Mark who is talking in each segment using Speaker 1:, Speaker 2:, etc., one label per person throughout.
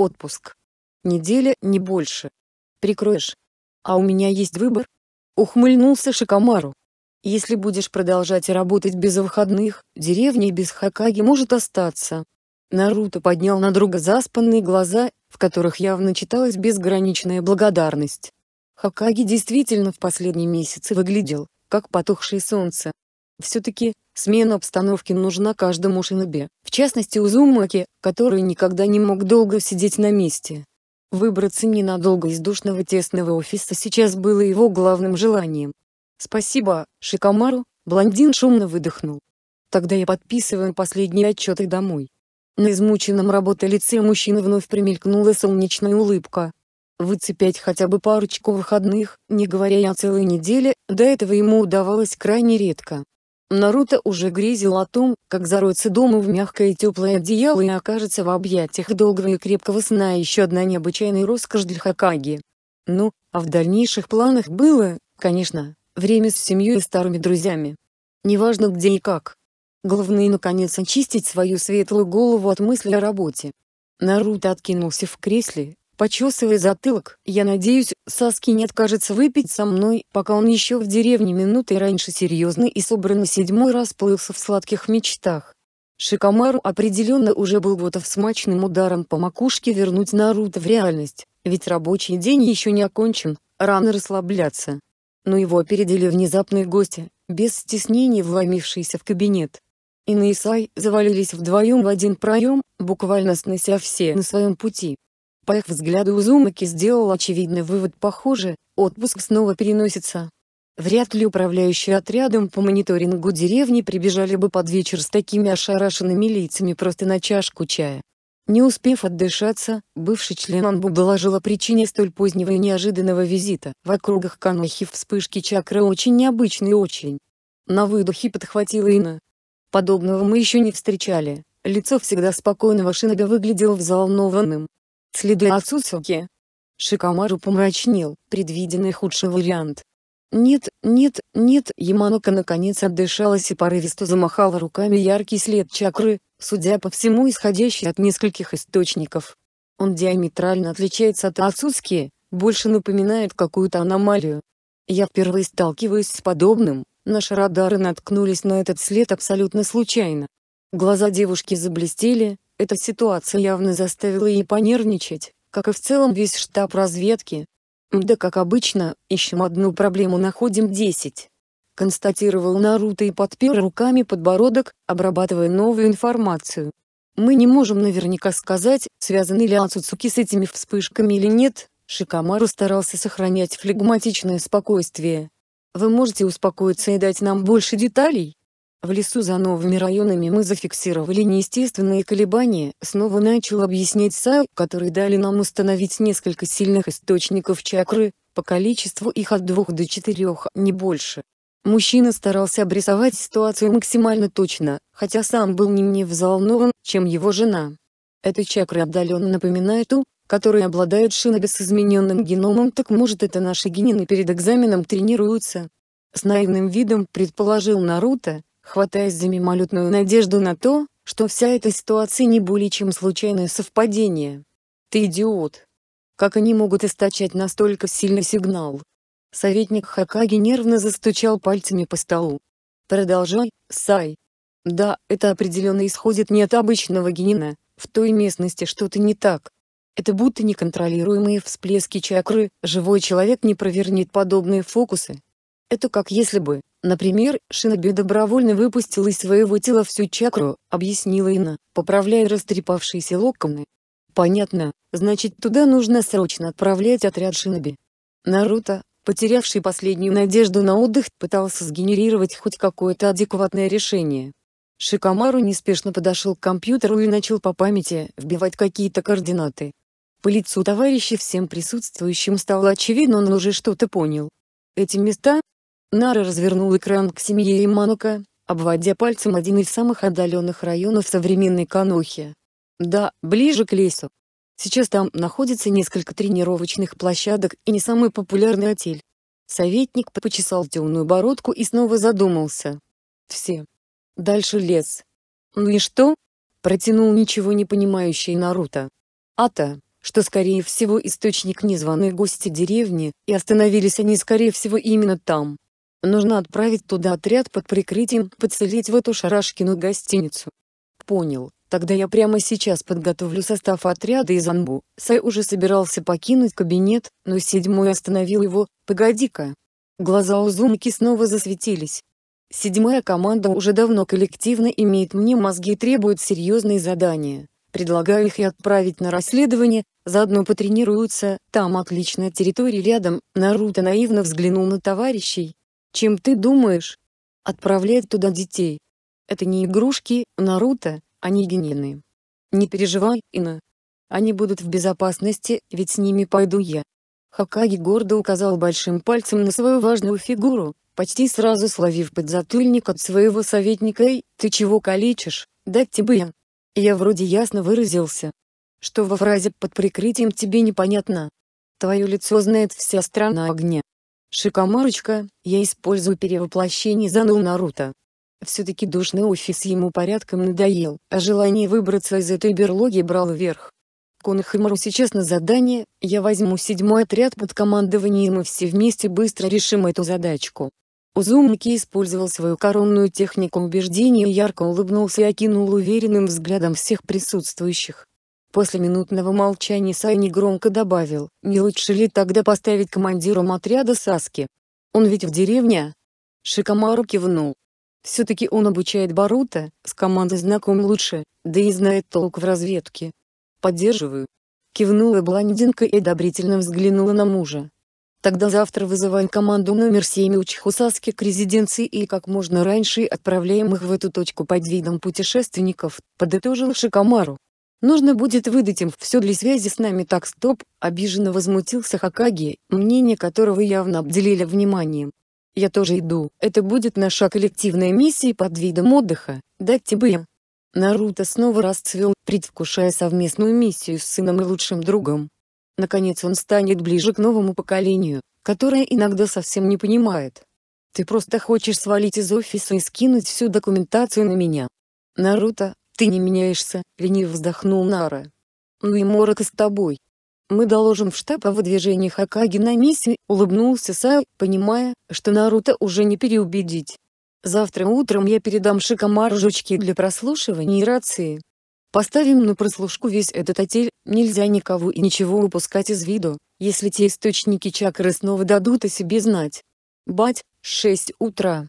Speaker 1: Отпуск. Неделя, не больше. Прикроешь. А у меня есть выбор. Ухмыльнулся Шикомару. Если будешь продолжать работать без выходных, деревня без Хакаги может остаться. Наруто поднял на друга заспанные глаза, в которых явно читалась безграничная благодарность. Хакаги действительно в последние месяцы выглядел, как потухшее солнце. Все-таки, Смена обстановки нужна каждому шинобе, в частности Узумаки, который никогда не мог долго сидеть на месте. Выбраться ненадолго из душного тесного офиса сейчас было его главным желанием. «Спасибо, Шикамару», — блондин шумно выдохнул. «Тогда я подписываю последние отчеты домой». На измученном работе лице мужчины вновь примелькнула солнечная улыбка. Выцепять хотя бы парочку выходных, не говоря о целой неделе, до этого ему удавалось крайне редко. Наруто уже грезил о том, как зароется дома в мягкое и теплое одеяло и окажется в объятиях долгого и крепкого сна еще одна необычайная роскошь для Хакаги. Ну, а в дальнейших планах было, конечно, время с семьей и старыми друзьями. Неважно где и как. Главное наконец очистить свою светлую голову от мысли о работе. Наруто откинулся в кресле, почесывая затылок. «Я надеюсь, Саски не откажется выпить со мной, пока он еще в деревне минуты раньше серьезно и собранно седьмой раз плылся в сладких мечтах». Шикамару определенно уже был готов смачным ударом по макушке вернуть Наруто в реальность, ведь рабочий день еще не окончен, рано расслабляться. Но его опередили внезапные гости, без стеснения вломившиеся в кабинет. И Наисай завалились вдвоем в один проем, буквально снося все на своем пути. По их взгляду Узумаки сделал очевидный вывод похоже, отпуск снова переносится. Вряд ли управляющие отрядом по мониторингу деревни прибежали бы под вечер с такими ошарашенными лицами просто на чашку чая. Не успев отдышаться, бывший член Анбу доложил о причине столь позднего и неожиданного визита. В округах Канохи вспышки чакры очень необычные очень. На выдохе подхватила Ина. Подобного мы еще не встречали. Лицо всегда спокойного Шиноби выглядело взволнованным, Следы отсутствия Шикомару Шикамару помрачнел, предвиденный худший вариант. «Нет, нет, нет!» Яманока наконец отдышалась и порывисто замахала руками яркий след чакры, судя по всему исходящий от нескольких источников. Он диаметрально отличается от Ацуцки, больше напоминает какую-то аномалию. Я впервые сталкиваюсь с подобным, наши радары наткнулись на этот след абсолютно случайно. Глаза девушки заблестели, эта ситуация явно заставила и понервничать, как и в целом весь штаб разведки. «Да как обычно, ищем одну проблему находим десять. констатировал Наруто и подпер руками подбородок, обрабатывая новую информацию. «Мы не можем наверняка сказать, связаны ли Ацуцуки с этими вспышками или нет», Шикамару старался сохранять флегматичное спокойствие. «Вы можете успокоиться и дать нам больше деталей?» В лесу за новыми районами мы зафиксировали неестественные колебания, снова начал объяснять Сай, которые дали нам установить несколько сильных источников чакры, по количеству их от двух до четырех, не больше. Мужчина старался обрисовать ситуацию максимально точно, хотя сам был не менее взволнован, чем его жена. Эта чакра отдаленно напоминает ту, которая обладает шиноби с измененным геномом, так может это наши генины перед экзаменом тренируются. С наивным видом предположил Наруто, хватаясь за мимолетную надежду на то, что вся эта ситуация не более чем случайное совпадение. Ты идиот. Как они могут источать настолько сильный сигнал? Советник Хакаги нервно застучал пальцами по столу. Продолжай, Сай. Да, это определенно исходит не от обычного генина, в той местности что-то не так. Это будто неконтролируемые всплески чакры, живой человек не провернет подобные фокусы. Это как если бы Например, Шиноби добровольно выпустил из своего тела всю чакру, объяснила Инна, поправляя растрепавшиеся локоны. Понятно, значит туда нужно срочно отправлять отряд Шиноби. Наруто, потерявший последнюю надежду на отдых, пытался сгенерировать хоть какое-то адекватное решение. Шикамару неспешно подошел к компьютеру и начал по памяти вбивать какие-то координаты. По лицу товарища всем присутствующим стало очевидно, он уже что-то понял. Эти места, Нара развернул экран к семье Иманука, обводя пальцем один из самых отдаленных районов современной Канохи. Да, ближе к лесу. Сейчас там находится несколько тренировочных площадок и не самый популярный отель. Советник почесал темную бородку и снова задумался. Все. Дальше лес. Ну и что? Протянул ничего не понимающий Наруто. Ата, что скорее всего источник незваной гости деревни, и остановились они скорее всего именно там. Нужно отправить туда отряд под прикрытием, подселить в эту Шарашкину гостиницу. Понял, тогда я прямо сейчас подготовлю состав отряда из Анбу. Сай уже собирался покинуть кабинет, но седьмой остановил его. Погоди-ка. Глаза Узумки снова засветились. Седьмая команда уже давно коллективно имеет мне мозги и требует серьезные задания. Предлагаю их и отправить на расследование, заодно потренируются, там отличная территория рядом. Наруто наивно взглянул на товарищей, чем ты думаешь. Отправлять туда детей. Это не игрушки, Наруто, они генины. Не переживай, Ина. Они будут в безопасности, ведь с ними пойду я. Хакаги гордо указал большим пальцем на свою важную фигуру, почти сразу словив подзатыльник от своего советника «Эй, ты чего калечишь, дать тебе я». Я вроде ясно выразился. Что во фразе «под прикрытием» тебе непонятно. Твое лицо знает вся страна огня. Шикомарочка, я использую перевоплощение Зану Наруто. Все-таки душный офис ему порядком надоел, а желание выбраться из этой берлоги брало верх. Конахамару сейчас на задание, я возьму седьмой отряд под командованием и все вместе быстро решим эту задачку. Узумаки использовал свою коронную технику убеждения и ярко улыбнулся и окинул уверенным взглядом всех присутствующих. После минутного молчания Сайни громко добавил, не лучше ли тогда поставить командиром отряда Саски? Он ведь в деревне? Шикамару кивнул. Все-таки он обучает Барута, с командой знаком лучше, да и знает толк в разведке. Поддерживаю. Кивнула блондинка и одобрительно взглянула на мужа. Тогда завтра вызываем команду номер 7 Учхусаски к резиденции и как можно раньше отправляем их в эту точку под видом путешественников, подытожил Шикамару. Нужно будет выдать им все для связи с нами так стоп, обиженно возмутился Хакаги, мнение которого явно обделили вниманием. Я тоже иду, это будет наша коллективная миссия под видом отдыха, дать тебе им. Наруто снова расцвел, предвкушая совместную миссию с сыном и лучшим другом. Наконец он станет ближе к новому поколению, которое иногда совсем не понимает. Ты просто хочешь свалить из офиса и скинуть всю документацию на меня. Наруто, «Ты не меняешься», — лениво вздохнул Нара. «Ну и морок с тобой». «Мы доложим в штаб о выдвижении Хакаги на миссию», — улыбнулся Сай, понимая, что Наруто уже не переубедить. «Завтра утром я передам Шикамару жучки для прослушивания и рации. Поставим на прослушку весь этот отель, нельзя никого и ничего упускать из виду, если те источники чакры снова дадут о себе знать. Бать, 6 утра.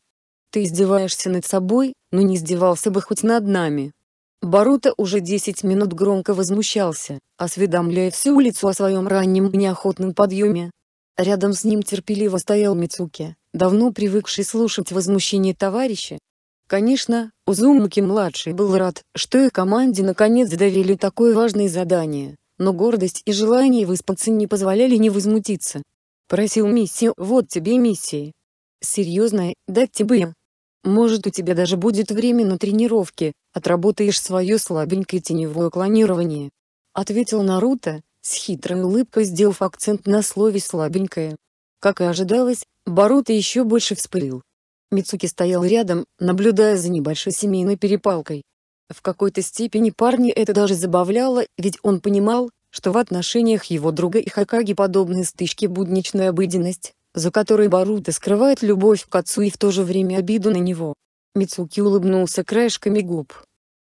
Speaker 1: Ты издеваешься над собой, но не издевался бы хоть над нами. Барута уже десять минут громко возмущался, осведомляя всю улицу о своем раннем неохотном подъеме. Рядом с ним терпеливо стоял Мицуки, давно привыкший слушать возмущение товарища. Конечно, Узумаки-младший был рад, что и команде наконец доверили такое важное задание, но гордость и желание выспаться не позволяли не возмутиться. Просил миссию, вот тебе миссии. Серьезная, дать тебе. Может у тебя даже будет время на тренировки, отработаешь свое слабенькое теневое клонирование. Ответил Наруто, с хитрой улыбкой сделав акцент на слове «слабенькое». Как и ожидалось, Баруто еще больше вспылил. Мицуки стоял рядом, наблюдая за небольшой семейной перепалкой. В какой-то степени парни это даже забавляло, ведь он понимал, что в отношениях его друга и Хакаги подобные стычки будничная обыденность, за которой Баруто скрывает любовь к отцу и в то же время обиду на него. Мицуки улыбнулся краешками губ.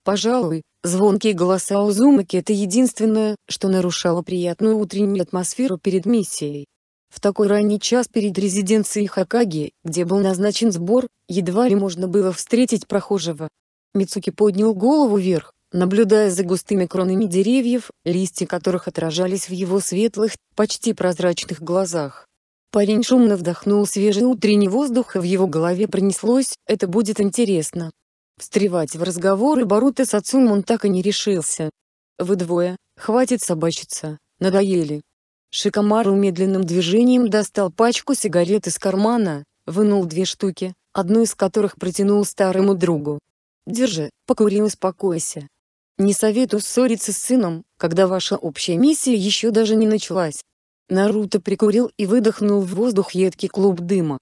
Speaker 1: Пожалуй, звонкие голоса Узумаки это единственное, что нарушало приятную утреннюю атмосферу перед миссией. В такой ранний час перед резиденцией Хакаги, где был назначен сбор, едва ли можно было встретить прохожего. Мицуки поднял голову вверх, наблюдая за густыми кронами деревьев, листья которых отражались в его светлых, почти прозрачных глазах. Парень шумно вдохнул свежий утренний воздух и в его голове пронеслось «это будет интересно». Встревать в разговоры Барута с отцом он так и не решился. «Вы двое, хватит собачиться, надоели». Шикомару медленным движением достал пачку сигарет из кармана, вынул две штуки, одну из которых протянул старому другу. «Держи, покури и успокойся. Не советую ссориться с сыном, когда ваша общая миссия еще даже не началась. Наруто прикурил и выдохнул в воздух едкий клуб дыма.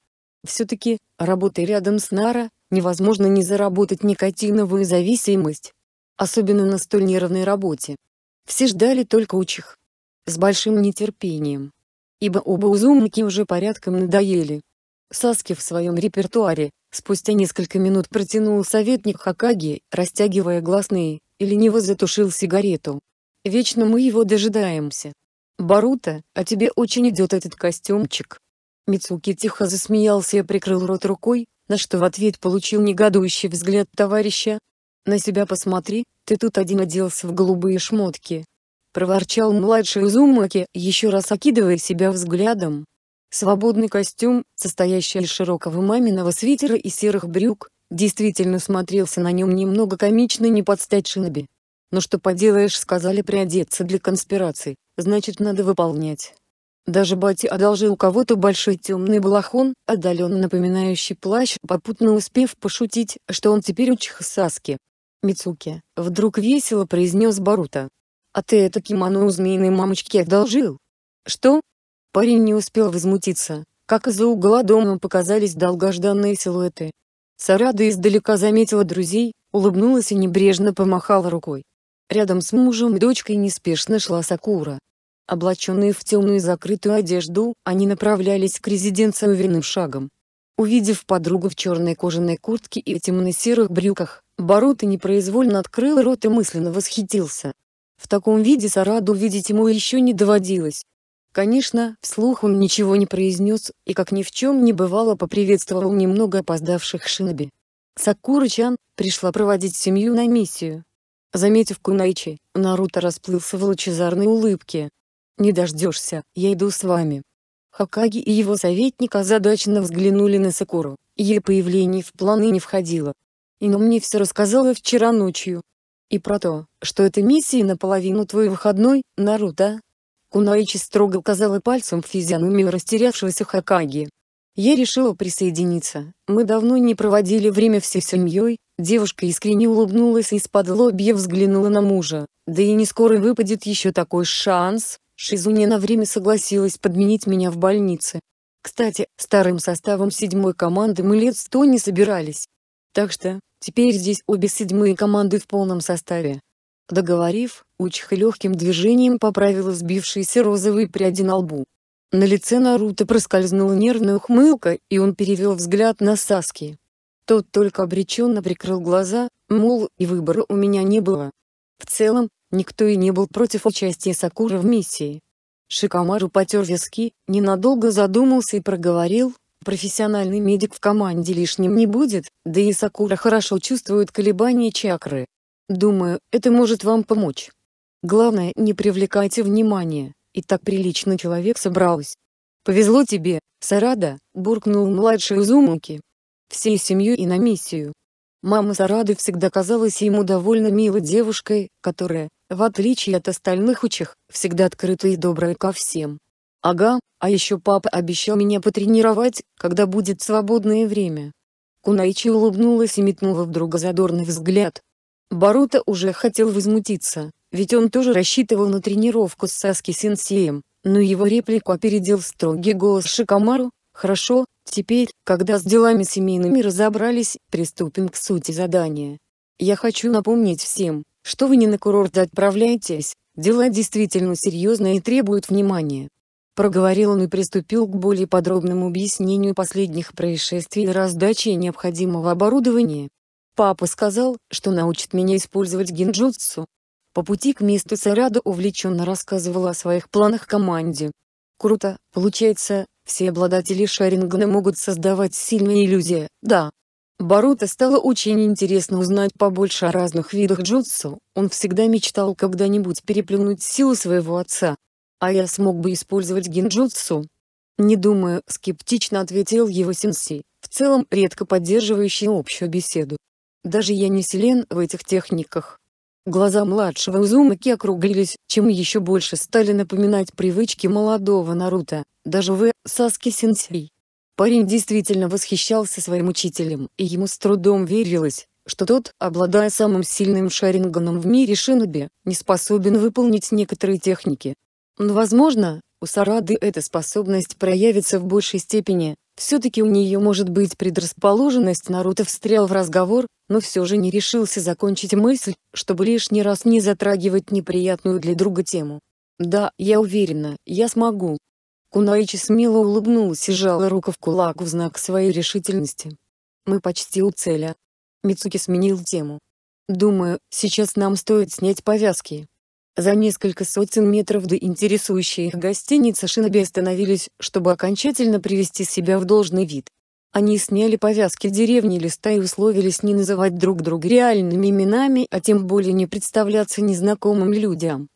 Speaker 1: Все-таки, работая рядом с Нара, невозможно не заработать никотиновую зависимость. Особенно на столь нервной работе. Все ждали только учих. С большим нетерпением. Ибо оба узумники уже порядком надоели. Саски в своем репертуаре, спустя несколько минут протянул советник Хакаги, растягивая гласные, и лениво затушил сигарету. Вечно мы его дожидаемся. «Барута, а тебе очень идет этот костюмчик». Мицуки тихо засмеялся и прикрыл рот рукой, на что в ответ получил негодующий взгляд товарища. «На себя посмотри, ты тут один оделся в голубые шмотки». Проворчал младший Узумаки, еще раз окидывая себя взглядом. Свободный костюм, состоящий из широкого маминого свитера и серых брюк, действительно смотрелся на нем немного комично не под стать шиноби. Но «Ну что поделаешь сказали приодеться для конспирации значит надо выполнять. Даже Бати одолжил кого-то большой темный балахон, отдаленно напоминающий плащ, попутно успев пошутить, что он теперь у Чихасаски. Мицуки, вдруг весело произнес Барута. «А ты это кимоно у змеиной мамочки одолжил?» «Что?» Парень не успел возмутиться, как из-за угла дома показались долгожданные силуэты. Сарада издалека заметила друзей, улыбнулась и небрежно помахала рукой. Рядом с мужем и дочкой неспешно шла Сакура. Облаченные в темную закрытую одежду, они направлялись к резиденции уверенным шагом. Увидев подругу в черной кожаной куртке и темно-серых брюках, Барута непроизвольно открыл рот и мысленно восхитился. В таком виде Сараду видеть ему еще не доводилось. Конечно, вслух он ничего не произнес, и как ни в чем не бывало поприветствовал немного опоздавших шиноби. Сакура-чан пришла проводить семью на миссию. Заметив Кунайчи, Наруто расплылся в лучезарной улыбке, «Не дождешься, я иду с вами». Хакаги и его советник озадаченно взглянули на Сакуру, ее появление в планы не входило. «Ино мне все рассказала вчера ночью. И про то, что это миссия наполовину твой выходной, Наруто». Кунаичи строго указала пальцем в физиономию растерявшегося Хакаги. «Я решила присоединиться, мы давно не проводили время всей семьей, Девушка искренне улыбнулась и из-под лобья взглянула на мужа. «Да и не скоро выпадет еще такой шанс, Шизуни на время согласилась подменить меня в больнице. Кстати, старым составом седьмой команды мы лет сто не собирались. Так что, теперь здесь обе седьмые команды в полном составе. Договорив, Учиха легким движением поправила сбившиеся розовые пряди на лбу. На лице Наруто проскользнула нервная ухмылка, и он перевел взгляд на Саски. Тот только обреченно прикрыл глаза, мол, и выбора у меня не было. В целом, Никто и не был против участия Сакуры в миссии. Шикамару потер виски, ненадолго задумался и проговорил, профессиональный медик в команде лишним не будет, да и Сакура хорошо чувствует колебания чакры. Думаю, это может вам помочь. Главное, не привлекайте внимания, и так прилично человек собрался. Повезло тебе, Сарада, буркнул младший Узумуки. Всей семьей и на миссию. Мама Сарады всегда казалась ему довольно милой девушкой, которая, в отличие от остальных учих, всегда открытая и добрая ко всем. Ага, а еще папа обещал меня потренировать, когда будет свободное время. Кунайчи улыбнулась и метнула вдруг задорный взгляд. Барута уже хотел возмутиться, ведь он тоже рассчитывал на тренировку с Саски-сенсеем, но его реплику опередил строгий голос Шикамару, «Хорошо, теперь, когда с делами семейными разобрались, приступим к сути задания. Я хочу напомнить всем, что вы не на курорт отправляетесь, дела действительно серьезные и требуют внимания. Проговорил он и приступил к более подробному объяснению последних происшествий и раздаче необходимого оборудования. Папа сказал, что научит меня использовать гинджутсу. По пути к месту Сарада увлеченно рассказывала о своих планах команде. Круто, получается, все обладатели Шарингана могут создавать сильные иллюзии, да, Барута стало очень интересно узнать побольше о разных видах джутсу, он всегда мечтал когда-нибудь переплюнуть силу своего отца. «А я смог бы использовать гинджутсу?» «Не думаю», — скептично ответил его Сенси, в целом редко поддерживающий общую беседу. «Даже я не силен в этих техниках». Глаза младшего Узумаки округлились, чем еще больше стали напоминать привычки молодого Наруто, даже вы, Саски-сенсей. Парень действительно восхищался своим учителем, и ему с трудом верилось, что тот, обладая самым сильным шаринганом в мире шиноби, не способен выполнить некоторые техники. Но возможно, у Сарады эта способность проявится в большей степени, все-таки у нее может быть предрасположенность Наруто встрял в разговор, но все же не решился закончить мысль, чтобы лишний раз не затрагивать неприятную для друга тему. «Да, я уверена, я смогу», Кунаичи смело улыбнулась и сжала руку в кулак в знак своей решительности. «Мы почти у цели». Мицуки сменил тему. «Думаю, сейчас нам стоит снять повязки». За несколько сотен метров до интересующей их гостиницы Шиноби остановились, чтобы окончательно привести себя в должный вид. Они сняли повязки деревни листа и условились не называть друг друга реальными именами, а тем более не представляться незнакомым людям.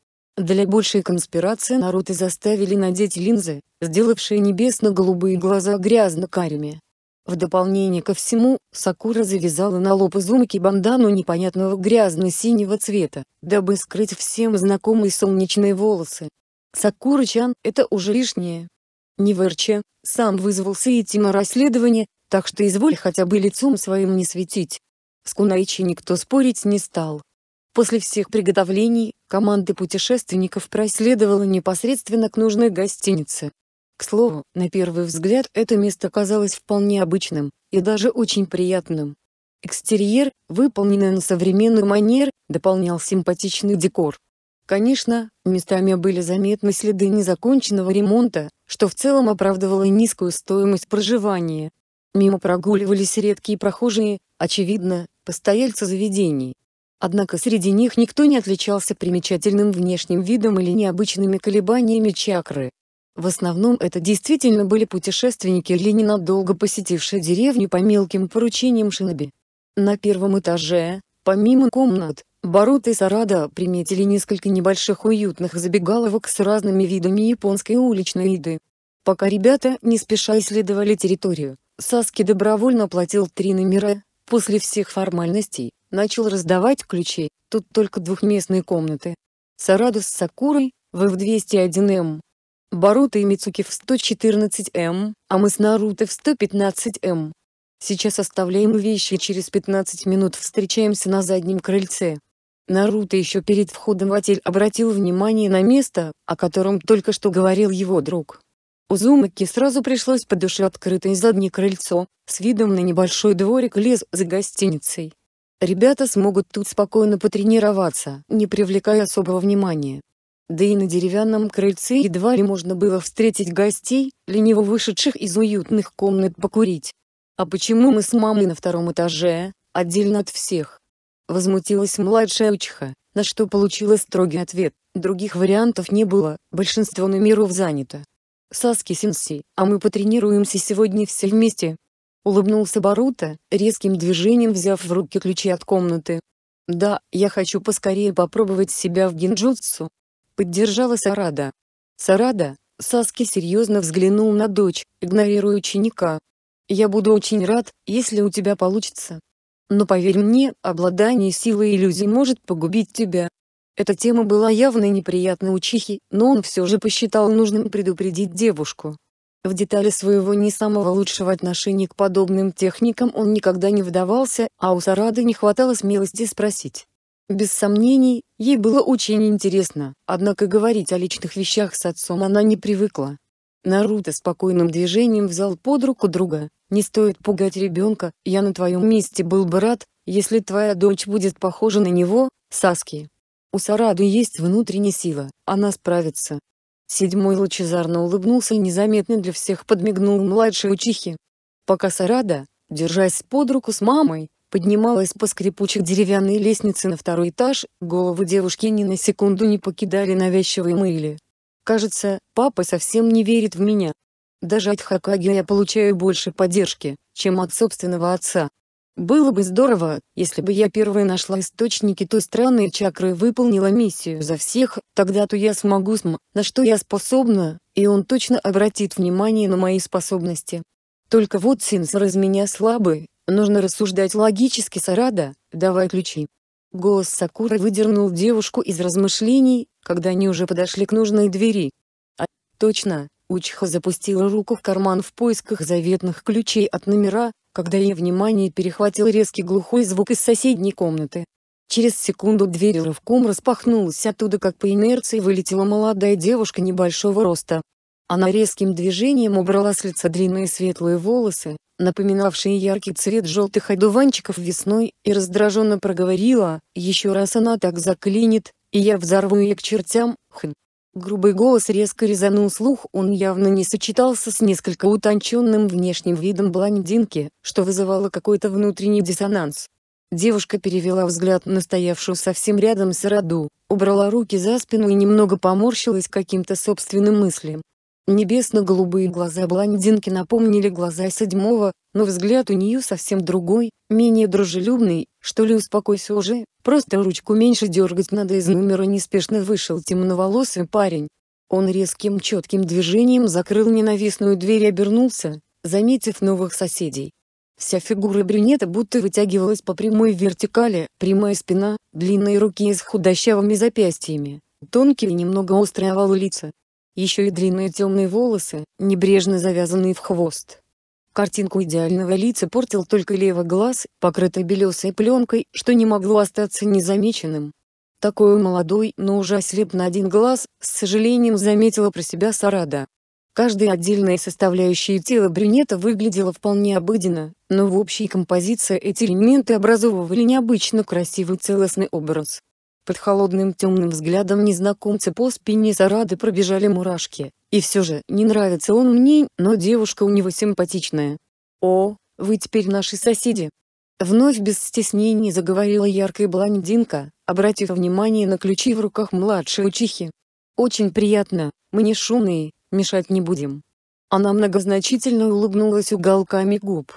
Speaker 1: Для большей конспирации Наруто заставили надеть линзы, сделавшие небесно-голубые глаза грязно-карими. В дополнение ко всему, Сакура завязала на лоб Изумаки бандану непонятного грязно-синего цвета, дабы скрыть всем знакомые солнечные волосы. Сакура-чан, это уже лишнее. Не ворча, сам вызвался идти на расследование, так что изволь хотя бы лицом своим не светить. С Кунаичи никто спорить не стал. После всех приготовлений команды путешественников проследовала непосредственно к нужной гостинице. К слову, на первый взгляд это место казалось вполне обычным и даже очень приятным. Экстерьер, выполненный на современный манер, дополнял симпатичный декор. Конечно, местами были заметны следы незаконченного ремонта, что в целом оправдывало низкую стоимость проживания. Мимо прогуливались редкие прохожие, очевидно, постояльцы заведений. Однако среди них никто не отличался примечательным внешним видом или необычными колебаниями чакры. В основном это действительно были путешественники или ненадолго посетившие деревню по мелким поручениям шиноби. На первом этаже, помимо комнат, Барут и Сарада приметили несколько небольших уютных забегаловок с разными видами японской уличной еды. Пока ребята не спеша исследовали территорию, Саски добровольно платил три номера, после всех формальностей, начал раздавать ключи, тут только двухместные комнаты. Сараду с Сакурой, вы в 201М. Барута и Мицуки в 114М, а мы с Наруто в 115М. Сейчас оставляем вещи и через 15 минут встречаемся на заднем крыльце. Наруто еще перед входом в отель обратил внимание на место, о котором только что говорил его друг. Узумаки сразу пришлось по душе открытое заднее крыльцо, с видом на небольшой дворик лес за гостиницей. Ребята смогут тут спокойно потренироваться, не привлекая особого внимания. Да и на деревянном крыльце едва ли можно было встретить гостей, лениво вышедших из уютных комнат покурить. «А почему мы с мамой на втором этаже, отдельно от всех?» Возмутилась младшая учиха, на что получила строгий ответ. Других вариантов не было, большинство номеров занято. «Саски-сенсей, а мы потренируемся сегодня все вместе», Улыбнулся Барута, резким движением взяв в руки ключи от комнаты. «Да, я хочу поскорее попробовать себя в гинджутсу!» Поддержала Сарада. «Сарада!» Саски серьезно взглянул на дочь, игнорируя ученика. «Я буду очень рад, если у тебя получится. Но поверь мне, обладание силой иллюзий может погубить тебя». Эта тема была явно неприятна учихе, но он все же посчитал нужным предупредить девушку, в детали своего не самого лучшего отношения к подобным техникам он никогда не вдавался, а у Сарады не хватало смелости спросить. Без сомнений, ей было очень интересно, однако говорить о личных вещах с отцом она не привыкла. Наруто спокойным движением взял под руку друга. «Не стоит пугать ребенка, я на твоем месте был бы рад, если твоя дочь будет похожа на него, Саски». У Сарады есть внутренняя сила, она справится, Седьмой лучезарно улыбнулся и незаметно для всех подмигнул младшей учихе. Пока Сарада, держась под руку с мамой, поднималась по скрипучей деревянной лестнице на второй этаж, голову девушки ни на секунду не покидали навязчивые мысли. «Кажется, папа совсем не верит в меня. Даже от Хакаги я получаю больше поддержки, чем от собственного отца», было бы здорово, если бы я первой нашла источники той странной чакры и выполнила миссию за всех, тогда-то я смогу см, на что я способна, и он точно обратит внимание на мои способности. Только вот сенсор из меня слабый, нужно рассуждать логически Сарада, давай ключи. Голос Сакуры выдернул девушку из размышлений, когда они уже подошли к нужной двери. А, точно, Учиха запустила руку в карман в поисках заветных ключей от номера, когда ее внимание перехватил резкий глухой звук из соседней комнаты. Через секунду дверь рывком распахнулась оттуда, как по инерции вылетела молодая девушка небольшого роста. Она резким движением убрала с лица длинные светлые волосы, напоминавшие яркий цвет желтых одуванчиков весной, и раздраженно проговорила, «Еще раз она так заклинит, и я взорву ее к чертям, хм». Грубый голос резко резанул слух, он явно не сочетался с несколько утонченным внешним видом блондинки, что вызывало какой-то внутренний диссонанс. Девушка перевела взгляд на стоявшую совсем рядом с Сараду, убрала руки за спину и немного поморщилась каким-то собственным мыслям. Небесно-голубые глаза блондинки напомнили глаза седьмого, но взгляд у нее совсем другой, менее дружелюбный, что ли успокойся уже, просто ручку меньше дергать надо из номера неспешно вышел темноволосый парень. Он резким четким движением закрыл ненавистную дверь и обернулся, заметив новых соседей. Вся фигура брюнета будто вытягивалась по прямой вертикали, прямая спина, длинные руки с худощавыми запястьями, тонкие и немного острые овалы а лица. Еще и длинные темные волосы, небрежно завязанные в хвост. Картинку идеального лица портил только левый глаз, покрытый белесой пленкой, что не могло остаться незамеченным. Такой молодой, но уже ослеп на один глаз, с сожалением заметила про себя Сарада. Каждая отдельная составляющая тела брюнета выглядела вполне обыденно, но в общей композиции эти элементы образовывали необычно красивый целостный образ. Под холодным темным взглядом незнакомца по спине Сарады пробежали мурашки, и все же, не нравится он мне, но девушка у него симпатичная. «О, вы теперь наши соседи!» Вновь без стеснений заговорила яркая блондинка, обратив внимание на ключи в руках младшей учихи. «Очень приятно, мы не шумные, мешать не будем». Она многозначительно улыбнулась уголками губ.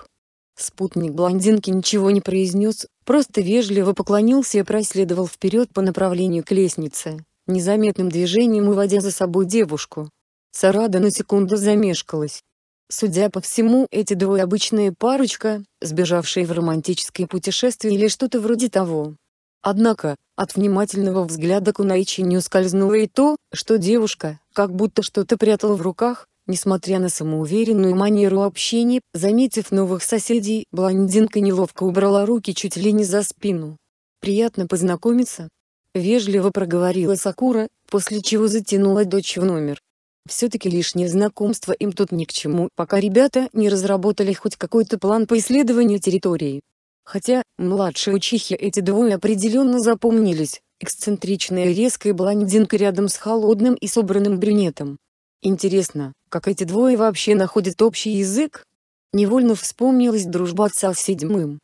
Speaker 1: Спутник блондинки ничего не произнес, Просто вежливо поклонился и проследовал вперед по направлению к лестнице, незаметным движением уводя за собой девушку. Сарада на секунду замешкалась. Судя по всему, эти двое обычная парочка, сбежавшие в романтическое путешествие или что-то вроде того. Однако, от внимательного взгляда Кунаичи не ускользнуло и то, что девушка, как будто что-то прятала в руках, Несмотря на самоуверенную манеру общения, заметив новых соседей, блондинка неловко убрала руки чуть ли не за спину. «Приятно познакомиться», — вежливо проговорила Сакура, после чего затянула дочь в номер. Все-таки лишнее знакомство им тут ни к чему, пока ребята не разработали хоть какой-то план по исследованию территории. Хотя, младшие учихи эти двое определенно запомнились, эксцентричная резкая блондинка рядом с холодным и собранным брюнетом. Интересно, как эти двое вообще находят общий язык? Невольно вспомнилась дружба отца с седьмым.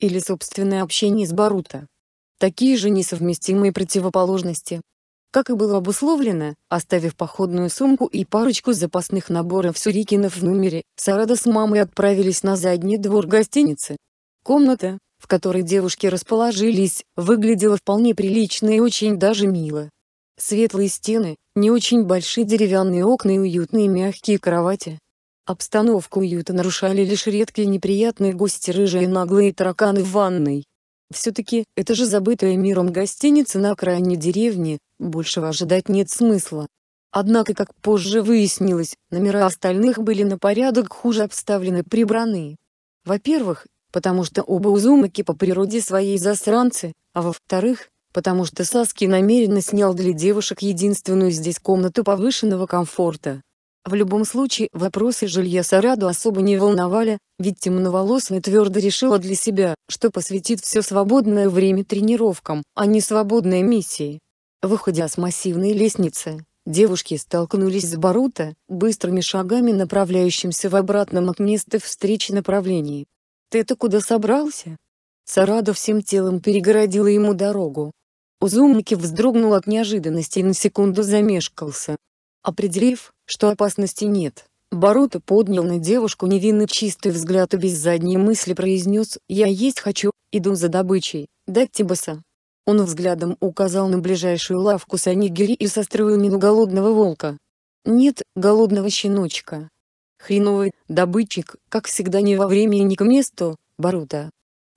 Speaker 1: Или собственное общение с Барута. Такие же несовместимые противоположности. Как и было обусловлено, оставив походную сумку и парочку запасных наборов сюрикинов в номере, Сарада с мамой отправились на задний двор гостиницы. Комната, в которой девушки расположились, выглядела вполне прилично и очень даже мило. Светлые стены, не очень большие деревянные окна и уютные мягкие кровати. Обстановку уюта нарушали лишь редкие неприятные гости рыжие наглые тараканы в ванной. Все-таки, это же забытая миром гостиница на окраине деревни, большего ожидать нет смысла. Однако, как позже выяснилось, номера остальных были на порядок хуже обставлены прибраны. Во-первых, потому что оба Узумаки по природе своей засранцы, а во-вторых, потому что Саски намеренно снял для девушек единственную здесь комнату повышенного комфорта. В любом случае вопросы жилья Сараду особо не волновали, ведь темноволосая твердо решила для себя, что посвятит все свободное время тренировкам, а не свободной миссии. Выходя с массивной лестницы, девушки столкнулись с Барута, быстрыми шагами направляющимся в обратном от места встречи направлении. «Ты-то куда собрался?» Сараду всем телом перегородила ему дорогу, Узумники вздрогнул от неожиданности и на секунду замешкался. Определив, что опасности нет, Баруто поднял на девушку невинный чистый взгляд и без задней мысли произнес «Я есть хочу, иду за добычей, дать Тибаса». Он взглядом указал на ближайшую лавку санигири и состроил мину голодного волка. «Нет, голодного щеночка». Хреновый добытчик, как всегда не во время и не к месту, Барута.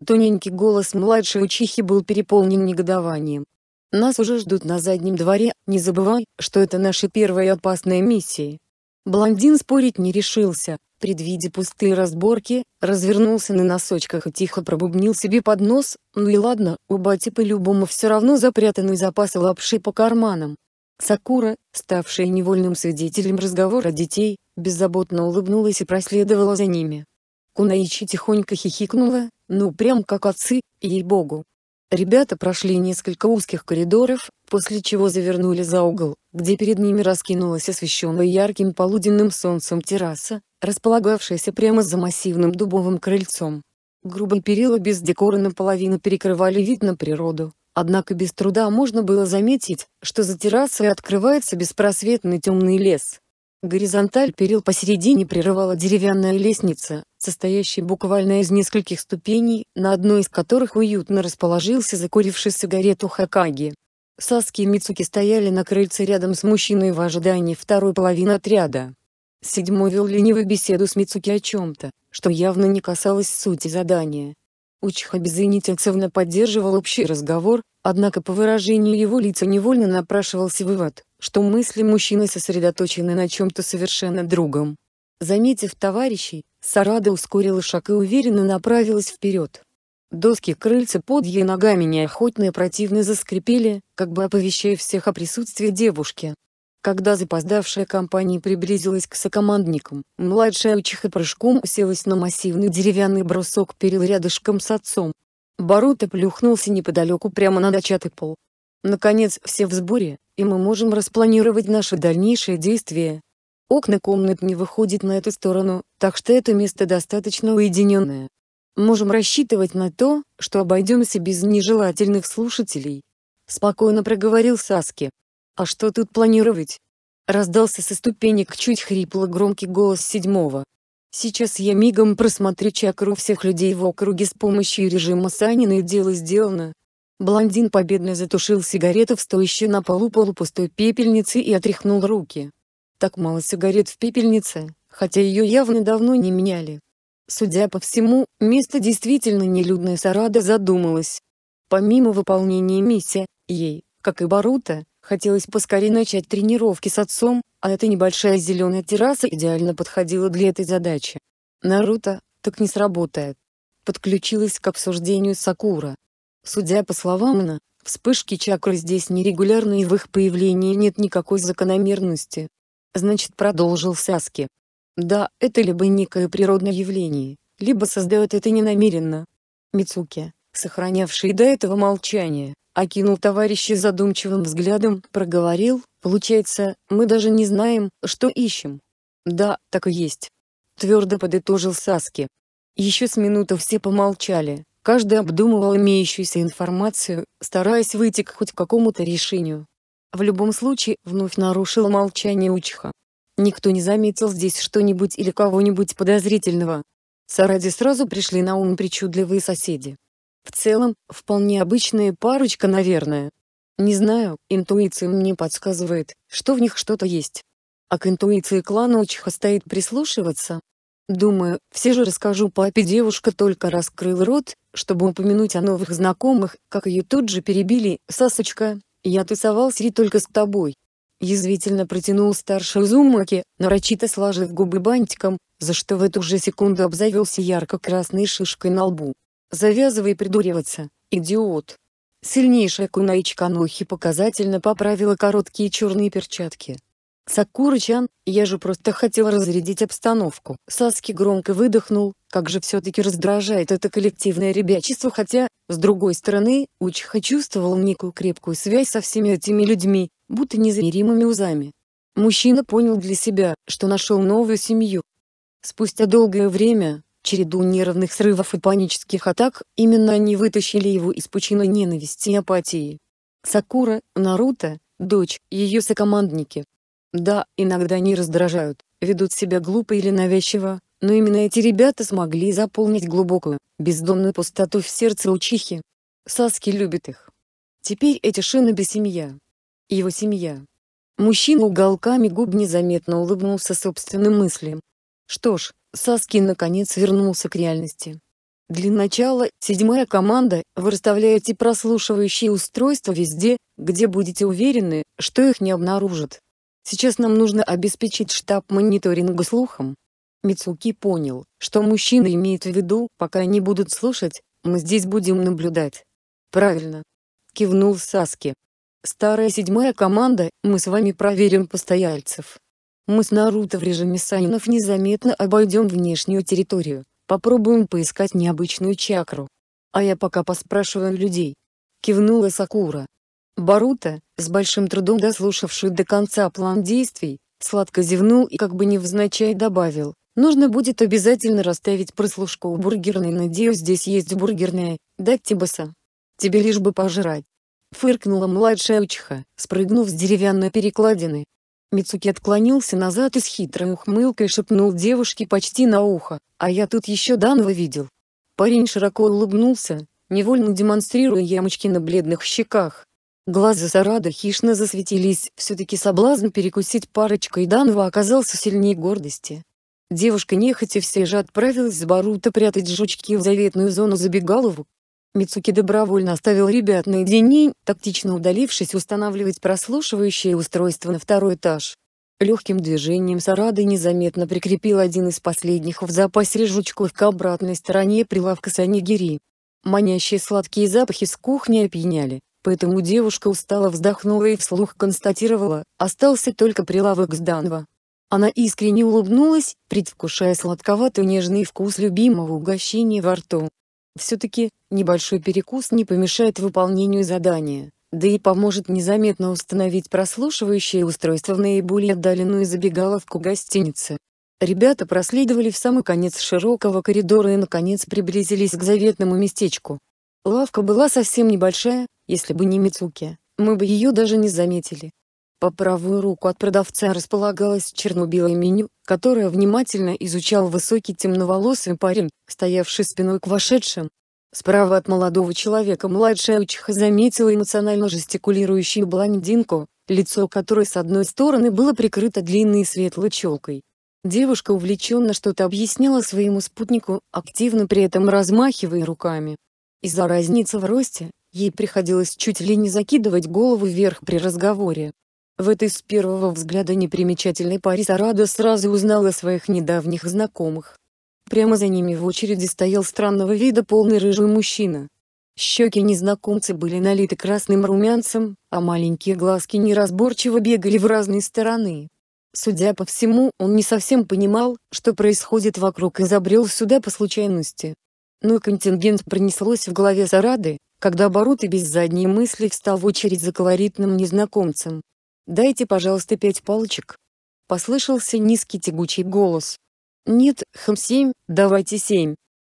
Speaker 1: Тоненький голос младшей учихи был переполнен негодованием. «Нас уже ждут на заднем дворе, не забывай, что это наша первая опасная миссия». Блондин спорить не решился, предвидя пустые разборки, развернулся на носочках и тихо пробубнил себе под нос, ну и ладно, у Бати по-любому все равно запрятаны запасы лапши по карманам. Сакура, ставшая невольным свидетелем разговора детей, беззаботно улыбнулась и проследовала за ними. Кунаичи тихонько хихикнула, ну прям как отцы, ей-богу. Ребята прошли несколько узких коридоров, после чего завернули за угол, где перед ними раскинулась освещенная ярким полуденным солнцем терраса, располагавшаяся прямо за массивным дубовым крыльцом. Грубые перила без декора наполовину перекрывали вид на природу, однако без труда можно было заметить, что за террасой открывается беспросветный темный лес. Горизонталь перил посередине прерывала деревянная лестница, состоящая буквально из нескольких ступеней, на одной из которых уютно расположился закуривший сигарету Хакаги. Саски и Мицуки стояли на крыльце рядом с мужчиной в ожидании второй половины отряда. Седьмой вел ленивую беседу с Мицуки о чем-то, что явно не касалось сути задания. Учиха безынитенцевно поддерживал общий разговор, однако по выражению его лица невольно напрашивался вывод – что мысли мужчины сосредоточены на чем-то совершенно другом. Заметив товарищей, Сарада ускорила шаг и уверенно направилась вперед. Доски крыльца под ее ногами неохотно и противно заскрипели, как бы оповещая всех о присутствии девушки. Когда запоздавшая компания приблизилась к сокомандникам, младшая учиха прыжком уселась на массивный деревянный брусок перед рядышком с отцом. Барута плюхнулся неподалеку прямо на дощатый пол, Наконец, все в сборе, и мы можем распланировать наши дальнейшие действия. Окна комнат не выходят на эту сторону, так что это место достаточно уединенное. Можем рассчитывать на то, что обойдемся без нежелательных слушателей. Спокойно проговорил Саски. А что тут планировать? Раздался со ступенек чуть хрипло громкий голос седьмого. Сейчас я мигом просмотрю чакру всех людей в округе с помощью режима Санина ну и дело сделано. Блондин победно затушил сигарету в стоящей на полу полупустой пепельнице и отряхнул руки. Так мало сигарет в пепельнице, хотя ее явно давно не меняли. Судя по всему, место действительно нелюдное Сарада задумалась. Помимо выполнения миссии, ей, как и Барута, хотелось поскорее начать тренировки с отцом, а эта небольшая зеленая терраса идеально подходила для этой задачи. Наруто, так не сработает. Подключилась к обсуждению Сакура. Судя по словам Ина, вспышки чакры здесь нерегулярны и в их появлении нет никакой закономерности. Значит, продолжил Саски. Да, это либо некое природное явление, либо создает это ненамеренно. Мицуки, сохранявший до этого молчание, окинул товарища задумчивым взглядом, проговорил, получается, мы даже не знаем, что ищем. Да, так и есть. Твердо подытожил Саски. Еще с минуту все помолчали, Каждый обдумывал имеющуюся информацию, стараясь выйти к хоть какому-то решению. В любом случае, вновь нарушил молчание Учиха. Никто не заметил здесь что-нибудь или кого-нибудь подозрительного. Сараде сразу пришли на ум причудливые соседи. В целом, вполне обычная парочка, наверное. Не знаю, интуиция мне подсказывает, что в них что-то есть. А к интуиции клана Учиха стоит прислушиваться, Думаю, все же расскажу папе девушка только раскрыл рот, чтобы упомянуть о новых знакомых, как ее тут же перебили, Сасочка, я тусовался и только с тобой. Язвительно протянул старший Узумаки, нарочито сложив губы бантиком, за что в эту же секунду обзавелся ярко-красной шишкой на лбу. «Завязывай придуриваться, идиот!» Сильнейшая кунаичка Нохи показательно поправила короткие черные перчатки. «Сакура-чан, я же просто хотел разрядить обстановку». Саски громко выдохнул, как же все-таки раздражает это коллективное ребячество, хотя, с другой стороны, Учиха чувствовал некую крепкую связь со всеми этими людьми, будто незамеримыми узами. Мужчина понял для себя, что нашел новую семью. Спустя долгое время, череду нервных срывов и панических атак, именно они вытащили его из пучины ненависти и апатии. Сакура, Наруто, дочь, ее сокомандники, да, иногда они раздражают, ведут себя глупо или навязчиво, но именно эти ребята смогли заполнить глубокую, бездонную пустоту в сердце учихи. Саски любит их. Теперь эти шины без семья. Его семья. Мужчина уголками губ незаметно улыбнулся собственным мыслям. Что ж, Саски наконец вернулся к реальности. Для начала, седьмая команда, вы расставляете прослушивающие устройства везде, где будете уверены, что их не обнаружат. Сейчас нам нужно обеспечить штаб мониторинга слухом. Мицуки понял, что мужчина имеет в виду, пока они будут слушать, мы здесь будем наблюдать. Правильно. Кивнул Саски. Старая седьмая команда, мы с вами проверим постояльцев. Мы с Наруто в режиме Сайнов незаметно обойдем внешнюю территорию, попробуем поискать необычную чакру. А я пока поспрашиваю людей. Кивнула Сакура. Барута, с большим трудом дослушавший до конца план действий, сладко зевнул и как бы невзначай добавил, «Нужно будет обязательно расставить прослушку у бургерной, надеюсь здесь есть бургерная, да Тибаса. Тебе лишь бы пожрать». Фыркнула младшая учиха, спрыгнув с деревянной перекладины. Мицуки отклонился назад и с хитрой ухмылкой шепнул девушке почти на ухо, «А я тут еще данного видел». Парень широко улыбнулся, невольно демонстрируя ямочки на бледных щеках. Глаза Сарада хищно засветились, все-таки соблазн перекусить парочкой Данва оказался сильнее гордости. Девушка нехотя все же отправилась с Барута прятать жучки в заветную зону забегалову. Мицуки добровольно оставил ребят наедине, тактично удалившись устанавливать прослушивающее устройство на второй этаж. Легким движением Сарада незаметно прикрепил один из последних в запасе жучков к обратной стороне прилавка Санигири. Манящие сладкие запахи с кухни опьяняли. Поэтому девушка устало вздохнула и вслух констатировала, остался только прилавок с Данва. Она искренне улыбнулась, предвкушая сладковатый нежный вкус любимого угощения во рту. Все-таки, небольшой перекус не помешает выполнению задания, да и поможет незаметно установить прослушивающее устройство в наиболее отдаленную забегаловку гостиницы. Ребята проследовали в самый конец широкого коридора и наконец приблизились к заветному местечку. Лавка была совсем небольшая, если бы не Мицуки, мы бы ее даже не заметили. По правую руку от продавца располагалось черно-белое меню, которое внимательно изучал высокий темноволосый парень, стоявший спиной к вошедшим. Справа от молодого человека младшая учиха заметила эмоционально жестикулирующую блондинку, лицо которой с одной стороны было прикрыто длинной светлой челкой. Девушка увлеченно что-то объясняла своему спутнику, активно при этом размахивая руками. Из-за разницы в росте, ей приходилось чуть ли не закидывать голову вверх при разговоре. В этой с первого взгляда непримечательной паре Сарада сразу узнала своих недавних знакомых. Прямо за ними в очереди стоял странного вида полный рыжий мужчина. Щеки незнакомца были налиты красным румянцем, а маленькие глазки неразборчиво бегали в разные стороны. Судя по всему, он не совсем понимал, что происходит вокруг и забрел сюда по случайности. Ну и контингент пронеслось в голове зарады, когда обороты без задней мысли встал в очередь за колоритным незнакомцем. «Дайте, пожалуйста, пять палочек». Послышался низкий тягучий голос. «Нет, хм семь, давайте семь.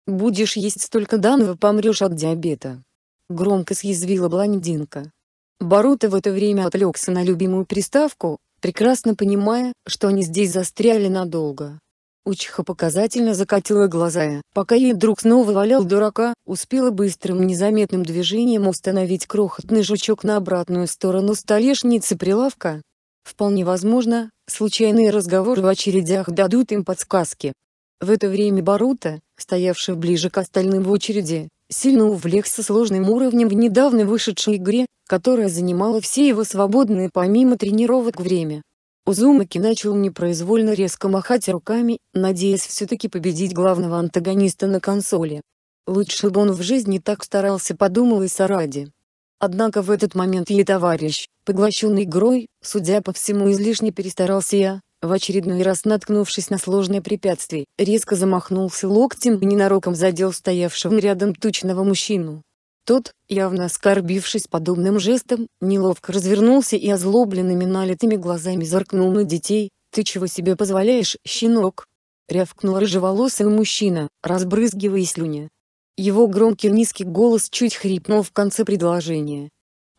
Speaker 1: Будешь есть столько данного, помрешь от диабета». Громко съязвила блондинка. Боруто в это время отвлекся на любимую приставку, прекрасно понимая, что они здесь застряли надолго. Учиха показательно закатила глаза, пока ей друг снова валял дурака, успела быстрым незаметным движением установить крохотный жучок на обратную сторону столешницы прилавка. Вполне возможно, случайные разговоры в очередях дадут им подсказки. В это время Барута, стоявший ближе к остальным в очереди, сильно увлекся сложным уровнем в недавно вышедшей игре, которая занимала все его свободное помимо тренировок время. Узумаки начал непроизвольно резко махать руками, надеясь все-таки победить главного антагониста на консоли. Лучше бы он в жизни так старался подумал и Саради. Однако в этот момент ей товарищ, поглощенный игрой, судя по всему излишне перестарался я, в очередной раз наткнувшись на сложное препятствие, резко замахнулся локтем и ненароком задел стоявшего рядом тучного мужчину. Тот, явно оскорбившись подобным жестом, неловко развернулся и озлобленными налитыми глазами заркнул на детей. «Ты чего себе позволяешь, щенок?» — рявкнул рыжеволосый мужчина, разбрызгивая слюни. Его громкий низкий голос чуть хрипнул в конце предложения.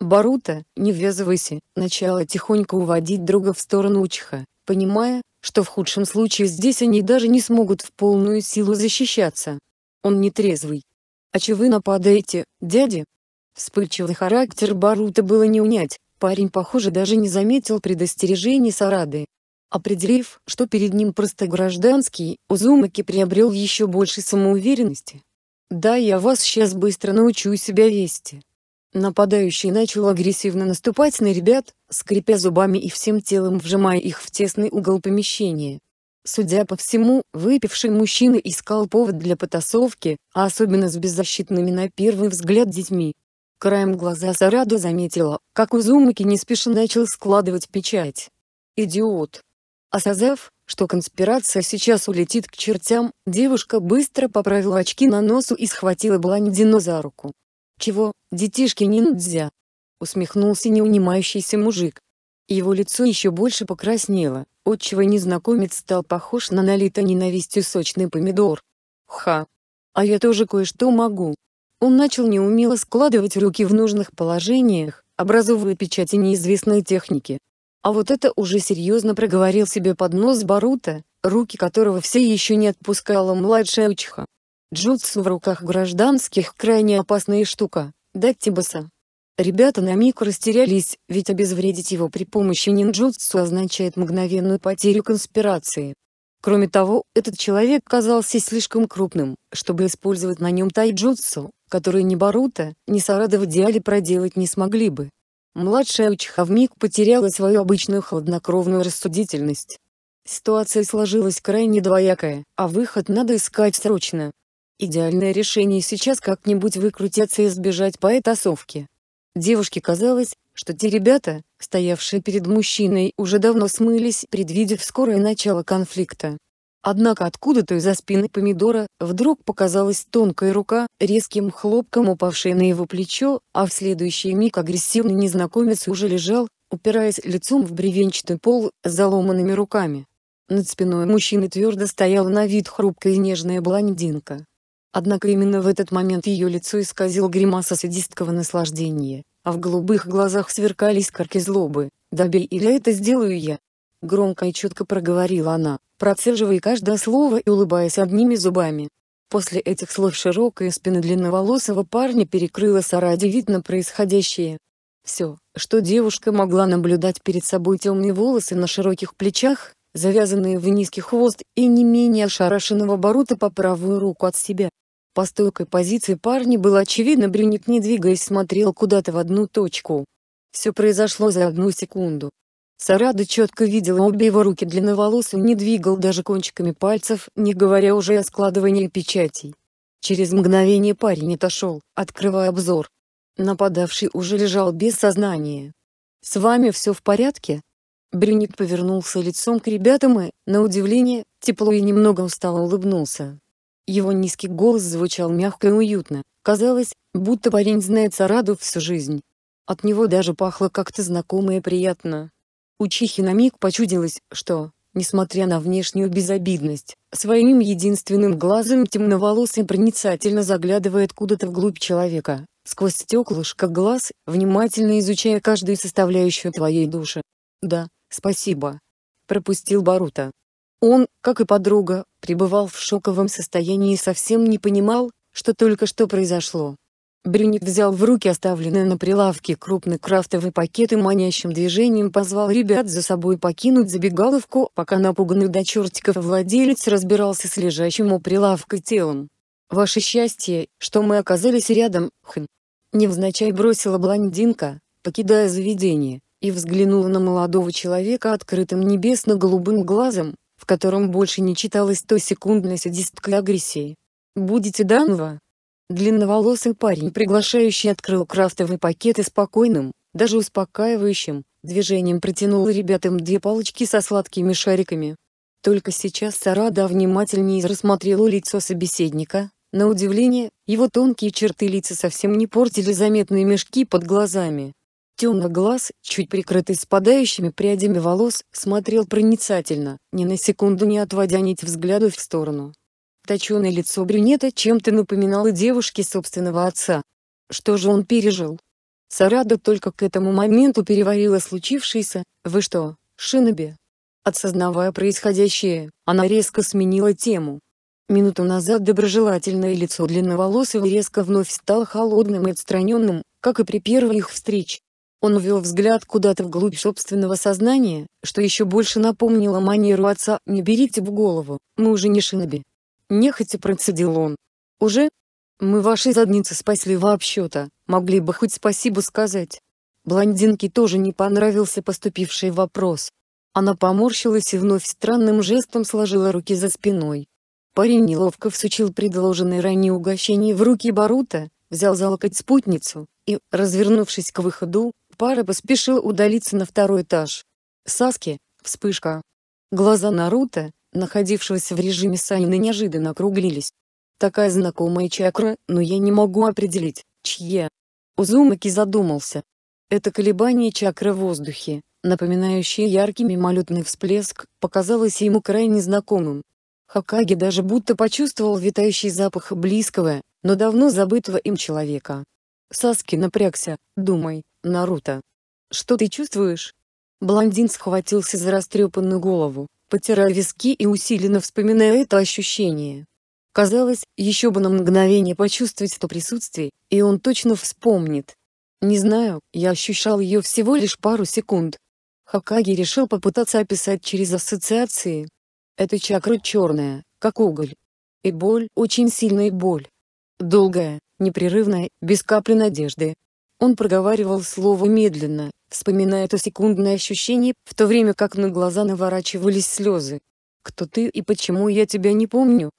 Speaker 1: Барута, не ввязывайся, начала тихонько уводить друга в сторону Учиха, понимая, что в худшем случае здесь они даже не смогут в полную силу защищаться. Он нетрезвый. «А че вы нападаете, дяди?» Вспыльчивый характер Барута было не унять, парень похоже даже не заметил предостережений Сарады. Определив, что перед ним просто гражданский, Узумаки приобрел еще больше самоуверенности. «Да я вас сейчас быстро научу себя вести». Нападающий начал агрессивно наступать на ребят, скрипя зубами и всем телом вжимая их в тесный угол помещения. Судя по всему, выпивший мужчина искал повод для потасовки, а особенно с беззащитными на первый взгляд детьми. Краем глаза Сарадо заметила, как Узумаки неспешно начал складывать печать. Идиот. Осознав, что конспирация сейчас улетит к чертям, девушка быстро поправила очки на носу и схватила блондина за руку. «Чего, детишки не ниндзя?» — усмехнулся неунимающийся мужик. Его лицо еще больше покраснело. Отчего незнакомец стал похож на налито ненавистью сочный помидор. Ха! А я тоже кое-что могу. Он начал неумело складывать руки в нужных положениях, образовывая печати неизвестной техники. А вот это уже серьезно проговорил себе под нос Барута, руки которого все еще не отпускала младшая учха. Джутсу в руках гражданских крайне опасная штука, дать Тибаса. Ребята на миг растерялись, ведь обезвредить его при помощи ниндзюцу означает мгновенную потерю конспирации. Кроме того, этот человек казался слишком крупным, чтобы использовать на нем тайджутсу, который ни Барута, ни Сарада в идеале проделать не смогли бы. Младшая Учиха вмиг потеряла свою обычную хладнокровную рассудительность. Ситуация сложилась крайне двоякая, а выход надо искать срочно. Идеальное решение сейчас как-нибудь выкрутиться и сбежать по этасовке. Девушке казалось, что те ребята, стоявшие перед мужчиной, уже давно смылись, предвидев скорое начало конфликта. Однако откуда-то из-за спины помидора вдруг показалась тонкая рука, резким хлопком упавшая на его плечо, а в следующий миг агрессивный незнакомец уже лежал, упираясь лицом в бревенчатый пол с заломанными руками. Над спиной мужчины твердо стояла на вид хрупкая и нежная блондинка. Однако именно в этот момент ее лицо исказило гримаса садистского наслаждения, а в голубых глазах сверкали искорки злобы. «Добей или это сделаю я?» Громко и четко проговорила она, процеживая каждое слово и улыбаясь одними зубами. После этих слов широкая спина длинноволосого парня перекрыла Сараде вид на происходящее. Все, что девушка могла наблюдать перед собой темные волосы на широких плечах, завязанные в низкий хвост и не менее ошарашенного оборота по правую руку от себя, по стойкой позиции парни было очевидно, Брюник не двигаясь смотрел куда-то в одну точку. Все произошло за одну секунду. Сарада четко видела обе его руки длинноволосый не двигал даже кончиками пальцев, не говоря уже о складывании печатей. Через мгновение парень отошел, открывая обзор. Нападавший уже лежал без сознания. «С вами все в порядке?» Брюник повернулся лицом к ребятам и, на удивление, тепло и немного устало улыбнулся. Его низкий голос звучал мягко и уютно. Казалось, будто парень знает Сараду всю жизнь. От него даже пахло как-то знакомо и приятно. Учихи на миг почудилось, что, несмотря на внешнюю безобидность, своим единственным глазом темноволосый проницательно заглядывает куда-то вглубь человека, сквозь стеклышко глаз, внимательно изучая каждую составляющую твоей души. «Да, спасибо», — пропустил Барута. Он, как и подруга, пребывал в шоковом состоянии и совсем не понимал, что только что произошло. Брюник взял в руки оставленный на прилавке крупный крафтовый пакет и манящим движением позвал ребят за собой покинуть забегаловку, пока напуганный до чертиков владелец разбирался с лежащим у прилавка телом. «Ваше счастье, что мы оказались рядом, хм!» Невзначай бросила блондинка, покидая заведение, и взглянула на молодого человека открытым небесно-голубым глазом, в котором больше не читалось той секундной садистской агрессии. «Будете Данва?» Длинноволосый парень, приглашающий, открыл крафтовый пакет и спокойным, даже успокаивающим, движением протянул ребятам две палочки со сладкими шариками. Только сейчас Сарада внимательнее рассмотрела лицо собеседника, на удивление, его тонкие черты лица совсем не портили заметные мешки под глазами. Темный глаз, чуть прикрытый спадающими прядями волос, смотрел проницательно, ни на секунду не отводя нить взгляду в сторону. Точеное лицо брюнета чем-то напоминало девушке собственного отца. Что же он пережил? Сарада только к этому моменту переварила случившееся. «Вы что, Шиноби?» Отсознавая происходящее, она резко сменила тему. Минуту назад доброжелательное лицо длинноволосого резко вновь стало холодным и отстраненным, как и при первой их встрече. Он ввел взгляд куда-то вглубь собственного сознания, что еще больше напомнило манеру отца «Не берите в голову, мы уже не шиноби». Нехотя процедил он. «Уже? Мы ваши задницы спасли вообще-то, могли бы хоть спасибо сказать». Блондинке тоже не понравился поступивший вопрос. Она поморщилась и вновь странным жестом сложила руки за спиной. Парень неловко всучил предложенное ранее угощение в руки Барута, взял за локоть спутницу и, развернувшись к выходу, Пара поспешил удалиться на второй этаж. Саски, вспышка. Глаза Наруто, находившегося в режиме Сайны, неожиданно округлились. Такая знакомая чакра, но я не могу определить, чья. Узумаки задумался. Это колебание чакры в воздухе, напоминающее яркий мимолетный всплеск, показалось ему крайне знакомым. Хакаги даже будто почувствовал витающий запах близкого, но давно забытого им человека. Саски напрягся, думай, Наруто. Что ты чувствуешь? Блондин схватился за растрепанную голову, потирая виски и усиленно вспоминая это ощущение. Казалось, еще бы на мгновение почувствовать то присутствие, и он точно вспомнит. Не знаю, я ощущал ее всего лишь пару секунд. Хакаги решил попытаться описать через ассоциации. Эта чакра черная, как уголь. И боль, очень сильная боль. Долгая, непрерывная, без капли надежды, он проговаривал слово медленно, вспоминая то секундное ощущение, в то время как на глаза наворачивались слезы. «Кто ты и почему я тебя не помню?»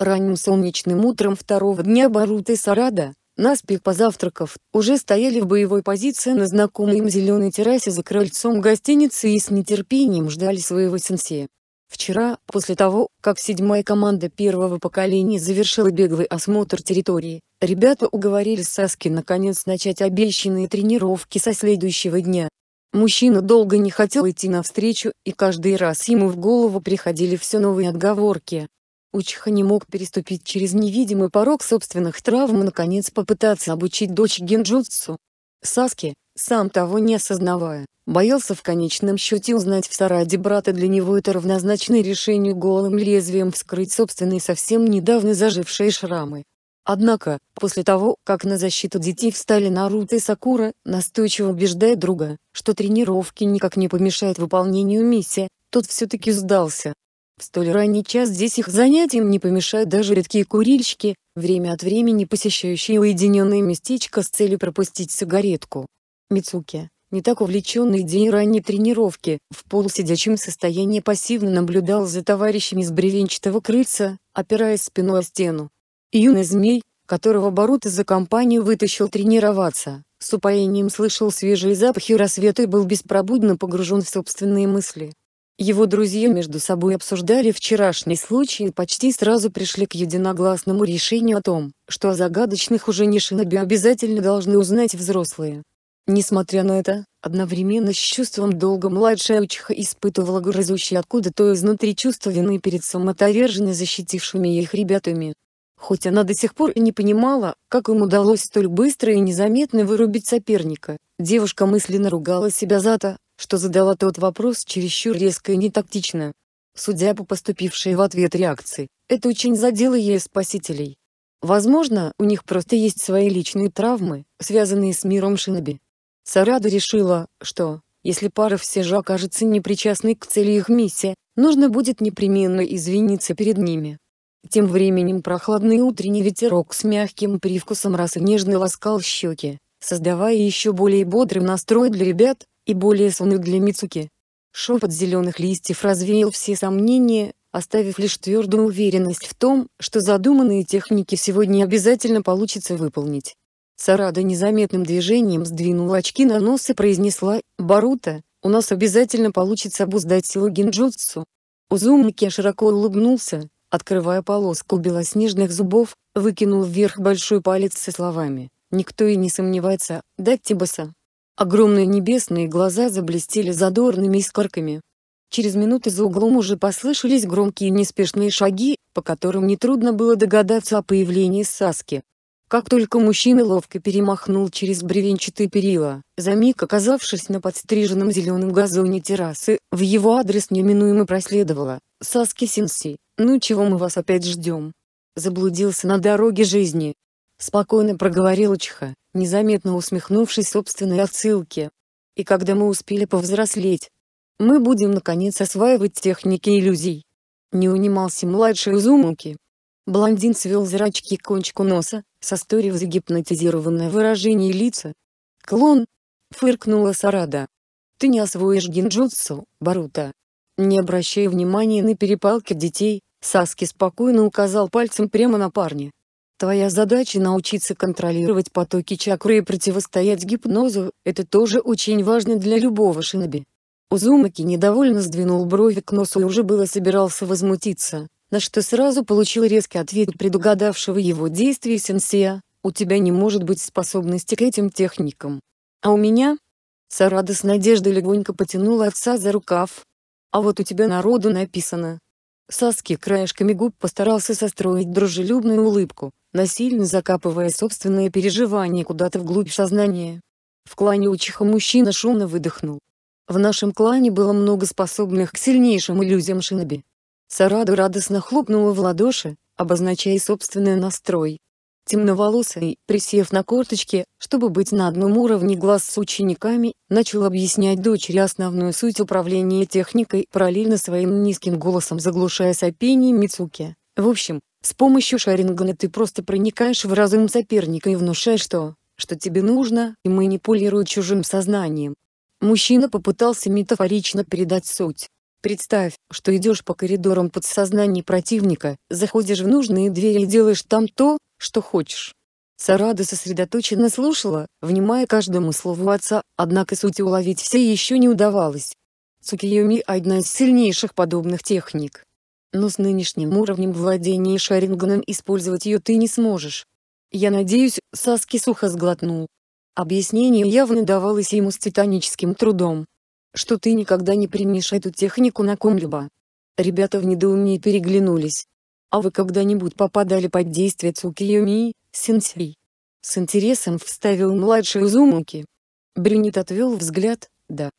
Speaker 1: Ранним солнечным утром второго дня Барут и Сарада, наспех позавтракав, уже стояли в боевой позиции на знакомой им зеленой террасе за крыльцом гостиницы и с нетерпением ждали своего сенсея. Вчера, после того, как седьмая команда первого поколения завершила беглый осмотр территории, ребята уговорили Саски наконец начать обещанные тренировки со следующего дня. Мужчина долго не хотел идти навстречу, и каждый раз ему в голову приходили все новые отговорки. Учиха не мог переступить через невидимый порог собственных травм и наконец попытаться обучить дочь генджутсу, Саски, сам того не осознавая, боялся в конечном счете узнать в Сараде брата для него это равнозначно решению голым лезвием вскрыть собственные совсем недавно зажившие шрамы. Однако, после того, как на защиту детей встали Наруто и Сакура, настойчиво убеждая друга, что тренировки никак не помешают выполнению миссии, тот все-таки сдался, в столь ранний час здесь их занятиям не помешают даже редкие курильщики, время от времени посещающие уединенное местечко с целью пропустить сигаретку. Мицуки, не так увлеченный идеей ранней тренировки, в полусидячем состоянии пассивно наблюдал за товарищами с бревенчатого крыльца, опираясь спиной о стену. юный змей, которого Барут за компанию вытащил тренироваться, с упоением слышал свежие запахи рассвета и был беспробудно погружен в собственные мысли. Его друзья между собой обсуждали вчерашний случай и почти сразу пришли к единогласному решению о том, что о загадочных уже не шиноби обязательно должны узнать взрослые. Несмотря на это, одновременно с чувством долга младшая учиха испытывала грызущее откуда-то изнутри чувство вины перед самоотверженно защитившими их ребятами. Хоть она до сих пор и не понимала, как им удалось столь быстро и незаметно вырубить соперника, девушка мысленно ругала себя за то, что задала тот вопрос чересчур резко и нетактично. Судя по поступившей в ответ реакции, это очень задело ее спасителей. Возможно, у них просто есть свои личные травмы, связанные с миром Шиноби. Сарада решила, что, если пара все же окажется непричастной к цели их миссии, нужно будет непременно извиниться перед ними. Тем временем прохладный утренний ветерок с мягким привкусом расы нежно ласкал щеки, создавая еще более бодрый настрой для ребят, и более сонных для Мицуки. Шепот зеленых листьев развеял все сомнения, оставив лишь твердую уверенность в том, что задуманные техники сегодня обязательно получится выполнить. Сарада незаметным движением сдвинула очки на нос и произнесла «Барута, у нас обязательно получится обуздать силу гинджутсу». Узумаки широко улыбнулся, открывая полоску белоснежных зубов, выкинул вверх большой палец со словами «Никто и не сомневается, Дактибаса, Огромные небесные глаза заблестели задорными искорками. Через минуты за углом уже послышались громкие неспешные шаги, по которым нетрудно было догадаться о появлении Саски. Как только мужчина ловко перемахнул через бревенчатые перила, за миг оказавшись на подстриженном зеленом газоне террасы, в его адрес неминуемо проследовало «Саски Синси, ну чего мы вас опять ждем?» Заблудился на дороге жизни, спокойно проговорил Чха, незаметно усмехнувшись собственной отсылке. И когда мы успели повзрослеть, мы будем наконец осваивать техники иллюзий. Не унимался младший Узумуки. Блондин свел зрачки к кончику носа, состарив загипнотизированное выражение лица. «Клон!» — фыркнула Сарада. «Ты не освоишь гинджутсу, Барута!» Не обращая внимания на перепалки детей, Саски спокойно указал пальцем прямо на парня. Твоя задача научиться контролировать потоки чакры и противостоять гипнозу, это тоже очень важно для любого шиноби. Узумаки недовольно сдвинул брови к носу и уже было собирался возмутиться, на что сразу получил резкий ответ предугадавшего его действий сенсея, «У тебя не может быть способности к этим техникам. А у меня?» Сарада с надеждой легонько потянула отца за рукав. «А вот у тебя народу написано, Саски краешками губ постарался состроить дружелюбную улыбку, насильно закапывая собственные переживания куда-то вглубь сознания. В клане Учиха мужчина шумно выдохнул. В нашем клане было много способных к сильнейшим иллюзиям шиноби. Сарада радостно хлопнула в ладоши, обозначая собственный настрой, Темноволосый, присев на корточки, чтобы быть на одном уровне глаз с учениками, начал объяснять дочери основную суть управления техникой, параллельно своим низким голосом заглушая сопение Мицуки. В общем, с помощью шарингана ты просто проникаешь в разум соперника и внушаешь то, что тебе нужно, и манипулируя чужим сознанием. Мужчина попытался метафорично передать суть. Представь, что идешь по коридорам подсознания противника, заходишь в нужные двери и делаешь там то, что хочешь». Сарада сосредоточенно слушала, внимая каждому слову отца, однако суть уловить все еще не удавалось. Цукиюми – одна из сильнейших подобных техник. Но с нынешним уровнем владения Шаринганом использовать ее ты не сможешь. Я надеюсь, Саски сухо сглотнул. Объяснение явно давалось ему с титаническим трудом. Что ты никогда не примешь эту технику на ком-либо. Ребята в недоумении переглянулись. А вы когда-нибудь попадали под действие Цукиyomi, сенсей? С интересом вставил младший Узумуки. Брюнет отвел взгляд, да.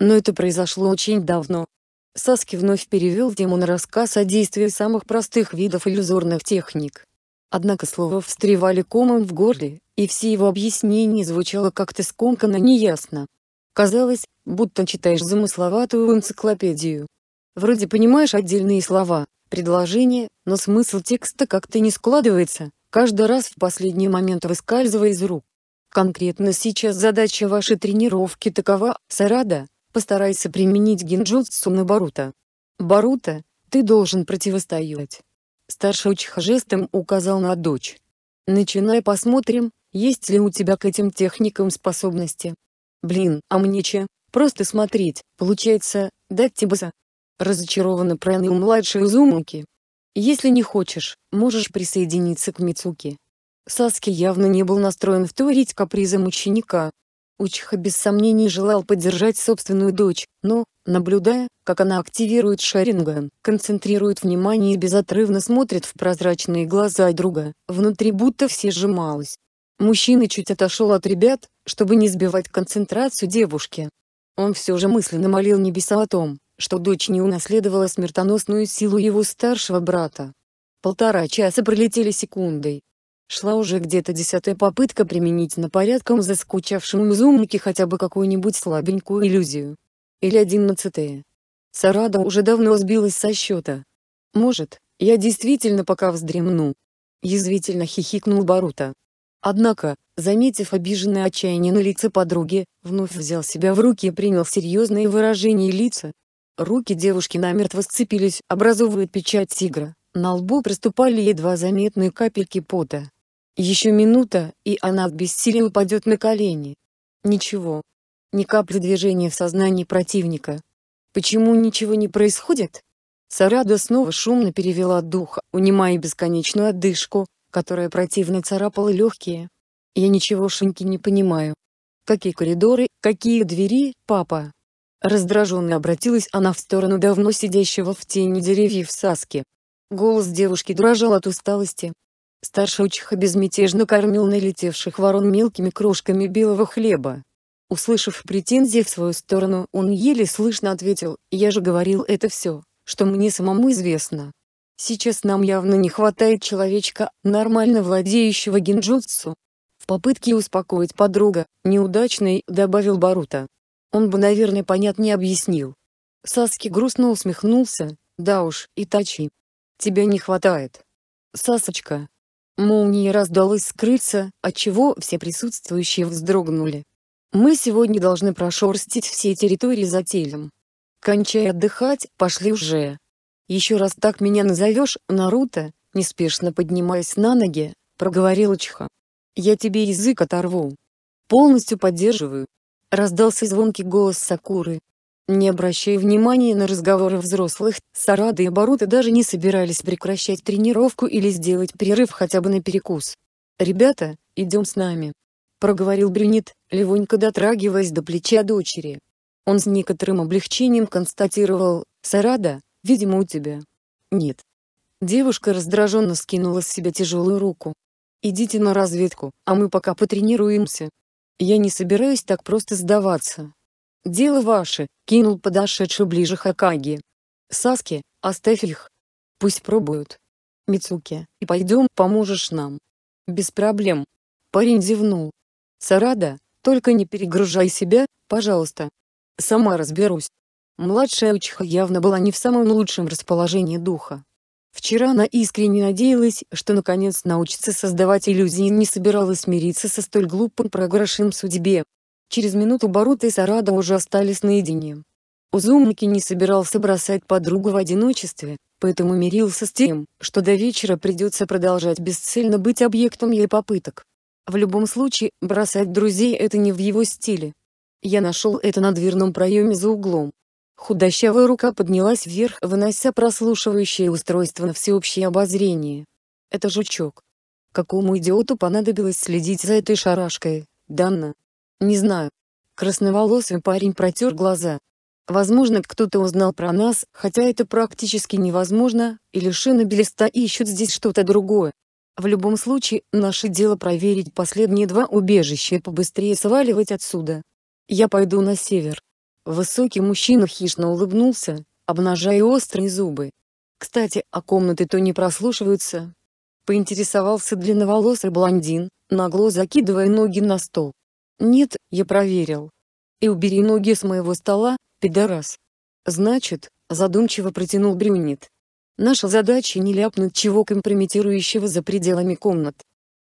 Speaker 1: Но это произошло очень давно. Саски вновь перевел тему на рассказ о действии самых простых видов иллюзорных техник. Однако слово встревали комом в горле, и все его объяснения звучало как-то скомканно неясно. Казалось, будто читаешь замысловатую энциклопедию. Вроде понимаешь отдельные слова, предложения, но смысл текста как-то не складывается, каждый раз в последний момент выскальзывая из рук. Конкретно сейчас задача вашей тренировки такова, Сарада, постарайся применить гинджутсу на Барута. Барута, ты должен противостоять. Старший Учиха жестом указал на дочь. Начинай посмотрим, есть ли у тебя к этим техникам способности. Блин, а мне че, просто смотреть, получается, дать тебе за? Разочарованно проянул младший Узумаки. Если не хочешь, можешь присоединиться к Мицуки. Саски явно не был настроен вторить капризам ученика. Учиха без сомнений желал поддержать собственную дочь, но, наблюдая, как она активирует Шаринган, концентрирует внимание и безотрывно смотрит в прозрачные глаза друга, внутри будто все сжималось. Мужчина чуть отошел от ребят, чтобы не сбивать концентрацию девушки. Он все же мысленно молил небеса о том, что дочь не унаследовала смертоносную силу его старшего брата. Полтора часа пролетели секундой. Шла уже где-то десятая попытка применить на порядком заскучавшем зумнике хотя бы какую-нибудь слабенькую иллюзию. Или одиннадцатая. Сарада уже давно сбилась со счета. «Может, я действительно пока вздремну», — язвительно хихикнул Барута. Однако, заметив обиженное отчаяние на лице подруги, вновь взял себя в руки и принял серьезные выражения лица, Руки девушки намертво сцепились, образовывая печать тигра. На лбу проступали едва заметные капельки пота. Еще минута, и она от бессилия упадет на колени. Ничего. Ни капли движения в сознании противника. Почему ничего не происходит? Сарада снова шумно перевела дух, унимая бесконечную отдышку, которая противно царапала легкие. «Я ничего, ничегошеньки не понимаю. Какие коридоры, какие двери, папа?» Раздраженно обратилась она в сторону давно сидящего в тени деревьев Саски. Голос девушки дрожал от усталости. Старший учиха безмятежно кормил налетевших ворон мелкими крошками белого хлеба. Услышав претензии в свою сторону, он еле слышно ответил, «Я же говорил это все, что мне самому известно. Сейчас нам явно не хватает человечка, нормально владеющего гинджутсу». В попытке успокоить подруга, неудачный, добавил Барута. Он бы, наверное, понятно не объяснил. Саски грустно усмехнулся. Да уж, и тачи. Тебя не хватает. Сасочка. Молнии раздалось скрыться, отчего все присутствующие вздрогнули. Мы сегодня должны прошерстить все территории за телем. Кончай отдыхать, пошли уже. Еще раз так меня назовешь, Наруто, неспешно поднимаясь на ноги, проговорила Чха. Я тебе язык оторву. Полностью поддерживаю, Раздался звонкий голос Сакуры. Не обращая внимания на разговоры взрослых, Сарада и Барута даже не собирались прекращать тренировку или сделать перерыв хотя бы на перекус. «Ребята, идем с нами», — проговорил Брюнет, левонько дотрагиваясь до плеча дочери. Он с некоторым облегчением констатировал, «Сарада, видимо у тебя». «Нет». Девушка раздраженно скинула с себя тяжелую руку. «Идите на разведку, а мы пока потренируемся», я не собираюсь так просто сдаваться. Дело ваше, кинул подошедший ближе Хакаги. Саски, оставь их. Пусть пробуют. Мицуки, и пойдем поможешь нам. Без проблем. Парень зевнул. Сарада, только не перегружай себя, пожалуйста. Сама разберусь. Младшая Учиха явно была не в самом лучшем расположении духа. Вчера она искренне надеялась, что наконец научится создавать иллюзии и не собиралась мириться со столь глупым проигрышем судьбе. Через минуту Барута и Сарада уже остались наедине. Узумники не собирался бросать подругу в одиночестве, поэтому мирился с тем, что до вечера придется продолжать бесцельно быть объектом ее попыток. В любом случае, бросать друзей это не в его стиле. Я нашел это на дверном проеме за углом. Худощавая рука поднялась вверх, вынося прослушивающее устройство на всеобщее обозрение. Это жучок. Какому идиоту понадобилось следить за этой шарашкой, Данна? Не знаю. Красноволосый парень протер глаза. Возможно, кто-то узнал про нас, хотя это практически невозможно, или Шина Белеста ищут здесь что-то другое. В любом случае, наше дело проверить последние два убежища и побыстрее сваливать отсюда. Я пойду на север. Высокий мужчина хищно улыбнулся, обнажая острые зубы. «Кстати, а комнаты-то не прослушиваются?» Поинтересовался длинноволосый блондин, нагло закидывая ноги на стол. «Нет, я проверил. И убери ноги с моего стола, пидорас!» «Значит, задумчиво протянул брюнет. Наша задача не ляпнуть чего компрометирующего за пределами комнат.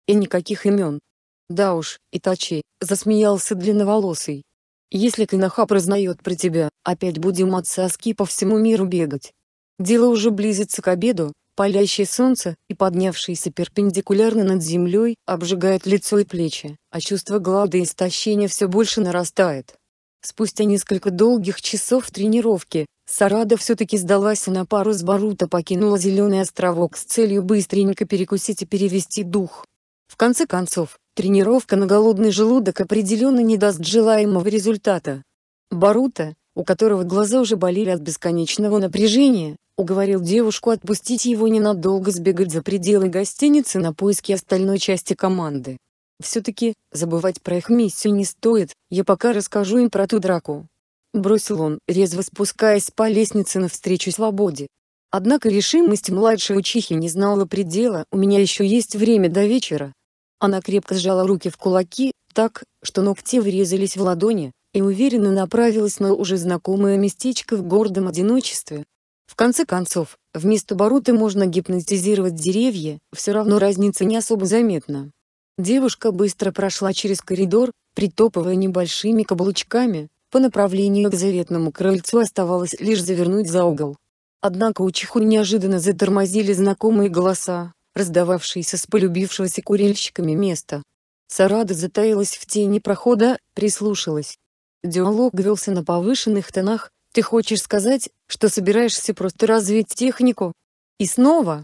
Speaker 1: И никаких имен. Да уж, и Итачи, засмеялся длинноволосый. Если Кинахаб разнает про тебя, опять будем от соски по всему миру бегать. Дело уже близится к обеду, палящее солнце, и поднявшееся перпендикулярно над землей, обжигает лицо и плечи, а чувство голода и истощения все больше нарастает. Спустя несколько долгих часов тренировки, Сарада все-таки сдалась и на пару с Барута покинула Зеленый островок с целью быстренько перекусить и перевести дух. В конце концов, Тренировка на голодный желудок определенно не даст желаемого результата. Барута, у которого глаза уже болели от бесконечного напряжения, уговорил девушку отпустить его ненадолго сбегать за пределы гостиницы на поиски остальной части команды. «Все-таки, забывать про их миссию не стоит, я пока расскажу им про ту драку». Бросил он, резво спускаясь по лестнице навстречу свободе. Однако решимость младшего Чихи не знала предела, у меня еще есть время до вечера. Она крепко сжала руки в кулаки, так, что ногти врезались в ладони, и уверенно направилась на уже знакомое местечко в гордом одиночестве. В конце концов, вместо Баруты можно гипнотизировать деревья, все равно разница не особо заметна. Девушка быстро прошла через коридор, притопывая небольшими каблучками, по направлению к заветному крыльцу оставалось лишь завернуть за угол. Однако у Чиху неожиданно затормозили знакомые голоса раздававшийся с полюбившегося курильщиками места. Сарада затаилась в тени прохода, прислушалась. Диалог велся на повышенных тонах, ты хочешь сказать, что собираешься просто развить технику? И снова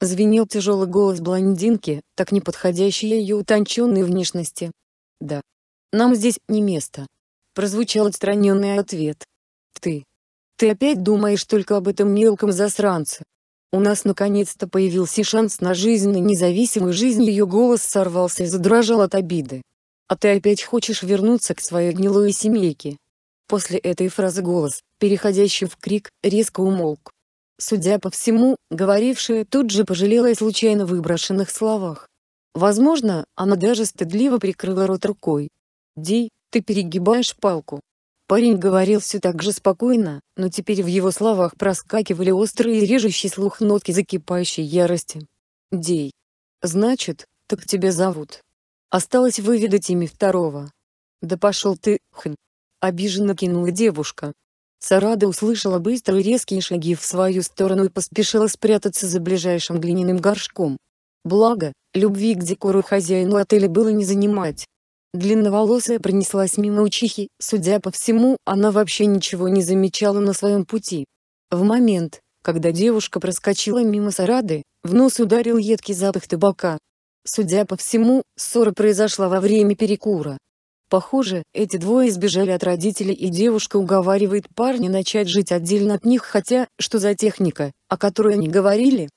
Speaker 1: звенел тяжелый голос блондинки, так не подходящий ее утонченной внешности. Да. Нам здесь не место. Прозвучал отстраненный ответ. Ты. Ты опять думаешь только об этом мелком засранце. У нас наконец-то появился шанс на жизнь и независимую жизнь. Ее голос сорвался и задрожал от обиды. А ты опять хочешь вернуться к своей гнилой семейке? После этой фразы голос, переходящий в крик, резко умолк. Судя по всему, говорившая тут же пожалела о случайно выброшенных словах. Возможно, она даже стыдливо прикрыла рот рукой. «Дей, ты перегибаешь палку», Парень говорил все так же спокойно, но теперь в его словах проскакивали острые и режущие слух нотки закипающей ярости. «Дей. Значит, так тебя зовут. Осталось выведать имя второго». «Да пошел ты, хн!» Обиженно кинула девушка. Сарада услышала быстрые резкие шаги в свою сторону и поспешила спрятаться за ближайшим глиняным горшком. Благо, любви к декору хозяину отеля было не занимать. Длинноволосая пронеслась мимо учихи, судя по всему, она вообще ничего не замечала на своем пути. В момент, когда девушка проскочила мимо Сарады, в нос ударил едкий запах табака. Судя по всему, ссора произошла во время перекура. Похоже, эти двое сбежали от родителей и девушка уговаривает парня начать жить отдельно от них хотя, что за техника, о которой они говорили?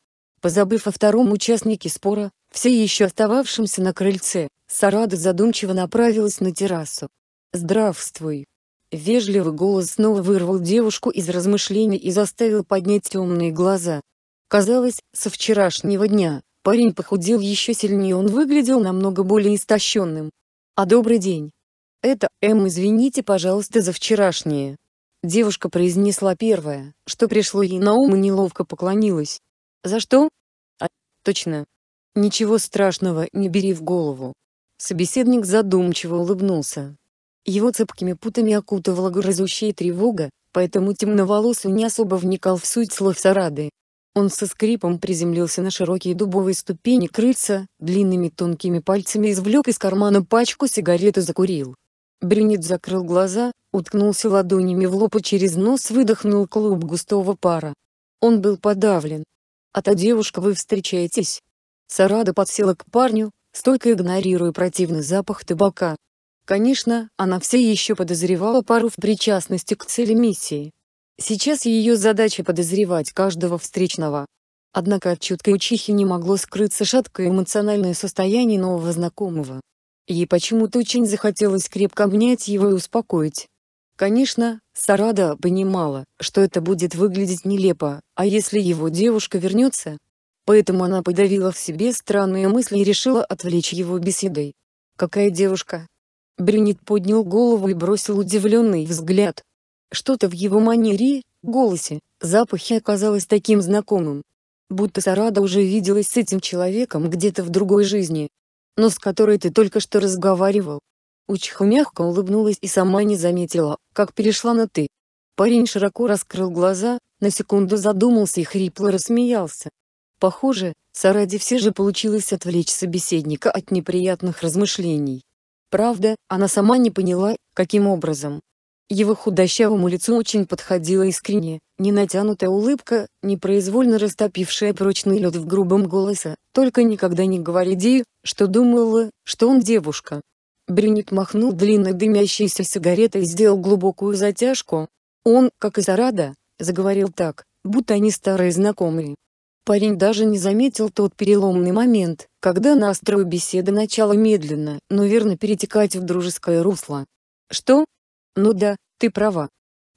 Speaker 1: Позабыв о втором участнике спора, все еще остававшимся на крыльце, Сарада задумчиво направилась на террасу. «Здравствуй!» Вежливый голос снова вырвал девушку из размышлений и заставил поднять темные глаза. Казалось, со вчерашнего дня парень похудел еще сильнее, он выглядел намного более истощенным. «А добрый день!» «Это, М, извините, пожалуйста, за вчерашнее!» Девушка произнесла первое, что пришло ей на ум и неловко поклонилась. «За что?» «А, точно, «Ничего страшного, не бери в голову». Собеседник задумчиво улыбнулся. Его цепкими путами окутывала грызущая тревога, поэтому темноволосый не особо вникал в суть слов Сарады. Он со скрипом приземлился на широкие дубовые ступени крыльца, длинными тонкими пальцами извлек из кармана пачку сигарет и закурил. Брюнет закрыл глаза, уткнулся ладонями в лоб и через нос выдохнул клуб густого пара. Он был подавлен. «А та девушка вы встречаетесь?» Сарада подсела к парню, стойко игнорируя противный запах табака. Конечно, она все еще подозревала пару в причастности к цели миссии. Сейчас ее задача подозревать каждого встречного. Однако от чуткой учихи не могло скрыться шаткое эмоциональное состояние нового знакомого. Ей почему-то очень захотелось крепко обнять его и успокоить. Конечно, Сарада понимала, что это будет выглядеть нелепо, а если его девушка вернется, Поэтому она подавила в себе странные мысли и решила отвлечь его беседой. «Какая девушка?» Брюнет поднял голову и бросил удивленный взгляд. Что-то в его манере, голосе, запахе оказалось таким знакомым. Будто Сарада уже виделась с этим человеком где-то в другой жизни. Но с которой ты только что разговаривал. Учха мягко улыбнулась и сама не заметила, как перешла на «ты». Парень широко раскрыл глаза, на секунду задумался и хрипло рассмеялся, Похоже, Саради все же получилось отвлечь собеседника от неприятных размышлений. Правда, она сама не поняла, каким образом. Его худощавому лицу очень подходила искренне, не натянутая улыбка, непроизвольно растопившая прочный лед в грубом голосе, только никогда не говори Ди, что думала, что он девушка. Брюнет махнул длинной дымящейся сигаретой и сделал глубокую затяжку. Он, как и Сарада, заговорил так, будто они старые знакомые. Парень даже не заметил тот переломный момент, когда настрой беседы начала медленно, но верно перетекать в дружеское русло. «Что? Ну да, ты права.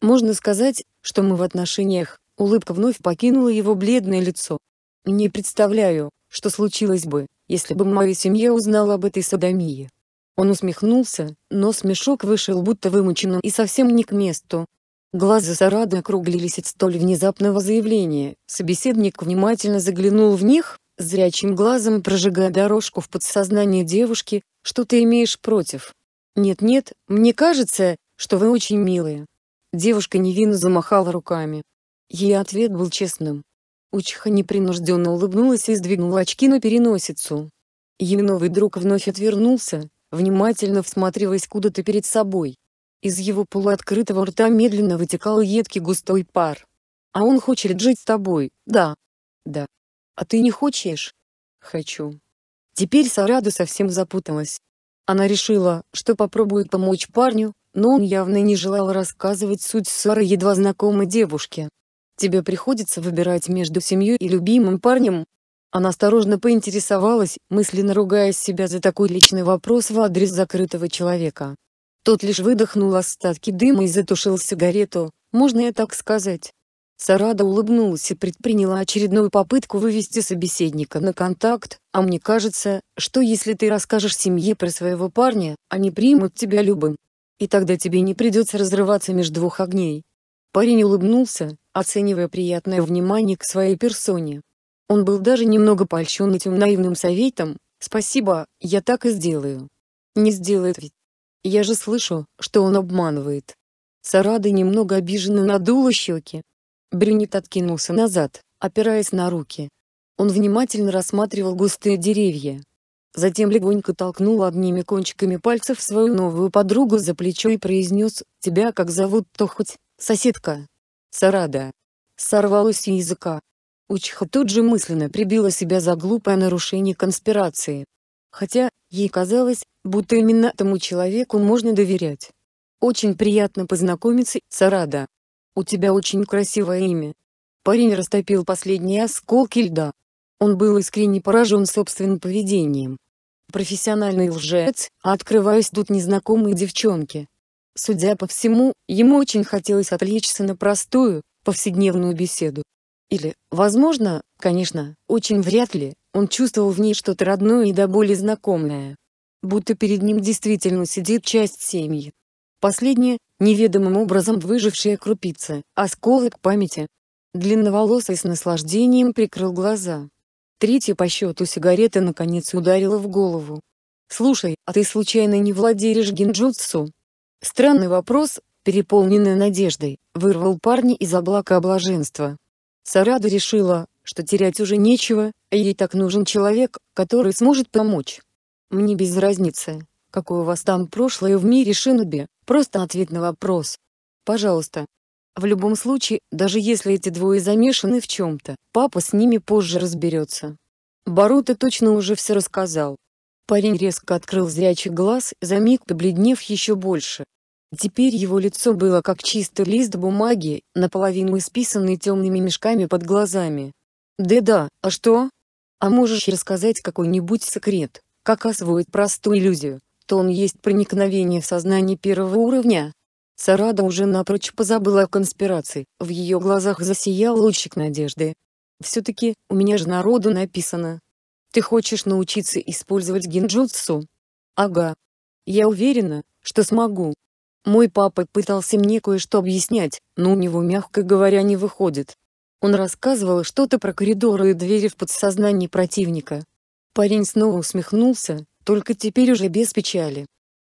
Speaker 1: Можно сказать, что мы в отношениях». Улыбка вновь покинула его бледное лицо. «Не представляю, что случилось бы, если бы моя семья узнала об этой садомии». Он усмехнулся, но смешок вышел будто вымученным и совсем не к месту, Глаза Сарада округлились от столь внезапного заявления, собеседник внимательно заглянул в них, зрячим глазом прожигая дорожку в подсознание девушки, что ты имеешь против. «Нет-нет, мне кажется, что вы очень милые». Девушка невинно замахала руками. Ей ответ был честным. Учиха непринужденно улыбнулась и сдвинула очки на переносицу. Ее новый друг вновь отвернулся, внимательно всматриваясь куда-то перед собой. Из его полуоткрытого рта медленно вытекал едкий густой пар. «А он хочет жить с тобой, да?» «Да». «А ты не хочешь?» «Хочу». Теперь Сарада совсем запуталась. Она решила, что попробует помочь парню, но он явно не желал рассказывать суть ссоры едва знакомой девушке. «Тебе приходится выбирать между семьей и любимым парнем?» Она осторожно поинтересовалась, мысленно ругая себя за такой личный вопрос в адрес закрытого человека. Тот лишь выдохнул остатки дыма и затушил сигарету, можно и так сказать. Сарада улыбнулась и предприняла очередную попытку вывести собеседника на контакт, а мне кажется, что если ты расскажешь семье про своего парня, они примут тебя любым. И тогда тебе не придется разрываться между двух огней. Парень улыбнулся, оценивая приятное внимание к своей персоне. Он был даже немного польщен этим наивным советом, спасибо, я так и сделаю. Не сделает ведь. Я же слышу, что он обманывает. Сарада немного обиженно надула щеки. Брюнет откинулся назад, опираясь на руки. Он внимательно рассматривал густые деревья. Затем легонько толкнул одними кончиками пальцев свою новую подругу за плечо и произнес «Тебя как зовут-то хоть, соседка?» «Сарада». Сорвалось языка. Учха тут же мысленно прибила себя за глупое нарушение конспирации хотя ей казалось, будто именно тому человеку можно доверять. «Очень приятно познакомиться, Сарада. У тебя очень красивое имя». Парень растопил последние осколки льда. Он был искренне поражен собственным поведением. Профессиональный лжец, а открываясь тут незнакомые девчонки. Судя по всему, ему очень хотелось отвлечься на простую, повседневную беседу, или, возможно, конечно, очень вряд ли, он чувствовал в ней что-то родное и до боли знакомое. Будто перед ним действительно сидит часть семьи. Последняя, неведомым образом выжившая крупица, осколок памяти. Длинноволосый с наслаждением прикрыл глаза. Третья по счету сигарета наконец ударила в голову. «Слушай, а ты случайно не владеешь гинджутсу?» Странный вопрос, переполненный надеждой, вырвал парня из облака блаженства. Сарада решила, что терять уже нечего, а ей так нужен человек, который сможет помочь. «Мне без разницы, какое у вас там прошлое в мире Шиноби, просто ответ на вопрос. Пожалуйста». В любом случае, даже если эти двое замешаны в чем-то, папа с ними позже разберется. Барута точно уже все рассказал. Парень резко открыл зрячий глаз, за миг побледнев еще больше, Теперь его лицо было как чистый лист бумаги, наполовину исписанный темными мешками под глазами. «Да-да, а что? А можешь рассказать какой-нибудь секрет, как освоить простую иллюзию, то он есть проникновение в сознание первого уровня?» Сарада уже напрочь позабыла о конспирации, в ее глазах засиял лучик надежды. «Все-таки, у меня же народу написано. Ты хочешь научиться использовать гинджутсу?» «Ага. Я уверена, что смогу, мой папа пытался мне кое-что объяснять, но у него, мягко говоря, не выходит. Он рассказывал что-то про коридоры и двери в подсознании противника. Парень снова усмехнулся, только теперь уже без печали.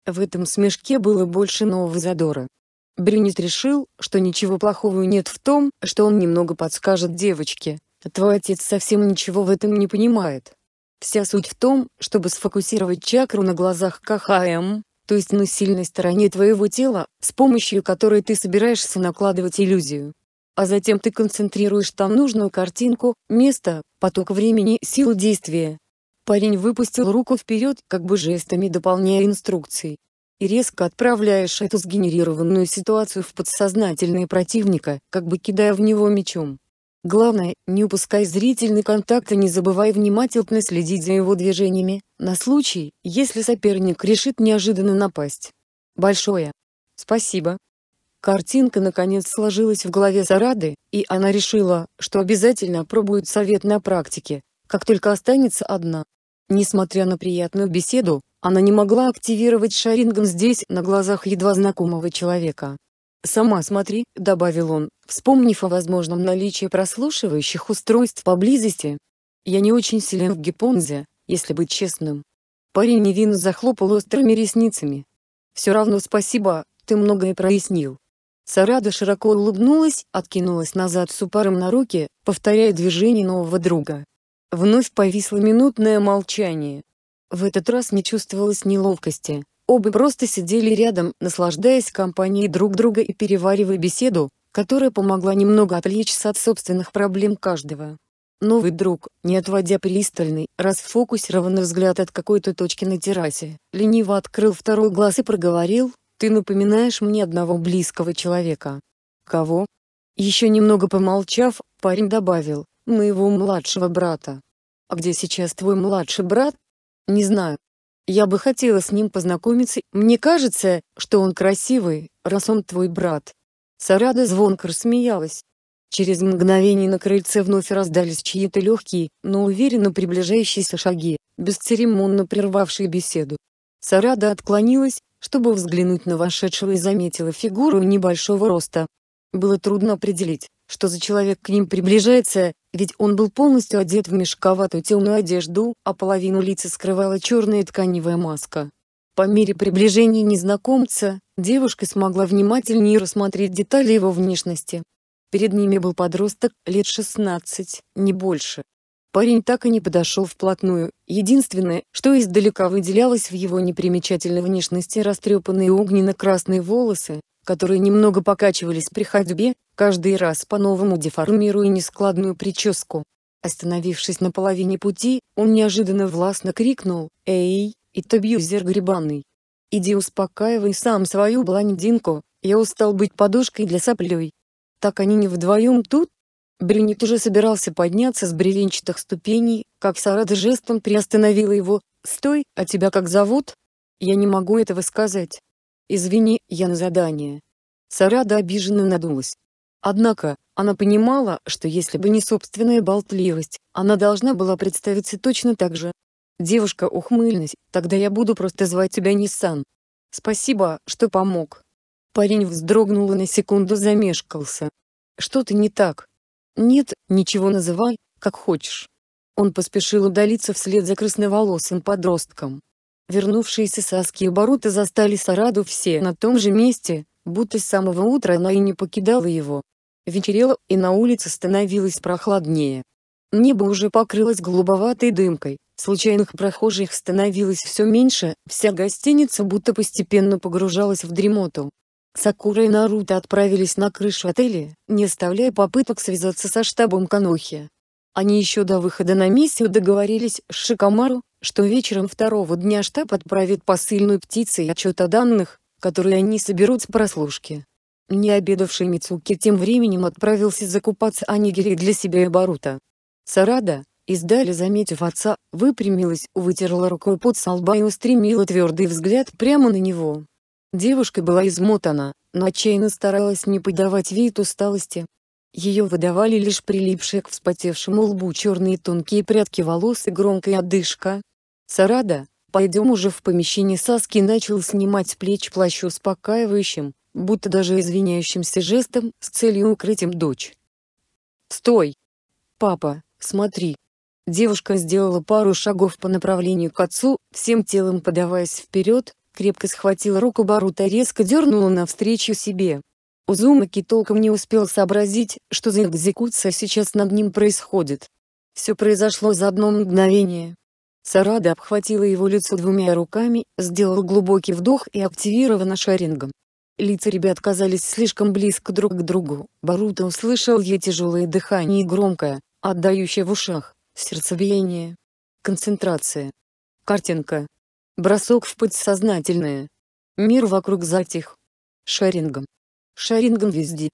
Speaker 1: В этом смешке было больше нового задора. Брюнет решил, что ничего плохого нет в том, что он немного подскажет девочке. Твой отец совсем ничего в этом не понимает. Вся суть в том, чтобы сфокусировать чакру на глазах КХМ, то есть на сильной стороне твоего тела, с помощью которой ты собираешься накладывать иллюзию. А затем ты концентрируешь там нужную картинку, место, поток времени, силу действия. Парень выпустил руку вперед, как бы жестами дополняя инструкции. И резко отправляешь эту сгенерированную ситуацию в подсознательное противника, как бы кидая в него мечом. Главное, не упускай зрительный контакт и не забывай внимательно следить за его движениями, на случай, если соперник решит неожиданно напасть. Большое. Спасибо. Картинка наконец сложилась в голове Сарады, и она решила, что обязательно пробует совет на практике, как только останется одна. Несмотря на приятную беседу, она не могла активировать шарингом здесь на глазах едва знакомого человека. «Сама смотри», — добавил он, вспомнив о возможном наличии прослушивающих устройств поблизости. «Я не очень силен в гипонзе, если быть честным». Парень невинно захлопал острыми ресницами. «Все равно спасибо, ты многое прояснил». Сарада широко улыбнулась, откинулась назад с упором на руки, повторяя движение нового друга. Вновь повисло минутное молчание. В этот раз не чувствовалось неловкости, Оба просто сидели рядом, наслаждаясь компанией друг друга и переваривая беседу, которая помогла немного отвлечься от собственных проблем каждого. Новый друг, не отводя пристальный, расфокусированный взгляд от какой-то точки на террасе, лениво открыл второй глаз и проговорил, «Ты напоминаешь мне одного близкого человека». «Кого?» Еще немного помолчав, парень добавил, «Моего младшего брата». «А где сейчас твой младший брат?» «Не знаю, я бы хотела с ним познакомиться. Мне кажется, что он красивый, раз он твой брат». Сарада звонко рассмеялась. Через мгновение на крыльце вновь раздались чьи-то легкие, но уверенно приближающиеся шаги, бесцеремонно прервавшие беседу. Сарада отклонилась, чтобы взглянуть на вошедшего и заметила фигуру небольшого роста. Было трудно определить, что за человек к ним приближается, ведь он был полностью одет в мешковатую темную одежду, а половину лица скрывала черная тканевая маска. По мере приближения незнакомца, девушка смогла внимательнее рассмотреть детали его внешности. Перед ними был подросток, лет 16, не больше. Парень так и не подошел вплотную, единственное, что издалека выделялось в его непримечательной внешности растрепанные огненно-красные волосы, которые немного покачивались при ходьбе, каждый раз по-новому деформируя нескладную прическу. Остановившись на половине пути, он неожиданно властно крикнул «Эй, это бьюзер грибаный! Иди успокаивай сам свою блондинку, я устал быть подушкой для соплей!» Так они не вдвоем тут? Брюнет уже собирался подняться с бревенчатых ступеней, как Сарада жестом приостановила его «Стой, а тебя как зовут?» «Я не могу этого сказать. Извини, я на задание». Сарада обиженно надулась. Однако, она понимала, что если бы не собственная болтливость, она должна была представиться точно так же. «Девушка ухмыльнась, тогда я буду просто звать тебя Ниссан. Спасибо, что помог». Парень вздрогнул и на секунду замешкался. «Что-то не так?» «Нет, ничего называй, как хочешь». Он поспешил удалиться вслед за красноволосым подростком. Вернувшиеся Саски и обороты застали Сараду все на том же месте, будто с самого утра она и не покидала его. Вечерело, и на улице становилось прохладнее. Небо уже покрылось голубоватой дымкой, случайных прохожих становилось все меньше, вся гостиница будто постепенно погружалась в дремоту. Сакура и Наруто отправились на крышу отеля, не оставляя попыток связаться со штабом Канохи. Они еще до выхода на миссию договорились с Шикамару, что вечером второго дня штаб отправит посыльную птице и отчет о данных, которые они соберут с прослушки. Не обедавший Мицуки тем временем отправился закупаться анигири для себя и Барута. Сарада, издали заметив отца, выпрямилась, вытерла рукой под со и устремила твердый взгляд прямо на него. Девушка была измотана, но отчаянно старалась не подавать вид усталости. Ее выдавали лишь прилипшие к вспотевшему лбу черные тонкие прядки волос и громкая одышка. Сарада, Пойдем уже в помещение Саски начал снимать с плеч плащ успокаивающим, будто даже извиняющимся жестом, с целью укрыть им дочь. «Стой! Папа, смотри!» Девушка сделала пару шагов по направлению к отцу, всем телом подаваясь вперед, крепко схватила руку Барута резко дернула навстречу себе. Узумаки толком не успел сообразить, что за экзекуция сейчас над ним происходит. Все произошло за одно мгновение. Сарада обхватила его лицо двумя руками, сделал глубокий вдох и активирована шарингом. Лица ребят казались слишком близко друг к другу. Барута услышал ей тяжелое дыхание и громкое, отдающее в ушах, сердцебиение. Концентрация. Картинка. Бросок в подсознательное. Мир вокруг затих. Шарингом. Шарингом везде.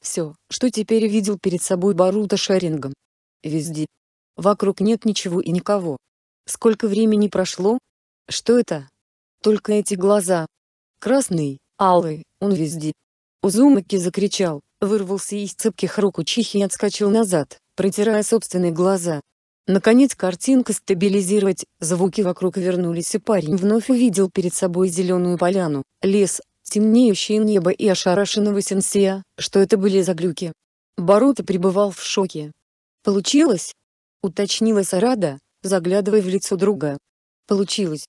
Speaker 1: Все, что теперь видел перед собой Барута шарингом. Везде. Вокруг нет ничего и никого. Сколько времени прошло? Что это? Только эти глаза. Красный, алый, он везде. Узумаки закричал, вырвался из цепких рук учихи и отскочил назад, протирая собственные глаза. Наконец картинка стабилизировать, звуки вокруг вернулись и парень вновь увидел перед собой зеленую поляну, лес, темнеющее небо и ошарашенного сенсея, что это были за глюки. Барута пребывал в шоке. «Получилось?» — уточнила Сарада, заглядывая в лицо друга. Получилось.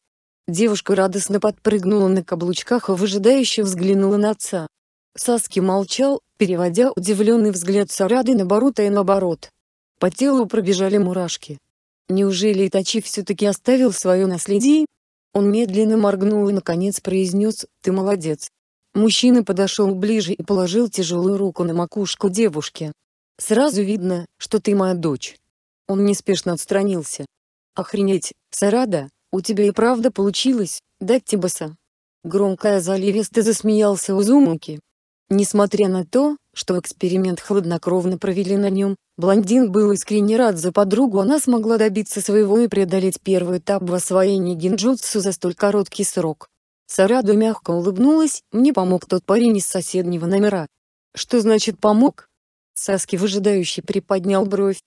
Speaker 1: Девушка радостно подпрыгнула на каблучках и выжидающе взглянула на отца. Саски молчал, переводя удивленный взгляд Сарады на Боруто и наоборот. По телу пробежали мурашки. Неужели Итачи все-таки оставил свое наследие? Он медленно моргнул и наконец произнес «Ты молодец». Мужчина подошел ближе и положил тяжелую руку на макушку девушки. «Сразу видно, что ты моя дочь». Он неспешно отстранился. «Охренеть, Сарада, у тебя и правда получилось, да Тибаса?» Громкая и заливисто засмеялся Узумаки. Несмотря на то, что эксперимент хладнокровно провели на нем, блондин был искренне рад за подругу она смогла добиться своего и преодолеть первый этап в освоении гинджутсу за столь короткий срок. Сарада мягко улыбнулась, мне помог тот парень из соседнего номера. «Что значит помог?» Саски выжидающий приподнял бровь,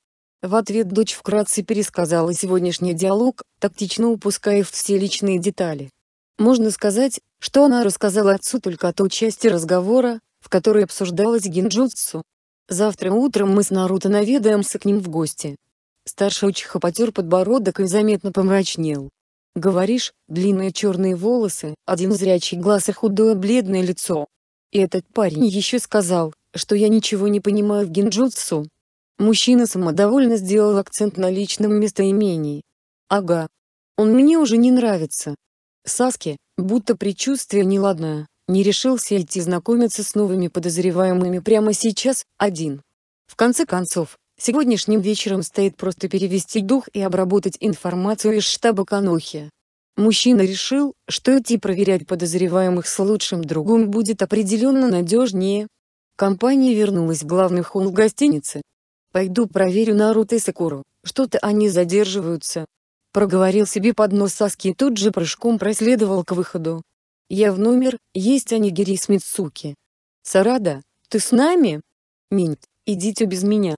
Speaker 1: в ответ дочь вкратце пересказала сегодняшний диалог, тактично упуская все личные детали. Можно сказать, что она рассказала отцу только о той части разговора, в которой обсуждалось гинджутсу. «Завтра утром мы с Наруто наведаемся к ним в гости». Старший учиха потер подбородок и заметно помрачнел. «Говоришь, длинные черные волосы, один зрячий глаз и худое бледное лицо». И этот парень еще сказал, что я ничего не понимаю в гинджутсу, Мужчина самодовольно сделал акцент на личном местоимении. Ага. Он мне уже не нравится. Саске, будто предчувствие неладное, не решился идти знакомиться с новыми подозреваемыми прямо сейчас, один. В конце концов, сегодняшним вечером стоит просто перевести дух и обработать информацию из штаба Канохи. Мужчина решил, что идти проверять подозреваемых с лучшим другом будет определенно надежнее. Компания вернулась в главный холл гостиницы, «Пойду проверю Наруто и Сакуру, что-то они задерживаются». Проговорил себе под нос Саски и тут же прыжком проследовал к выходу. «Я в номер, есть Анигири с Мицуки. Сарада, ты с нами?» «Минт, идите без меня.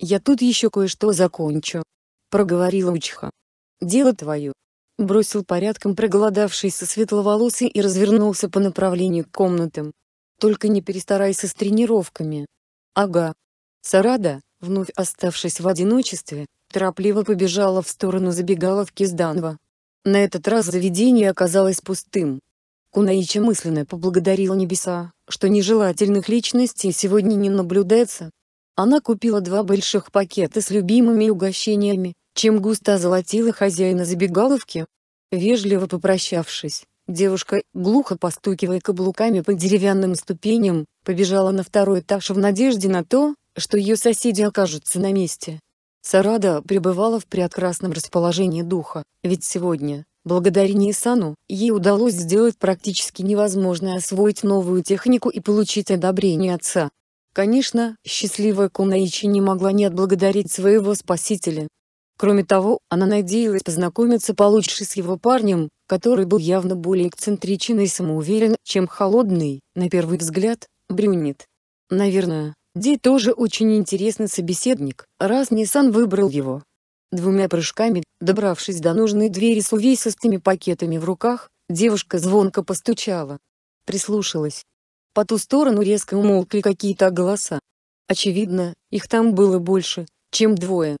Speaker 1: Я тут еще кое-что закончу», — проговорила Учиха. «Дело твое». Бросил порядком проголодавшийся светловолосый и развернулся по направлению к комнатам. «Только не перестарайся с тренировками». «Ага. Сарада, Вновь оставшись в одиночестве, торопливо побежала в сторону забегаловки Зданова. На этот раз заведение оказалось пустым. Кунаича мысленно поблагодарила небеса, что нежелательных личностей сегодня не наблюдается. Она купила два больших пакета с любимыми угощениями, чем густо озолотила хозяина забегаловки. Вежливо попрощавшись, девушка, глухо постукивая каблуками по деревянным ступеням, побежала на второй этаж в надежде на то, что ее соседи окажутся на месте. Сарада пребывала в прекрасном расположении духа, ведь сегодня, благодаря Нисану, ей удалось сделать практически невозможное освоить новую технику и получить одобрение отца. Конечно, счастливая Кунаичи не могла не отблагодарить своего спасителя. Кроме того, она надеялась познакомиться получше с его парнем, который был явно более эксцентричен и самоуверен, чем холодный, на первый взгляд, брюнет. Наверное, Ди тоже очень интересный собеседник, раз Nissan выбрал его. Двумя прыжками, добравшись до нужной двери с увесистыми пакетами в руках, девушка звонко постучала. Прислушалась. По ту сторону резко умолкли какие-то голоса. Очевидно, их там было больше, чем двое.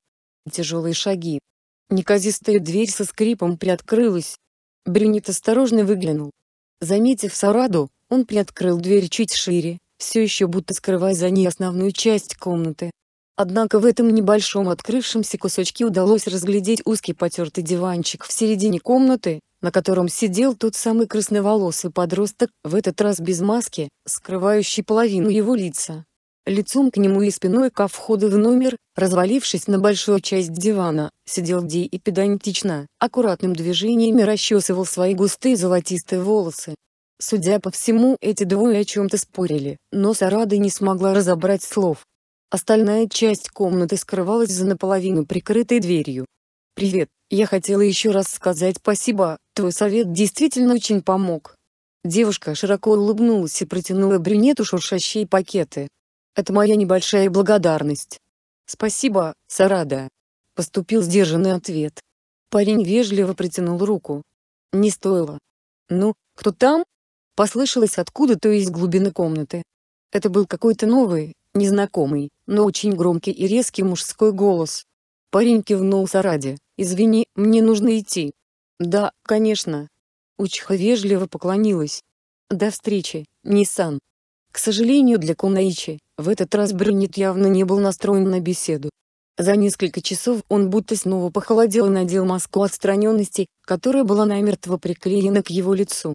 Speaker 1: Тяжелые шаги. Неказистая дверь со скрипом приоткрылась. Брюнет осторожно выглянул. Заметив Сараду, он приоткрыл дверь чуть шире, все еще будто скрывая за ней основную часть комнаты. Однако в этом небольшом открывшемся кусочке удалось разглядеть узкий потертый диванчик в середине комнаты, на котором сидел тот самый красноволосый подросток, в этот раз без маски, скрывающий половину его лица. Лицом к нему и спиной ко входу в номер, развалившись на большую часть дивана, сидел Дей и педантично, аккуратным движениями расчесывал свои густые золотистые волосы, Судя по всему, эти двое о чем-то спорили, но Сарада не смогла разобрать слов. Остальная часть комнаты скрывалась за наполовину прикрытой дверью. «Привет, я хотела еще раз сказать спасибо, твой совет действительно очень помог». Девушка широко улыбнулась и протянула брюнету шуршащие пакеты. «Это моя небольшая благодарность». «Спасибо, Сарада», — поступил сдержанный ответ. Парень вежливо протянул руку. «Не стоило». «Ну, кто там?» послышалось откуда-то из глубины комнаты. Это был какой-то новый, незнакомый, но очень громкий и резкий мужской голос. Парень кивнул Сараде, «Извини, мне нужно идти». «Да, конечно». Учха вежливо поклонилась. «До встречи, Ниссан». К сожалению для Кунаичи, в этот раз Брюнет явно не был настроен на беседу. За несколько часов он будто снова похолодел и надел маску отстраненности, которая была намертво приклеена к его лицу.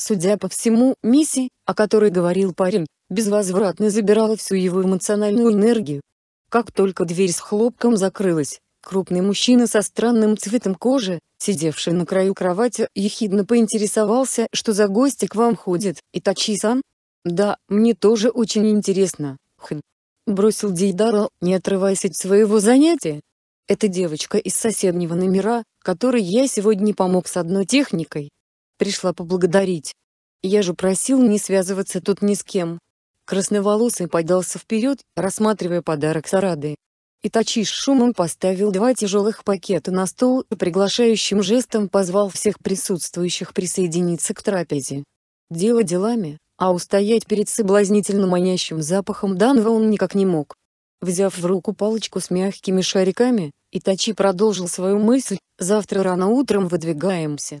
Speaker 1: Судя по всему, миссия, о которой говорил парень, безвозвратно забирала всю его эмоциональную энергию. Как только дверь с хлопком закрылась, крупный мужчина со странным цветом кожи, сидевший на краю кровати, ехидно поинтересовался, что за гости к вам ходят, и Тачи-сан? Да, мне тоже очень интересно, хм. Бросил Дейдара, не отрываясь от своего занятия. Это девочка из соседнего номера, которой я сегодня помог с одной техникой, Пришла поблагодарить. Я же просил не связываться тут ни с кем. Красноволосый подался вперед, рассматривая подарок Сарады. Итачиш шумом поставил два тяжелых пакета на стол и приглашающим жестом позвал всех присутствующих присоединиться к трапезе. Дело делами, а устоять перед соблазнительно манящим запахом Данва он никак не мог. Взяв в руку палочку с мягкими шариками, Итачи продолжил свою мысль, завтра рано утром выдвигаемся.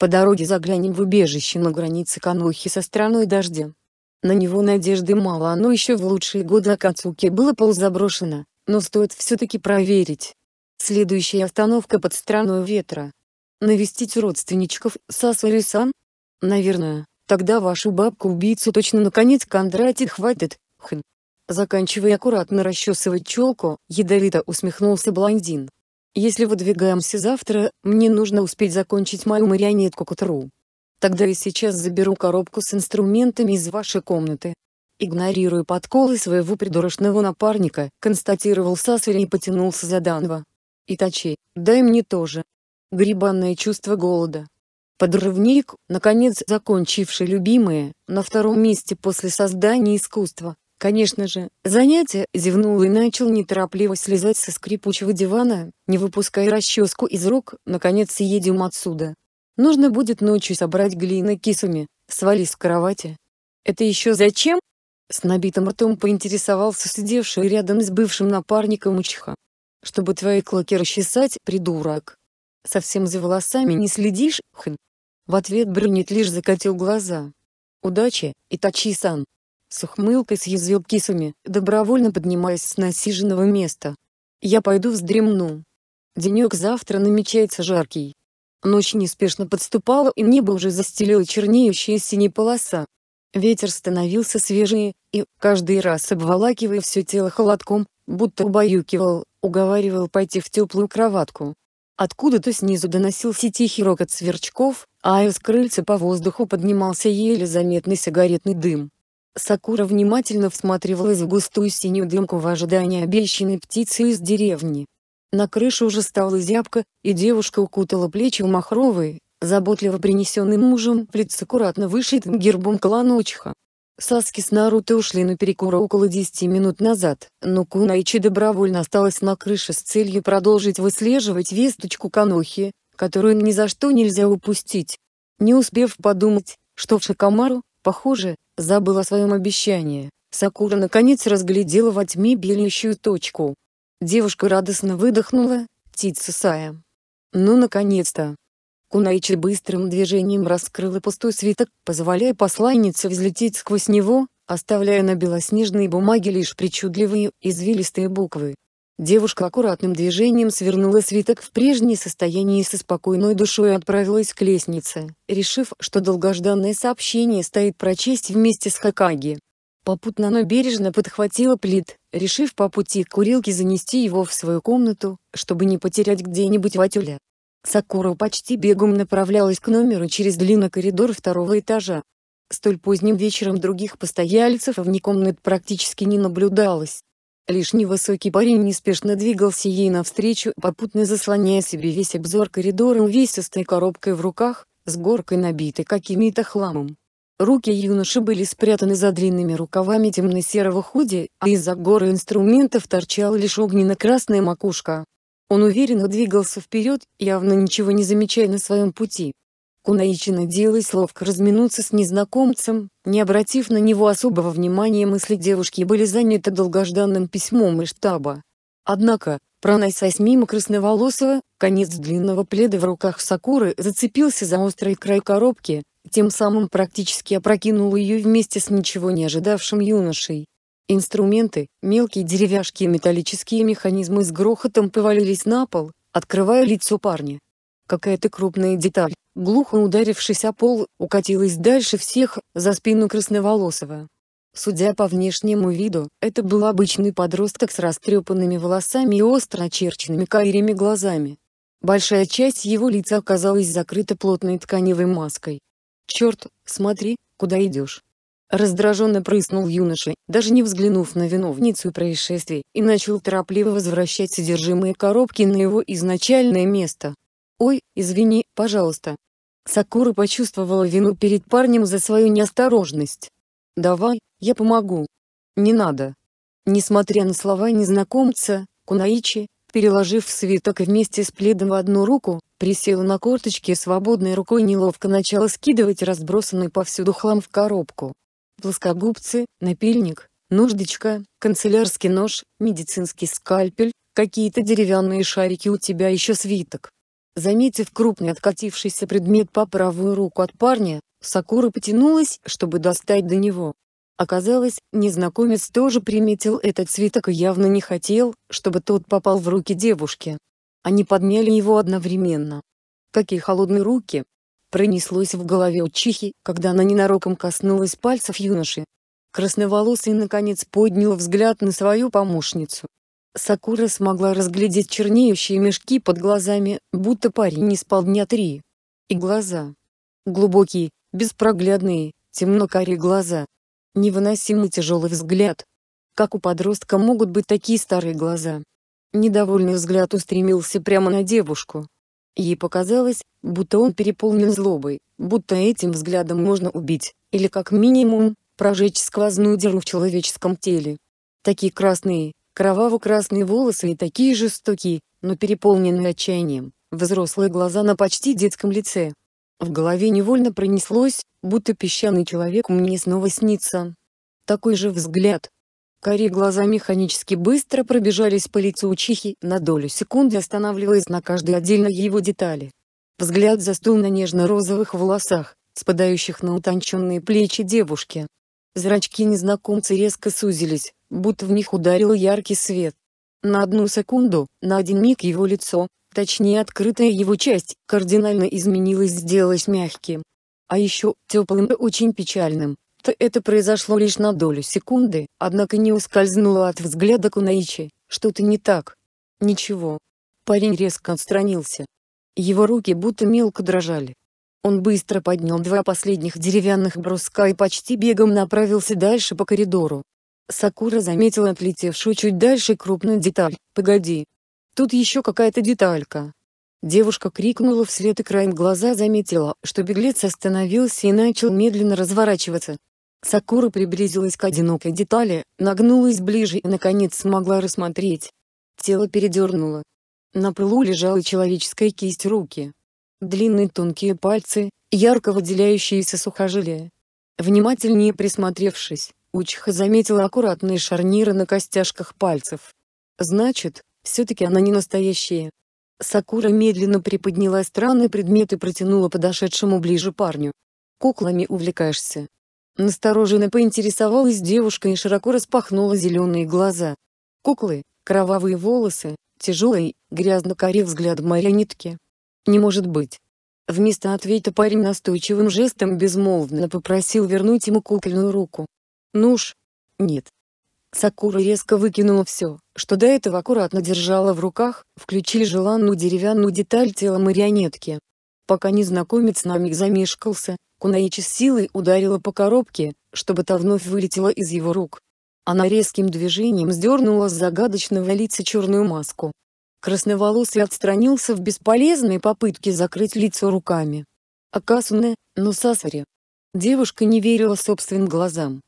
Speaker 1: По дороге заглянем в убежище на границе Канохи со страной дождя. На него надежды мало, оно еще в лучшие годы Акацуки было полузаброшено, но стоит все-таки проверить. Следующая остановка под страной ветра. Навестить родственничков Сасари-сан? Наверное, тогда вашу бабку-убийцу точно наконец Кондрати хватит, хм. Заканчивая аккуратно расчесывать челку, ядовито усмехнулся блондин. Если выдвигаемся завтра, мне нужно успеть закончить мою марионетку к утру. Тогда я сейчас заберу коробку с инструментами из вашей комнаты. Игнорируя подколы своего придурочного напарника, констатировал Сасари и потянулся за Данва. Итачи, дай мне тоже. Грибанное чувство голода. Подрывник, наконец закончивший любимое на втором месте после создания искусства. Конечно же, занятие зевнул и начал неторопливо слезать со скрипучего дивана, не выпуская расческу из рук, наконец едем отсюда. Нужно будет ночью собрать глины кисами, свали с кровати. Это еще зачем? С набитым ртом поинтересовался сидевший рядом с бывшим напарником Учха. Чтобы твои клоки расчесать, придурок. Совсем за волосами не следишь, хм. В ответ Брюнет лишь закатил глаза. Удачи, Итачи-сан. С ухмылкой съязвил кисами, добровольно поднимаясь с насиженного места. «Я пойду вздремну. Денек завтра намечается жаркий». Ночь неспешно подступала и небо уже застелила чернеющая синяя полоса. Ветер становился свежее, и, каждый раз обволакивая все тело холодком, будто убаюкивал, уговаривал пойти в теплую кроватку. Откуда-то снизу доносился тихий рокот сверчков, а из крыльца по воздуху поднимался еле заметный сигаретный дым. Сакура внимательно всматривалась в густую синюю дымку в ожидании обещанной птицы из деревни. На крыше уже стало зябко, и девушка укутала плечи в махровые, заботливо принесенным мужем плед с аккуратно вышитым гербом клана Учха. Саски с Наруто ушли на перекур около 10 минут назад, но Кунаичи добровольно осталась на крыше с целью продолжить выслеживать весточку Канохи, которую ни за что нельзя упустить. Не успев подумать, что в шакамару, похоже, забыл о своем обещании. Сакура наконец разглядела во тьме белеющую точку. Девушка радостно выдохнула, птица Сая. Ну наконец-то. Кунаичи быстрым движением раскрыла пустой свиток, позволяя посланнице взлететь сквозь него, оставляя на белоснежной бумаге лишь причудливые, извилистые буквы. Девушка аккуратным движением свернула свиток в прежнее состояние и со спокойной душой отправилась к лестнице, решив, что долгожданное сообщение стоит прочесть вместе с Хакаги. Попутно она бережно подхватила плит, решив по пути к курилке занести его в свою комнату, чтобы не потерять где-нибудь Ватюля. Сакура почти бегом направлялась к номеру через длинный коридор второго этажа. Столь поздним вечером других постояльцев вне комнат практически не наблюдалось. Лишь невысокий парень неспешно двигался ей навстречу, попутно заслоняя себе весь обзор коридора увесистой коробкой в руках, с горкой набитой какими-то хламом. Руки юноши были спрятаны за длинными рукавами темно-серого худи, а из-за горы инструментов торчала лишь огненно-красная макушка. Он уверенно двигался вперед, явно ничего не замечая на своем пути. Кунаичи надеялась ловко разминуться с незнакомцем, не обратив на него особого внимания мысли девушки были заняты долгожданным письмом из штаба. Однако, проносясь мимо красноволосого, конец длинного пледа в руках Сакуры зацепился за острый край коробки, тем самым практически опрокинул ее вместе с ничего не ожидавшим юношей. Инструменты, мелкие деревяшки и металлические механизмы с грохотом повалились на пол, открывая лицо парня. Какая-то крупная деталь, глухо ударившись о пол, укатилась дальше всех, за спину Красноволосова. Судя по внешнему виду, это был обычный подросток с растрепанными волосами и остро очерченными карими глазами. Большая часть его лица оказалась закрыта плотной тканевой маской. «Черт, смотри, куда идешь!» Раздраженно прыснул юноша, даже не взглянув на виновницу происшествий, и начал торопливо возвращать содержимое коробки на его изначальное место. «Ой, извини, пожалуйста, Сакура почувствовала вину перед парнем за свою неосторожность. «Давай, я помогу». «Не надо». Несмотря на слова незнакомца, Кунаичи, переложив свиток вместе с пледом в одну руку, присела на корточки и свободной рукой неловко начала скидывать разбросанный повсюду хлам в коробку. Плоскогубцы, напильник, нуждочка, канцелярский нож, медицинский скальпель, какие-то деревянные шарики у тебя еще свиток. Заметив крупный откатившийся предмет по правую руку от парня, Сакура потянулась, чтобы достать до него. Оказалось, незнакомец тоже приметил этот цветок и явно не хотел, чтобы тот попал в руки девушки. Они подняли его одновременно. Какие холодные руки! Пронеслось в голове у Чихи, когда она ненароком коснулась пальцев юноши. Красноволосый наконец поднял взгляд на свою помощницу. Сакура смогла разглядеть чернеющие мешки под глазами, будто парень не спал дня три. И глаза. Глубокие, беспроглядные, темно-карие глаза. Невыносимо тяжелый взгляд. Как у подростка могут быть такие старые глаза? Недовольный взгляд устремился прямо на девушку. Ей показалось, будто он переполнен злобой, будто этим взглядом можно убить, или как минимум, прожечь сквозную дыру в человеческом теле. Такие красные, Кроваво-красные волосы и такие жестокие, но переполненные отчаянием, взрослые глаза на почти детском лице. В голове невольно пронеслось, будто песчаный человек мне снова снится. Такой же взгляд. Кори глаза механически быстро пробежались по лицу учихи, на долю секунды останавливаясь на каждой отдельной его детали. Взгляд застыл на нежно-розовых волосах, спадающих на утонченные плечи девушки, Зрачки незнакомца резко сузились, будто в них ударил яркий свет. На одну секунду, на один миг его лицо, точнее открытая его часть, кардинально изменилась, сделалось мягким. А еще теплым и очень печальным. То это произошло лишь на долю секунды, однако не ускользнуло от взгляда Кунаичи, что-то не так. Ничего. Парень резко отстранился. Его руки будто мелко дрожали. Он быстро поднял два последних деревянных бруска и почти бегом направился дальше по коридору. Сакура заметила отлетевшую чуть дальше крупную деталь. «Погоди! Тут еще какая-то деталька!» Девушка крикнула вслед и краем глаза заметила, что беглец остановился и начал медленно разворачиваться. Сакура приблизилась к одинокой детали, нагнулась ближе и наконец смогла рассмотреть. Тело передернуло. На пылу лежала человеческая кисть руки длинные тонкие пальцы, ярко выделяющиеся сухожилия. Внимательнее присмотревшись, Учха заметила аккуратные шарниры на костяшках пальцев. Значит, все-таки она не настоящая. Сакура медленно приподняла странный предмет и протянула подошедшему ближе парню. «Куклами увлекаешься». Настороженно поинтересовалась девушка и широко распахнула зеленые глаза. Куклы, кровавые волосы, тяжелый, грязно-корей взгляд марионетки, не может быть. Вместо ответа парень настойчивым жестом безмолвно попросил вернуть ему кукольную руку. Нуж? Ну нет. Сакура резко выкинула все, что до этого аккуратно держала в руках, включили желанную деревянную деталь тела марионетки. Пока незнакомец на миг замешкался, Кунаичи силой ударила по коробке, чтобы та вновь вылетела из его рук. Она резким движением сдернула с загадочного лица черную маску. Красноволосый отстранился в бесполезной попытке закрыть лицо руками. Акасуне, но Сасари. Девушка не верила собственным глазам.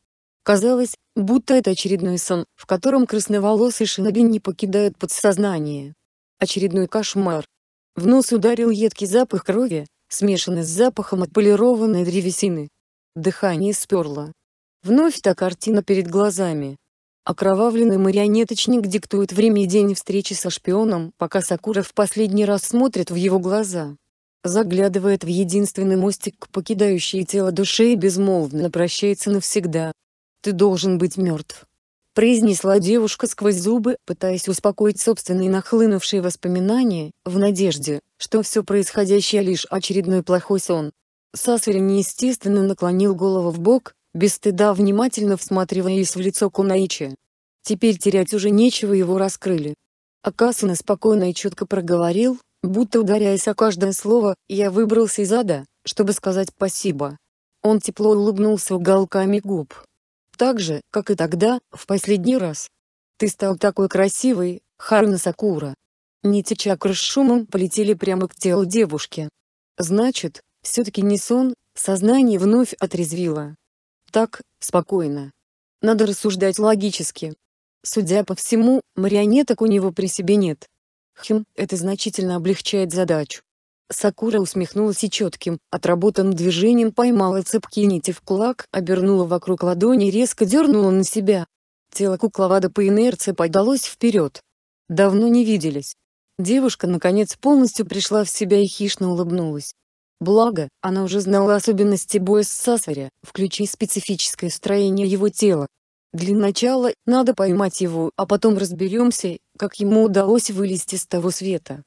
Speaker 1: Казалось, будто это очередной сон, в котором красноволосый шиноби не покидает подсознание. Очередной кошмар. В нос ударил едкий запах крови, смешанный с запахом отполированной древесины. Дыхание сперло. Вновь та картина перед глазами. Окровавленный марионеточник диктует время и день встречи со шпионом, пока Сакура в последний раз смотрит в его глаза. Заглядывает в единственный мостик, покидающий тело души и безмолвно прощается навсегда. «Ты должен быть мертв», — произнесла девушка сквозь зубы, пытаясь успокоить собственные нахлынувшие воспоминания, в надежде, что все происходящее лишь очередной плохой сон. Сасури неестественно наклонил голову в бок, без стыда внимательно всматриваясь в лицо Кунаичи. Теперь терять уже нечего его раскрыли. Акасуна спокойно и четко проговорил, будто ударяясь о каждое слово, я выбрался из ада, чтобы сказать спасибо. Он тепло улыбнулся уголками губ. Так же, как и тогда, в последний раз. Ты стал такой красивой, Харуна Сакура. Нити чакры с шумом полетели прямо к телу девушки. Значит, все-таки не сон, сознание вновь отрезвило так, спокойно. Надо рассуждать логически. Судя по всему, марионеток у него при себе нет. Хм, это значительно облегчает задачу. Сакура усмехнулась и четким, отработанным движением поймала цепкие нити в кулак, обернула вокруг ладони и резко дернула на себя. Тело кукловада по инерции подалось вперед. Давно не виделись. Девушка наконец полностью пришла в себя и хищно улыбнулась. Благо, она уже знала особенности боя с Сасаря, включая специфическое строение его тела. Для начала, надо поймать его, а потом разберемся, как ему удалось вылезти с того света.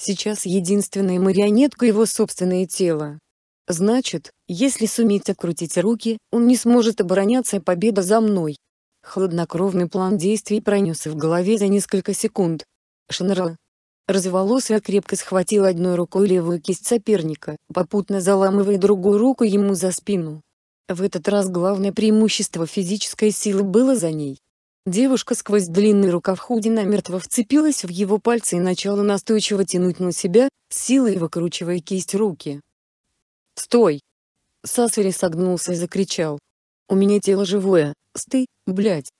Speaker 1: Сейчас единственная марионетка его собственное тело. Значит, если суметь открутить руки, он не сможет обороняться, а победа за мной. Хладнокровный план действий пронесся в голове за несколько секунд. Шанра, Разволосая крепко схватил одной рукой левую кисть соперника, попутно заламывая другую руку ему за спину. В этот раз главное преимущество физической силы было за ней. Девушка сквозь длинный рукав худи намертво вцепилась в его пальцы и начала настойчиво тянуть на себя, силой выкручивая кисть руки. «Стой!» Сасари согнулся и закричал. «У меня тело живое, сты, блядь!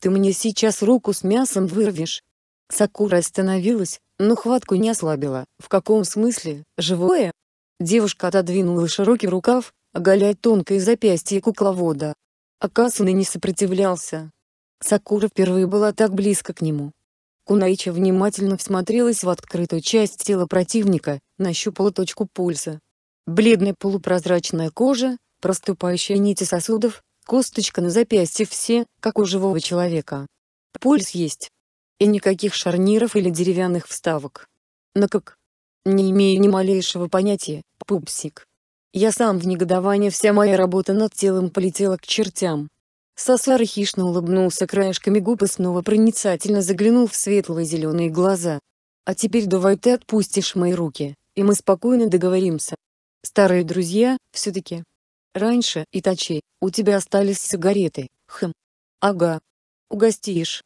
Speaker 1: Ты мне сейчас руку с мясом вырвешь!» Сакура остановилась, но хватку не ослабила. В каком смысле, живое? Девушка отодвинула широкий рукав, оголяя тонкое запястье кукловода. Акасуны не сопротивлялся. Сакура впервые была так близко к нему. Кунаича внимательно всмотрелась в открытую часть тела противника, нащупала точку пульса. Бледная полупрозрачная кожа, проступающие нити сосудов, косточка на запястье все, как у живого человека. Пульс есть и никаких шарниров или деревянных вставок. Но как? Не имею ни малейшего понятия, пупсик. Я сам в негодовании, вся моя работа над телом полетела к чертям. Сосар хищно улыбнулся краешками губ и снова проницательно заглянул в светлые зеленые глаза. «А теперь давай ты отпустишь мои руки, и мы спокойно договоримся. Старые друзья, все-таки. Раньше, Итачи, у тебя остались сигареты, хм. Ага. Угостишь».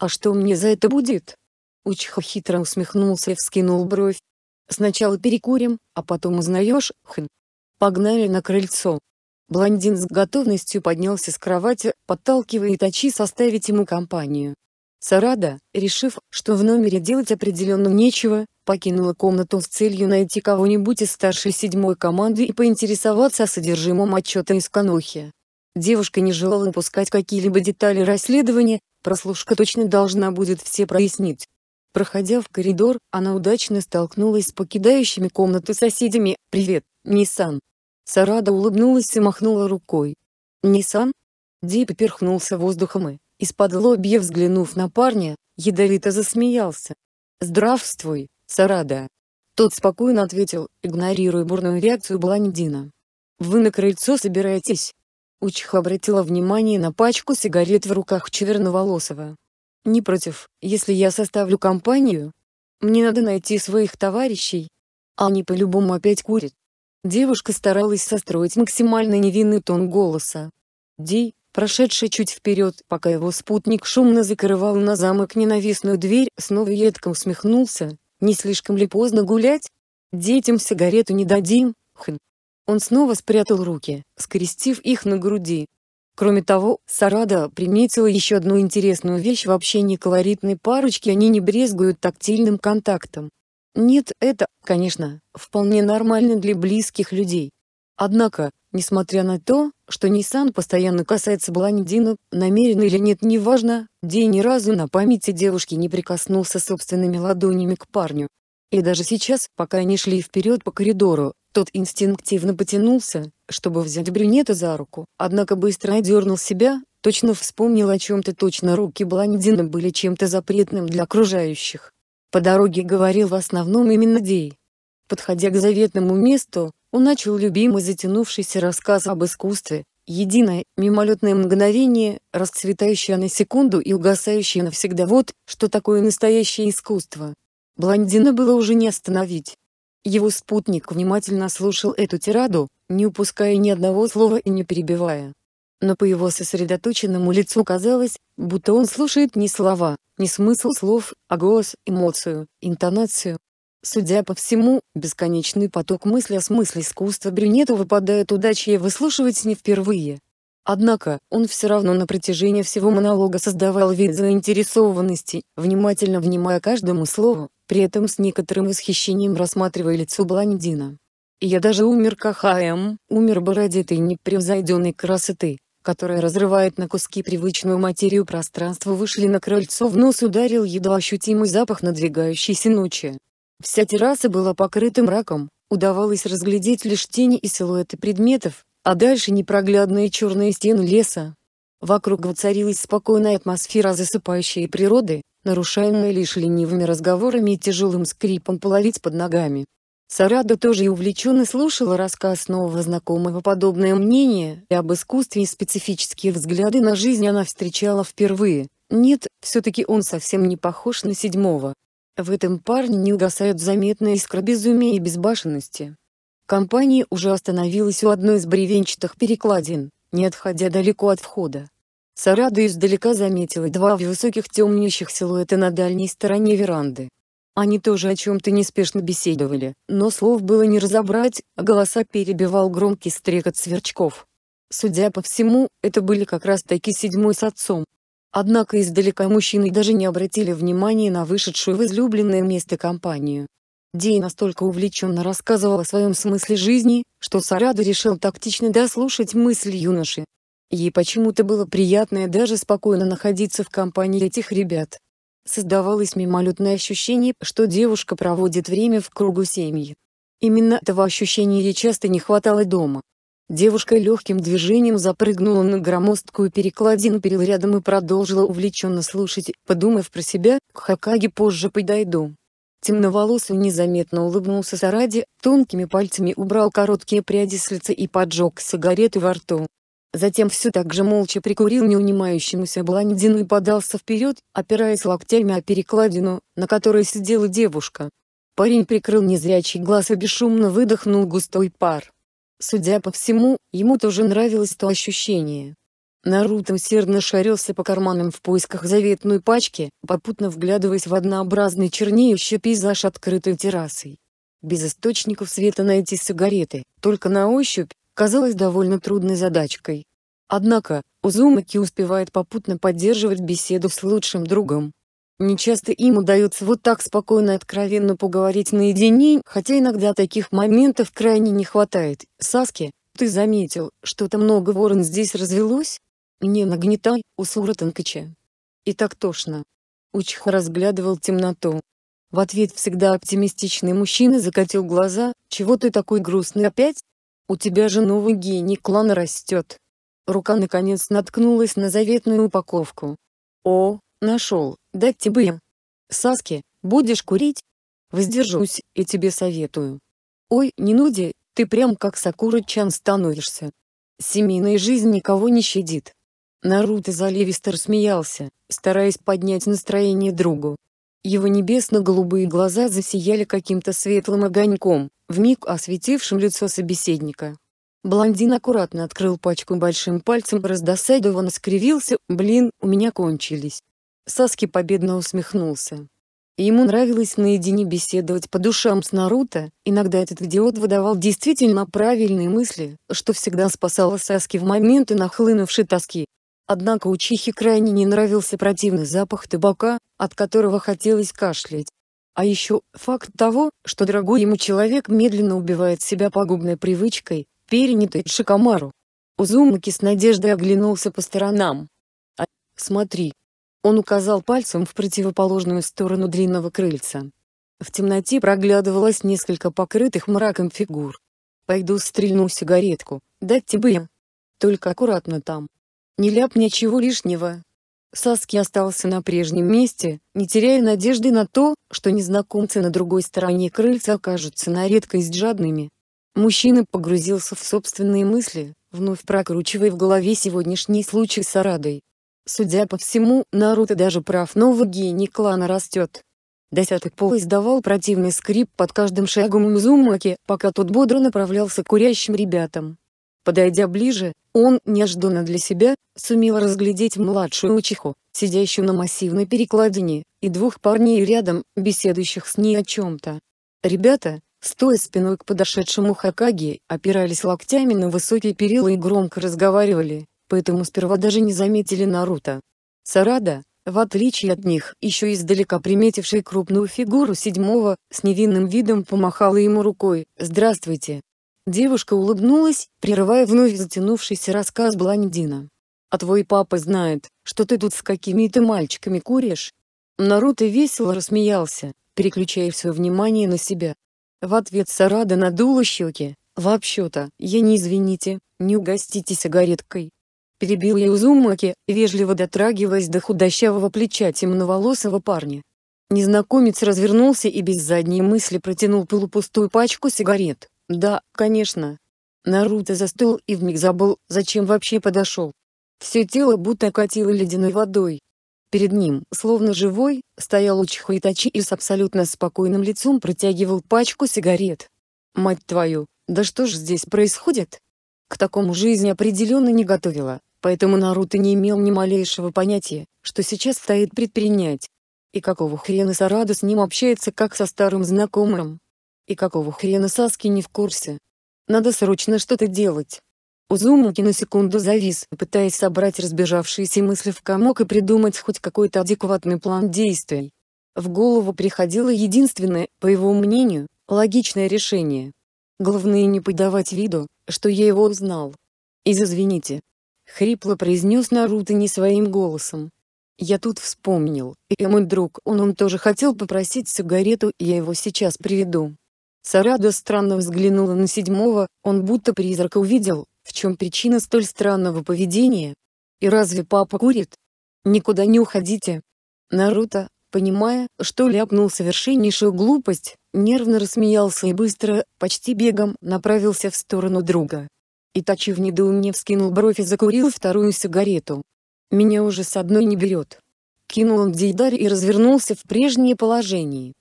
Speaker 1: «А что мне за это будет?» Учха хитро усмехнулся и вскинул бровь. «Сначала перекурим, а потом узнаешь, хм». Погнали на крыльцо. Блондин с готовностью поднялся с кровати, подталкивая Итачи составить ему компанию. Сарада, решив, что в номере делать определенно нечего, покинула комнату с целью найти кого-нибудь из старшей седьмой команды и поинтересоваться содержимом отчета из Канохи. Девушка не желала упускать какие-либо детали расследования, прослушка точно должна будет все прояснить. Проходя в коридор, она удачно столкнулась с покидающими комнату соседями. «Привет, Ниссан!» Сарада улыбнулась и махнула рукой. «Ниссан?» Ди поперхнулся воздухом и, из-под лобья взглянув на парня, ядовито засмеялся. «Здравствуй, Сарада!» Тот спокойно ответил, игнорируя бурную реакцию блондина. «Вы на крыльцо собираетесь?» Учиха обратила внимание на пачку сигарет в руках Чеверноволосова. «Не против, если я составлю компанию? Мне надо найти своих товарищей. Они по-любому опять курят». Девушка старалась состроить максимально невинный тон голоса. Ди, прошедший чуть вперед, пока его спутник шумно закрывал на замок ненавистную дверь, снова едко усмехнулся. «Не слишком ли поздно гулять? Детям сигарету не дадим, хм». Он снова спрятал руки, скрестив их на груди. Кроме того, Сарада приметила еще одну интересную вещь в общении колоритной парочки, они не брезгуют тактильным контактом. Нет, это, конечно, вполне нормально для близких людей. Однако, несмотря на то, что Nissan постоянно касается блондинок, намеренно или нет, неважно, день ни разу на памяти девушки не прикоснулся собственными ладонями к парню. И даже сейчас, пока они шли вперед по коридору, тот инстинктивно потянулся, чтобы взять брюнета за руку, однако быстро одернул себя, точно вспомнил о чем-то точно руки блондина были чем-то запретным для окружающих. По дороге говорил в основном именно Дей. Подходя к заветному месту, он начал любимый затянувшийся рассказ об искусстве, единое, мимолетное мгновение, расцветающее на секунду и угасающее навсегда вот, что такое настоящее искусство. Блондина было уже не остановить. Его спутник внимательно слушал эту тираду, не упуская ни одного слова и не перебивая. Но по его сосредоточенному лицу казалось, будто он слушает не слова, не смысл слов, а голос, эмоцию, интонацию. Судя по всему, бесконечный поток мысли о смысле искусства брюнету выпадает удача и выслушивать не впервые. Однако, он все равно на протяжении всего монолога создавал вид заинтересованности, внимательно внимая каждому слову, при этом с некоторым восхищением рассматривая лицо блондина. «Я даже умер кахаем, умер бы ради этой непревзойденной красоты, которая разрывает на куски привычную материю пространства вышли на крыльцо в нос ударил едва ощутимый запах надвигающейся ночи. Вся терраса была покрыта мраком, удавалось разглядеть лишь тени и силуэты предметов, а дальше непроглядные черные стены леса. Вокруг воцарилась спокойная атмосфера засыпающей природы, нарушаемое лишь ленивыми разговорами и тяжелым скрипом половиц под ногами. Сарада тоже и увлеченно слушала рассказ нового знакомого подобное мнение и об искусстве и специфические взгляды на жизнь она встречала впервые. Нет, все-таки он совсем не похож на седьмого. В этом парне не угасает заметная искра безумия и безбашенности. Компания уже остановилась у одной из бревенчатых перекладин, не отходя далеко от входа. Сарада издалека заметила два высоких темнющих силуэта на дальней стороне веранды. Они тоже о чем-то неспешно беседовали, но слов было не разобрать, а голоса перебивал громкий стрекот сверчков. Судя по всему, это были как раз таки седьмой с отцом. Однако издалека мужчины даже не обратили внимания на вышедшую в излюбленное место компанию. Дей настолько увлеченно рассказывал о своем смысле жизни, что Сарада решил тактично дослушать мысль юноши, Ей почему-то было приятно и даже спокойно находиться в компании этих ребят. Создавалось мимолетное ощущение, что девушка проводит время в кругу семьи. Именно этого ощущения ей часто не хватало дома. Девушка легким движением запрыгнула на громоздкую перекладину перед рядом и продолжила увлеченно слушать, подумав про себя, к Хакаге позже подойду. Темноволосый незаметно улыбнулся Сараде, тонкими пальцами убрал короткие пряди с лица и поджег сигареты во рту. Затем все так же молча прикурил неунимающемуся блондину и подался вперед, опираясь локтями о перекладину, на которой сидела девушка. Парень прикрыл незрячий глаз и бесшумно выдохнул густой пар. Судя по всему, ему тоже нравилось то ощущение. Наруто усердно шарился по карманам в поисках заветной пачки, попутно вглядываясь в однообразный чернеющий пейзаж открытой террасой. Без источников света найти сигареты, только на ощупь, казалось довольно трудной задачкой. Однако, Узумаки успевает попутно поддерживать беседу с лучшим другом. Нечасто им удается вот так спокойно и откровенно поговорить наедине, хотя иногда таких моментов крайне не хватает. Саски, ты заметил, что-то много ворон здесь развелось? Не нагнетай, Усура Танкача. И так тошно. Учиха разглядывал темноту. В ответ всегда оптимистичный мужчина закатил глаза, чего ты такой грустный опять? «У тебя же новый гений клана растет!» Рука наконец наткнулась на заветную упаковку. «О, нашел, дать тебе я!» «Саски, будешь курить?» «Воздержусь, и тебе советую!» «Ой, не нуди, ты прям как Сакура-чан становишься!» «Семейная жизнь никого не щадит!» Наруто заливисто рассмеялся, стараясь поднять настроение другу. Его небесно-голубые глаза засияли каким-то светлым огоньком, вмиг осветившим лицо собеседника. Блондин аккуратно открыл пачку большим пальцем, раздосадованно скривился «Блин, у меня кончились». Саски победно усмехнулся. Ему нравилось наедине беседовать по душам с Наруто, иногда этот идиот выдавал действительно правильные мысли, что всегда спасало Саски в моменты нахлынувшей тоски, Однако учихе крайне не нравился противный запах табака, от которого хотелось кашлять. А еще факт того, что дорогой ему человек медленно убивает себя пагубной привычкой, перенятой Шикамару. Узумаки с надеждой оглянулся по сторонам. «А, смотри!» Он указал пальцем в противоположную сторону длинного крыльца. В темноте проглядывалось несколько покрытых мраком фигур. «Пойду стрельну сигаретку, дать тебе!» «Только аккуратно там!» Не ляп ничего лишнего. Саски остался на прежнем месте, не теряя надежды на то, что незнакомцы на другой стороне крыльца окажутся на редкость жадными. Мужчина погрузился в собственные мысли, вновь прокручивая в голове сегодняшний случай с Арадой. Судя по всему, Наруто даже прав нового гений клана растет. Десятый пол издавал противный скрип под каждым шагом Мзумаки, пока тот бодро направлялся к курящим ребятам. Подойдя ближе, он, неожиданно для себя, сумел разглядеть младшую учиху, сидящую на массивной перекладине, и двух парней рядом, беседующих с ней о чем-то. Ребята, стоя спиной к подошедшему Хакаги, опирались локтями на высокие перила и громко разговаривали, поэтому сперва даже не заметили Наруто. Сарада, в отличие от них, еще издалека приметивший крупную фигуру седьмого, с невинным видом помахала ему рукой «Здравствуйте». Девушка улыбнулась, прерывая вновь затянувшийся рассказ блондина. «А твой папа знает, что ты тут с какими-то мальчиками куришь?» Наруто весело рассмеялся, переключая все внимание на себя. В ответ Сарада надула щеки. «Вообще-то, я не извините, не угостите сигареткой». Перебил я Узумаки, вежливо дотрагиваясь до худощавого плеча темноволосого парня. Незнакомец развернулся и без задней мысли протянул полупустую пачку сигарет. Да, конечно. Наруто застыл и вмиг забыл, зачем вообще подошел. Все тело будто окатило ледяной водой. Перед ним, словно живой, стоял Учиха Итачи и с абсолютно спокойным лицом протягивал пачку сигарет. «Мать твою, да что ж здесь происходит?» К такому жизни определенно не готовила, поэтому Наруто не имел ни малейшего понятия, что сейчас стоит предпринять. И какого хрена Сарада с ним общается как со старым знакомым? И какого хрена Саски не в курсе? Надо срочно что-то делать. Узумуки на секунду завис, пытаясь собрать разбежавшиеся мысли в комок и придумать хоть какой-то адекватный план действий. В голову приходило единственное, по его мнению, логичное решение. Главное не подавать виду, что я его узнал. «Из извините», — хрипло произнес Наруто не своим голосом. «Я тут вспомнил, и мой друг, он, он тоже хотел попросить сигарету, я его сейчас приведу». Сарада странно взглянула на седьмого, он будто призрака увидел, в чем причина столь странного поведения. И разве папа курит? Никуда не уходите. Наруто, понимая, что ляпнул совершеннейшую глупость, нервно рассмеялся и быстро, почти бегом, направился в сторону друга. Итачи в недоумне вскинул бровь и закурил вторую сигарету. «Меня уже с одной не берет». Кинул он Дейдари и развернулся в прежнее положение.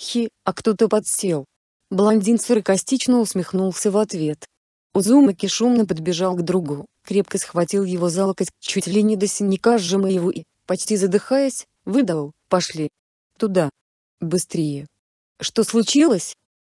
Speaker 1: «Хи, а кто-то подсел». Блондин саркастично усмехнулся в ответ. Узумаки шумно подбежал к другу, крепко схватил его за локоть, чуть ли не до синяка сжимая его и, почти задыхаясь, выдал «Пошли! Туда! Быстрее!» «Что случилось?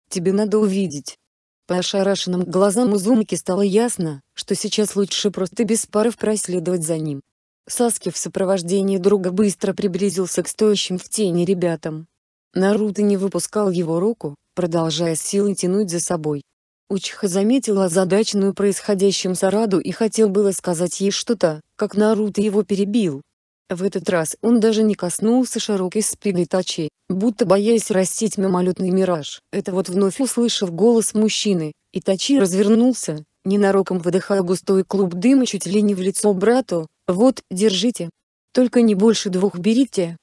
Speaker 1: Тебе надо увидеть!» По ошарашенным глазам Узумаки стало ясно, что сейчас лучше просто без паров проследовать за ним. Саски в сопровождении друга быстро приблизился к стоящим в тени ребятам. Наруто не выпускал его руку, продолжая силой тянуть за собой. Учха заметила задачную происходящим Сараду и хотел было сказать ей что-то, как Наруто его перебил. В этот раз он даже не коснулся широкой спины Тачи, будто боясь растить мимолетный мираж. Это вот вновь услышав голос мужчины, и Тачи развернулся, ненароком выдыхая густой клуб дыма чуть ли не в лицо брату, «Вот, держите. Только не больше двух берите.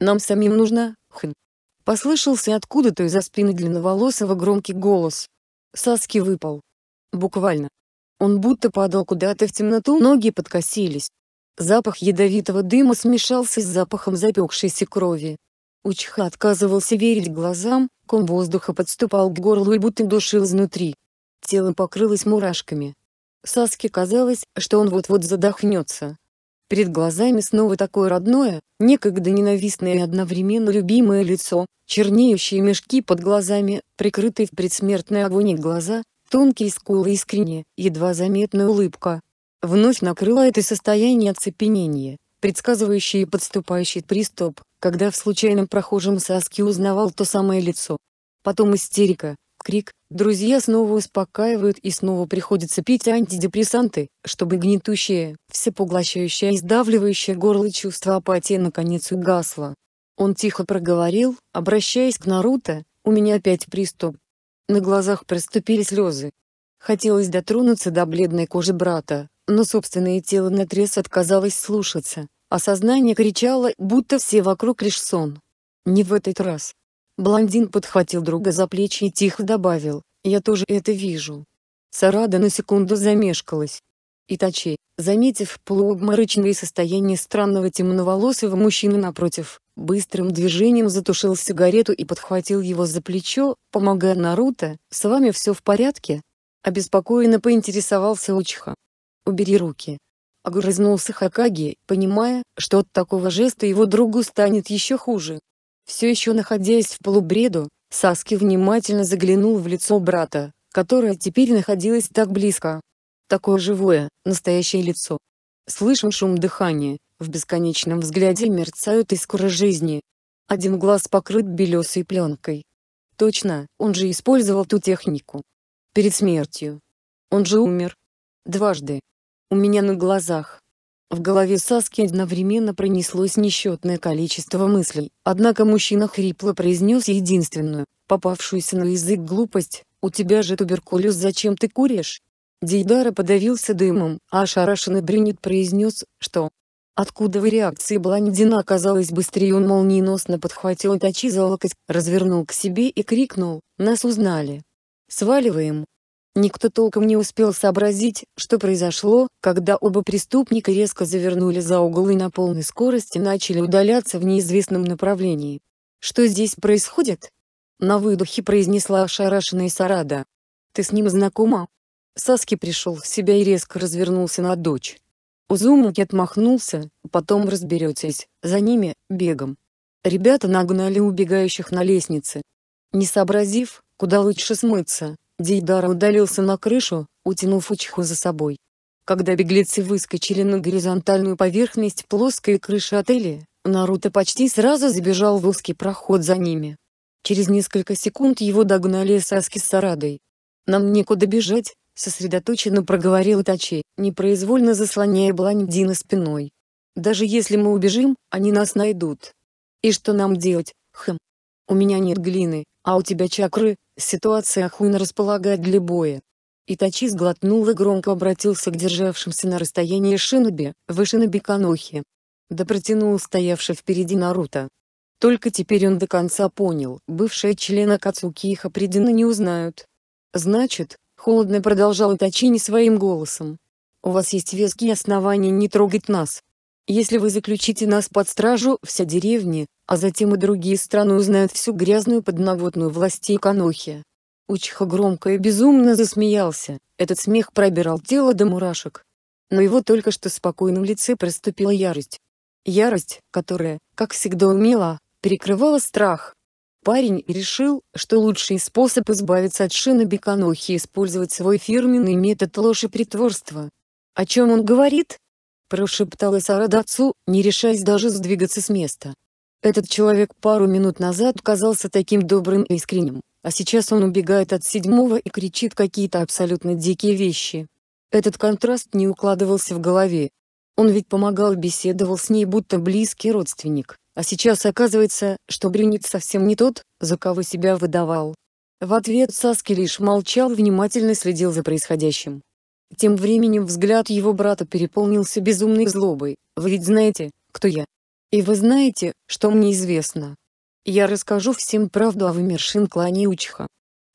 Speaker 1: Нам самим нужно, хм». Послышался откуда-то из-за спины длинноволосого громкий голос. Саски выпал. Буквально. Он будто падал куда-то в темноту, ноги подкосились. Запах ядовитого дыма смешался с запахом запекшейся крови. Учха отказывался верить глазам, ком воздуха подступал к горлу и будто душил изнутри. Тело покрылось мурашками. Саске казалось, что он вот-вот задохнется. Перед глазами снова такое родное, некогда ненавистное и одновременно любимое лицо, чернеющие мешки под глазами, прикрытые в предсмертной агонии глаза, тонкие скулы искренне, едва заметная улыбка. Вновь накрыло это состояние оцепенения, предсказывающее подступающий приступ, когда в случайном прохожем Саски узнавал то самое лицо. Потом истерика, крик, друзья снова успокаивают и снова приходится пить антидепрессанты, чтобы гнетущее, всепоглощающее и сдавливающее горло чувство апатии наконец угасло. Он тихо проговорил, обращаясь к Наруто, «У меня опять приступ». На глазах приступили слезы. Хотелось дотронуться до бледной кожи брата, но собственное тело наотрез отказалось слушаться, а сознание кричало, будто все вокруг лишь сон. Не в этот раз. Блондин подхватил друга за плечи и тихо добавил, «Я тоже это вижу». Сарада на секунду замешкалась. Итачи, заметив полуобморочное состояние странного темноволосого мужчины напротив, быстрым движением затушил сигарету и подхватил его за плечо, помогая Наруто, «С вами все в порядке?» Обеспокоенно поинтересовался Учха. «Убери руки». Огрызнулся Хакаги, понимая, что от такого жеста его другу станет еще хуже. Все еще находясь в полубреду, Саски внимательно заглянул в лицо брата, которое теперь находилось так близко. Такое живое, настоящее лицо. Слышим шум дыхания, в бесконечном взгляде мерцают искры жизни. Один глаз покрыт белесой пленкой. Точно, он же использовал ту технику. Перед смертью. Он же умер. Дважды. У меня на глазах. В голове Саски одновременно пронеслось несчетное количество мыслей, однако мужчина хрипло произнес единственную, попавшуюся на язык глупость, «У тебя же туберкулез, зачем ты куришь?» Дейдара подавился дымом, а ошарашенный Брюнет произнес, что Откуда в реакции блондина оказалось быстрее он молниеносно подхватил Тачи за локоть, развернул к себе и крикнул «Нас узнали! Сваливаем!» Никто толком не успел сообразить, что произошло, когда оба преступника резко завернули за угол и на полной скорости начали удаляться в неизвестном направлении. «Что здесь происходит?» На выдохе произнесла ошарашенная Сарада. «Ты с ним знакома?» Саски пришел в себя и резко развернулся на дочь. Узумаки отмахнулся, потом разберетесь, за ними, бегом. Ребята нагнали убегающих на лестнице. Не сообразив, куда лучше смыться, Дейдар удалился на крышу, утянув Учху за собой. Когда беглецы выскочили на горизонтальную поверхность плоской крыши отеля, Наруто почти сразу забежал в узкий проход за ними. Через несколько секунд его догнали Саски с Сарадой. «Нам некуда бежать», — сосредоточенно проговорил Тачи, непроизвольно заслоняя блондина спиной. «Даже если мы убежим, они нас найдут. И что нам делать, хм? У меня нет глины, а у тебя чакры, ситуация охуенно располагает для боя. Итачи сглотнул и громко обратился к державшимся на расстоянии Шиноби, вы Шиноби Канохи. Да протянул стоявший впереди Наруто. Только теперь он до конца понял, бывшие члены Кацуки их определенно не узнают. Значит, холодно продолжал Итачи не своим голосом. У вас есть веские основания не трогать нас. Если вы заключите нас под стражу, вся деревня, а затем и другие страны узнают всю грязную подноготную властей Канохи. Учиха громко и безумно засмеялся, этот смех пробирал тело до мурашек. Но его только что спокойном лице проступила ярость. Ярость, которая, как всегда умела, перекрывала страх. Парень решил, что лучший способ избавиться от Шиноби Канохи – использовать свой фирменный метод ложь и притворства. «О чем он говорит?» – прошептала Сара Дацу, не решаясь даже сдвигаться с места. Этот человек пару минут назад казался таким добрым и искренним, а сейчас он убегает от седьмого и кричит какие-то абсолютно дикие вещи. Этот контраст не укладывался в голове. Он ведь помогал и беседовал с ней будто близкий родственник, а сейчас оказывается, что Брюнет совсем не тот, за кого себя выдавал. В ответ Саски лишь молчал внимательно следил за происходящим. Тем временем взгляд его брата переполнился безумной злобой. «Вы ведь знаете, кто я, и вы знаете, что мне известно. Я расскажу всем правду о вымершем клане Учха.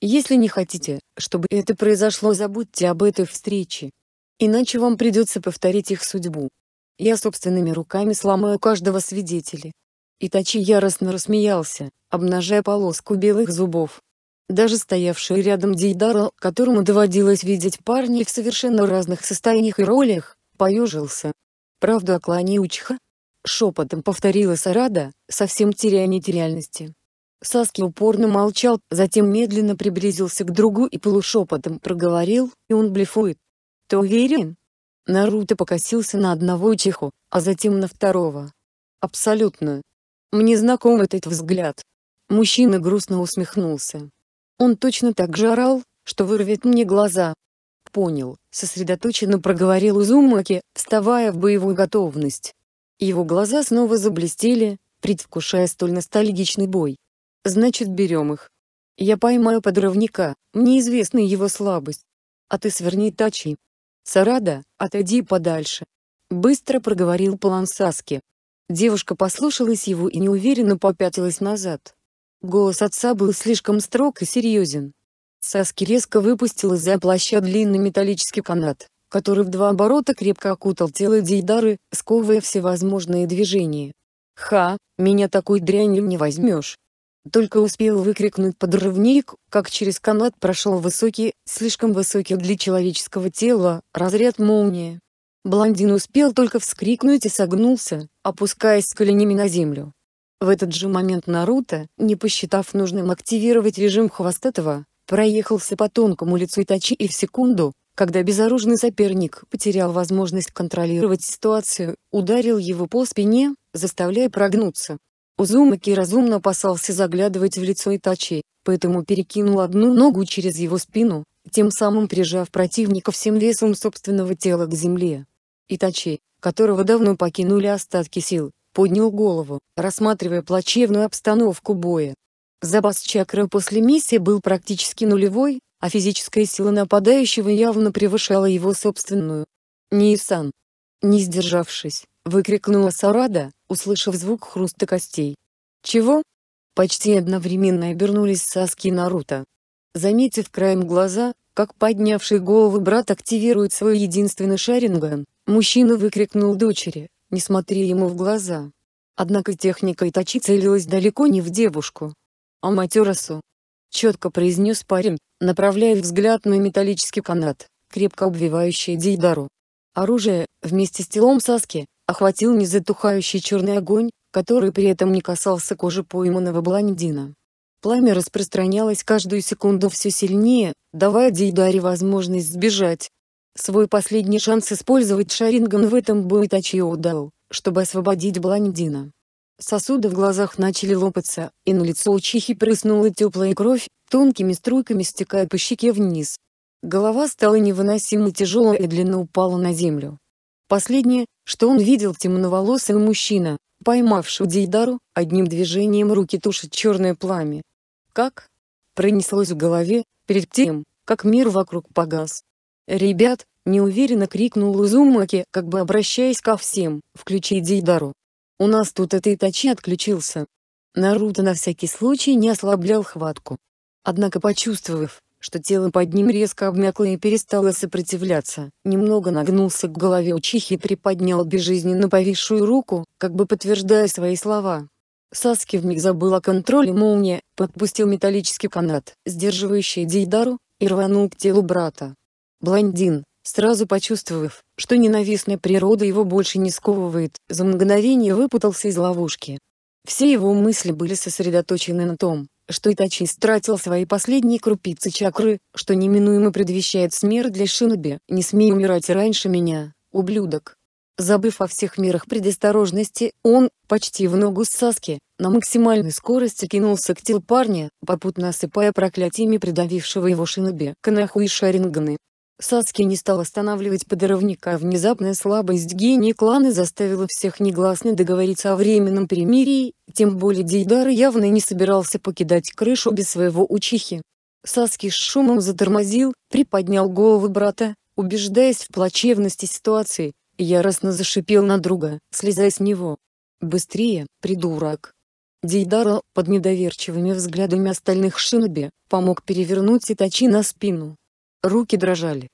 Speaker 1: Если не хотите, чтобы это произошло, забудьте об этой встрече. Иначе вам придется повторить их судьбу. Я собственными руками сломаю каждого свидетеля. Итачи яростно рассмеялся, обнажая полоску белых зубов. Даже стоявший рядом Дейдара, которому доводилось видеть парней в совершенно разных состояниях и ролях, поежился. Правду о клане Учха, Шепотом повторила Сарада, совсем теряя нить реальности. Саски упорно молчал, затем медленно приблизился к другу и полушепотом проговорил, и он блефует. «Ты уверен?» Наруто покосился на одного чиху, а затем на второго. «Абсолютно. Мне знаком этот взгляд». Мужчина грустно усмехнулся. Он точно так же орал, что вырвет мне глаза. «Понял», — сосредоточенно проговорил Узумаки, вставая в боевую готовность. Его глаза снова заблестели, предвкушая столь ностальгичный бой. «Значит, берем их. Я поймаю подрывника, мне известна его слабость. А ты сверни тачи. Сарада, отойди подальше». Быстро проговорил план Саски. Девушка послушалась его и неуверенно попятилась назад. Голос отца был слишком строг и серьезен. Саски резко выпустил из-за плаща длинный металлический канат который в два оборота крепко окутал тело Дейдары, сковывая всевозможные движения. «Ха, меня такой дрянью не возьмешь!» Только успел выкрикнуть подрывник, как через канат прошел высокий, слишком высокий для человеческого тела, разряд молнии. Блондин успел только вскрикнуть и согнулся, опускаясь с коленями на землю. В этот же момент Наруто, не посчитав нужным активировать режим Хвостатого, проехался по тонкому лицу Итачи и в секунду, когда безоружный соперник потерял возможность контролировать ситуацию, ударил его по спине, заставляя прогнуться. Узумаки разумно опасался заглядывать в лицо Итачи, поэтому перекинул одну ногу через его спину, тем самым прижав противника всем весом собственного тела к земле. Итачи, которого давно покинули остатки сил, поднял голову, рассматривая плачевную обстановку боя. Запас чакры после миссии был практически нулевой, а физическая сила нападающего явно превышала его собственную. «Ниссан!» Не сдержавшись, выкрикнула Сарада, услышав звук хруста костей. «Чего?» Почти одновременно обернулись Саски и Наруто. Заметив краем глаза, как поднявший голову брат активирует свой единственный шаринган, мужчина выкрикнул дочери, не смотри ему в глаза. Однако техника Итачи целилась далеко не в девушку, а Матерасу, четко произнес парень, направляя взгляд на металлический канат, крепко обвивающий Дейдару. Оружие, вместе с телом Саски, охватил незатухающий черный огонь, который при этом не касался кожи пойманного блондина. Пламя распространялось каждую секунду все сильнее, давая Дейдаре возможность сбежать. Свой последний шанс использовать Шаринган в этом бою Тачио дал, чтобы освободить блондина. Сосуды в глазах начали лопаться, и на лицо у чихи прыснула теплая кровь, тонкими струйками стекая по щеке вниз. Голова стала невыносимо тяжелой и длинно упала на землю. Последнее, что он видел темноволосый мужчина, поймавший Дейдару, одним движением руки тушит черное пламя. Как? Пронеслось в голове, перед тем, как мир вокруг погас. «Ребят!» — неуверенно крикнул Узумаки, как бы обращаясь ко всем, включая Дейдару. У нас тут это Итачи отключился. Наруто на всякий случай не ослаблял хватку. Однако почувствовав, что тело под ним резко обмякло и перестало сопротивляться, немного нагнулся к голове Учихи и приподнял безжизненно повисшую руку, как бы подтверждая свои слова. Саски вмиг забыл о контроле молния, подпустил металлический канат, сдерживающий Дейдару, и рванул к телу брата. Блондин, Сразу почувствовав, что ненавистная природа его больше не сковывает, за мгновение выпутался из ловушки. Все его мысли были сосредоточены на том, что Итачи истратил свои последние крупицы чакры, что неминуемо предвещает смерть для Шиноби. «Не смей умирать раньше меня, ублюдок!» Забыв о всех мерах предосторожности, он, почти в ногу с Саски, на максимальной скорости кинулся к тел парня, попутно осыпая проклятиями придавившего его шиноби. Канаху и шаринганы. Сацки не стал останавливать подорвника, внезапная слабость гений клана заставила всех негласно договориться о временном перемирии, тем более Дейдара явно не собирался покидать крышу без своего учихи. Саски с шумом затормозил, приподнял голову брата, убеждаясь в плачевности ситуации, и яростно зашипел на друга, слезая с него. «Быстрее, придурок!» Дейдара, под недоверчивыми взглядами остальных шиноби, помог перевернуть Итачи на спину. Руки дрожали.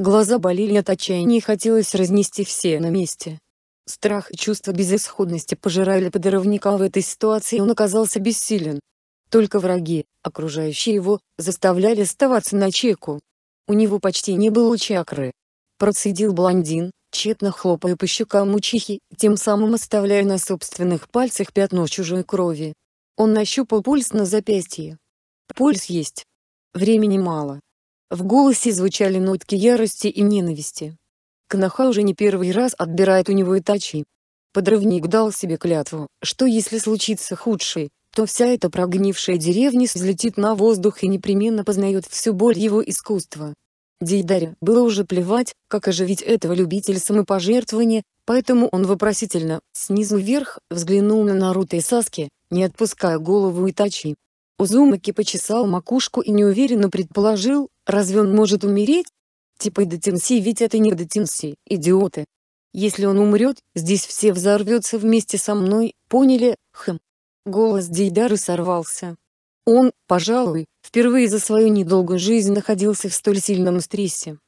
Speaker 1: Глаза болели от отчаяния и хотелось разнести все на месте. Страх и чувство безысходности пожирали подорвника в этой ситуации, и он оказался бессилен. Только враги, окружающие его, заставляли оставаться на чеку. У него почти не было чакры. Процедил блондин, тщетно хлопая по щекам мучихи, тем самым оставляя на собственных пальцах пятно чужой крови. Он нащупал пульс на запястье. Пульс есть. Времени мало. В голосе звучали нотки ярости и ненависти. Кноха уже не первый раз отбирает у него Итачи. Подрывник дал себе клятву, что если случится худшее, то вся эта прогнившая деревня взлетит на воздух и непременно познает всю боль его искусства. Дейдаре было уже плевать, как оживить этого любителя самопожертвования, поэтому он вопросительно, снизу вверх, взглянул на Наруто и Саски, не отпуская голову Итачи. Узумаки почесал макушку и неуверенно предположил, разве он может умереть? Типа и Датинси ведь это не Датинси, идиоты. Если он умрет, здесь все взорвется вместе со мной, поняли, хм. Голос Дейдары сорвался. Он, пожалуй, впервые за свою недолгую жизнь находился в столь сильном стрессе.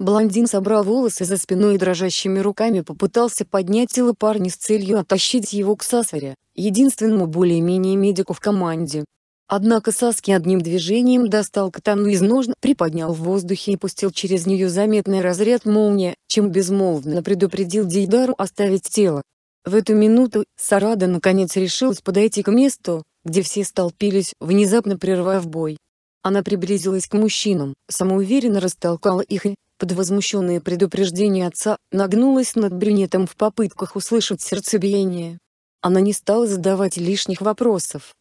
Speaker 1: Блондин собрал волосы за спиной и дрожащими руками попытался поднять тело парня с целью оттащить его к Сасаре, единственному более-менее медику в команде, Однако Саски одним движением достал катану из ножен, приподнял в воздухе и пустил через нее заметный разряд молнии, чем безмолвно предупредил Дейдару оставить тело. В эту минуту Сарада наконец решилась подойти к месту, где все столпились, внезапно прервав бой. Она приблизилась к мужчинам, самоуверенно растолкала их и, под возмущенные предупреждения отца, нагнулась над брюнетом в попытках услышать сердцебиение. Она не стала задавать лишних вопросов,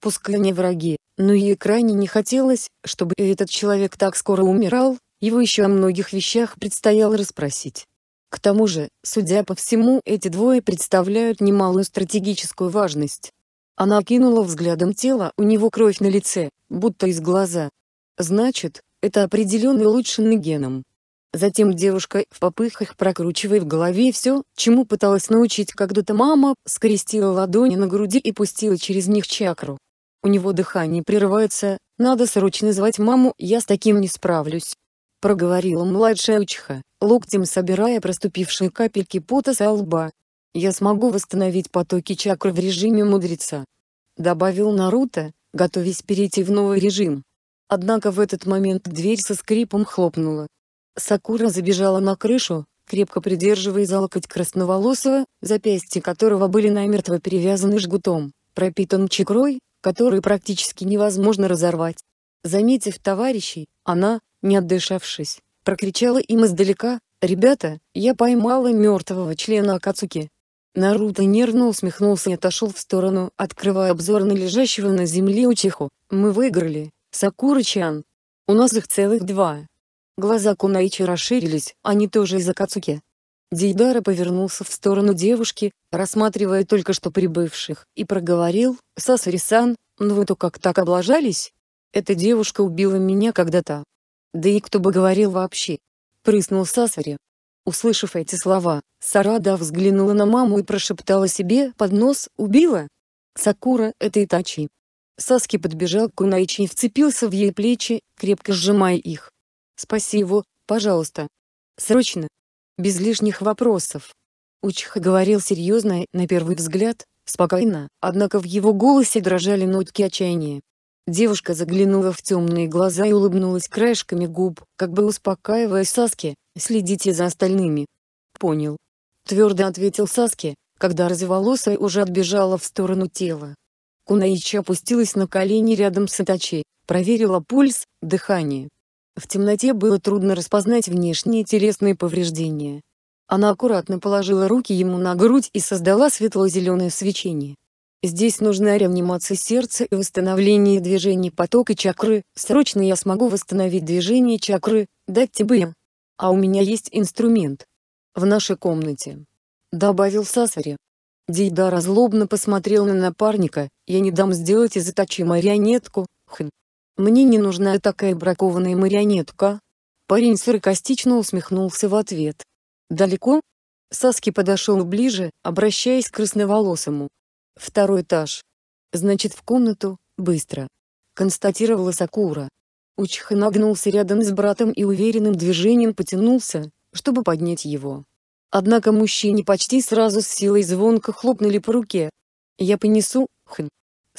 Speaker 1: пускай они враги, но ей крайне не хотелось, чтобы этот человек так скоро умирал, его еще о многих вещах предстояло расспросить. К тому же, судя по всему, эти двое представляют немалую стратегическую важность. Она окинула взглядом тело, у него кровь на лице, будто из глаза. Значит, это определенный улучшенный геном. Затем девушка в попыхах прокручивая в голове все, чему пыталась научить когда-то мама, скрестила ладони на груди и пустила через них чакру у него дыхание прерывается, надо срочно звать маму, я с таким не справлюсь. Проговорила младшая учиха, локтем собирая проступившие капельки пота со лба. Я смогу восстановить потоки чакр в режиме мудреца. Добавил Наруто, готовясь перейти в новый режим. Однако в этот момент дверь со скрипом хлопнула. Сакура забежала на крышу, крепко придерживая за локоть красноволосого, запястья которого были намертво перевязаны жгутом, пропитан чекрой, который практически невозможно разорвать. Заметив товарищей, она, не отдышавшись, прокричала им издалека, «Ребята, я поймала мертвого члена Акацуки!» Наруто нервно усмехнулся и отошел в сторону, открывая обзор на лежащего на земле Учиху. «Мы выиграли, Сакура-чан! У нас их целых два!» Глаза Кунаичи расширились, они тоже из Акацуки. Дейдара повернулся в сторону девушки, рассматривая только что прибывших, и проговорил, «Сасари-сан, ну вы-то как так облажались? Эта девушка убила меня когда-то». «Да и кто бы говорил вообще?» — прыснул Сасари. Услышав эти слова, Сарада взглянула на маму и прошептала себе под нос «Убила?» «Сакура, это Итачи». Саски подбежал к Кунайчи и вцепился в ей плечи, крепко сжимая их. «Спаси его, пожалуйста. Срочно!» без лишних вопросов. Учиха говорил серьезно, на первый взгляд, спокойно, однако в его голосе дрожали нотки отчаяния. Девушка заглянула в темные глаза и улыбнулась краешками губ, как бы успокаивая Саски, «Следите за остальными». «Понял». Твердо ответил Саски, когда разволосая уже отбежала в сторону тела. Кунаичи опустилась на колени рядом с Итачей, проверила пульс, дыхание. В темноте было трудно распознать внешние телесные повреждения. Она аккуратно положила руки ему на грудь и создала светло-зеленое свечение. Здесь нужна реанимация сердца и восстановление движений потока чакры. Срочно я смогу восстановить движение чакры, дать тебе им. А у меня есть инструмент. В нашей комнате. Добавил Сасари. Дейда разлобно посмотрел на напарника, я не дам сделать и заточи марионетку, хм. Мне не нужна такая бракованная марионетка. Парень саркастично усмехнулся в ответ. Далеко? Саски подошел ближе, обращаясь к красноволосому. Второй этаж. Значит в комнату, быстро. Констатировала Сакура. Учха нагнулся рядом с братом и уверенным движением потянулся, чтобы поднять его. Однако мужчине почти сразу с силой звонко хлопнули по руке. «Я понесу, хм».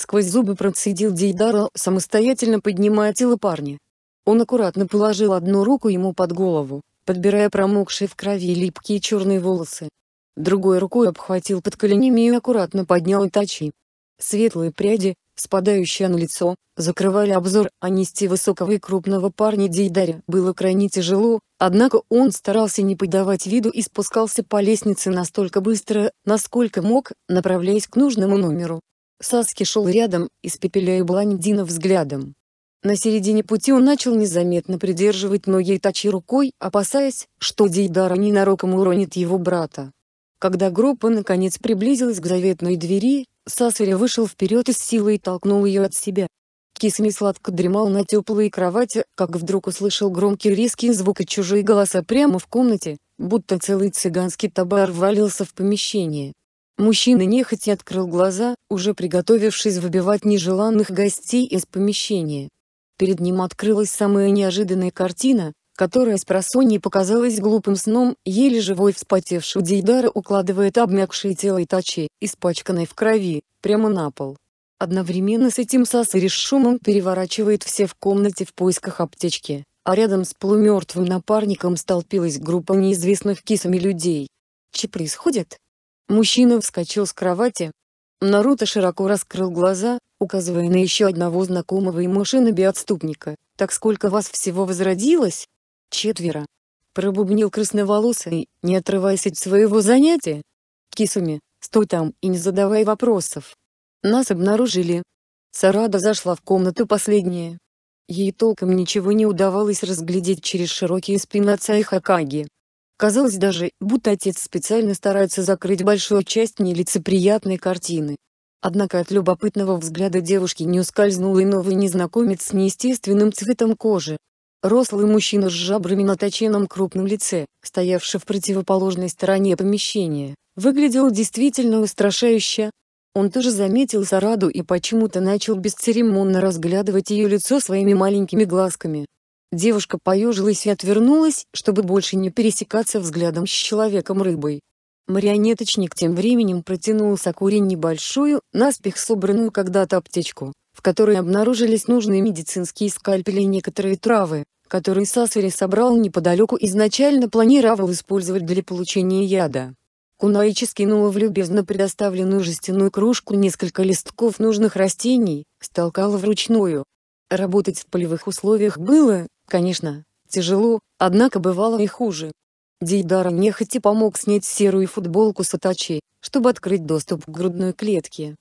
Speaker 1: Сквозь зубы процедил Дейдара, самостоятельно поднимая тело парня. Он аккуратно положил одну руку ему под голову, подбирая промокшие в крови липкие черные волосы. Другой рукой обхватил под коленями и аккуратно поднял Итачи. Светлые пряди, спадающие на лицо, закрывали обзор, а нести высокого и крупного парня дейдаре было крайне тяжело, однако он старался не подавать виду и спускался по лестнице настолько быстро, насколько мог, направляясь к нужному номеру. Саски шел рядом, испепеляя блондина взглядом. На середине пути он начал незаметно придерживать ноги Итачи рукой, опасаясь, что Дейдара ненароком уронит его брата. Когда группа наконец приблизилась к заветной двери, Сасаря вышел вперед и с силой толкнул ее от себя. Кисми сладко дремал на теплой кровати, как вдруг услышал громкий резкий звук и чужие голоса прямо в комнате, будто целый цыганский табар ввалился в помещение. Мужчина нехотя открыл глаза, уже приготовившись выбивать нежеланных гостей из помещения. Перед ним открылась самая неожиданная картина, которая с просони показалась глупым сном, еле живой вспотевший Дейдара укладывает обмякшее тело Итачи, испачканное в крови, прямо на пол. Одновременно с этим Сасари с шумом переворачивает все в комнате в поисках аптечки, а рядом с полумертвым напарником столпилась группа неизвестных кисами людей. Че происходит? Мужчина вскочил с кровати. Наруто широко раскрыл глаза, указывая на еще одного знакомого ему шиноби-отступника. «Так сколько вас всего возродилось?» «Четверо», — пробубнил красноволосый, не отрываясь от своего занятия. «Кисуми, стой там и не задавай вопросов. Нас обнаружили». Сарада зашла в комнату последняя. Ей толком ничего не удавалось разглядеть через широкие спины отца и Хакаги. Казалось даже, будто отец специально старается закрыть большую часть нелицеприятной картины. Однако от любопытного взгляда девушки не ускользнул и новый незнакомец с неестественным цветом кожи. Рослый мужчина с жабрами на точенном крупном лице, стоявший в противоположной стороне помещения, выглядел действительно устрашающе. Он тоже заметил Сараду и почему-то начал бесцеремонно разглядывать ее лицо своими маленькими глазками, Девушка поежилась и отвернулась, чтобы больше не пересекаться взглядом с человеком-рыбой. Марионеточник тем временем протянул Сакуре небольшую, наспех собранную когда-то аптечку, в которой обнаружились нужные медицинские скальпели и некоторые травы, которые Сасури собрал неподалеку изначально планировал использовать для получения яда. Кунаичи скинула в любезно предоставленную жестяную кружку несколько листков нужных растений, столкала вручную. Работать в полевых условиях было, Конечно, тяжело, однако бывало и хуже. Дейдара нехотя помог снять серую футболку с Атачи, чтобы открыть доступ к грудной клетке.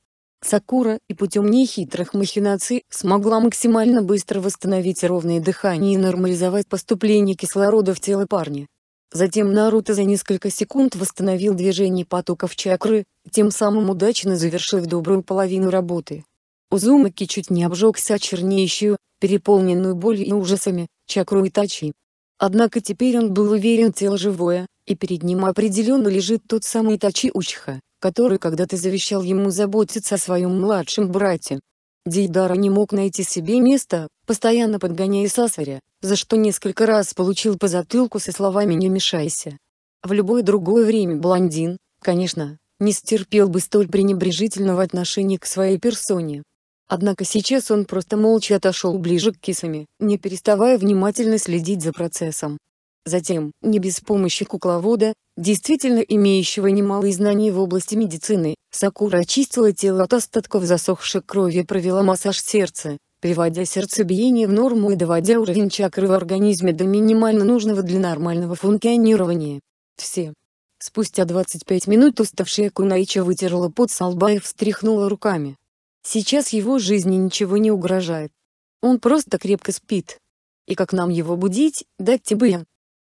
Speaker 1: Сакура и путем нехитрых махинаций смогла максимально быстро восстановить ровное дыхание и нормализовать поступление кислорода в тело парня. Затем Наруто за несколько секунд восстановил движение потоков чакры, тем самым удачно завершив добрую половину работы. Узумаки чуть не обжегся чернеющую, переполненную болью и ужасами, чакру Итачи. Однако теперь он был уверен тело живое, и перед ним определенно лежит тот самый Итачи Учха, который когда-то завещал ему заботиться о своем младшем брате. Дейдара не мог найти себе места, постоянно подгоняя Сасаря, за что несколько раз получил по затылку со словами «не мешайся». В любое другое время блондин, конечно, не стерпел бы столь пренебрежительного отношения к своей персоне. Однако сейчас он просто молча отошел ближе к кисами, не переставая внимательно следить за процессом. Затем, не без помощи кукловода, действительно имеющего немалые знания в области медицины, Сакура очистила тело от остатков засохшей крови и провела массаж сердца, приводя сердцебиение в норму и доводя уровень чакры в организме до минимально нужного для нормального функционирования. Все. Спустя 25 минут уставшая Кунаича вытерла пот со лба и встряхнула руками, Сейчас его жизни ничего не угрожает. Он просто крепко спит. И как нам его будить, дать тебе?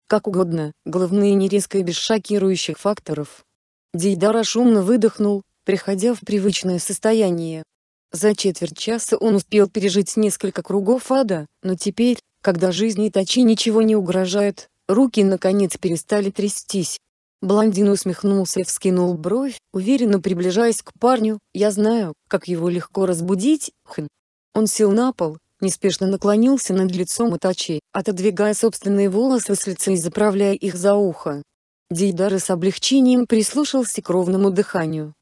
Speaker 1: Как угодно, главное не резко и без шокирующих факторов. Дейдара шумно выдохнул, приходя в привычное состояние. За четверть часа он успел пережить несколько кругов ада, но теперь, когда жизни Тачи ничего не угрожает, руки наконец перестали трястись, Блондин усмехнулся и вскинул бровь, уверенно приближаясь к парню. «Я знаю, как его легко разбудить, хм». Он сел на пол, неспешно наклонился над лицом Итачи, отодвигая собственные волосы с лица и заправляя их за ухо. Дейдара с облегчением прислушался к ровному дыханию.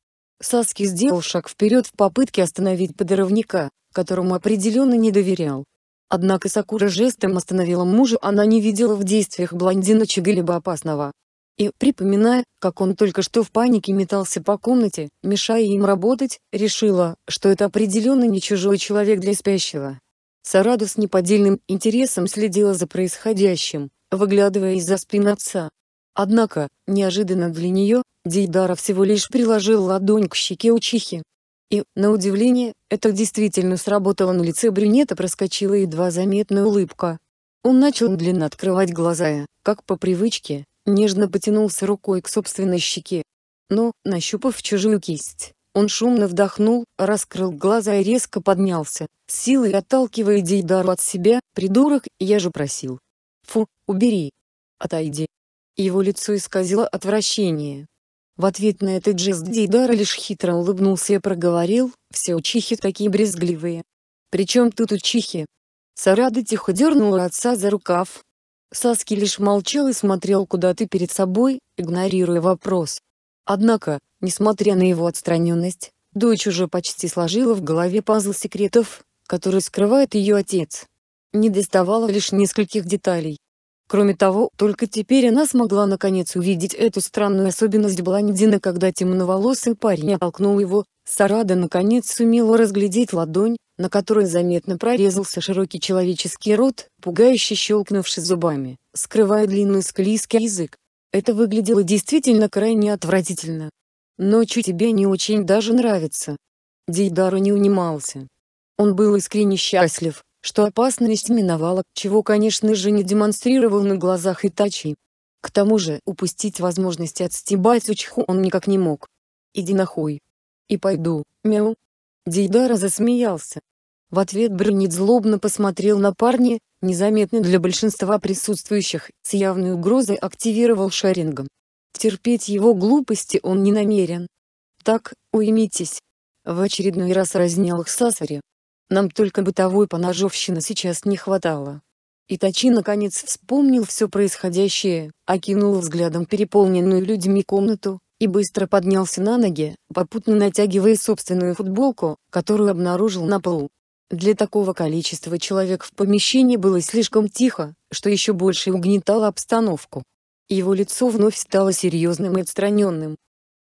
Speaker 1: Саски сделал шаг вперед в попытке остановить подорвника, которому определенно не доверял. Однако Сакура жестом остановила мужа, она не видела в действиях блондина чего-либо опасного и, припоминая, как он только что в панике метался по комнате, мешая им работать, решила, что это определенно не чужой человек для спящего. Сараду с неподдельным интересом следила за происходящим, выглядывая из-за спин отца. Однако, неожиданно для нее, Дейдара всего лишь приложил ладонь к щеке учихи. И, на удивление, это действительно сработало на лице брюнета проскочила едва заметная улыбка. Он начал медленно открывать глаза, как по привычке, нежно потянулся рукой к собственной щеке. Но, нащупав чужую кисть, он шумно вдохнул, раскрыл глаза и резко поднялся, силой отталкивая Дейдару от себя, «Придурок, я же просил!» «Фу, убери! Отойди!» Его лицо исказило отвращение. В ответ на этот жест Дейдара лишь хитро улыбнулся и проговорил, «Все учихи такие брезгливые!» «Причем тут учихи?» Сарада тихо дернула отца за рукав, Саски лишь молчал и смотрел куда-то перед собой, игнорируя вопрос. Однако, несмотря на его отстраненность, дочь уже почти сложила в голове пазл секретов, который скрывает ее отец. Не доставало лишь нескольких деталей. Кроме того, только теперь она смогла наконец увидеть эту странную особенность Блондина, когда темноволосый парень оттолкнул его, Сарада наконец сумела разглядеть ладонь, на которой заметно прорезался широкий человеческий рот, пугающе щелкнувший зубами, скрывая длинный склизкий язык. Это выглядело действительно крайне отвратительно. Ночью тебе не очень даже нравится. Дейдару не унимался. Он был искренне счастлив, что опасность миновала, чего, конечно же, не демонстрировал на глазах Итачи. К тому же, упустить возможность отстебать Учху он никак не мог. «Иди нахуй!» «И пойду, мяу!» Дейда засмеялся. В ответ Брюнет злобно посмотрел на парня, незаметно для большинства присутствующих, с явной угрозой активировал шарингом. Терпеть его глупости он не намерен. Так, уймитесь. В очередной раз разнял их Сасари. Нам только бытовой поножовщины сейчас не хватало. Итачи наконец вспомнил все происходящее, окинул взглядом переполненную людьми комнату, и быстро поднялся на ноги, попутно натягивая собственную футболку, которую обнаружил на полу. Для такого количества человек в помещении было слишком тихо, что еще больше угнетало обстановку. Его лицо вновь стало серьезным и отстраненным.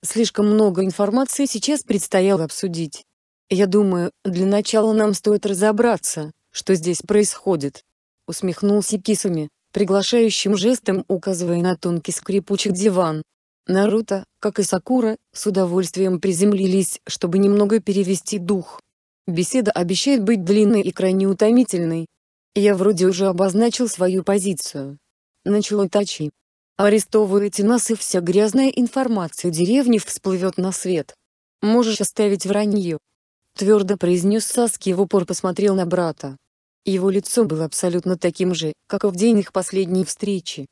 Speaker 1: Слишком много информации сейчас предстояло обсудить. Я думаю, для начала нам стоит разобраться, что здесь происходит. Усмехнулся Кисуми, приглашающим жестом указывая на тонкий скрипучий диван, Наруто, как и Сакура, с удовольствием приземлились, чтобы немного перевести дух. Беседа обещает быть длинной и крайне утомительной. Я вроде уже обозначил свою позицию. Начал Итачи. Арестовывайте нас и вся грязная информация деревни всплывет на свет. Можешь оставить вранье. Твердо произнес Саски и в упор посмотрел на брата. Его лицо было абсолютно таким же, как и в день их последней встречи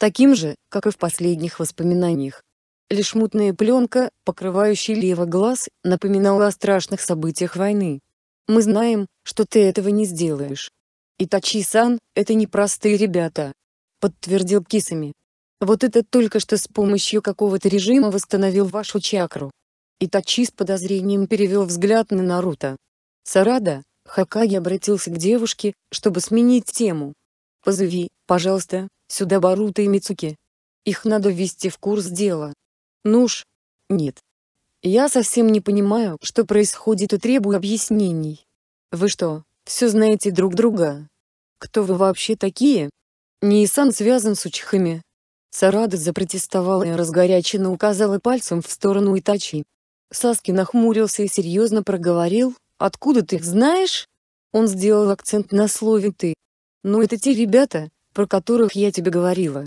Speaker 1: таким же, как и в последних воспоминаниях. Лишь мутная пленка, покрывающая левый глаз, напоминала о страшных событиях войны. Мы знаем, что ты этого не сделаешь. Итачи-сан, это непростые ребята. Подтвердил Кисами. Вот это только что с помощью какого-то режима восстановил вашу чакру. Итачи с подозрением перевел взгляд на Наруто. Сарада, Хакаги обратился к девушке, чтобы сменить тему. «Позови, пожалуйста, Сюда Барута и Мицуки. Их надо ввести в курс дела. Нуж. Ну нет. Я совсем не понимаю, что происходит и требую объяснений. Вы что, все знаете друг друга? Кто вы вообще такие? Ниссан связан с Учихами. Сарада запротестовала и разгоряченно указала пальцем в сторону Итачи. Саски нахмурился и серьезно проговорил, «Откуда ты их знаешь?» Он сделал акцент на слове «ты». «Но «Ну, это те ребята, про которых я тебе говорила.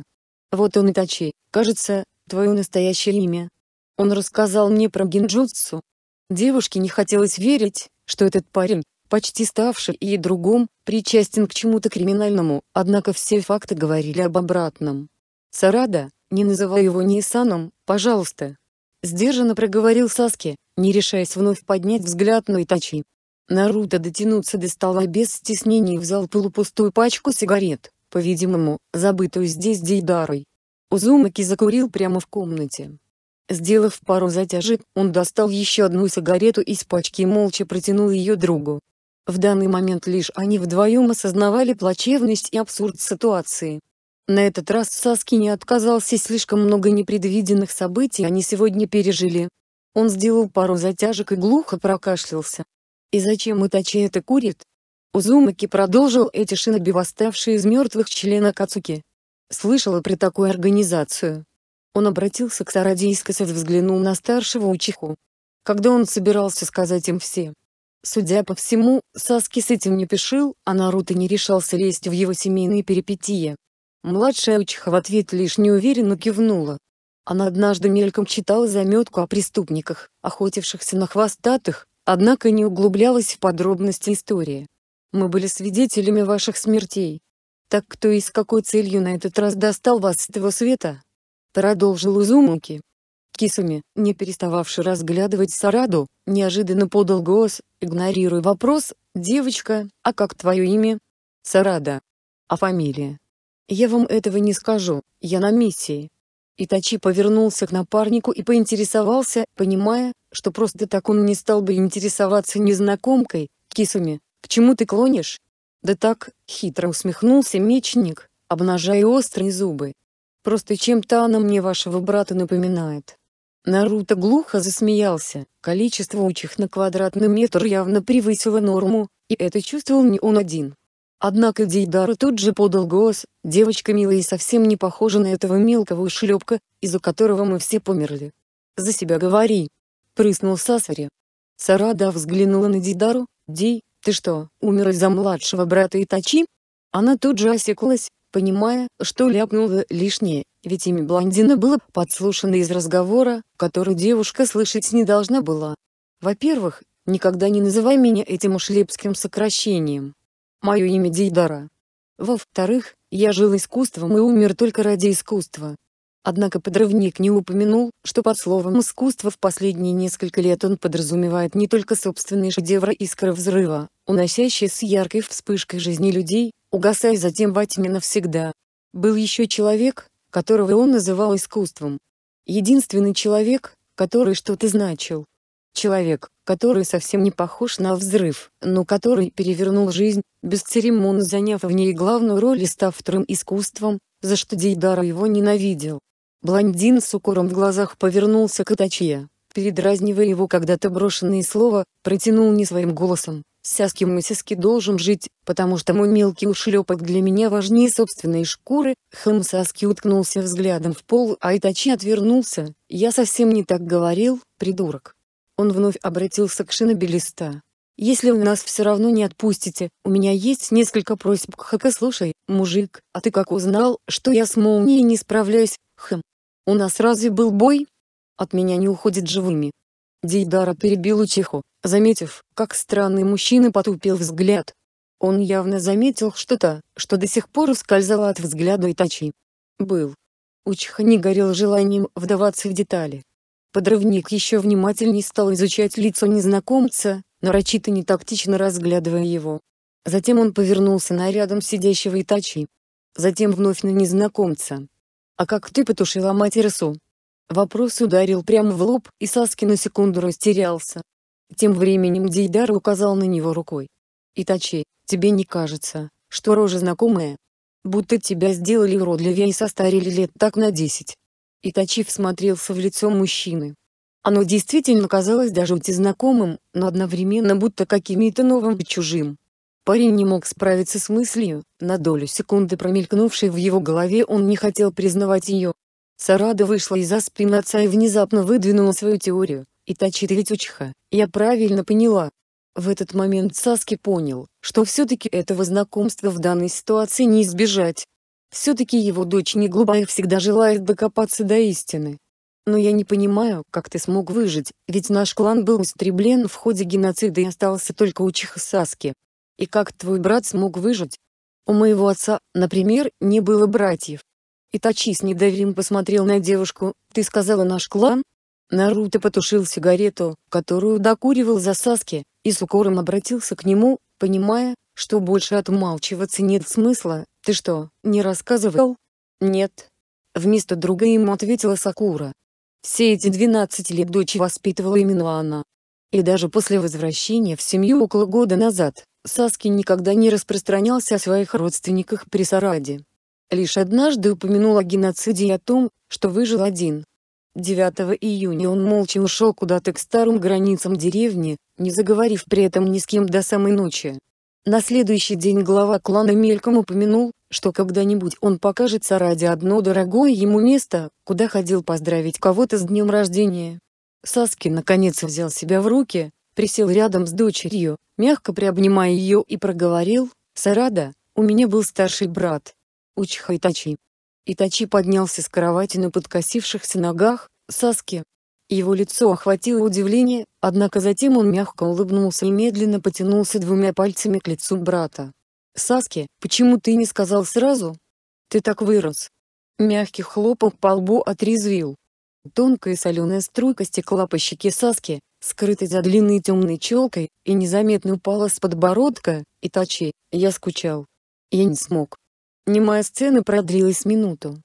Speaker 1: Вот он и Тачи, кажется, твое настоящее имя. Он рассказал мне про гинджутсу. Девушке не хотелось верить, что этот парень, почти ставший и другом, причастен к чему-то криминальному, однако все факты говорили об обратном. Сарада, не называй его Нисаном, пожалуйста. Сдержанно проговорил Саски, не решаясь вновь поднять взгляд на Итачи. Наруто дотянуться до стола без стеснений взял полупустую пачку сигарет по-видимому, забытую здесь Дейдарой. Узумаки закурил прямо в комнате. Сделав пару затяжек, он достал еще одну сигарету из пачки и молча протянул ее другу. В данный момент лишь они вдвоем осознавали плачевность и абсурд ситуации. На этот раз Саски не отказался слишком много непредвиденных событий они сегодня пережили. Он сделал пару затяжек и глухо прокашлялся. «И зачем Итачи это курит?» Узумаки продолжил эти шиноби восставшие из мертвых члена Кацуки. Слышала про такую организацию. Он обратился к Сараде и взглянул на старшего Учиху. Когда он собирался сказать им все. Судя по всему, Саски с этим не пишил, а Наруто не решался лезть в его семейные перипетии. Младшая Учиха в ответ лишь неуверенно кивнула. Она однажды мельком читала заметку о преступниках, охотившихся на хвостатых, однако не углублялась в подробности истории. Мы были свидетелями ваших смертей. Так кто и с какой целью на этот раз достал вас с этого света? Продолжил Узумуки. Кисуми, не перестававший разглядывать Сараду, неожиданно подал голос, игнорируя вопрос, «Девочка, а как твое имя?» «Сарада». «А фамилия?» «Я вам этого не скажу, я на миссии». Итачи повернулся к напарнику и поинтересовался, понимая, что просто так он не стал бы интересоваться незнакомкой, Кисуми. К чему ты клонишь? Да так, хитро усмехнулся мечник, обнажая острые зубы. Просто чем-то она мне вашего брата напоминает. Наруто глухо засмеялся. Количество учих на квадратный метр явно превысило норму, и это чувствовал не он один. Однако Дейдара тут же подал голос, девочка милая и совсем не похожа на этого мелкого шлепка, из-за которого мы все померли. «За себя говори!» — прыснул Сасари. Сарада взглянула на Дидару, Дей, «Ты что, умер из-за младшего брата Итачи?» Она тут же осеклась, понимая, что ляпнула лишнее, ведь имя блондина было подслушано из разговора, который девушка слышать не должна была. Во-первых, никогда не называй меня этим ушлепским сокращением. Мое имя Дейдара. Во-вторых, я жил искусством и умер только ради искусства. Однако подрывник не упомянул, что под словом «искусство» в последние несколько лет он подразумевает не только собственные шедевры искры взрыва, уносящие с яркой вспышкой жизни людей, угасая затем во тьме навсегда. Был еще человек, которого он называл искусством. Единственный человек, который что-то значил. Человек, который совсем не похож на взрыв, но который перевернул жизнь, бесцеремонно заняв в ней главную роль и став вторым искусством, за что Дейдара его ненавидел. Блондин с укором в глазах повернулся к Итачия, передразнивая его когда-то брошенные слова, протянул не своим голосом. «Сяски мысиски должен жить, потому что мой мелкий ушлепок для меня важнее собственной шкуры», Хэм Саски уткнулся взглядом в пол, а Итачи отвернулся, «Я совсем не так говорил, придурок». Он вновь обратился к шинобелиста. «Если вы нас все равно не отпустите, у меня есть несколько просьб к Хака слушай, мужик, а ты как узнал, что я с молнией не справляюсь, Хэм?» «У нас разве был бой? От меня не уходит живыми». Дейдара перебил Учиху, заметив, как странный мужчина потупил взгляд. Он явно заметил что-то, что до сих пор ускользало от взгляда Итачи. Был. Учиха не горел желанием вдаваться в детали. Подрывник еще внимательнее стал изучать лицо незнакомца, нарочито нетактично разглядывая его. Затем он повернулся на рядом сидящего Итачи. Затем вновь на незнакомца. А как ты потушила мать РСУ? Вопрос ударил прямо в лоб, и Саски на секунду растерялся. Тем временем Дейдар указал на него рукой. «Итачи, тебе не кажется, что рожа знакомая? Будто тебя сделали уродливее и состарили лет так на десять». Итачи всмотрелся в лицо мужчины. Оно действительно казалось даже жути знакомым, но одновременно будто каким-то новым и чужим. Парень не мог справиться с мыслью, на долю секунды промелькнувшей в его голове он не хотел признавать ее. Сарада вышла из-за спин отца и внезапно выдвинула свою теорию. и та ведь учиха, я правильно поняла». В этот момент Саски понял, что все-таки этого знакомства в данной ситуации не избежать. Все-таки его дочь не глуба и всегда желает докопаться до истины. Но я не понимаю, как ты смог выжить, ведь наш клан был устреблен в ходе геноцида и остался только у Саски. И как твой брат смог выжить? У моего отца, например, не было братьев. Итачи с недоверием посмотрел на девушку, ты сказала наш клан? Наруто потушил сигарету, которую докуривал за Саски, и с укором обратился к нему, понимая, что больше отмалчиваться нет смысла, ты что, не рассказывал? Нет. Вместо друга ему ответила Сакура. Все эти 12 лет дочь воспитывала именно она. И даже после возвращения в семью около года назад, Саски никогда не распространялся о своих родственниках при Сараде. Лишь однажды упомянул о геноциде и о том, что выжил один. 9 июня он молча ушел куда-то к старым границам деревни, не заговорив при этом ни с кем до самой ночи. На следующий день глава клана мельком упомянул, что когда-нибудь он покажет Сараде одно дорогое ему место, куда ходил поздравить кого-то с днем рождения. Саски наконец взял себя в руки, присел рядом с дочерью, мягко приобнимая ее и проговорил, «Сарада, у меня был старший брат. Учха Итачи». Итачи поднялся с кровати на подкосившихся ногах, Саски. Его лицо охватило удивление, однако затем он мягко улыбнулся и медленно потянулся двумя пальцами к лицу брата. «Саски, почему ты не сказал сразу? Ты так вырос». Мягкий хлопок по лбу отрезвил. Тонкая соленая струйка стекла по щеке Саски, скрытой за длинной темной челкой, и незаметно упала с подбородка, и тачи, я скучал. Я не смог. Немая сцена продлилась минуту.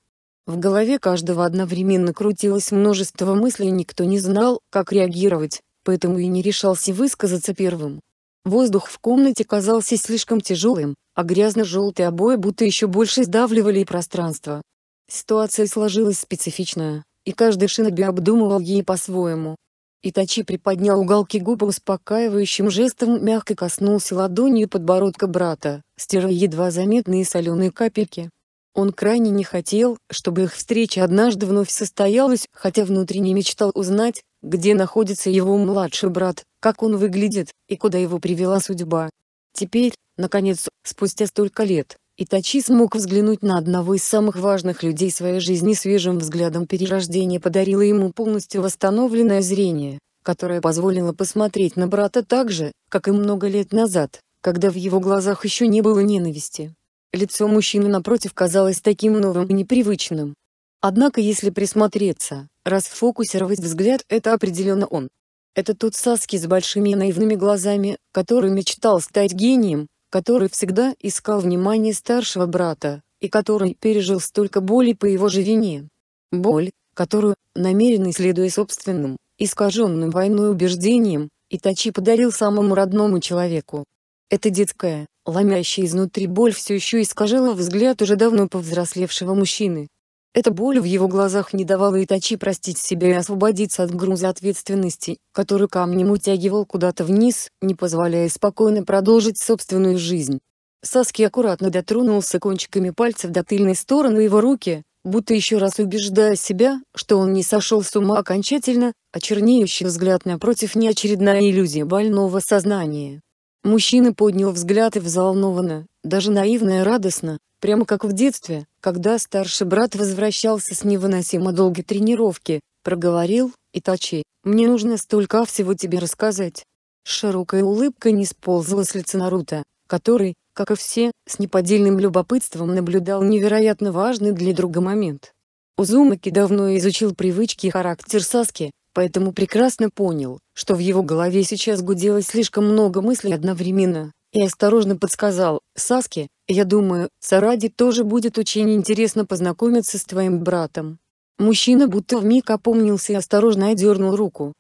Speaker 1: В голове каждого одновременно крутилось множество мыслей никто не знал, как реагировать, поэтому и не решался высказаться первым. Воздух в комнате казался слишком тяжелым, а грязно-желтые обои будто еще больше сдавливали пространство. Ситуация сложилась специфичная, и каждый шиноби обдумывал ей по-своему, Итачи приподнял уголки губ успокаивающим жестом мягко коснулся ладонью подбородка брата, стирая едва заметные соленые капельки. Он крайне не хотел, чтобы их встреча однажды вновь состоялась, хотя внутренне мечтал узнать, где находится его младший брат, как он выглядит, и куда его привела судьба. Теперь, наконец, спустя столько лет, Итачи смог взглянуть на одного из самых важных людей своей жизни свежим взглядом перерождения подарило ему полностью восстановленное зрение, которое позволило посмотреть на брата так же, как и много лет назад, когда в его глазах еще не было ненависти. Лицо мужчины напротив казалось таким новым и непривычным. Однако если присмотреться, расфокусировать взгляд это определенно он. Это тот Саски с большими наивными глазами, который мечтал стать гением, который всегда искал внимание старшего брата, и который пережил столько боли по его же вине. Боль, которую, намеренно следуя собственным, искаженным войной убеждениям, Итачи подарил самому родному человеку. Эта детская, ломящая изнутри боль все еще искажала взгляд уже давно повзрослевшего мужчины, эта боль в его глазах не давала Итачи простить себя и освободиться от груза ответственности, который камнем утягивал куда-то вниз, не позволяя спокойно продолжить собственную жизнь. Саски аккуратно дотронулся кончиками пальцев до тыльной стороны его руки, будто еще раз убеждая себя, что он не сошел с ума окончательно, а чернеющий взгляд напротив неочередная иллюзия больного сознания. Мужчина поднял взгляд и взволнованно, даже наивно и радостно, прямо как в детстве, когда старший брат возвращался с невыносимо долгой тренировки, проговорил, «Итачи, мне нужно столько всего тебе рассказать». Широкая улыбка не сползла с лица Наруто, который, как и все, с неподдельным любопытством наблюдал невероятно важный для друга момент. Узумаки давно изучил привычки и характер Саски, поэтому прекрасно понял, что в его голове сейчас гудело слишком много мыслей одновременно, и осторожно подсказал, Саске, я думаю, Саради тоже будет очень интересно познакомиться с твоим братом». Мужчина будто вмиг опомнился и осторожно одернул руку.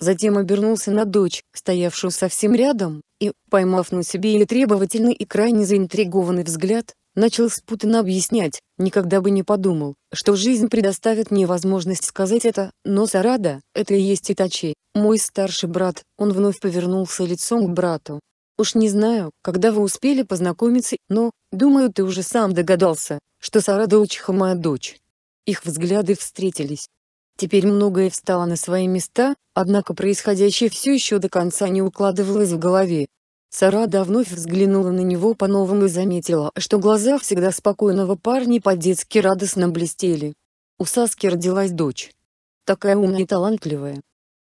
Speaker 1: Затем обернулся на дочь, стоявшую совсем рядом, и, поймав на себе или требовательный и крайне заинтригованный взгляд, Начал спутанно объяснять, никогда бы не подумал, что жизнь предоставит мне возможность сказать это, но Сарада, это и есть Итачи, мой старший брат, он вновь повернулся лицом к брату. Уж не знаю, когда вы успели познакомиться, но, думаю, ты уже сам догадался, что Сарада Учиха моя дочь. Их взгляды встретились. Теперь многое встало на свои места, однако происходящее все еще до конца не укладывалось в голове. Сарада вновь взглянула на него по-новому и заметила, что глаза всегда спокойного парня по-детски радостно блестели. У Саски родилась дочь. Такая умная и талантливая.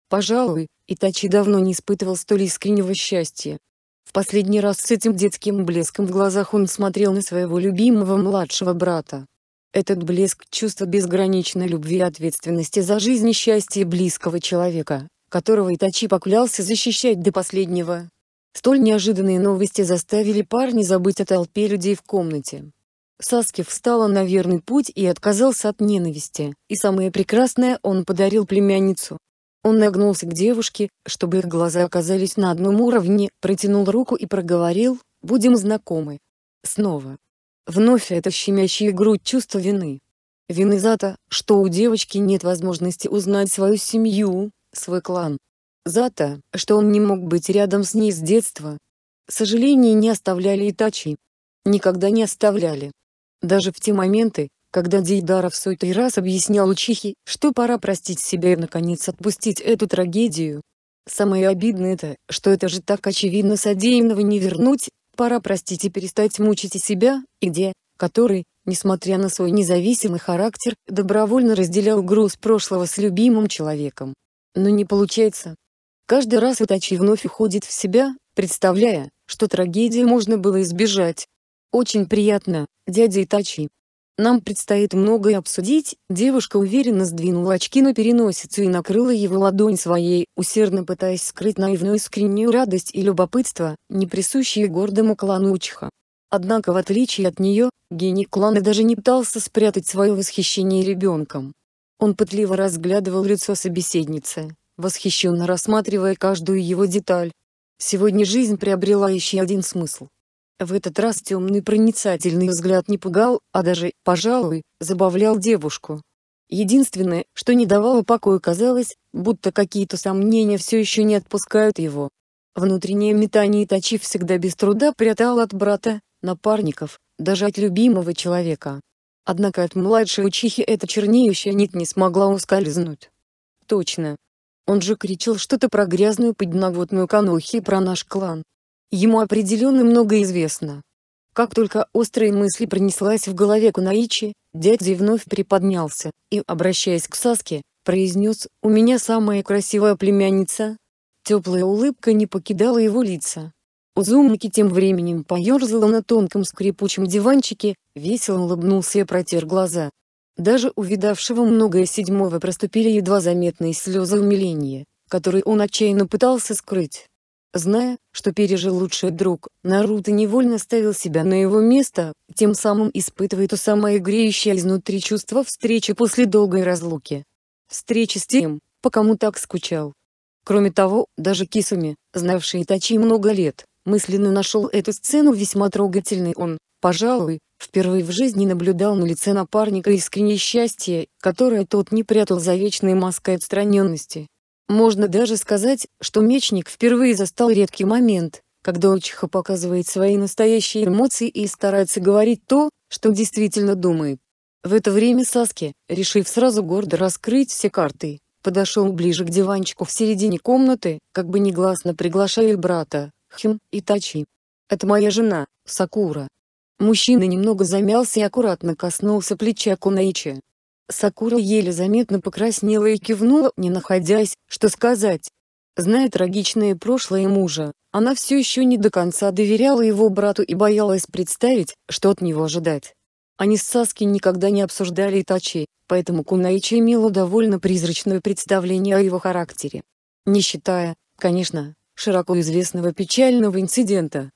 Speaker 1: Пожалуй, Итачи давно не испытывал столь искреннего счастья. В последний раз с этим детским блеском в глазах он смотрел на своего любимого младшего брата. Этот блеск – чувство безграничной любви и ответственности за жизнь и счастье близкого человека, которого Итачи поклялся защищать до последнего. Столь неожиданные новости заставили парня забыть о толпе людей в комнате. Саски встала на верный путь и отказался от ненависти, и самое прекрасное он подарил племянницу. Он нагнулся к девушке, чтобы их глаза оказались на одном уровне, протянул руку и проговорил «Будем знакомы». Снова. Вновь это щемящее грудь чувство вины. Вины за то, что у девочки нет возможности узнать свою семью, свой клан, Зато, что он не мог быть рядом с ней с детства. Сожаления не оставляли и тачи, Никогда не оставляли. Даже в те моменты, когда Дейдара в сотый раз объяснял учихи, что пора простить себя и наконец отпустить эту трагедию. Самое обидное это, что это же так очевидно содеянного не вернуть, пора простить и перестать мучить и себя, и Де, который, несмотря на свой независимый характер, добровольно разделял груз прошлого с любимым человеком. Но не получается. Каждый раз Утачи вновь уходит в себя, представляя, что трагедии можно было избежать. «Очень приятно, дядя Итачи. Нам предстоит многое обсудить», девушка уверенно сдвинула очки на переносицу и накрыла его ладонь своей, усердно пытаясь скрыть наивную искреннюю радость и любопытство, не присущие гордому клану Учиха. Однако в отличие от нее, гений клана даже не пытался спрятать свое восхищение ребенком. Он пытливо разглядывал лицо собеседницы, восхищенно рассматривая каждую его деталь. Сегодня жизнь приобрела еще один смысл. В этот раз темный проницательный взгляд не пугал, а даже, пожалуй, забавлял девушку. Единственное, что не давало покоя казалось, будто какие-то сомнения все еще не отпускают его. Внутреннее метание Тачи всегда без труда прятал от брата, напарников, даже от любимого человека. Однако от младшей учихи эта чернеющая нить не смогла ускользнуть. Точно, он же кричал что-то про грязную подноготную конухи и про наш клан. Ему определенно много известно. Как только острые мысли пронеслась в голове Кунаичи, дядя вновь приподнялся и, обращаясь к Саске, произнес «У меня самая красивая племянница». Теплая улыбка не покидала его лица. Узумаки тем временем поерзала на тонком скрипучем диванчике, весело улыбнулся и протер глаза. Даже у видавшего многое седьмого проступили едва заметные слезы умиления, которые он отчаянно пытался скрыть. Зная, что пережил лучший друг, Наруто невольно ставил себя на его место, тем самым испытывая то самое греющее изнутри чувство встречи после долгой разлуки. Встречи с тем, по кому так скучал. Кроме того, даже Кисуми, знавший Итачи много лет, мысленно нашел эту сцену весьма трогательной он, пожалуй, Впервые в жизни наблюдал на лице напарника искреннее счастье, которое тот не прятал за вечной маской отстраненности. Можно даже сказать, что мечник впервые застал редкий момент, когда Очиха показывает свои настоящие эмоции и старается говорить то, что действительно думает. В это время Саски, решив сразу гордо раскрыть все карты, подошел ближе к диванчику в середине комнаты, как бы негласно приглашая брата, Хим, и Тачи. «Это моя жена, Сакура», Мужчина немного замялся и аккуратно коснулся плеча Кунаичи. Сакура еле заметно покраснела и кивнула, не находясь, что сказать. Зная трагичное прошлое мужа, она все еще не до конца доверяла его брату и боялась представить, что от него ожидать. Они с Саски никогда не обсуждали Итачи, поэтому Кунаичи имела довольно призрачное представление о его характере. Не считая, конечно, широко известного печального инцидента,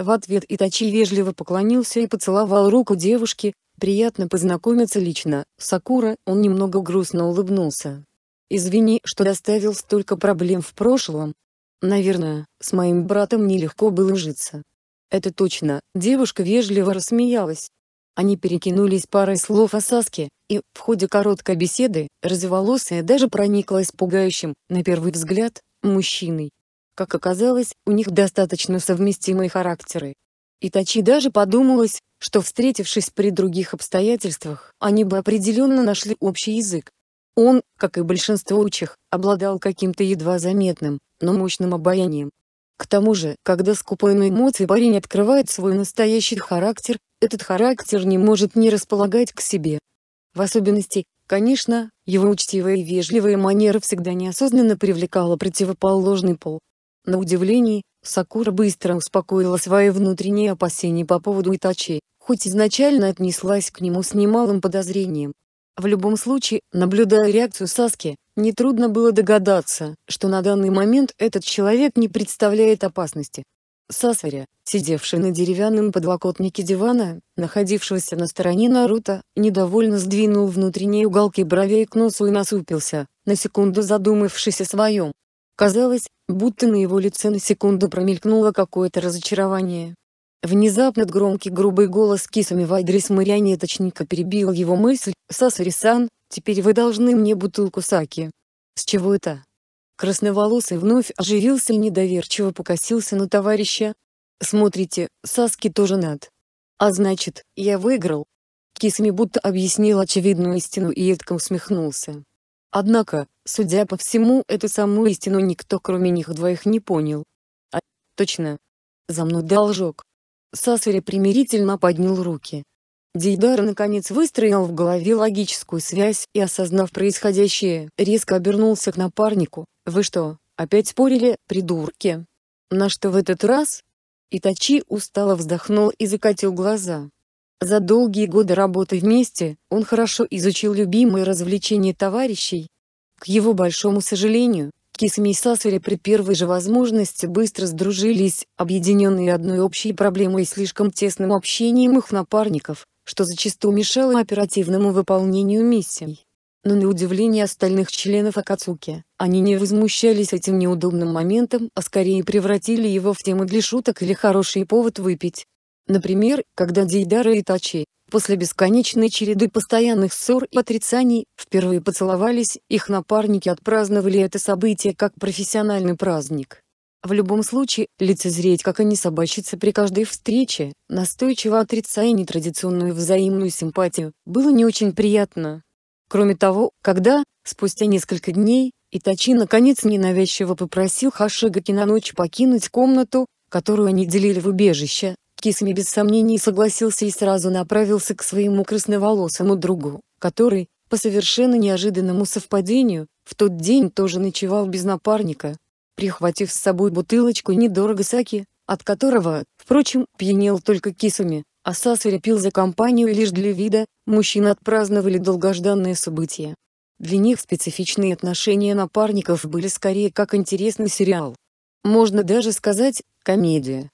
Speaker 1: в ответ Итачи вежливо поклонился и поцеловал руку девушки, «Приятно познакомиться лично, Сакура», он немного грустно улыбнулся. «Извини, что доставил столько проблем в прошлом. Наверное, с моим братом нелегко было житься». «Это точно», девушка вежливо рассмеялась. Они перекинулись парой слов о Саске, и, в ходе короткой беседы, разволосая даже прониклась пугающим, на первый взгляд, мужчиной. Как оказалось, у них достаточно совместимые характеры. Итачи даже подумалось, что встретившись при других обстоятельствах, они бы определенно нашли общий язык. Он, как и большинство учих, обладал каким-то едва заметным, но мощным обаянием. К тому же, когда скупой на эмоции парень открывает свой настоящий характер, этот характер не может не располагать к себе. В особенности, конечно, его учтивая и вежливая манера всегда неосознанно привлекала противоположный пол. На удивление, Сакура быстро успокоила свои внутренние опасения по поводу Итачи, хоть изначально отнеслась к нему с немалым подозрением. В любом случае, наблюдая реакцию Саски, нетрудно было догадаться, что на данный момент этот человек не представляет опасности. Сасаря, сидевший на деревянном подлокотнике дивана, находившегося на стороне Наруто, недовольно сдвинул внутренние уголки бровей к носу и насупился, на секунду задумавшись о своем. Казалось, будто на его лице на секунду промелькнуло какое-то разочарование. Внезапно громкий грубый голос кисами в адрес марионеточника перебил его мысль «Сасари-сан, теперь вы должны мне бутылку саки». «С чего это?» Красноволосый вновь оживился и недоверчиво покосился на товарища. «Смотрите, Саски тоже над. А значит, я выиграл». Кисами будто объяснил очевидную истину и едко усмехнулся. Однако, судя по всему, эту самую истину никто кроме них двоих не понял. А, точно. За мной должок. Сасари примирительно поднял руки. Дейдар наконец выстроил в голове логическую связь и осознав происходящее, резко обернулся к напарнику. «Вы что, опять спорили, придурки?» «На что в этот раз?» Итачи устало вздохнул и закатил глаза. За долгие годы работы вместе, он хорошо изучил любимые развлечения товарищей. К его большому сожалению, Кисами и Сасури при первой же возможности быстро сдружились, объединенные одной общей проблемой и слишком тесным общением их напарников, что зачастую мешало оперативному выполнению миссий. Но на удивление остальных членов Акацуки, они не возмущались этим неудобным моментом, а скорее превратили его в тему для шуток или хороший повод выпить, Например, когда Дейдара и Тачи, после бесконечной череды постоянных ссор и отрицаний, впервые поцеловались, их напарники отпраздновали это событие как профессиональный праздник. В любом случае, лицезреть, как они собачатся при каждой встрече, настойчиво отрицая нетрадиционную взаимную симпатию, было не очень приятно. Кроме того, когда, спустя несколько дней, Итачи наконец ненавязчиво попросил Хашигаки на ночь покинуть комнату, которую они делили в убежище, кисами без сомнений согласился и сразу направился к своему красноволосому другу, который, по совершенно неожиданному совпадению, в тот день тоже ночевал без напарника, прихватив с собой бутылочку недорого саки, от которого, впрочем, пьянел только кисами, а Сасари пил за компанию лишь для вида, мужчины отпраздновали долгожданное событие. Для них специфичные отношения напарников были скорее как интересный сериал. Можно даже сказать, комедия.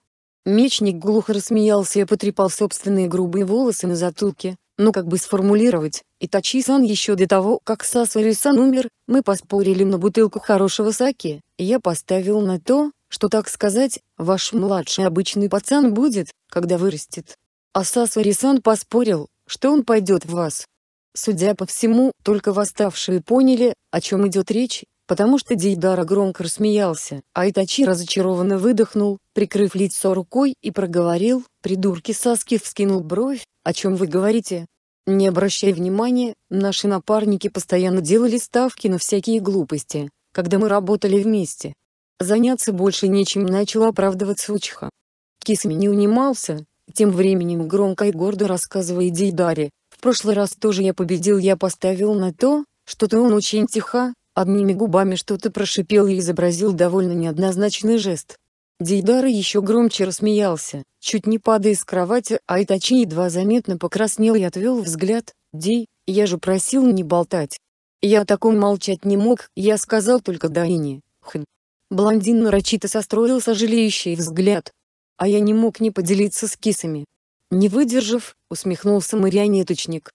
Speaker 1: Мечник глухо рассмеялся и потрепал собственные грубые волосы на затылке, но ну, как бы сформулировать, Итачи-сан еще до того, как Сасори-сан умер, мы поспорили на бутылку хорошего саке, я поставил на то, что так сказать, ваш младший обычный пацан будет, когда вырастет. А Сасори-сан поспорил, что он пойдет в вас. Судя по всему, только восставшие поняли, о чем идет речь, потому что Дейдара громко рассмеялся, а Итачи разочарованно выдохнул, прикрыв лицо рукой и проговорил, придурки Саски вскинул бровь, о чем вы говорите? Не обращай внимания, наши напарники постоянно делали ставки на всякие глупости, когда мы работали вместе. Заняться больше нечем начал оправдываться Учиха. Кисами не унимался, тем временем громко и гордо рассказывая Дейдаре, в прошлый раз тоже я победил я поставил на то, что ты он очень тихо, Одними губами что-то прошипел и изобразил довольно неоднозначный жест. Дейдара еще громче рассмеялся, чуть не падая с кровати, а Итачи едва заметно покраснел и отвел взгляд. «Дей, я же просил не болтать. Я о таком молчать не мог, я сказал только Даине, хм». Блондин нарочито состроил сожалеющий взгляд. А я не мог не поделиться с кисами. Не выдержав, усмехнулся марионеточник.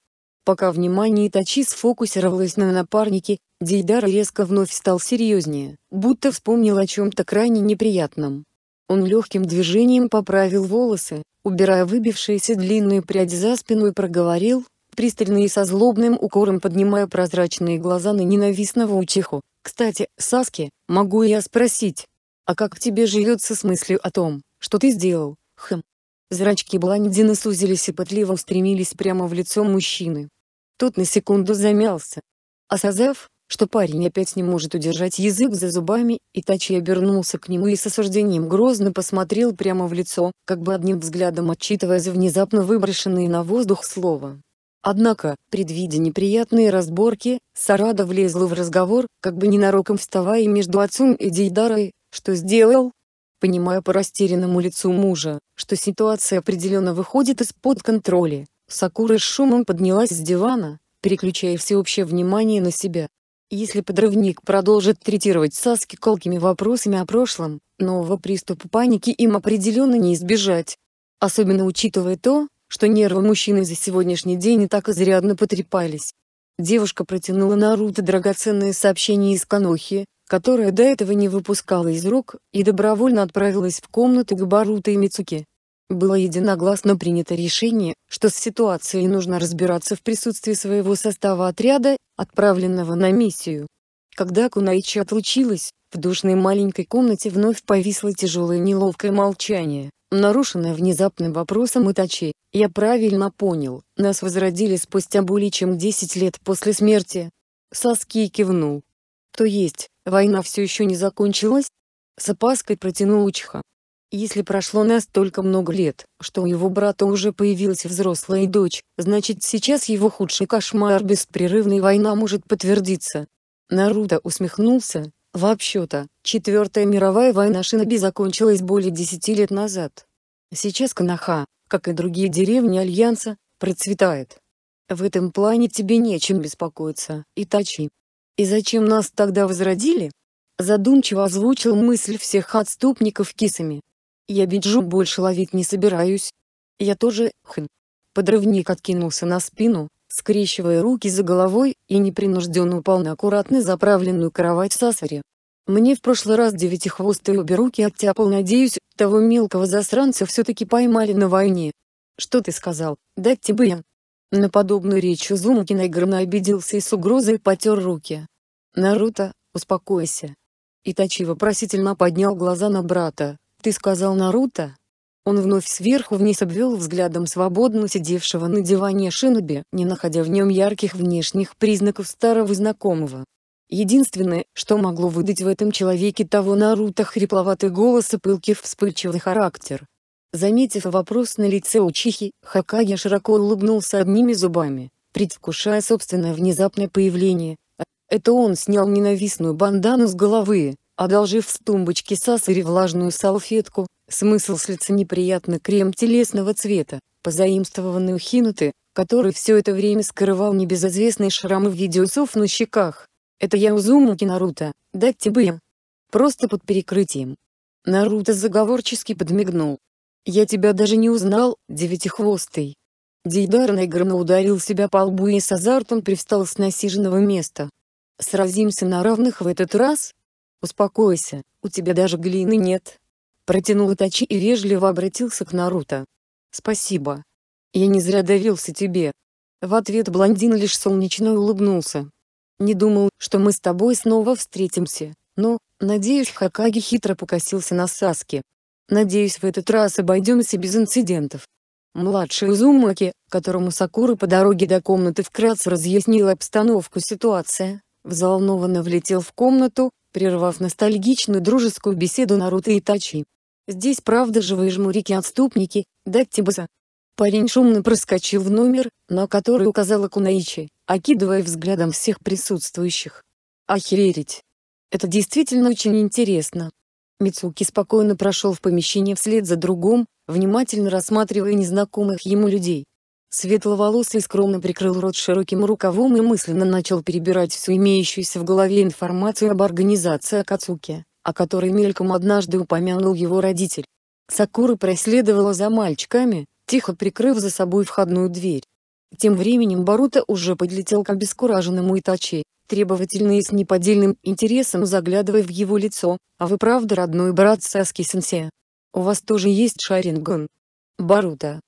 Speaker 1: Пока внимание Итачи сфокусировалось на напарнике, Дейдар резко вновь стал серьезнее, будто вспомнил о чем-то крайне неприятном. Он легким движением поправил волосы, убирая выбившиеся длинные пряди за спину и проговорил, пристально и со злобным укором поднимая прозрачные глаза на ненавистного утиху. «Кстати, Саски, могу я спросить, а как тебе живется с мыслью о том, что ты сделал, хм?» Зрачки блондина сузились и пытливо устремились прямо в лицо мужчины. Тот на секунду замялся. Осознав, что парень опять не может удержать язык за зубами, и Тачи обернулся к нему и с осуждением грозно посмотрел прямо в лицо, как бы одним взглядом отчитывая за внезапно выброшенные на воздух слова. Однако, предвидя неприятные разборки, Сарада влезла в разговор, как бы ненароком вставая между отцом и Дейдарой, что сделал, понимая по растерянному лицу мужа, что ситуация определенно выходит из-под контроля. Сакура с шумом поднялась с дивана, переключая всеобщее внимание на себя, если подрывник продолжит третировать Саски колкими вопросами о прошлом, нового приступа паники им определенно не избежать. Особенно учитывая то, что нервы мужчины за сегодняшний день и так изрядно потрепались. Девушка протянула Наруто драгоценное сообщение из Канохи, которое до этого не выпускала из рук, и добровольно отправилась в комнату к Баруто и Мицуке. Было единогласно принято решение, что с ситуацией нужно разбираться в присутствии своего состава отряда, отправленного на миссию. Когда Кунаичи отлучилась, в душной маленькой комнате вновь повисло тяжелое неловкое молчание, нарушенное внезапным вопросом Итачи. «Я правильно понял, нас возродили спустя более чем 10 лет после смерти?» Саски кивнул. «То есть, война все еще не закончилась?» С опаской протянул Учха. Если прошло настолько много лет, что у его брата уже появилась взрослая дочь, значит сейчас его худший кошмар беспрерывной война может подтвердиться. Наруто усмехнулся, вообще-то, Четвертая мировая война Шиноби закончилась более десяти лет назад. Сейчас Канаха, как и другие деревни Альянса, процветает. В этом плане тебе нечем беспокоиться, Итачи. И зачем нас тогда возродили? Задумчиво озвучил мысль всех отступников кисами. Я биджу больше ловить не собираюсь. Я тоже, хм. Подрывник откинулся на спину, скрещивая руки за головой, и непринужденно упал на аккуратно заправленную кровать сасари. Мне в прошлый раз девятихвостые обе руки оттяпал, надеюсь, того мелкого засранца все-таки поймали на войне. Что ты сказал, дать тебе я? На подобную речь Узумаки наигранно обиделся и с угрозой потер руки. Наруто, успокойся. Итачи вопросительно поднял глаза на брата, «Ты сказал Наруто?» Он вновь сверху вниз обвел взглядом свободно сидевшего на диване Шиноби, не находя в нем ярких внешних признаков старого знакомого. Единственное, что могло выдать в этом человеке того Наруто хрипловатый голос и пылкий вспыльчивый характер. Заметив вопрос на лице Учихи, Хакаги широко улыбнулся одними зубами, предвкушая собственное внезапное появление. Это он снял ненавистную бандану с головы, Одолжив с тумбочки сосыри влажную салфетку, смысл с лица неприятный крем телесного цвета, позаимствованный у Хинуты, который все это время скрывал небезызвестные шрамы в виде усов на щеках. Это я узумуки Наруто, дать тебе им. Просто под перекрытием. Наруто заговорчески подмигнул. Я тебя даже не узнал, девятихвостый. Дейдар наигранно ударил себя по лбу и с азартом привстал с насиженного места. Сразимся на равных в этот раз, «Успокойся, у тебя даже глины нет!» Протянул Итачи и вежливо обратился к Наруто. «Спасибо. Я не зря доверился тебе». В ответ блондин лишь солнечно улыбнулся. «Не думал, что мы с тобой снова встретимся, но, надеюсь, Хакаги хитро покосился на Саске. Надеюсь, в этот раз обойдемся без инцидентов». Младший Узумаки, которому Сакура по дороге до комнаты вкратце разъяснила обстановку ситуация, взволнованно влетел в комнату, прервав ностальгичную дружескую беседу Наруто и Тачи. «Здесь правда живые жмурики-отступники, да Тибаса?» Парень шумно проскочил в номер, на который указала Кунаичи, окидывая взглядом всех присутствующих. «Охерерить! Это действительно очень интересно!» Мицуки спокойно прошел в помещение вслед за другом, внимательно рассматривая незнакомых ему людей. Светловолосый скромно прикрыл рот широким рукавом и мысленно начал перебирать всю имеющуюся в голове информацию об организации Акацуки, о которой мельком однажды упомянул его родитель. Сакура проследовала за мальчиками, тихо прикрыв за собой входную дверь. Тем временем Барута уже подлетел к обескураженному Итачи, требовательно и с неподдельным интересом заглядывая в его лицо, «А вы правда родной брат саски Сенсе? У вас тоже есть Шарингон, «Барута,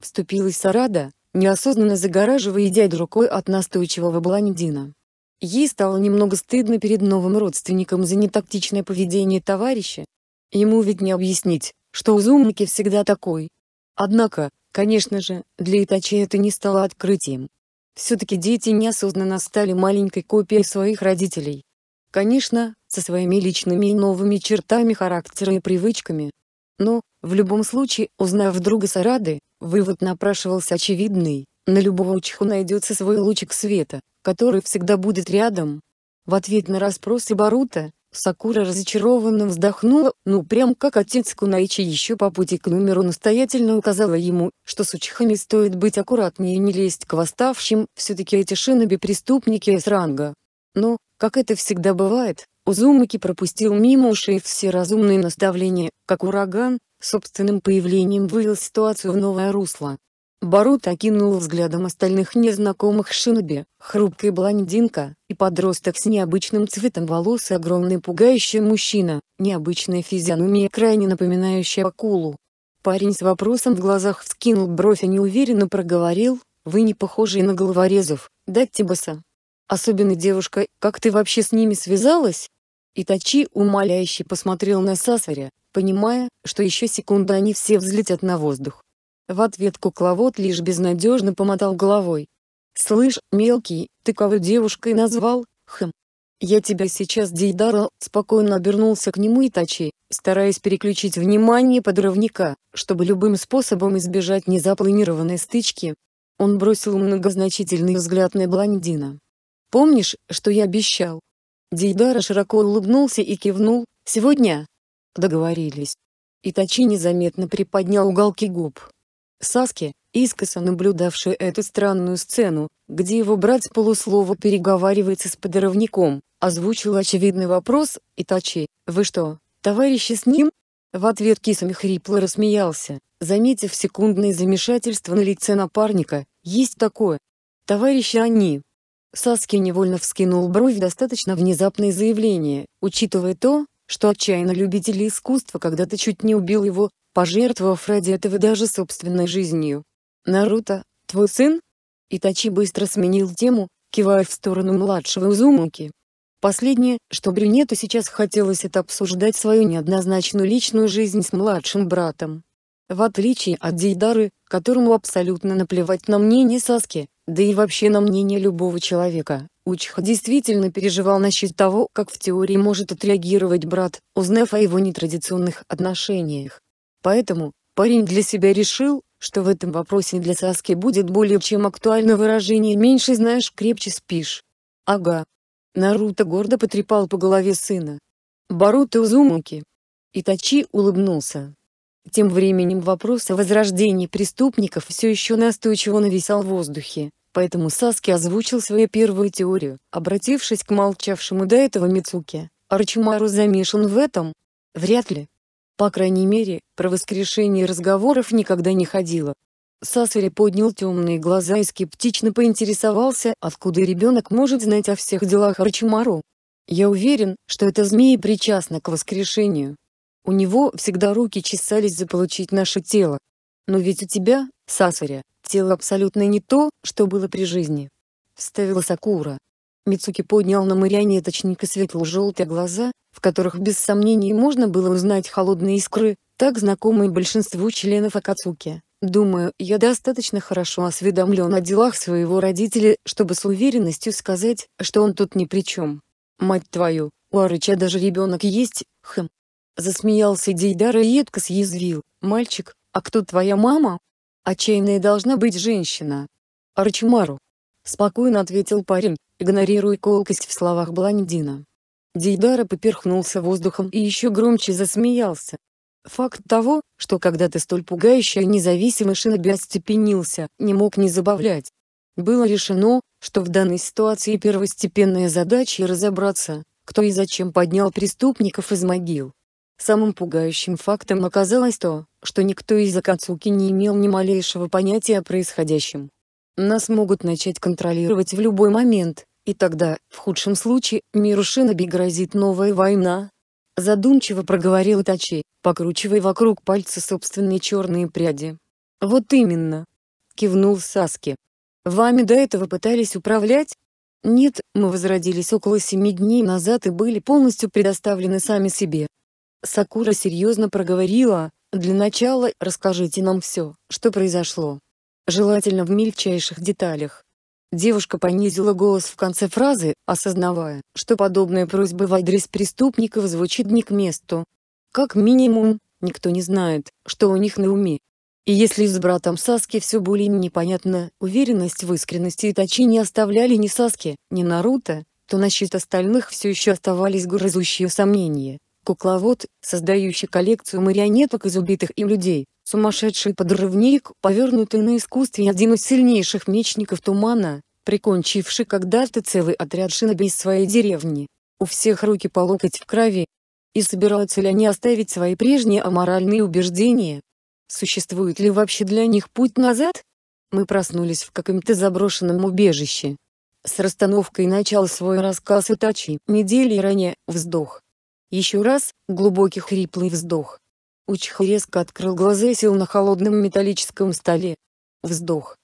Speaker 1: Вступилась Сарада, неосознанно загораживая дядю рукой от настойчивого блондина. Ей стало немного стыдно перед новым родственником за нетактичное поведение товарища. Ему ведь не объяснить, что Узумники всегда такой. Однако, конечно же, для Итачи это не стало открытием. Все-таки дети неосознанно стали маленькой копией своих родителей. Конечно, со своими личными и новыми чертами характера и привычками. Но, в любом случае, узнав друга Сарады, Вывод напрашивался очевидный, на любого чеху найдется свой лучик света, который всегда будет рядом. В ответ на расспросы Барута, Сакура разочарованно вздохнула, ну прям как отец Кунаичи еще по пути к номеру настоятельно указала ему, что с учихами стоит быть аккуратнее и не лезть к восставшим, все-таки эти шиноби преступники из ранга. Но, как это всегда бывает, Узумаки пропустил мимо ушей все разумные наставления, как ураган, Собственным появлением вывел ситуацию в новое русло. Барут окинул взглядом остальных незнакомых шиноби, хрупкая блондинка, и подросток с необычным цветом волос и огромный пугающий мужчина, необычная физиономия крайне напоминающая акулу. Парень с вопросом в глазах вскинул бровь и неуверенно проговорил, «Вы не похожи на головорезов, да, Тибаса?» «Особенно девушка, как ты вообще с ними связалась?» Итачи умоляюще посмотрел на Сасаря, понимая, что еще секунда они все взлетят на воздух. В ответ кукловод лишь безнадежно помотал головой. «Слышь, мелкий, ты кого девушкой назвал, хм? Я тебя сейчас Дейдара», спокойно обернулся к нему Итачи, стараясь переключить внимание подрывника, чтобы любым способом избежать незапланированной стычки. Он бросил многозначительный взгляд на блондина. «Помнишь, что я обещал?» Дейдара широко улыбнулся и кивнул, «Сегодня?» Договорились. Итачи незаметно приподнял уголки губ. Саски, искоса наблюдавший эту странную сцену, где его брат с полуслова переговаривается с подоровником, озвучил очевидный вопрос, «Итачи, вы что, товарищи с ним?» В ответ Кисами хрипло рассмеялся, заметив секундное замешательство на лице напарника, «Есть такое. Товарищи они, Саски невольно вскинул бровь достаточно внезапное заявление, учитывая то, что отчаянно любитель искусства когда-то чуть не убил его, пожертвовав ради этого даже собственной жизнью. «Наруто, твой сын?» Итачи быстро сменил тему, кивая в сторону младшего Узумаки. Последнее, что брюнету сейчас хотелось это обсуждать свою неоднозначную личную жизнь с младшим братом. В отличие от Дейдары, которому абсолютно наплевать на мнение Саски, да и вообще на мнение любого человека. Учха действительно переживал насчет того, как в теории может отреагировать брат, узнав о его нетрадиционных отношениях. Поэтому, парень для себя решил, что в этом вопросе для Саски будет более чем актуально выражение «меньше знаешь, крепче спишь». Ага. Наруто гордо потрепал по голове сына. Баруто Узумуки. Итачи улыбнулся. Тем временем вопрос о возрождении преступников все еще настойчиво нависал в воздухе. Поэтому Саски озвучил свою первую теорию, обратившись к молчавшему до этого Мицуке. Арчимару замешан в этом? Вряд ли. По крайней мере, про воскрешение разговоров никогда не ходило. Сасари поднял темные глаза и скептично поинтересовался, откуда ребенок может знать о всех делах Арчимару. «Я уверен, что эта змея причастна к воскрешению. У него всегда руки чесались заполучить наше тело. Но ведь у тебя, Сасаря, тело абсолютно не то, что было при жизни. Вставила Сакура. Мицуки поднял на марионеточника светло-желтые глаза, в которых без сомнений можно было узнать холодные искры, так знакомые большинству членов Акацуки. Думаю, я достаточно хорошо осведомлен о делах своего родителя, чтобы с уверенностью сказать, что он тут ни при чем. Мать твою, у Арыча даже ребенок есть, хм. Засмеялся Дейдара и едко съязвил, мальчик, а кто твоя мама? Отчаянной должна быть женщина. Арчимару. Спокойно ответил парень, игнорируя колкость в словах блондина. Дейдара поперхнулся воздухом и еще громче засмеялся. Факт того, что когда-то столь пугающий и независимый Шиноби остепенился, не мог не забавлять. Было решено, что в данной ситуации первостепенная задача разобраться, кто и зачем поднял преступников из могил. Самым пугающим фактом оказалось то, что никто из Акацуки не имел ни малейшего понятия о происходящем. Нас могут начать контролировать в любой момент, и тогда, в худшем случае, миру Шиноби грозит новая война. Задумчиво проговорил Тачи, покручивая вокруг пальца собственные черные пряди. «Вот именно!» — кивнул Саски. «Вами до этого пытались управлять?» «Нет, мы возродились около семи дней назад и были полностью предоставлены сами себе», Сакура серьезно проговорила, «Для начала расскажите нам все, что произошло. Желательно в мельчайших деталях». Девушка понизила голос в конце фразы, осознавая, что подобная просьба в адрес преступников звучит не к месту. Как минимум, никто не знает, что у них на уме. И если с братом Саски все более непонятно, уверенность в искренности Итачи не оставляли ни Саски, ни Наруто, то насчет остальных все еще оставались грызущие сомнения. Кукловод, создающий коллекцию марионеток из убитых им людей, сумасшедший подрывник, повернутый на искусстве один из сильнейших мечников тумана, прикончивший когда-то целый отряд шиноби из своей деревни. У всех руки по локоть в крови. И собираются ли они оставить свои прежние аморальные убеждения? Существует ли вообще для них путь назад? Мы проснулись в каком-то заброшенном убежище. С расстановкой начал свой рассказ Итачи недели ранее, вздох. Еще раз, глубокий хриплый вздох. Учха резко открыл глаза и сел на холодном металлическом столе. Вздох.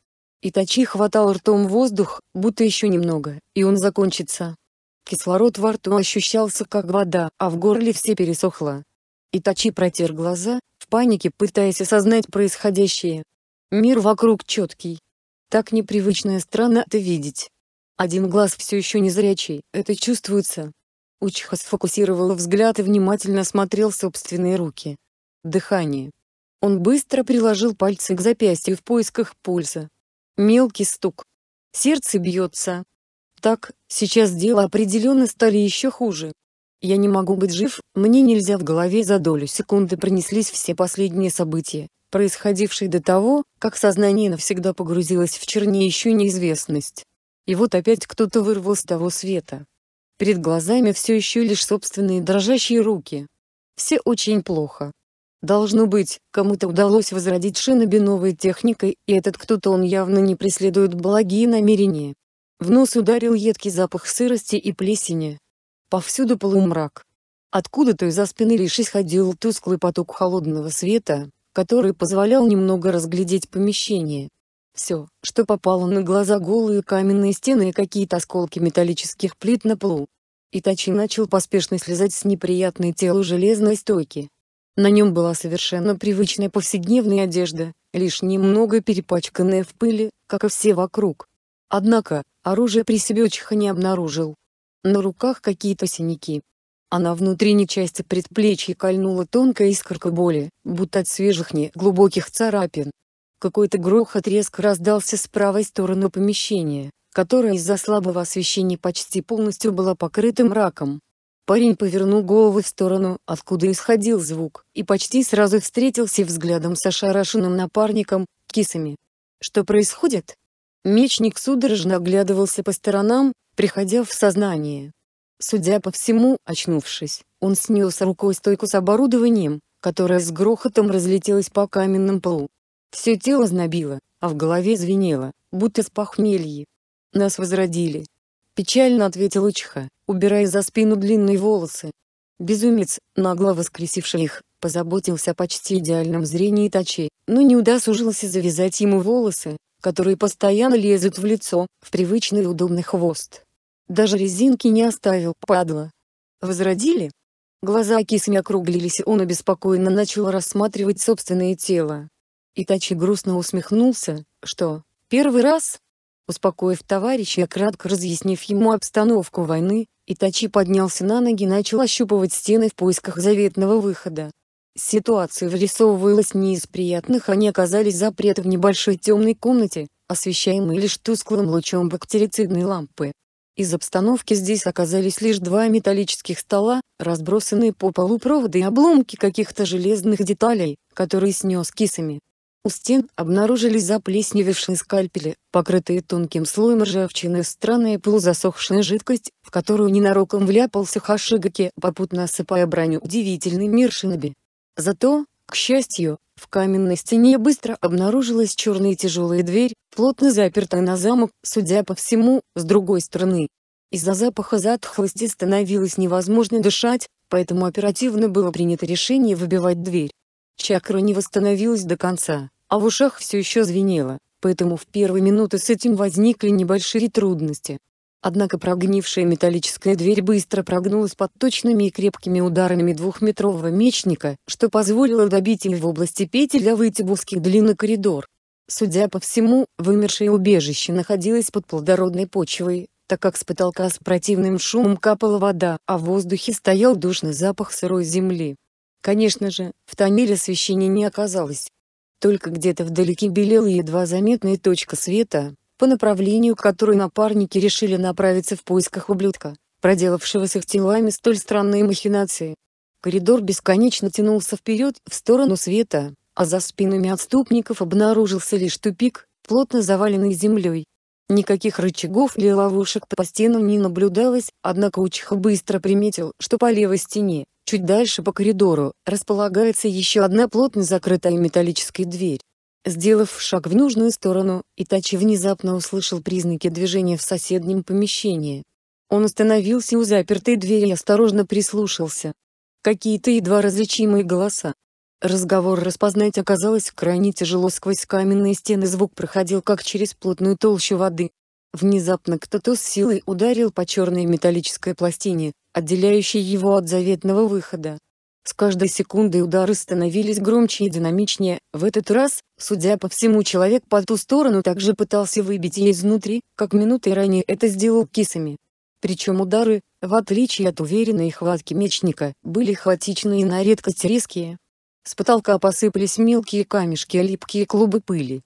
Speaker 1: Итачи хватал ртом воздух, будто еще немного, и он закончится. Кислород во рту ощущался как вода, а в горле все пересохло. Итачи протер глаза, в панике пытаясь осознать происходящее. Мир вокруг четкий. Так непривычно и странно это видеть. Один глаз все еще незрячий, это чувствуется, Учиха сфокусировал взгляд и внимательно смотрел собственные руки. Дыхание. Он быстро приложил пальцы к запястью в поисках пульса. Мелкий стук. Сердце бьется. Так, сейчас дело определенно стали еще хуже. Я не могу быть жив, мне нельзя в голове за долю секунды пронеслись все последние события, происходившие до того, как сознание навсегда погрузилось в чернеющую неизвестность. И вот опять кто-то вырвал с того света. Перед глазами все еще лишь собственные дрожащие руки. Все очень плохо. Должно быть, кому-то удалось возродить Шиноби новой техникой, и этот кто-то он явно не преследует благие намерения. В нос ударил едкий запах сырости и плесени. Повсюду полумрак. Откуда-то из-за спины лишь исходил тусклый поток холодного света, который позволял немного разглядеть помещение. Все, что попало на глаза голые каменные стены и какие-то осколки металлических плит на полу. Итачи начал поспешно слезать с неприятной телу железной стойки. На нем была совершенно привычная повседневная одежда, лишь немного перепачканная в пыли, как и все вокруг. Однако, оружие при себе Учиха не обнаружил. На руках какие-то синяки. А на внутренней части предплечья кольнула тонкая искорка боли, будто от свежих неглубоких царапин. Какой-то грохот резко раздался с правой стороны помещения, которое из-за слабого освещения почти полностью было покрыто мраком. Парень повернул голову в сторону, откуда исходил звук, и почти сразу встретился взглядом с ошарашенным напарником, кисами. «Что происходит?» Мечник судорожно оглядывался по сторонам, приходя в сознание. Судя по всему, очнувшись, он снес рукой стойку с оборудованием, которая с грохотом разлетелась по каменному полу. Все тело знобило, а в голове звенело, будто с похмелья. Нас возродили. Печально ответил Учиха, убирая за спину длинные волосы. Безумец, нагло воскресивший их, позаботился о почти идеальном зрении Тачи, но не удосужился завязать ему волосы, которые постоянно лезут в лицо, в привычный и удобный хвост. Даже резинки не оставил, падла. Возродили? Глаза Акисми округлились, он обеспокоенно начал рассматривать собственное тело. Итачи грустно усмехнулся, что «первый раз?» Успокоив товарища и кратко разъяснив ему обстановку войны, Итачи поднялся на ноги и начал ощупывать стены в поисках заветного выхода. Ситуация вырисовывалась не из приятных, они оказались запрет в небольшой темной комнате, освещаемой лишь тусклым лучом бактерицидной лампы. Из обстановки здесь оказались лишь два металлических стола, разбросанные по полу проводы и обломки каких-то железных деталей, которые снес кисами. У стен обнаружились заплесневевшие скальпели, покрытые тонким слоем ржавчины странная полузасохшая жидкость, в которую ненароком вляпался Хашигаки, попутно осыпая броню удивительный мир шиноби. Зато, к счастью, в каменной стене быстро обнаружилась черная тяжелая дверь, плотно запертая на замок, судя по всему, с другой стороны. Из-за запаха затхлости становилось невозможно дышать, поэтому оперативно было принято решение выбивать дверь. Чакра не восстановилась до конца а в ушах все еще звенело, поэтому в первые минуты с этим возникли небольшие трудности. Однако прогнившая металлическая дверь быстро прогнулась под точными и крепкими ударами двухметрового мечника, что позволило добить и в области петель, а выйти в узкий длинный коридор. Судя по всему, вымершее убежище находилось под плодородной почвой, так как с потолка с противным шумом капала вода, а в воздухе стоял душный запах сырой земли. Конечно же, в тоннеле освещения не оказалось, только где-то вдалеке белела едва заметная точка света, по направлению которой напарники решили направиться в поисках ублюдка, проделавшего с их телами столь странные махинации. Коридор бесконечно тянулся вперед, в сторону света, а за спинами отступников обнаружился лишь тупик, плотно заваленный землей. Никаких рычагов или ловушек по стенам не наблюдалось, однако Учиха быстро приметил, что по левой стене, Чуть дальше по коридору располагается еще одна плотно закрытая металлическая дверь. Сделав шаг в нужную сторону, Итачи внезапно услышал признаки движения в соседнем помещении. Он остановился у запертой двери и осторожно прислушался. Какие-то едва различимые голоса. Разговор распознать оказалось крайне тяжело сквозь каменные стены звук проходил как через плотную толщу воды. Внезапно кто-то с силой ударил по черной металлической пластине, отделяющий его от заветного выхода. С каждой секундой удары становились громче и динамичнее, в этот раз, судя по всему человек по ту сторону также пытался выбить ее изнутри, как минуты ранее это сделал кисами. Причем удары, в отличие от уверенной хватки мечника, были хаотичные и на редкость резкие. С потолка посыпались мелкие камешки и липкие клубы пыли.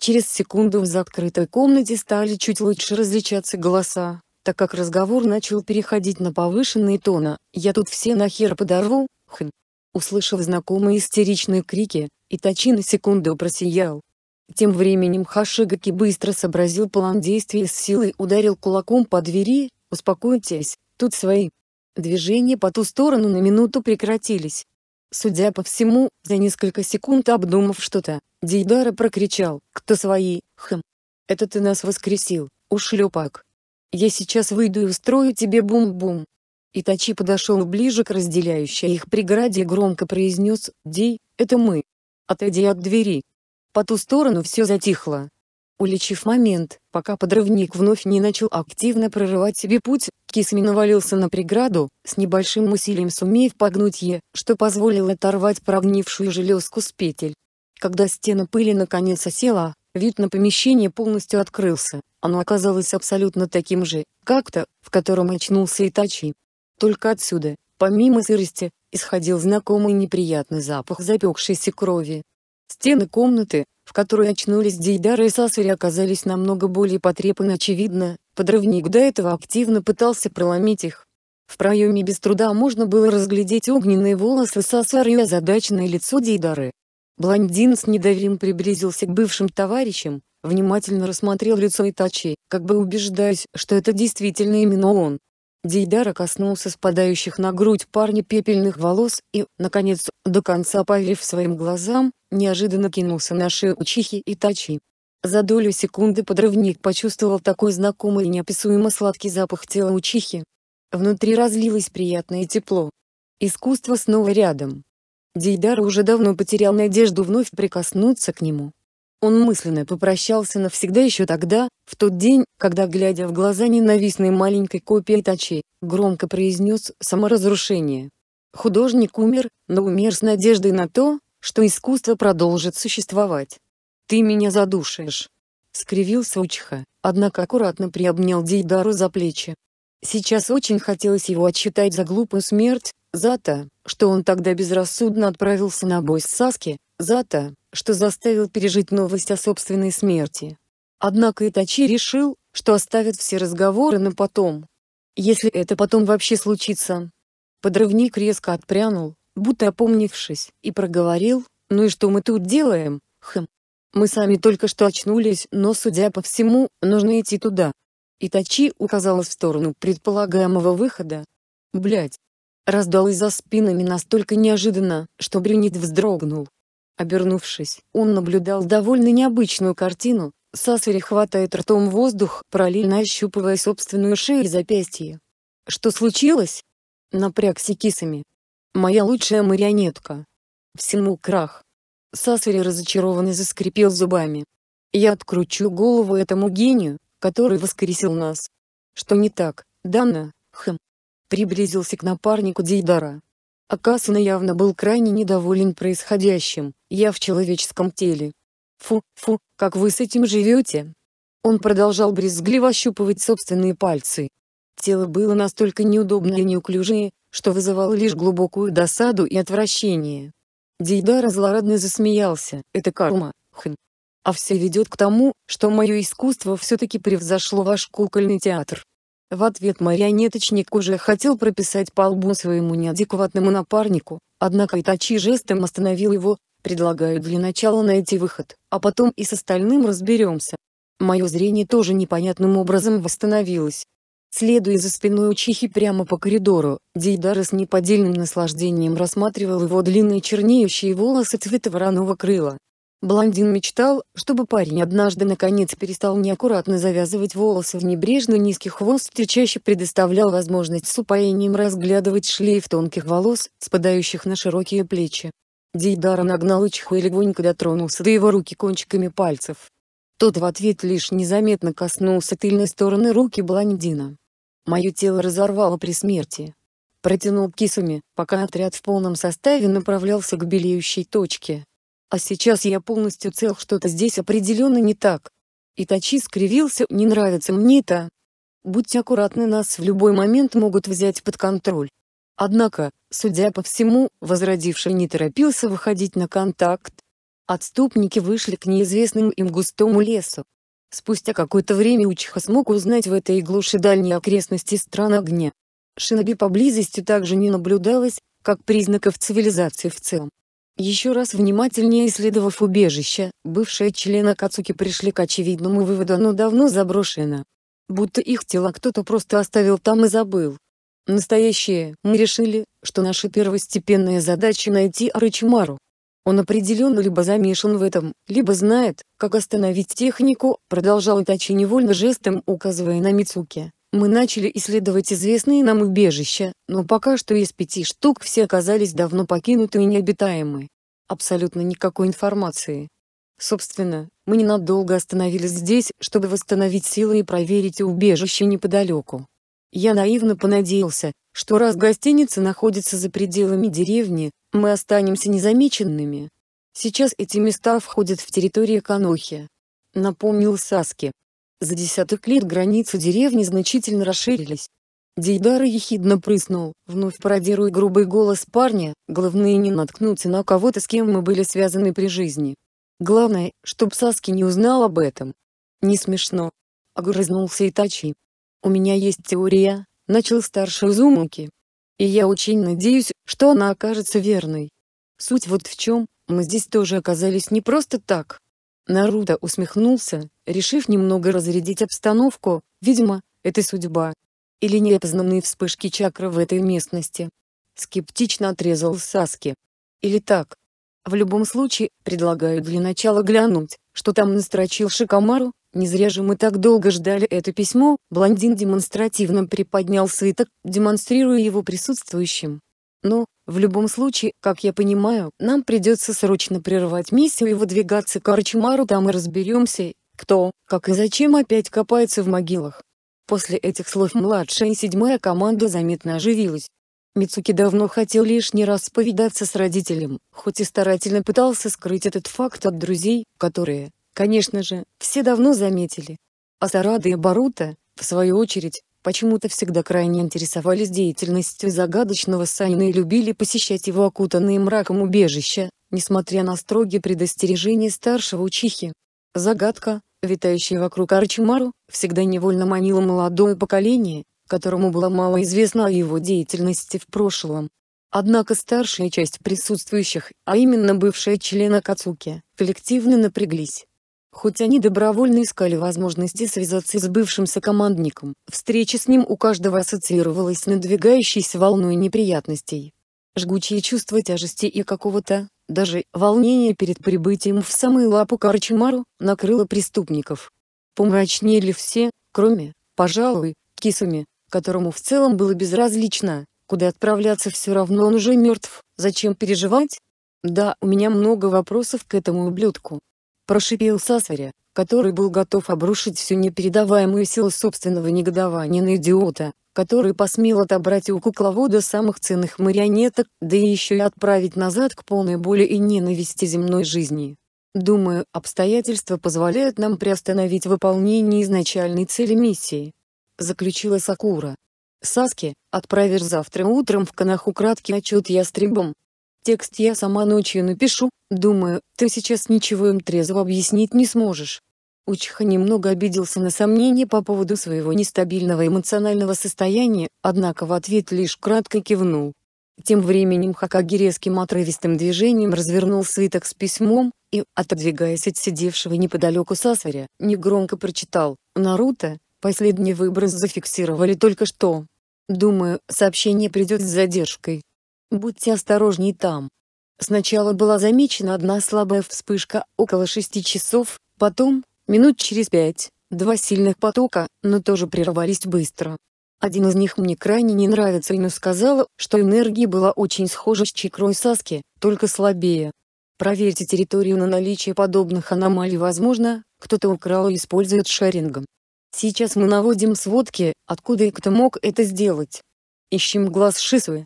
Speaker 1: Через секунду в закрытой комнате стали чуть лучше различаться голоса, так как разговор начал переходить на повышенные тона, «Я тут все нахер подорву, хм!» Услышав знакомые истеричные крики, Итачи на секунду просиял. Тем временем Хашигаки быстро сообразил план действий и с силой ударил кулаком по двери, «Успокойтесь, тут свои». Движения по ту сторону на минуту прекратились. Судя по всему, за несколько секунд обдумав что-то, Дейдара прокричал «Кто свои, хм!» «Это ты нас воскресил, ушлепак!» Я сейчас выйду и устрою тебе бум-бум. Итачи подошел ближе к разделяющей их преграде и громко произнес «Дей, это мы». «Отойди от двери». По ту сторону все затихло. Уличив момент, пока подрывник вновь не начал активно прорывать себе путь, Кисми навалился на преграду, с небольшим усилием сумев погнуть е, что позволило оторвать прогнившую железку с петель. Когда стена пыли наконец осела, Вид на помещение полностью открылся, оно оказалось абсолютно таким же, как то, в котором очнулся Итачи. Только отсюда, помимо сырости, исходил знакомый неприятный запах запекшейся крови. Стены комнаты, в которой очнулись Дейдара и Сасари оказались намного более потрепаны очевидно, подрывник до этого активно пытался проломить их. В проеме без труда можно было разглядеть огненные волосы Сасары и озадаченное лицо Дейдары, Блондин с недоверием приблизился к бывшим товарищам, внимательно рассмотрел лицо Итачи, как бы убеждаясь, что это действительно именно он. Дейдара коснулся спадающих на грудь парня пепельных волос и, наконец, до конца поверив своим глазам, неожиданно кинулся на шею учихи Итачи. За долю секунды подрывник почувствовал такой знакомый и неописуемо сладкий запах тела учихи. Внутри разлилось приятное тепло. Искусство снова рядом. Дейдар уже давно потерял надежду вновь прикоснуться к нему. Он мысленно попрощался навсегда еще тогда, в тот день, когда, глядя в глаза ненавистной маленькой копии Тачи, громко произнес «саморазрушение». Художник умер, но умер с надеждой на то, что искусство продолжит существовать. «Ты меня задушишь!» — скривился Учха, однако аккуратно приобнял Дейдару за плечи, Сейчас очень хотелось его отчитать за глупую смерть, за то, что он тогда безрассудно отправился на бой с Саски, за то, что заставил пережить новость о собственной смерти. Однако Итачи решил, что оставит все разговоры на потом. Если это потом вообще случится. Подрывник резко отпрянул, будто опомнившись, и проговорил, «Ну и что мы тут делаем, хм? Мы сами только что очнулись, но, судя по всему, нужно идти туда, Итачи указала в сторону предполагаемого выхода. Блять! Раздалось за спинами настолько неожиданно, что Брюнет вздрогнул. Обернувшись, он наблюдал довольно необычную картину. Сасари хватает ртом воздух, параллельно ощупывая собственную шею и запястье. «Что случилось?» Напрягся кисами. «Моя лучшая марионетка». Всему крах. Сасари разочарованно заскрипел зубами. «Я откручу голову этому гению, который воскресил нас. Что не так, Дана, хм. Приблизился к напарнику Дейдара. Акасуна явно был крайне недоволен происходящим, я в человеческом теле. Фу, фу, как вы с этим живете? Он продолжал брезгливо ощупывать собственные пальцы. Тело было настолько неудобное и неуклюжее, что вызывало лишь глубокую досаду и отвращение. Дейдара злорадно засмеялся, это карма, хм, а все ведет к тому, что мое искусство все-таки превзошло ваш кукольный театр. В ответ марионеточник уже хотел прописать по лбу своему неадекватному напарнику, однако Итачи жестом остановил его, предлагаю для начала найти выход, а потом и с остальным разберемся. Мое зрение тоже непонятным образом восстановилось. Следуя за спиной учихи прямо по коридору, Дейдара с неподдельным наслаждением рассматривал его длинные чернеющие волосы цвета вороного крыла. Блондин мечтал, чтобы парень однажды наконец перестал неаккуратно завязывать волосы в небрежно низкий хвост и чаще предоставлял возможность с упоением разглядывать шлейф тонких волос, спадающих на широкие плечи. Дейдара нагнал Ичиху и легонько дотронулся до его руки кончиками пальцев. Тот в ответ лишь незаметно коснулся тыльной стороны руки блондина. «Мое тело разорвало при смерти», — протянул кисами, пока отряд в полном составе направлялся к белеющей точке. А сейчас я полностью цел, что-то здесь определенно не так. Итачи скривился, не нравится мне это. Будьте аккуратны, нас в любой момент могут взять под контроль. Однако, судя по всему, возродивший не торопился выходить на контакт. Отступники вышли к неизвестному им густому лесу. Спустя какое-то время Учиха смог узнать в этой глуши дальние окрестности стран огня. Шиноби поблизости также не наблюдалось, как признаков цивилизации в целом. Еще раз внимательнее исследовав убежище, бывшие члены Кацуки пришли к очевидному выводу оно давно заброшено. Будто их тела кто-то просто оставил там и забыл. Настоящее, мы решили, что наша первостепенная задача найти Арычмару. Он определенно либо замешан в этом, либо знает, как остановить технику, продолжал Итачи невольно жестом указывая на Мицуки. Мы начали исследовать известные нам убежища, но пока что из пяти штук все оказались давно покинуты и необитаемы. Абсолютно никакой информации. Собственно, мы ненадолго остановились здесь, чтобы восстановить силы и проверить убежище неподалеку. Я наивно понадеялся, что раз гостиница находится за пределами деревни, мы останемся незамеченными. Сейчас эти места входят в территорию Канохи. Напомнил Саски, за десяток лет границы деревни значительно расширились. Дейдара ехидно прыснул, вновь пародируя грубый голос парня, главное не наткнуться на кого-то с кем мы были связаны при жизни. Главное, чтоб Саски не узнал об этом. Не смешно. Огрызнулся Итачи. У меня есть теория, начал старший Узумуки. И я очень надеюсь, что она окажется верной. Суть вот в чем, мы здесь тоже оказались не просто так. Наруто усмехнулся, решив немного разрядить обстановку, видимо, это судьба. Или неопознанные вспышки чакры в этой местности. Скептично отрезал Саски. Или так. В любом случае, предлагаю для начала глянуть, что там настрочил Шикамару, не зря же мы так долго ждали это письмо, блондин демонстративно приподнял свиток, демонстрируя его присутствующим. Но. В любом случае, как я понимаю, нам придется срочно прервать миссию и выдвигаться к Арчимару, там и разберемся, кто, как и зачем опять копается в могилах. После этих слов младшая и седьмая команда заметно оживилась. Мицуки давно хотел лишний раз повидаться с родителем, хоть и старательно пытался скрыть этот факт от друзей, которые, конечно же, все давно заметили. А Сарада и Барута, в свою очередь, почему-то всегда крайне интересовались деятельностью загадочного Сайна и любили посещать его окутанные мраком убежища, несмотря на строгие предостережения старшего учихи. Загадка, витающая вокруг Арчимару, всегда невольно манила молодое поколение, которому было мало известно о его деятельности в прошлом. Однако старшая часть присутствующих, а именно бывшие члены Кацуки, коллективно напряглись, Хоть они добровольно искали возможности связаться с бывшим сокомандником, встреча с ним у каждого ассоциировалась с надвигающейся волной неприятностей. Жгучие чувства тяжести и какого-то, даже, волнения перед прибытием в самую лапу Карчимару, накрыло преступников. Помрачнели все, кроме, пожалуй, Кисуми, которому в целом было безразлично, куда отправляться все равно он уже мертв, зачем переживать? Да, у меня много вопросов к этому ублюдку, прошипел Сасаря, который был готов обрушить всю непередаваемую силу собственного негодования на идиота, который посмел отобрать у кукловода самых ценных марионеток, да и еще и отправить назад к полной боли и ненависти земной жизни. Думаю, обстоятельства позволяют нам приостановить выполнение изначальной цели миссии. Заключила Сакура. Саски, отправишь завтра утром в Канаху краткий отчет ястребам, Текст я сама ночью напишу, думаю, ты сейчас ничего им трезво объяснить не сможешь. Учиха немного обиделся на сомнения по поводу своего нестабильного эмоционального состояния, однако в ответ лишь кратко кивнул. Тем временем Хакаги резким отрывистым движением развернул свиток с письмом и, отодвигаясь от сидевшего неподалеку Сасаря, негромко прочитал «Наруто, последний выброс зафиксировали только что. Думаю, сообщение придет с задержкой, Будьте осторожней там. Сначала была замечена одна слабая вспышка, около шести часов, потом, минут через пять, два сильных потока, но тоже прервались быстро. Один из них мне крайне не нравится и но сказала, что энергия была очень схожа с чакрой Саски, только слабее. Проверьте территорию на наличие подобных аномалий возможно, кто-то украл и использует шарингом. Сейчас мы наводим сводки, откуда и кто мог это сделать. Ищем глаз Шисуи.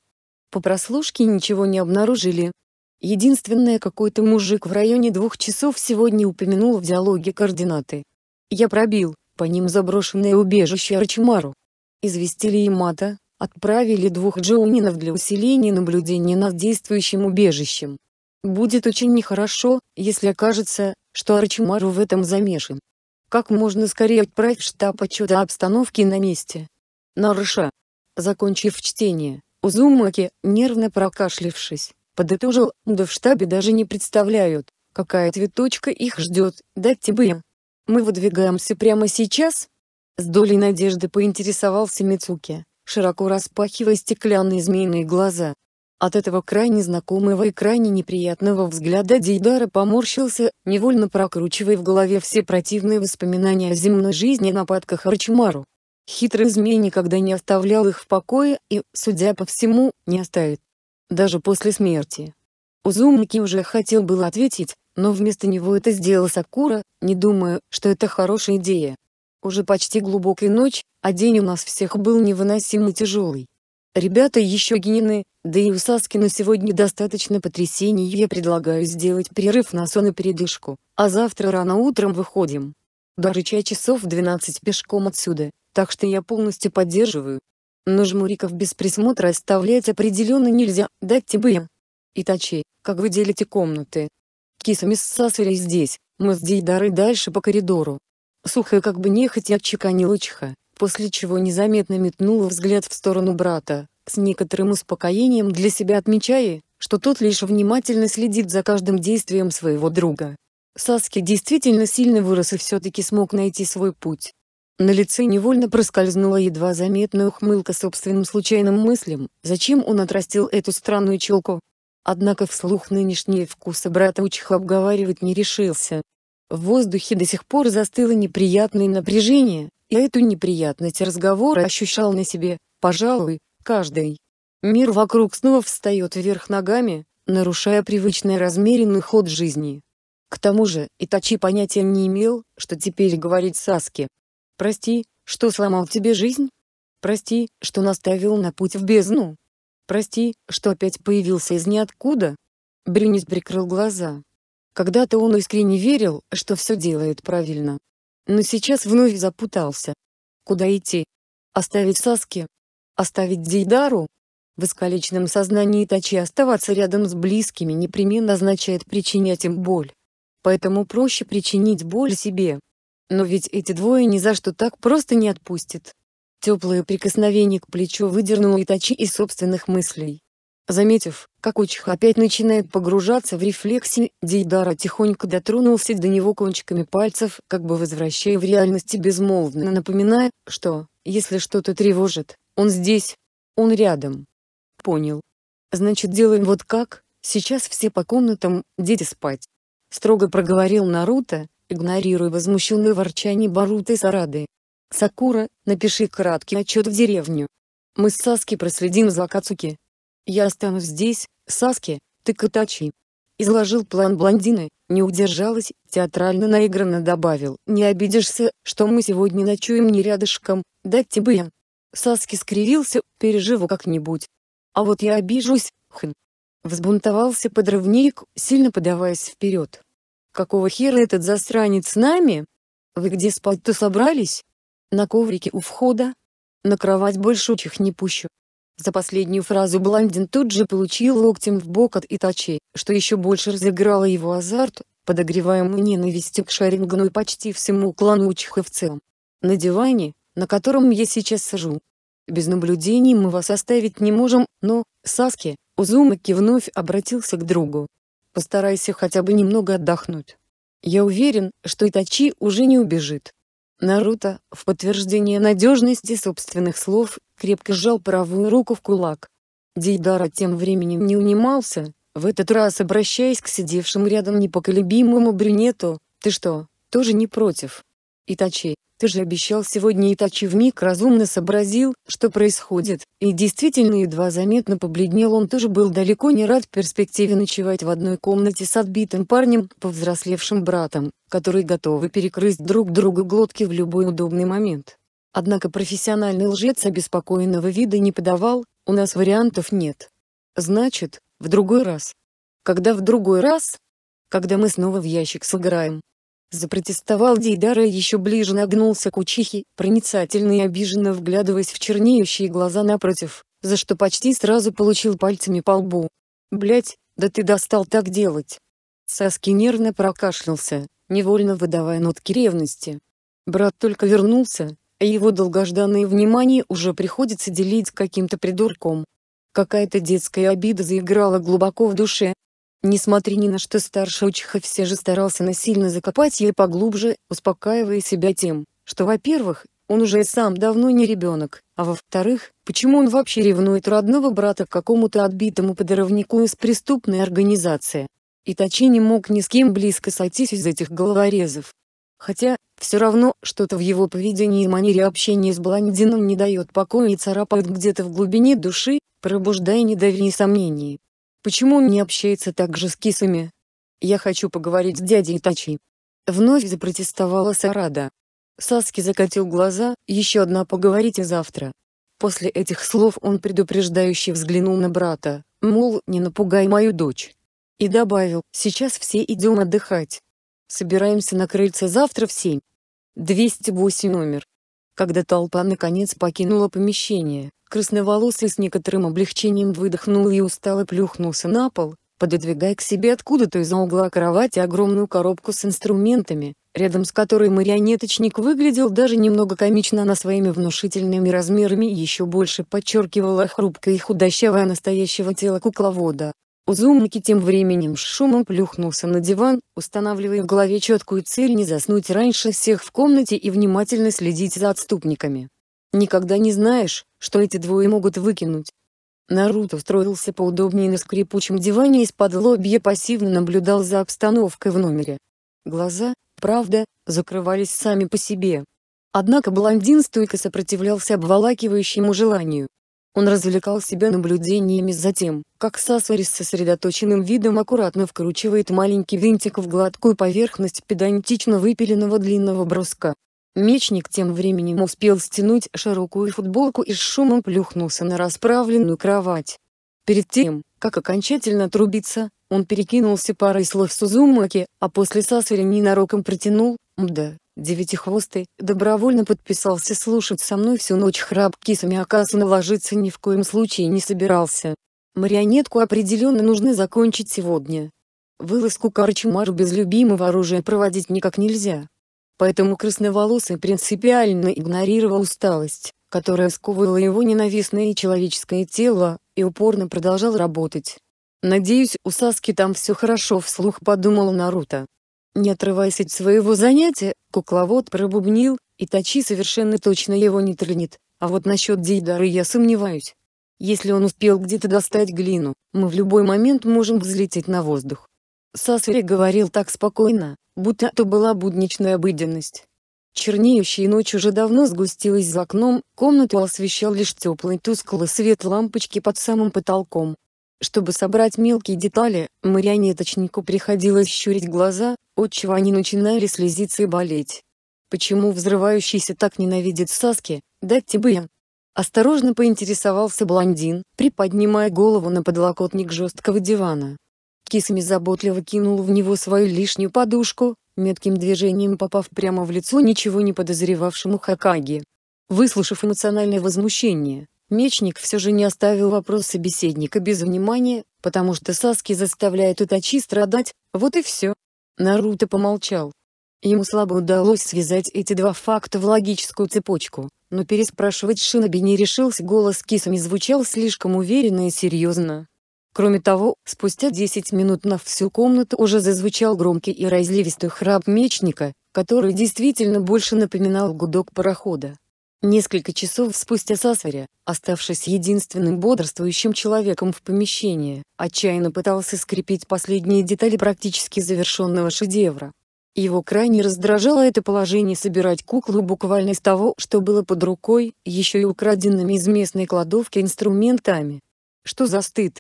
Speaker 1: По прослушке ничего не обнаружили. Единственное, какой-то мужик в районе двух часов сегодня упомянул в диалоге координаты. Я пробил, по ним заброшенное убежище Арчмару. Известили и Мата, отправили двух джоунинов для усиления наблюдения над действующим убежищем. Будет очень нехорошо, если окажется, что Арчмару в этом замешан. Как можно скорее отправь штаб отчета обстановки на месте. Нарыша. Закончив чтение, Узумаки, нервно прокашлившись, подытожил, да в штабе даже не представляют, какая цветочка их ждет, дайте бы им. Мы выдвигаемся прямо сейчас? С долей надежды поинтересовался Мицуки, широко распахивая стеклянные змеиные глаза. От этого крайне знакомого и крайне неприятного взгляда Дейдара поморщился, невольно прокручивая в голове все противные воспоминания о земной жизни и нападках Арчмару. Хитрый змей никогда не оставлял их в покое и, судя по всему, не оставит. Даже после смерти. Узумаки уже хотел было ответить, но вместо него это сделал Сакура, не думая, что это хорошая идея. Уже почти глубокая ночь, а день у нас всех был невыносимо тяжелый. Ребята еще гинены, да и у Саски на сегодня достаточно потрясений я предлагаю сделать перерыв на сон и передышку, а завтра рано утром выходим. До рыча часов 12 пешком отсюда так что я полностью поддерживаю. Но жмуриков без присмотра оставлять определенно нельзя, дать тебе им. Итачи, как вы делите комнаты? Кисами с Сасури здесь, мы с Дейдарой дальше по коридору. Сухо как бы нехотя отчеканила Чха, после чего незаметно метнула взгляд в сторону брата, с некоторым успокоением для себя отмечая, что тот лишь внимательно следит за каждым действием своего друга. Саски действительно сильно вырос и все-таки смог найти свой путь. На лице невольно проскользнула едва заметная ухмылка собственным случайным мыслям, зачем он отрастил эту странную челку. Однако вслух нынешние вкусы брата Учиха обговаривать не решился. В воздухе до сих пор застыло неприятное напряжение, и эту неприятность разговора ощущал на себе, пожалуй, каждый. Мир вокруг снова встает вверх ногами, нарушая привычный размеренный ход жизни. К тому же, Итачи понятия не имел, что теперь говорить Саске. Прости, что сломал тебе жизнь. Прости, что наставил на путь в бездну. Прости, что опять появился из ниоткуда. Брюнис прикрыл глаза. Когда-то он искренне верил, что все делает правильно. Но сейчас вновь запутался. Куда идти? Оставить Саски? Оставить Дейдару? В искалеченном сознании Тачи оставаться рядом с близкими непременно означает причинять им боль. Поэтому проще причинить боль себе, но ведь эти двое ни за что так просто не отпустят. Теплое прикосновение к плечу выдернуло Итачи из собственных мыслей. Заметив, как Учих опять начинает погружаться в рефлексии, Дейдара тихонько дотронулся до него кончиками пальцев, как бы возвращая в реальность безмолвно напоминая, что, если что-то тревожит, он здесь, он рядом. Понял. Значит делаем вот как, сейчас все по комнатам, дети спать. Строго проговорил Наруто, игнорируя возмущенные ворчание Баруты и Сарады. «Сакура, напиши краткий отчет в деревню. Мы с Саски проследим за Кацуки. Я останусь здесь, Саски, ты Катачи». Изложил план блондины, не удержалась, театрально наигранно добавил. «Не обидишься, что мы сегодня ночуем не рядышком, да тебе я». Саски скривился, переживу как-нибудь. «А вот я обижусь, хм». Взбунтовался подрывник, сильно подаваясь вперед. Какого хера этот засранец с нами? Вы где спать-то собрались? На коврике у входа? На кровать больше учих не пущу. За последнюю фразу блондин тут же получил локтем в бок от Итачей, что еще больше разыграло его азарт, подогреваемый ненавистью к Шарингану и почти всему клану Учиха в целом. На диване, на котором я сейчас сижу. Без наблюдений мы вас оставить не можем, но, Саски, Узумаки вновь обратился к другу. Постарайся хотя бы немного отдохнуть. Я уверен, что Итачи уже не убежит». Наруто, в подтверждение надежности собственных слов, крепко сжал правую руку в кулак. Дейдара тем временем не унимался, в этот раз обращаясь к сидевшему рядом непоколебимому брюнету, «Ты что, тоже не против?» «Итачи, ты же обещал сегодня и Итачи вмиг разумно сообразил, что происходит, и действительно едва заметно побледнел он тоже был далеко не рад перспективе ночевать в одной комнате с отбитым парнем, повзрослевшим братом, которые готовы перекрыть друг другу глотки в любой удобный момент. Однако профессиональный лжец обеспокоенного вида не подавал, у нас вариантов нет. Значит, в другой раз. Когда в другой раз? Когда мы снова в ящик сыграем. Запротестовал Дейдара и еще ближе нагнулся к учихе, проницательно и обиженно вглядываясь в чернеющие глаза напротив, за что почти сразу получил пальцами по лбу. Блять, да ты достал так делать!» Саски нервно прокашлялся, невольно выдавая нотки ревности. Брат только вернулся, а его долгожданное внимание уже приходится делить с каким-то придурком. Какая-то детская обида заиграла глубоко в душе, Несмотря ни на что старший Учиха все же старался насильно закопать ее поглубже, успокаивая себя тем, что во-первых, он уже и сам давно не ребенок, а во-вторых, почему он вообще ревнует родного брата к какому-то отбитому подрывнику из преступной организации. И Итачи не мог ни с кем близко сойтись из этих головорезов. Хотя, все равно, что-то в его поведении и манере общения с блондином не дает покоя и царапает где-то в глубине души, пробуждая недоверие и сомнения. Почему он не общается так же с кисами? Я хочу поговорить с дядей Тачи. Вновь запротестовала Сарада. Саски закатил глаза, еще одна поговорите завтра. После этих слов он предупреждающе взглянул на брата, мол, не напугай мою дочь. И добавил, сейчас все идем отдыхать. Собираемся на крыльце завтра в семь. 208 номер. Когда толпа наконец покинула помещение, красноволосый с некоторым облегчением выдохнул и устало плюхнулся на пол, пододвигая к себе откуда-то из-за угла кровати огромную коробку с инструментами, рядом с которой марионеточник выглядел даже немного комично, она своими внушительными размерами еще больше подчеркивала хрупкое и худощавое настоящего тела кукловода, Узумники тем временем с шумом плюхнулся на диван, устанавливая в голове четкую цель не заснуть раньше всех в комнате и внимательно следить за отступниками. Никогда не знаешь, что эти двое могут выкинуть. Наруто устроился поудобнее на скрипучем диване и с под пассивно наблюдал за обстановкой в номере. Глаза, правда, закрывались сами по себе. Однако блондин стойко сопротивлялся обволакивающему желанию. Он развлекал себя наблюдениями за тем, как Сасари с сосредоточенным видом аккуратно вкручивает маленький винтик в гладкую поверхность педантично выпиленного длинного броска. Мечник тем временем успел стянуть широкую футболку и с шумом плюхнулся на расправленную кровать. Перед тем, как окончательно трубиться, он перекинулся парой слов Сузумаки, а после Сасари ненароком протянул Мда, девятихвостый, добровольно подписался слушать со мной всю ночь храп кисами Акасуна ложиться ни в коем случае не собирался. Марионетку определенно нужно закончить сегодня. Вылазку Карчмару без любимого оружия проводить никак нельзя. Поэтому красноволосый принципиально игнорировал усталость, которая сковывала его ненавистное человеческое тело, и упорно продолжал работать. «Надеюсь, у Саски там все хорошо», — вслух подумал Наруто. Не отрываясь от своего занятия, кукловод пробубнил, и Тачи совершенно точно его не тронет, а вот насчет Дидары я сомневаюсь. Если он успел где-то достать глину, мы в любой момент можем взлететь на воздух. Сасури говорил так спокойно, будто это была будничная обыденность. Чернеющая ночь уже давно сгустилась за окном, комнату освещал лишь теплый тусклый свет лампочки под самым потолком, чтобы собрать мелкие детали, марионеточнику приходилось щурить глаза, отчего они начинали слезиться и болеть. «Почему взрывающийся так ненавидит Саски, дать бы я?» Осторожно поинтересовался блондин, приподнимая голову на подлокотник жесткого дивана. Кисами заботливо кинул в него свою лишнюю подушку, метким движением попав прямо в лицо ничего не подозревавшему Хакаги. Выслушав эмоциональное возмущение, Мечник все же не оставил вопрос собеседника без внимания, потому что Саски заставляет Итачи страдать, вот и все. Наруто помолчал. Ему слабо удалось связать эти два факта в логическую цепочку, но переспрашивать Шиноби не решился, голос Кисами звучал слишком уверенно и серьезно. Кроме того, спустя 10 минут на всю комнату уже зазвучал громкий и разливистый храп мечника, который действительно больше напоминал гудок парохода. Несколько часов спустя Сасаря, оставшись единственным бодрствующим человеком в помещении, отчаянно пытался скрепить последние детали практически завершенного шедевра. Его крайне раздражало это положение собирать куклу буквально из того, что было под рукой, еще и украденными из местной кладовки инструментами. Что за стыд?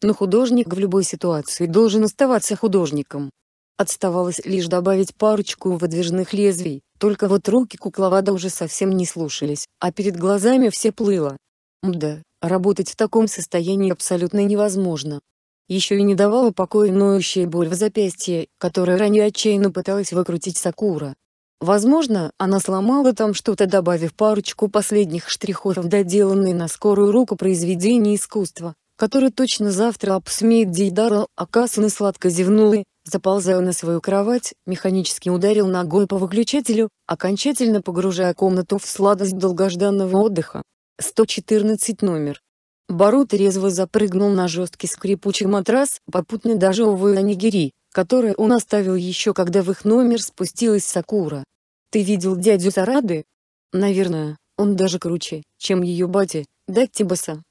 Speaker 1: Но художник в любой ситуации должен оставаться художником. Отставалось лишь добавить парочку выдвижных лезвий, только вот руки кукловода уже совсем не слушались, а перед глазами все плыло. Мда, работать в таком состоянии абсолютно невозможно. Еще и не давала покоя ноющая боль в запястье, которую ранее отчаянно пыталась выкрутить Сакура. Возможно, она сломала там что-то, добавив парочку последних штрихов в доделанные на скорую руку произведения искусства, которое точно завтра обсмеет Дейдара, Акасуна сладко зевнула Заползая на свою кровать, механически ударил ногой по выключателю, окончательно погружая комнату в сладость долгожданного отдыха. 114 номер. Барут резво запрыгнул на жесткий скрипучий матрас, попутно даже увы Анигири, которое он оставил еще когда в их номер спустилась Сакура. «Ты видел дядю Сарады?» «Наверное, он даже круче, чем ее батя, Дактибаса».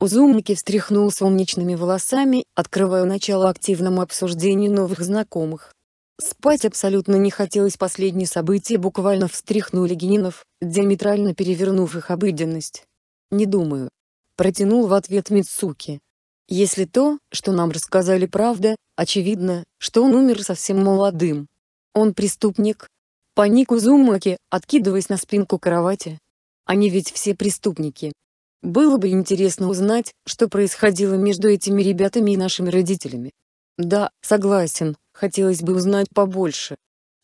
Speaker 1: Узумники встряхнул солнечными волосами, открывая начало активному обсуждению новых знакомых. Спать абсолютно не хотелось последние события буквально встряхнули генинов, диаметрально перевернув их обыденность. «Не думаю», — протянул в ответ Мицуки. «Если то, что нам рассказали правда, очевидно, что он умер совсем молодым. Он преступник?» Паник Узумаки, откидываясь на спинку кровати. «Они ведь все преступники, было бы интересно узнать, что происходило между этими ребятами и нашими родителями. Да, согласен, хотелось бы узнать побольше.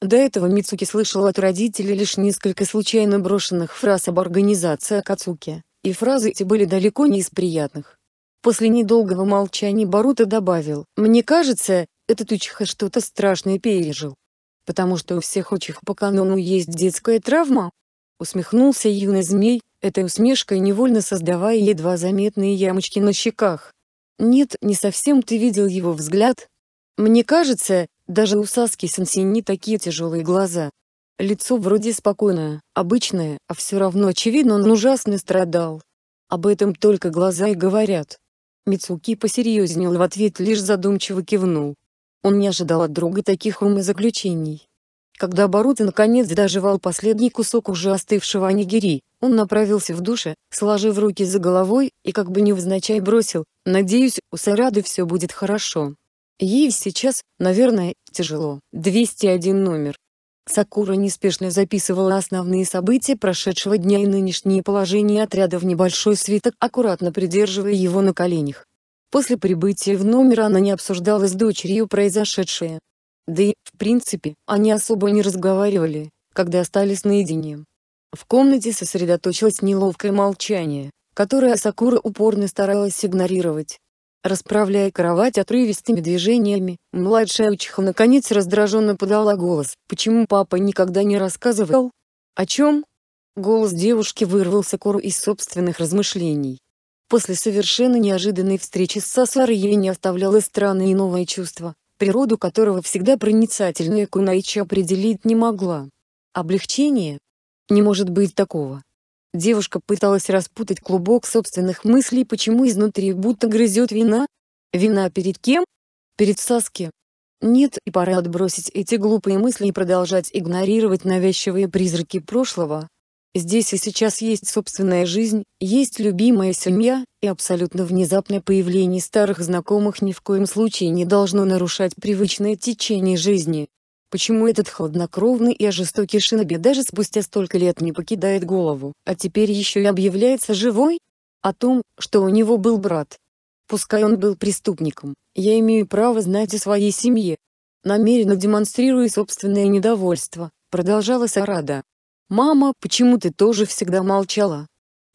Speaker 1: До этого Мицуки слышал от родителей лишь несколько случайно брошенных фраз об организации Акацуки, и фразы эти были далеко не из приятных. После недолгого молчания Барута добавил, «Мне кажется, этот Учиха что-то страшное пережил. Потому что у всех Учиха по канону есть детская травма». Усмехнулся юный змей, этой усмешкой невольно создавая едва заметные ямочки на щеках. «Нет, не совсем ты видел его взгляд. Мне кажется, даже у Саски Сенси не такие тяжелые глаза. Лицо вроде спокойное, обычное, а все равно очевидно он ужасно страдал. Об этом только глаза и говорят». Мицуки посерьезнел в ответ лишь задумчиво кивнул. Он не ожидал от друга таких умозаключений. Когда Барута наконец доживал последний кусок уже остывшего анигири, он направился в душе, сложив руки за головой, и как бы невзначай бросил «Надеюсь, у Сарады все будет хорошо». Ей сейчас, наверное, тяжело. 201 номер. Сакура неспешно записывала основные события прошедшего дня и нынешнее положение отряда в небольшой свиток, аккуратно придерживая его на коленях. После прибытия в номер она не обсуждала с дочерью произошедшее, да и, в принципе, они особо не разговаривали, когда остались наедине. В комнате сосредоточилось неловкое молчание, которое Сакура упорно старалась игнорировать. Расправляя кровать отрывистыми движениями, младшая Учиха наконец раздраженно подала голос. «Почему папа никогда не рассказывал?» «О чем?» Голос девушки вырвался Кору из собственных размышлений. После совершенно неожиданной встречи с Сасарой ей не оставляло странное и новое чувство, природу которого всегда проницательная Кунаичи определить не могла. Облегчение? Не может быть такого. Девушка пыталась распутать клубок собственных мыслей, почему изнутри будто грызет вина. Вина перед кем? Перед Саски. Нет, и пора отбросить эти глупые мысли и продолжать игнорировать навязчивые призраки прошлого, Здесь и сейчас есть собственная жизнь, есть любимая семья, и абсолютно внезапное появление старых знакомых ни в коем случае не должно нарушать привычное течение жизни. Почему этот хладнокровный и жестокий шиноби даже спустя столько лет не покидает голову, а теперь еще и объявляется живой? О том, что у него был брат. Пускай он был преступником, я имею право знать о своей семье. Намеренно демонстрируя собственное недовольство, продолжала Сарада. «Мама, почему ты тоже всегда молчала?»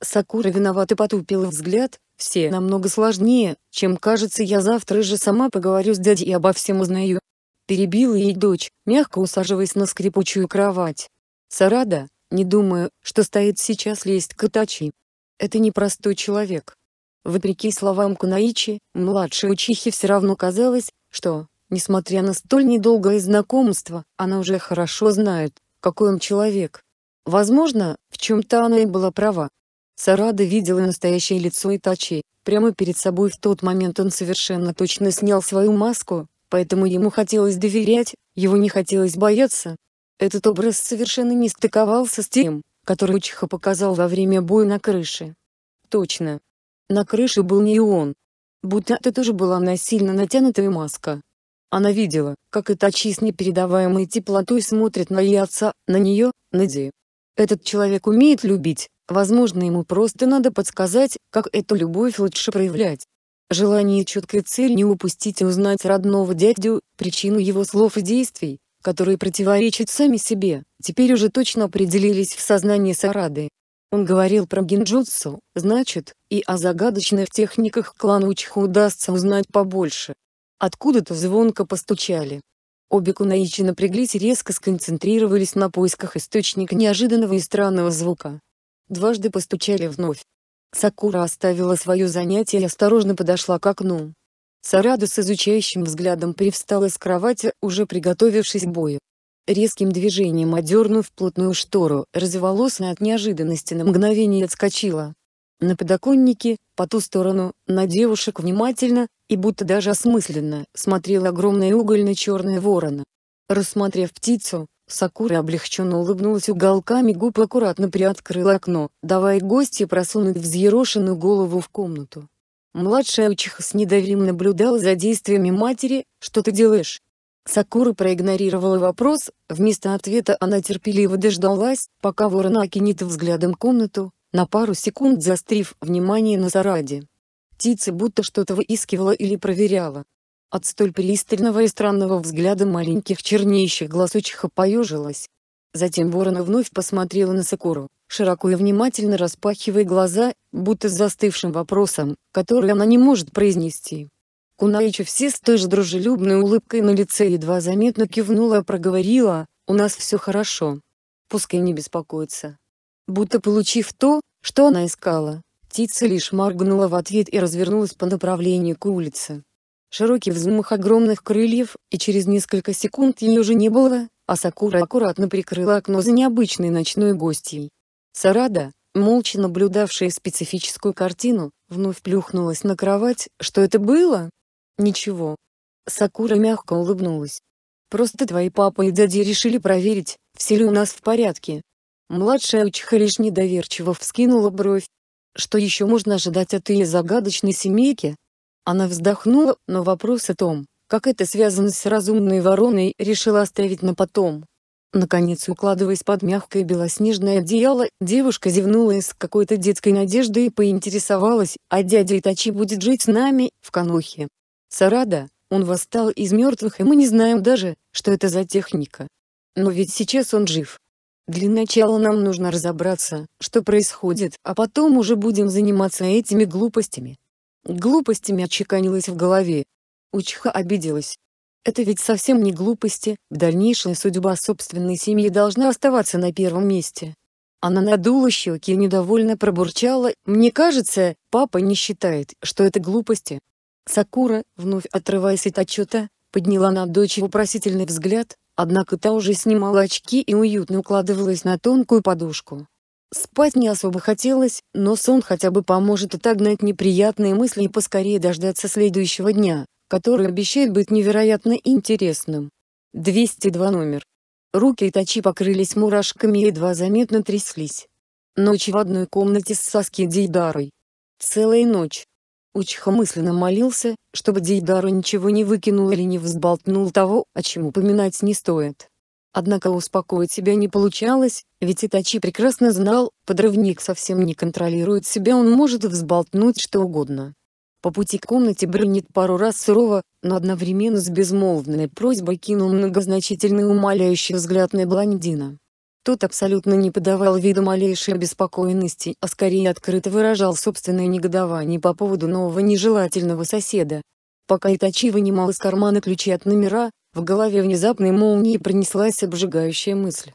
Speaker 1: Сакура виновато потупила взгляд, «Все намного сложнее, чем кажется я завтра же сама поговорю с дядей и обо всем узнаю». Перебила ей дочь, мягко усаживаясь на скрипучую кровать. Сарада, не думаю, что стоит сейчас лезть к Итачи. Это непростой человек. Вопреки словам Кунаичи, младшей учихе все равно казалось, что, несмотря на столь недолгое знакомство, она уже хорошо знает, какой он человек. Возможно, в чем-то она и была права. Сарада видела настоящее лицо Итачи, прямо перед собой в тот момент он совершенно точно снял свою маску, поэтому ему хотелось доверять, его не хотелось бояться. Этот образ совершенно не стыковался с тем, который Учиха показал во время боя на крыше. Точно. На крыше был не он. Будто это тоже была насильно натянутая маска. Она видела, как Итачи с непередаваемой теплотой смотрит на ее отца, на нее, на Ди. Этот человек умеет любить, возможно ему просто надо подсказать, как эту любовь лучше проявлять. Желание и четкая цель не упустить и узнать родного дядю, причину его слов и действий, которые противоречат сами себе, теперь уже точно определились в сознании Сарады. Он говорил про гинджутсу, значит, и о загадочных техниках клана Учху удастся узнать побольше. Откуда-то звонко постучали. Обе кунаичи напряглись резко сконцентрировались на поисках источника неожиданного и странного звука. Дважды постучали вновь. Сакура оставила свое занятие и осторожно подошла к окну. Сараду с изучающим взглядом привстала с кровати, уже приготовившись к бою. Резким движением одернув плотную штору, разволосая от неожиданности на мгновение отскочила. На подоконнике, по ту сторону, на девушек внимательно, и будто даже осмысленно смотрел огромный угольно-черный ворона. Рассмотрев птицу, Сакура облегченно улыбнулась уголками губ и аккуратно приоткрыла окно, давая гостье просунуть взъерошенную голову в комнату. Младшая учиха с недоверием наблюдала за действиями матери, «Что ты делаешь?» Сакура проигнорировала вопрос, вместо ответа она терпеливо дождалась, пока ворона окинет взглядом комнату, на пару секунд заострив внимание на Зараде. Птица будто что-то выискивала или проверяла. От столь пристального и странного взгляда маленьких чернеющих глаз учиха поежилась. Затем ворона вновь посмотрела на Сакуру, широко и внимательно распахивая глаза, будто с застывшим вопросом, который она не может произнести. Кунаича все с той же дружелюбной улыбкой на лице едва заметно кивнула и проговорила «У нас все хорошо. Пускай не беспокоится». Будто получив то, что она искала, Птица лишь моргнула в ответ и развернулась по направлению к улице. Широкий взмах огромных крыльев, и через несколько секунд ее уже не было, а Сакура аккуратно прикрыла окно за необычной ночной гостьей. Сарада, молча наблюдавшая специфическую картину, вновь плюхнулась на кровать. Что это было? Ничего. Сакура мягко улыбнулась. Просто твои папа и дяди решили проверить, все ли у нас в порядке. Младшая Учиха лишь недоверчиво вскинула бровь, что еще можно ожидать от ее загадочной семейки? Она вздохнула, но вопрос о том, как это связано с разумной вороной, решила оставить на потом. Наконец, укладываясь под мягкое белоснежное одеяло, девушка зевнула из какой-то детской надежды и поинтересовалась, а дядя Итачи будет жить с нами, в Канохе. Сарада, он восстал из мертвых и мы не знаем даже, что это за техника. Но ведь сейчас он жив. Для начала нам нужно разобраться, что происходит, а потом уже будем заниматься этими глупостями. Глупостями очеканилось в голове. Учиха обиделась. Это ведь совсем не глупости, дальнейшая судьба собственной семьи должна оставаться на первом месте. Она надула щеки и недовольно пробурчала, «Мне кажется, папа не считает, что это глупости». Сакура, вновь отрываясь от отчета, подняла на дочь вопросительный взгляд, Однако та уже снимала очки и уютно укладывалась на тонкую подушку. Спать не особо хотелось, но сон хотя бы поможет отогнать неприятные мысли и поскорее дождаться следующего дня, который обещает быть невероятно интересным. 202 номер. Руки и Итачи покрылись мурашками и едва заметно тряслись. Ночь в одной комнате с Саски Дейдарой. Целая ночь. Учха мысленно молился, чтобы Дейдару ничего не выкинул или не взболтнул того, о чем упоминать не стоит. Однако успокоить себя не получалось, ведь Итачи прекрасно знал, подрывник совсем не контролирует себя он может взболтнуть что угодно. По пути к комнате Брюнет пару раз сурово, но одновременно с безмолвной просьбой кинул многозначительный умоляющий взгляд на блондина. Тот абсолютно не подавал виду малейшей обеспокоенности, а скорее открыто выражал собственное негодование по поводу нового нежелательного соседа. Пока Итачи вынимал из кармана ключи от номера, в голове внезапной молнии пронеслась обжигающая мысль.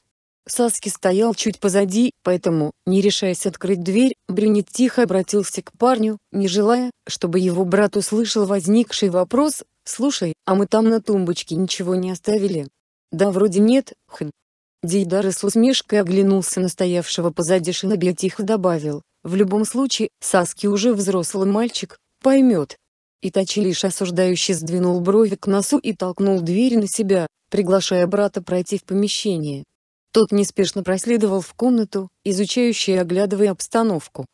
Speaker 1: Саски стоял чуть позади, поэтому, не решаясь открыть дверь, Брюнет тихо обратился к парню, не желая, чтобы его брат услышал возникший вопрос «Слушай, а мы там на тумбочке ничего не оставили?» «Да вроде нет, хм», Дейдара с усмешкой оглянулся на стоявшего позади Шиноби и тихо добавил, «В любом случае, Саски уже взрослый мальчик, поймет». Итачи лишь осуждающе сдвинул брови к носу и толкнул дверь на себя, приглашая брата пройти в помещение. Тот неспешно проследовал в комнату, изучающий и оглядывая обстановку.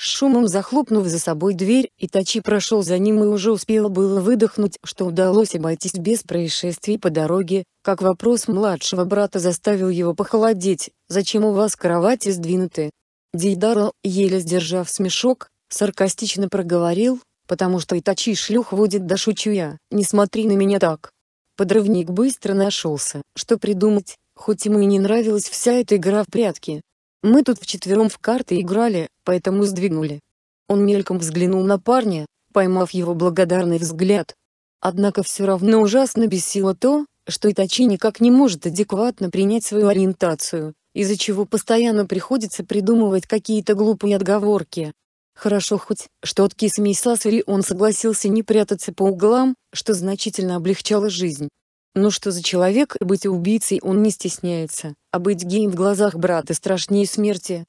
Speaker 1: С шумом захлопнув за собой дверь, Итачи прошел за ним и уже успел было выдохнуть, что удалось обойтись без происшествий по дороге, как вопрос младшего брата заставил его похолодеть, «Зачем у вас кровати сдвинуты?» Дейдара, еле сдержав смешок, саркастично проговорил, «Потому что Итачи шлюх водит да шучу я, не смотри на меня так». Подрывник быстро нашелся, что придумать, хоть ему и не нравилась вся эта игра в прятки, мы тут вчетвером в карты играли, поэтому сдвинули. Он мельком взглянул на парня, поймав его благодарный взгляд. Однако все равно ужасно бесило то, что Итачи никак не может адекватно принять свою ориентацию, из-за чего постоянно приходится придумывать какие-то глупые отговорки. Хорошо хоть, что от Кисами и Сасури он согласился не прятаться по углам, что значительно облегчало жизнь. Ну что за человек, быть убийцей он не стесняется, а быть геем в глазах брата страшнее смерти.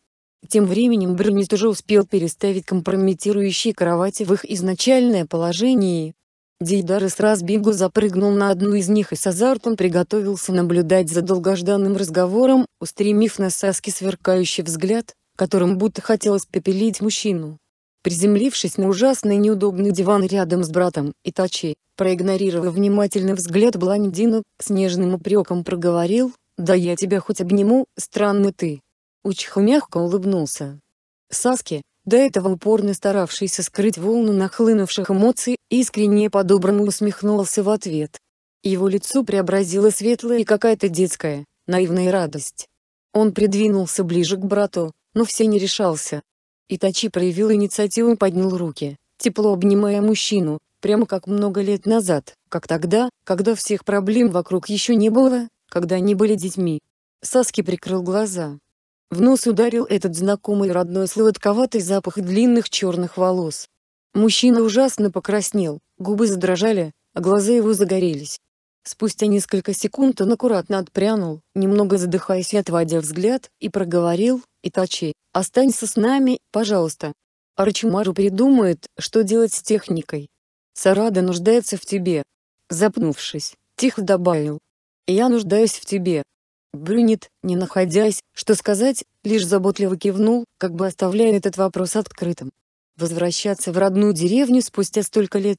Speaker 1: Тем временем Брюнет уже успел переставить компрометирующие кровати в их изначальное положение. Дейдары с разбегу запрыгнул на одну из них и с азартом приготовился наблюдать за долгожданным разговором, устремив на Саски сверкающий взгляд, которым будто хотелось попилить мужчину. Приземлившись на ужасный неудобный диван рядом с братом, Итачи, проигнорировав внимательный взгляд блондина, с нежным упреком проговорил «Да я тебя хоть обниму, странный ты». Учхо мягко улыбнулся. Саски, до этого упорно старавшийся скрыть волну нахлынувших эмоций, искренне по-доброму усмехнулся в ответ. Его лицо преобразила светлая и какая-то детская, наивная радость. Он придвинулся ближе к брату, но все не решался, Итачи проявил инициативу и поднял руки, тепло обнимая мужчину, прямо как много лет назад, как тогда, когда всех проблем вокруг еще не было, когда они были детьми. Саски прикрыл глаза. В нос ударил этот знакомый родной сладковатый запах длинных черных волос. Мужчина ужасно покраснел, губы задрожали, а глаза его загорелись. Спустя несколько секунд он аккуратно отпрянул, немного задыхаясь и отводя взгляд, и проговорил, Итачи, останься с нами, пожалуйста. Арчимару придумает, что делать с техникой. Сарада нуждается в тебе. Запнувшись, тихо добавил. Я нуждаюсь в тебе. Брюнет, не находясь, что сказать, лишь заботливо кивнул, как бы оставляя этот вопрос открытым. Возвращаться в родную деревню спустя столько лет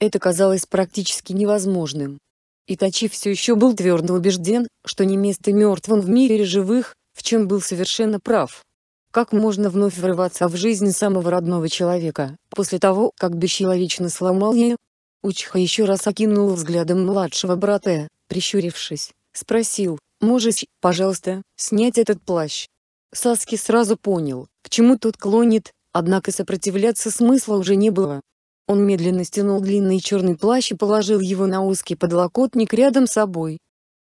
Speaker 1: это казалось практически невозможным. Итачи все еще был твердо убежден, что не место мертвым в мире живых, в чем был совершенно прав. Как можно вновь врываться в жизнь самого родного человека, после того, как бесчеловечно сломал ее? Учха еще раз окинул взглядом младшего брата, прищурившись, спросил, «Можешь, пожалуйста, снять этот плащ?» Саски сразу понял, к чему тот клонит, однако сопротивляться смысла уже не было. Он медленно стянул длинный черный плащ и положил его на узкий подлокотник рядом с собой,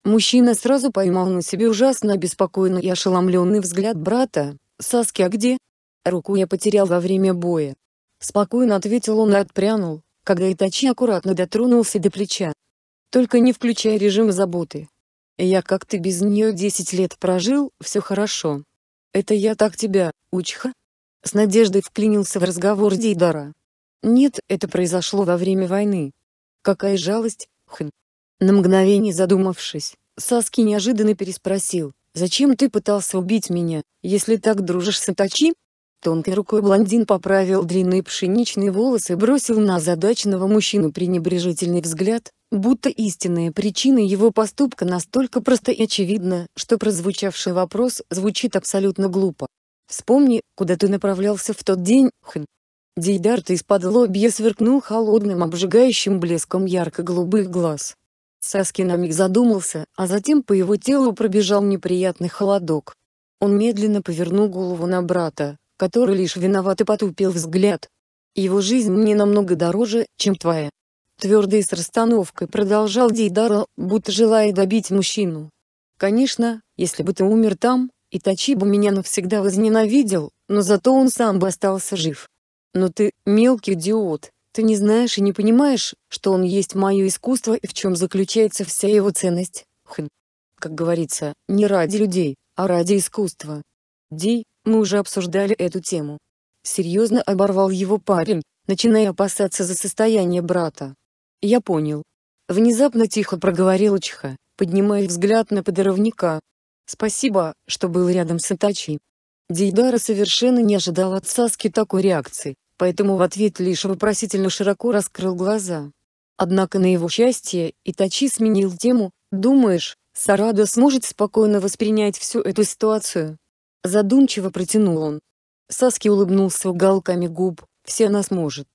Speaker 1: Мужчина сразу поймал на себе ужасно обеспокоенный и ошеломленный взгляд брата. «Саски, а где?» «Руку я потерял во время боя». Спокойно ответил он и отпрянул, когда Итачи аккуратно дотронулся до плеча. «Только не включай режим заботы. Я как ты без нее десять лет прожил, все хорошо. Это я так тебя, Учха?» С надеждой вклинился в разговор Дейдара. «Нет, это произошло во время войны. Какая жалость, хм. На мгновение задумавшись, Саски неожиданно переспросил, «Зачем ты пытался убить меня, если так дружишь с Атачи?» Тонкой рукой блондин поправил длинные пшеничные волосы и бросил на задачного мужчину пренебрежительный взгляд, будто истинная причина его поступка настолько проста и очевидна, что прозвучавший вопрос звучит абсолютно глупо. «Вспомни, куда ты направлялся в тот день, хм». Дейдарт из-под лобья сверкнул холодным обжигающим блеском ярко-голубых глаз. Саски на миг задумался, а затем по его телу пробежал неприятный холодок. Он медленно повернул голову на брата, который лишь виновато потупил взгляд. «Его жизнь мне намного дороже, чем твоя». Твердо и с расстановкой продолжал Дейдаро, будто желая добить мужчину. «Конечно, если бы ты умер там, Итачи бы меня навсегда возненавидел, но зато он сам бы остался жив. Но ты, мелкий идиот, ты не знаешь и не понимаешь, что он есть мое искусство и в чем заключается вся его ценность. Хм. Как говорится, не ради людей, а ради искусства. Ди, мы уже обсуждали эту тему. Серьезно оборвал его парень, начиная опасаться за состояние брата. Я понял. Внезапно тихо проговорил Чха, поднимая взгляд на подорвника. Спасибо, что был рядом с Итачи. Дейдара совершенно не ожидал от Саски такой реакции, поэтому в ответ лишь вопросительно широко раскрыл глаза. Однако на его счастье, Итачи сменил тему, «Думаешь, Сарада сможет спокойно воспринять всю эту ситуацию?» Задумчиво протянул он. Саски улыбнулся уголками губ, «Все она сможет.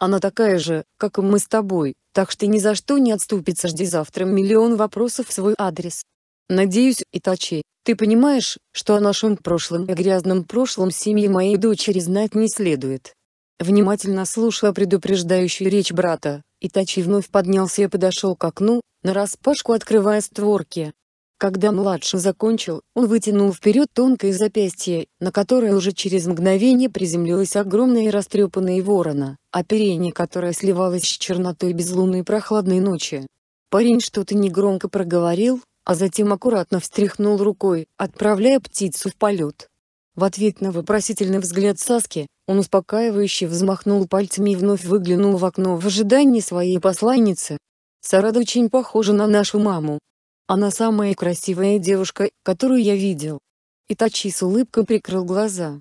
Speaker 1: Она такая же, как и мы с тобой, так что ни за что не отступится, жди завтра миллион вопросов в свой адрес. Надеюсь, Итачи, ты понимаешь, что о нашем прошлом и грязном прошлом семьи моей дочери знать не следует. Внимательно слушая предупреждающую речь брата, Итачи вновь поднялся и подошел к окну, нараспашку открывая створки. Когда младший закончил, он вытянул вперед тонкое запястье, на которое уже через мгновение приземлилась огромная и растрепанная ворона, оперение которой сливалось с чернотой безлунной прохладной ночи. Парень что-то негромко проговорил, а затем аккуратно встряхнул рукой, отправляя птицу в полет. В ответ на вопросительный взгляд Саски, он успокаивающе взмахнул пальцами и вновь выглянул в окно в ожидании своей посланницы. Сарада очень похожа на нашу маму. Она самая красивая девушка, которую я видел. Итачи с улыбкой прикрыл глаза.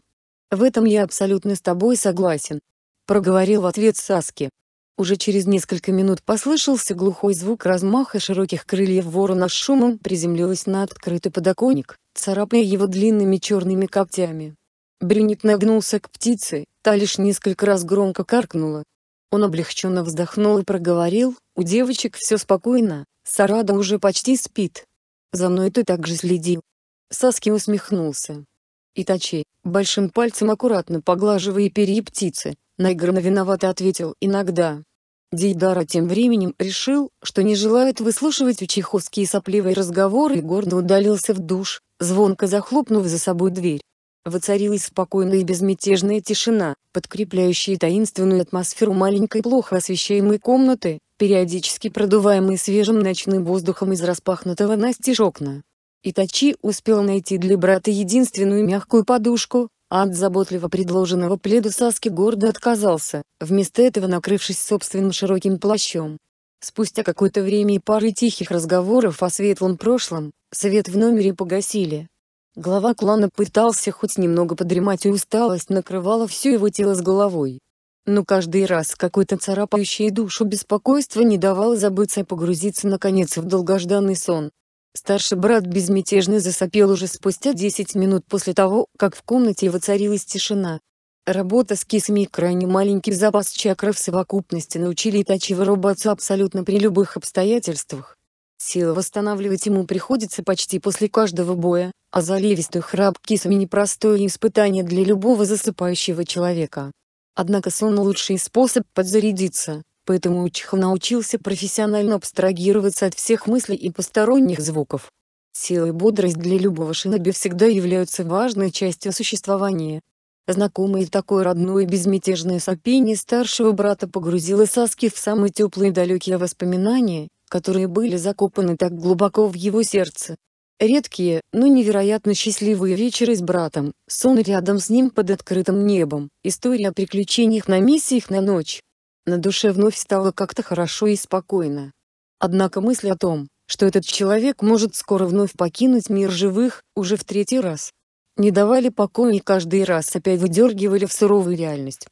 Speaker 1: В этом я абсолютно с тобой согласен. Проговорил в ответ Саски. Уже через несколько минут послышался глухой звук размаха широких крыльев ворона с шумом приземлилась на открытый подоконник, царапая его длинными черными когтями. Брюнет нагнулся к птице, та лишь несколько раз громко каркнула. Он облегченно вздохнул и проговорил, «У девочек все спокойно, Сарада уже почти спит. За мной ты также следи». Саски усмехнулся. Итачи, большим пальцем аккуратно поглаживая перья птицы, наигранно виновато ответил «иногда». Дейдара тем временем решил, что не желает выслушивать учиховские сопливые разговоры и гордо удалился в душ, звонко захлопнув за собой дверь. Воцарилась спокойная и безмятежная тишина, подкрепляющая таинственную атмосферу маленькой плохо освещаемой комнаты, периодически продуваемой свежим ночным воздухом из распахнутого настежь окна. Итачи успел найти для брата единственную мягкую подушку, а от заботливо предложенного пледа Саски гордо отказался, вместо этого накрывшись собственным широким плащом. Спустя какое-то время и пары тихих разговоров о светлом прошлом, свет в номере погасили. Глава клана пытался хоть немного подремать и усталость накрывала все его тело с головой. Но каждый раз какое-то царапающее душу беспокойство не давало забыться и погрузиться наконец в долгожданный сон. Старший брат безмятежно засопел уже спустя 10 минут после того, как в комнате воцарилась тишина. Работа с кисами и крайне маленький запас чакры в совокупности научили Итачи вырубаться абсолютно при любых обстоятельствах. Силы восстанавливать ему приходится почти после каждого боя, а заливистый храп кисами непростое испытание для любого засыпающего человека. Однако сон лучший способ подзарядиться, поэтому Чехов научился профессионально абстрагироваться от всех мыслей и посторонних звуков. Сила и бодрость для любого шиноби всегда являются важной частью существования. Знакомое такое родное безмятежное сопение старшего брата погрузило Саски в самые теплые и далекие воспоминания, которые были закопаны так глубоко в его сердце. Редкие, но невероятно счастливые вечеры с братом, сон рядом с ним под открытым небом, история о приключениях на миссиях на ночь. На душе вновь стало как-то хорошо и спокойно. Однако мысль о том, что этот человек может скоро вновь покинуть мир живых, уже в третий раз, не давали покоя и каждый раз опять выдергивали в суровую реальность.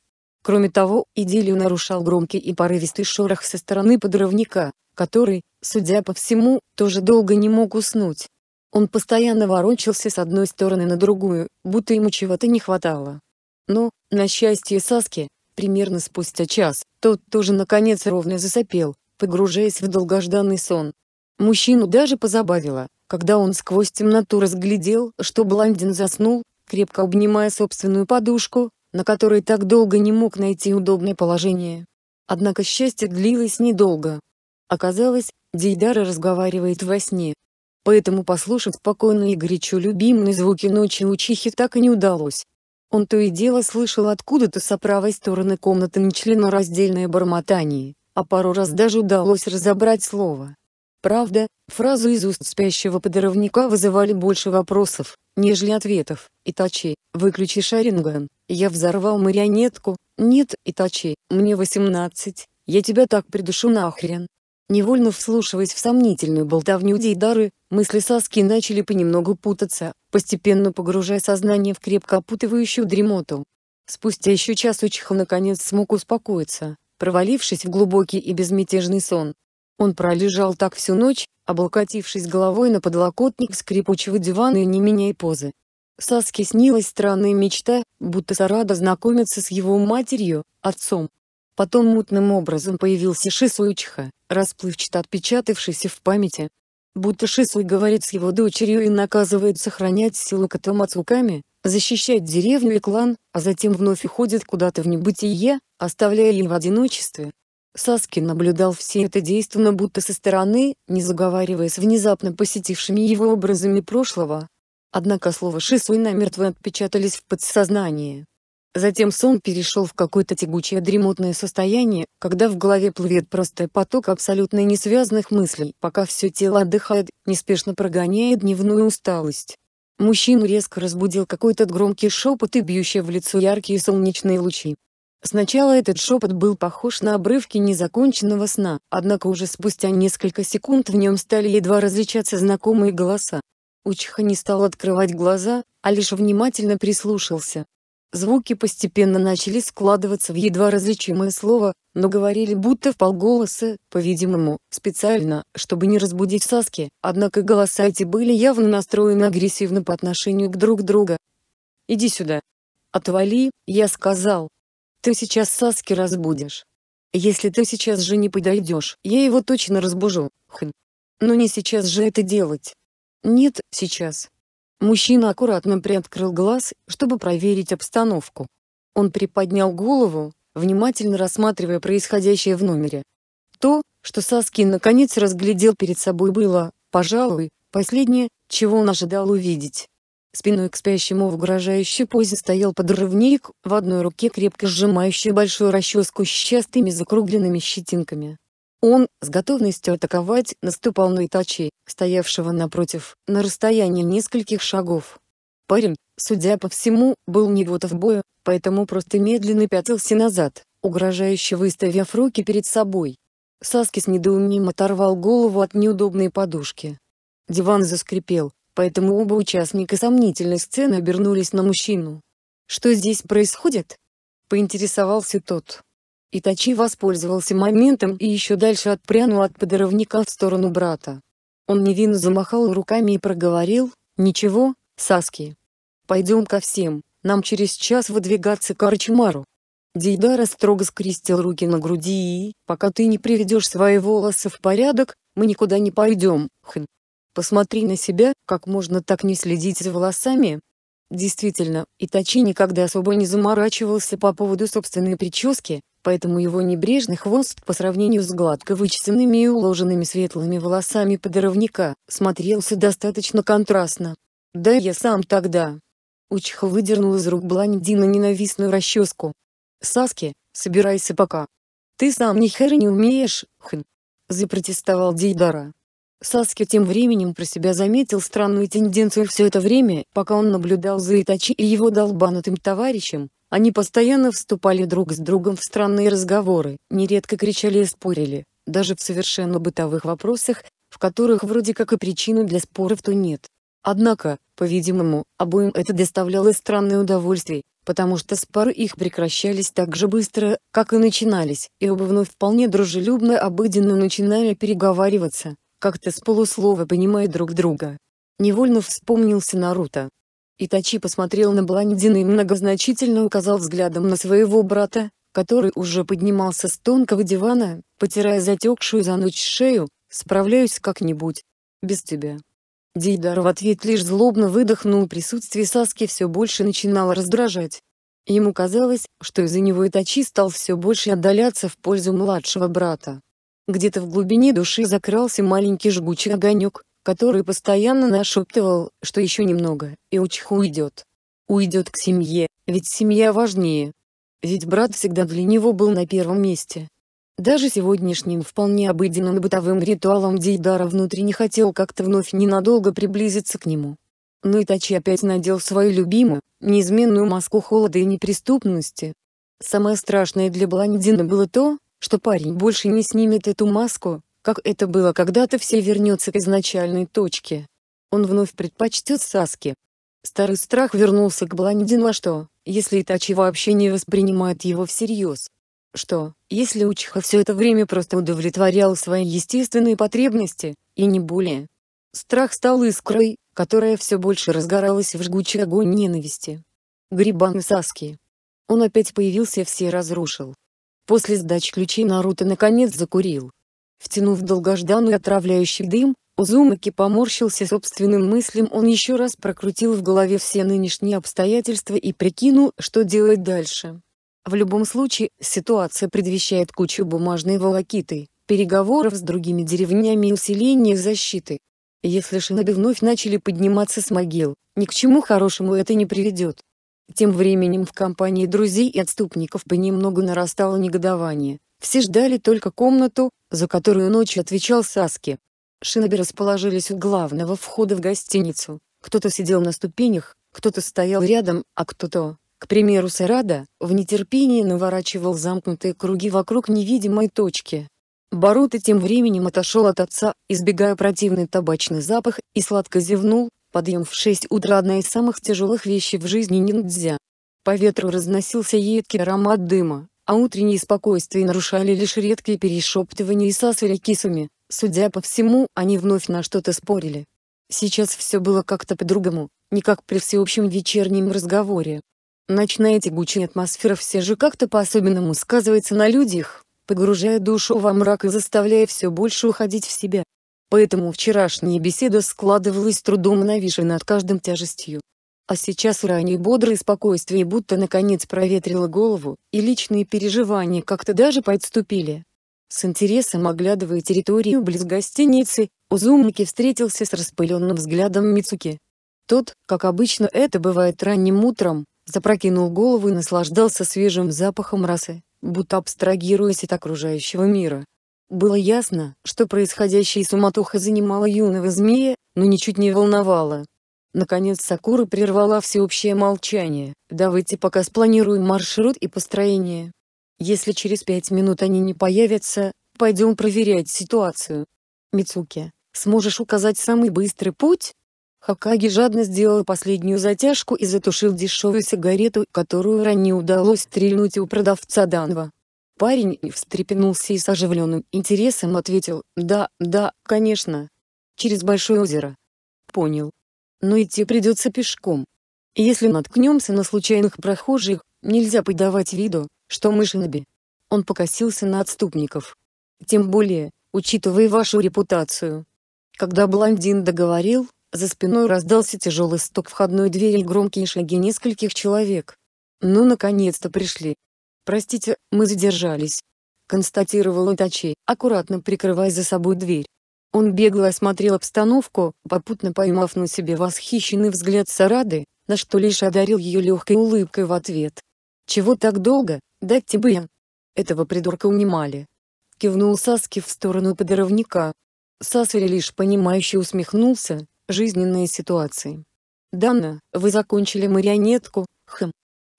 Speaker 1: Кроме того, идиллию нарушал громкий и порывистый шорох со стороны подрывника, который, судя по всему, тоже долго не мог уснуть. Он постоянно ворочался с одной стороны на другую, будто ему чего-то не хватало. Но, на счастье Саски, примерно спустя час, тот тоже наконец ровно засопел, погружаясь в долгожданный сон. Мужчину даже позабавило, когда он сквозь темноту разглядел, что блондин заснул, крепко обнимая собственную подушку, на которой так долго не мог найти удобное положение. Однако счастье длилось недолго. Оказалось, Дейдара разговаривает во сне. Поэтому послушать спокойные и горячо любимые звуки ночи учихи так и не удалось. Он то и дело слышал откуда-то со правой стороны комнаты нечленораздельное бормотание, а пару раз даже удалось разобрать слово. Правда, фразы из уст спящего подрывника вызывали больше вопросов, нежели ответов. «Итачи, выключи Шаринган, я взорвал марионетку, нет, Итачи, мне 18, я тебя так придушу нахрен». Невольно вслушиваясь в сомнительную болтовню Дейдары, мысли Саски начали понемногу путаться, постепенно погружая сознание в крепко опутывающую дремоту. Спустя еще час Учиха наконец смог успокоиться, провалившись в глубокий и безмятежный сон, он пролежал так всю ночь, облокотившись головой на подлокотник скрипучего дивана и не меняя позы. Саске снилась странная мечта, будто Сарада знакомится с его матерью, отцом. Потом мутным образом появился Шисуичха, расплывчато отпечатавшийся в памяти. Будто Шисуй говорит с его дочерью и наказывает сохранять силу Катамацуками, защищать деревню и клан, а затем вновь уходит куда-то в небытие, оставляя ее в одиночестве, Саски наблюдал все это действо, но будто со стороны, не заговаривая с внезапно посетившими его образами прошлого. Однако слова «шисуй» намертво отпечатались в подсознании. Затем сон перешел в какое-то тягучее дремотное состояние, когда в голове плывет простой поток абсолютно несвязанных мыслей, пока все тело отдыхает, неспешно прогоняя дневную усталость. Мужчину резко разбудил какой-то громкий шепот и бьющие в лицо яркие солнечные лучи. Сначала этот шепот был похож на обрывки незаконченного сна, однако уже спустя несколько секунд в нем стали едва различаться знакомые голоса. Учиха не стал открывать глаза, а лишь внимательно прислушался. Звуки постепенно начали складываться в едва различимое слово, но говорили будто в полголоса, по-видимому, специально, чтобы не разбудить Саски, однако голоса эти были явно настроены агрессивно по отношению к друг другу. «Иди сюда!» «Отвали!» — я сказал, ты сейчас Саски разбудишь. Если ты сейчас же не подойдешь, я его точно разбужу. Хм. Но не сейчас же это делать. Нет, сейчас. Мужчина аккуратно приоткрыл глаз, чтобы проверить обстановку. Он приподнял голову, внимательно рассматривая происходящее в номере. То, что Саски наконец разглядел перед собой было, пожалуй, последнее, чего он ожидал увидеть. Спиной к спящему в угрожающей позе стоял подрывник, в одной руке крепко сжимающий большую расческу с частыми закругленными щетинками. Он, с готовностью атаковать, наступал на Итачи, стоявшего напротив, на расстоянии нескольких шагов. Парень, судя по всему, был не готов в бою, поэтому просто медленно пятился назад, угрожающе выставив руки перед собой. Саски с недоумением оторвал голову от неудобной подушки. Диван заскрипел, поэтому оба участника сомнительной сцены обернулись на мужчину. «Что здесь происходит?» — поинтересовался тот. Итачи воспользовался моментом и еще дальше отпрянул от подорвника в сторону брата. Он невинно замахал руками и проговорил, «Ничего, Саски. Пойдем ко всем, нам через час выдвигаться к Арчмару". Дейдара строго скрестил руки на груди и, пока ты не приведешь свои волосы в порядок, мы никуда не пойдем, хм. Посмотри на себя, как можно так не следить за волосами? Действительно, Итачи никогда особо не заморачивался по поводу собственной прически, поэтому его небрежный хвост по сравнению с гладко вычесанными и уложенными светлыми волосами подоровника, смотрелся достаточно контрастно. «Да я сам тогда». Учха выдернул из рук блондина ненавистную расческу. «Саски, собирайся пока. Ты сам ни хера не умеешь, хм!» запротестовал Дейдара. Саски тем временем про себя заметил странную тенденцию все это время, пока он наблюдал за Итачи и его долбанутым товарищем, они постоянно вступали друг с другом в странные разговоры, нередко кричали и спорили, даже в совершенно бытовых вопросах, в которых вроде как и причины для споров-то нет. Однако, по-видимому, обоим это доставляло странное удовольствие, потому что споры их прекращались так же быстро, как и начинались, и оба вновь вполне дружелюбно обыденно начинали переговариваться, как-то с полуслова понимая друг друга. Невольно вспомнился Наруто. Итачи посмотрел на блондина и многозначительно указал взглядом на своего брата, который уже поднимался с тонкого дивана, потирая затекшую за ночь шею, «Справляюсь как-нибудь. Без тебя». Дейдар в ответ лишь злобно выдохнул присутствие Саски все больше начинало раздражать. Ему казалось, что из-за него Итачи стал все больше отдаляться в пользу младшего брата. Где-то в глубине души закрался маленький жгучий огонек, который постоянно нашептывал, что еще немного, и Учху уйдет. Уйдет к семье, ведь семья важнее. Ведь брат всегда для него был на первом месте. Даже сегодняшним вполне обыденным бытовым ритуалом Дейдара внутренне хотел как-то вновь ненадолго приблизиться к нему. Но Итачи опять надел свою любимую, неизменную маску холода и неприступности. Самое страшное для блондина было то, что парень больше не снимет эту маску, как это было когда-то все вернется к изначальной точке. Он вновь предпочтет Саски. Старый страх вернулся к блондину, а что, если Итачи вообще не воспринимает его всерьез? Что, если Учиха все это время просто удовлетворял свои естественные потребности, и не более? Страх стал искрой, которая все больше разгоралась в жгучий огонь ненависти. Грибан и Саски. Он опять появился и все разрушил. После сдачи ключей Наруто наконец закурил. Втянув долгожданный отравляющий дым, Узумаки поморщился собственным мыслям, он еще раз прокрутил в голове все нынешние обстоятельства и прикинул, что делать дальше. В любом случае, ситуация предвещает кучу бумажной волокиты, переговоров с другими деревнями и усиления защиты. Если шиноби вновь начали подниматься с могил, ни к чему хорошему это не приведет. Тем временем в компании друзей и отступников понемногу нарастало негодование. Все ждали только комнату, за которую ночью отвечал Саски. Шиноби расположились у главного входа в гостиницу. Кто-то сидел на ступенях, кто-то стоял рядом, а кто-то, к примеру Сарада, в нетерпении наворачивал замкнутые круги вокруг невидимой точки. Барута тем временем отошел от отца, избегая противный табачный запах, и сладко зевнул, Подъем в 6 утра – одна из самых тяжелых вещей в жизни ниндзя. По ветру разносился едкий аромат дыма, а утренние спокойствия нарушали лишь редкие перешептывания и Исасури кисами. Судя по всему, они вновь на что-то спорили. Сейчас все было как-то по-другому, не как при всеобщем вечернем разговоре. Ночная тягучая атмосфера все же как-то по-особенному сказывается на людях, погружая душу во мрак и заставляя все больше уходить в себя. Поэтому вчерашняя беседа складывалась трудом нависшей над каждым тяжестью. А сейчас ранее бодрое спокойствие будто наконец проветрило голову, и личные переживания как-то даже подступили. С интересом оглядывая территорию близ гостиницы, Узумаки встретился с распыленным взглядом Мицуки. Тот, как обычно это бывает ранним утром, запрокинул голову и наслаждался свежим запахом расы, будто абстрагируясь от окружающего мира, было ясно, что происходящая суматоха занимала юного змея, но ничуть не волновала. Наконец Сакура прервала всеобщее молчание. «Давайте пока спланируем маршрут и построение. Если через пять минут они не появятся, пойдем проверять ситуацию. Мицуки, сможешь указать самый быстрый путь?» Хакаги жадно сделал последнюю затяжку и затушил дешевую сигарету, которую ранее удалось стрельнуть у продавца Данва. Парень встрепенулся и с оживленным интересом ответил «Да, да, конечно. Через Большое озеро». «Понял. Но идти придется пешком. Если наткнемся на случайных прохожих, нельзя подавать виду, что мы шиноби». Он покосился на отступников. «Тем более, учитывая вашу репутацию». Когда блондин договорил, за спиной раздался тяжелый стук входной двери и громкие шаги нескольких человек. «Ну наконец-то пришли», «Простите, мы задержались», — констатировал Итачей, аккуратно прикрывая за собой дверь. Он бегло осмотрел обстановку, попутно поймав на себе восхищенный взгляд Сарады, на что лишь одарил ее легкой улыбкой в ответ. «Чего так долго, дать тебе?» я? Этого придурка унимали. Кивнул Саски в сторону подорожника. Сасари лишь понимающе усмехнулся, жизненные ситуации. Дана, вы закончили марионетку, хм,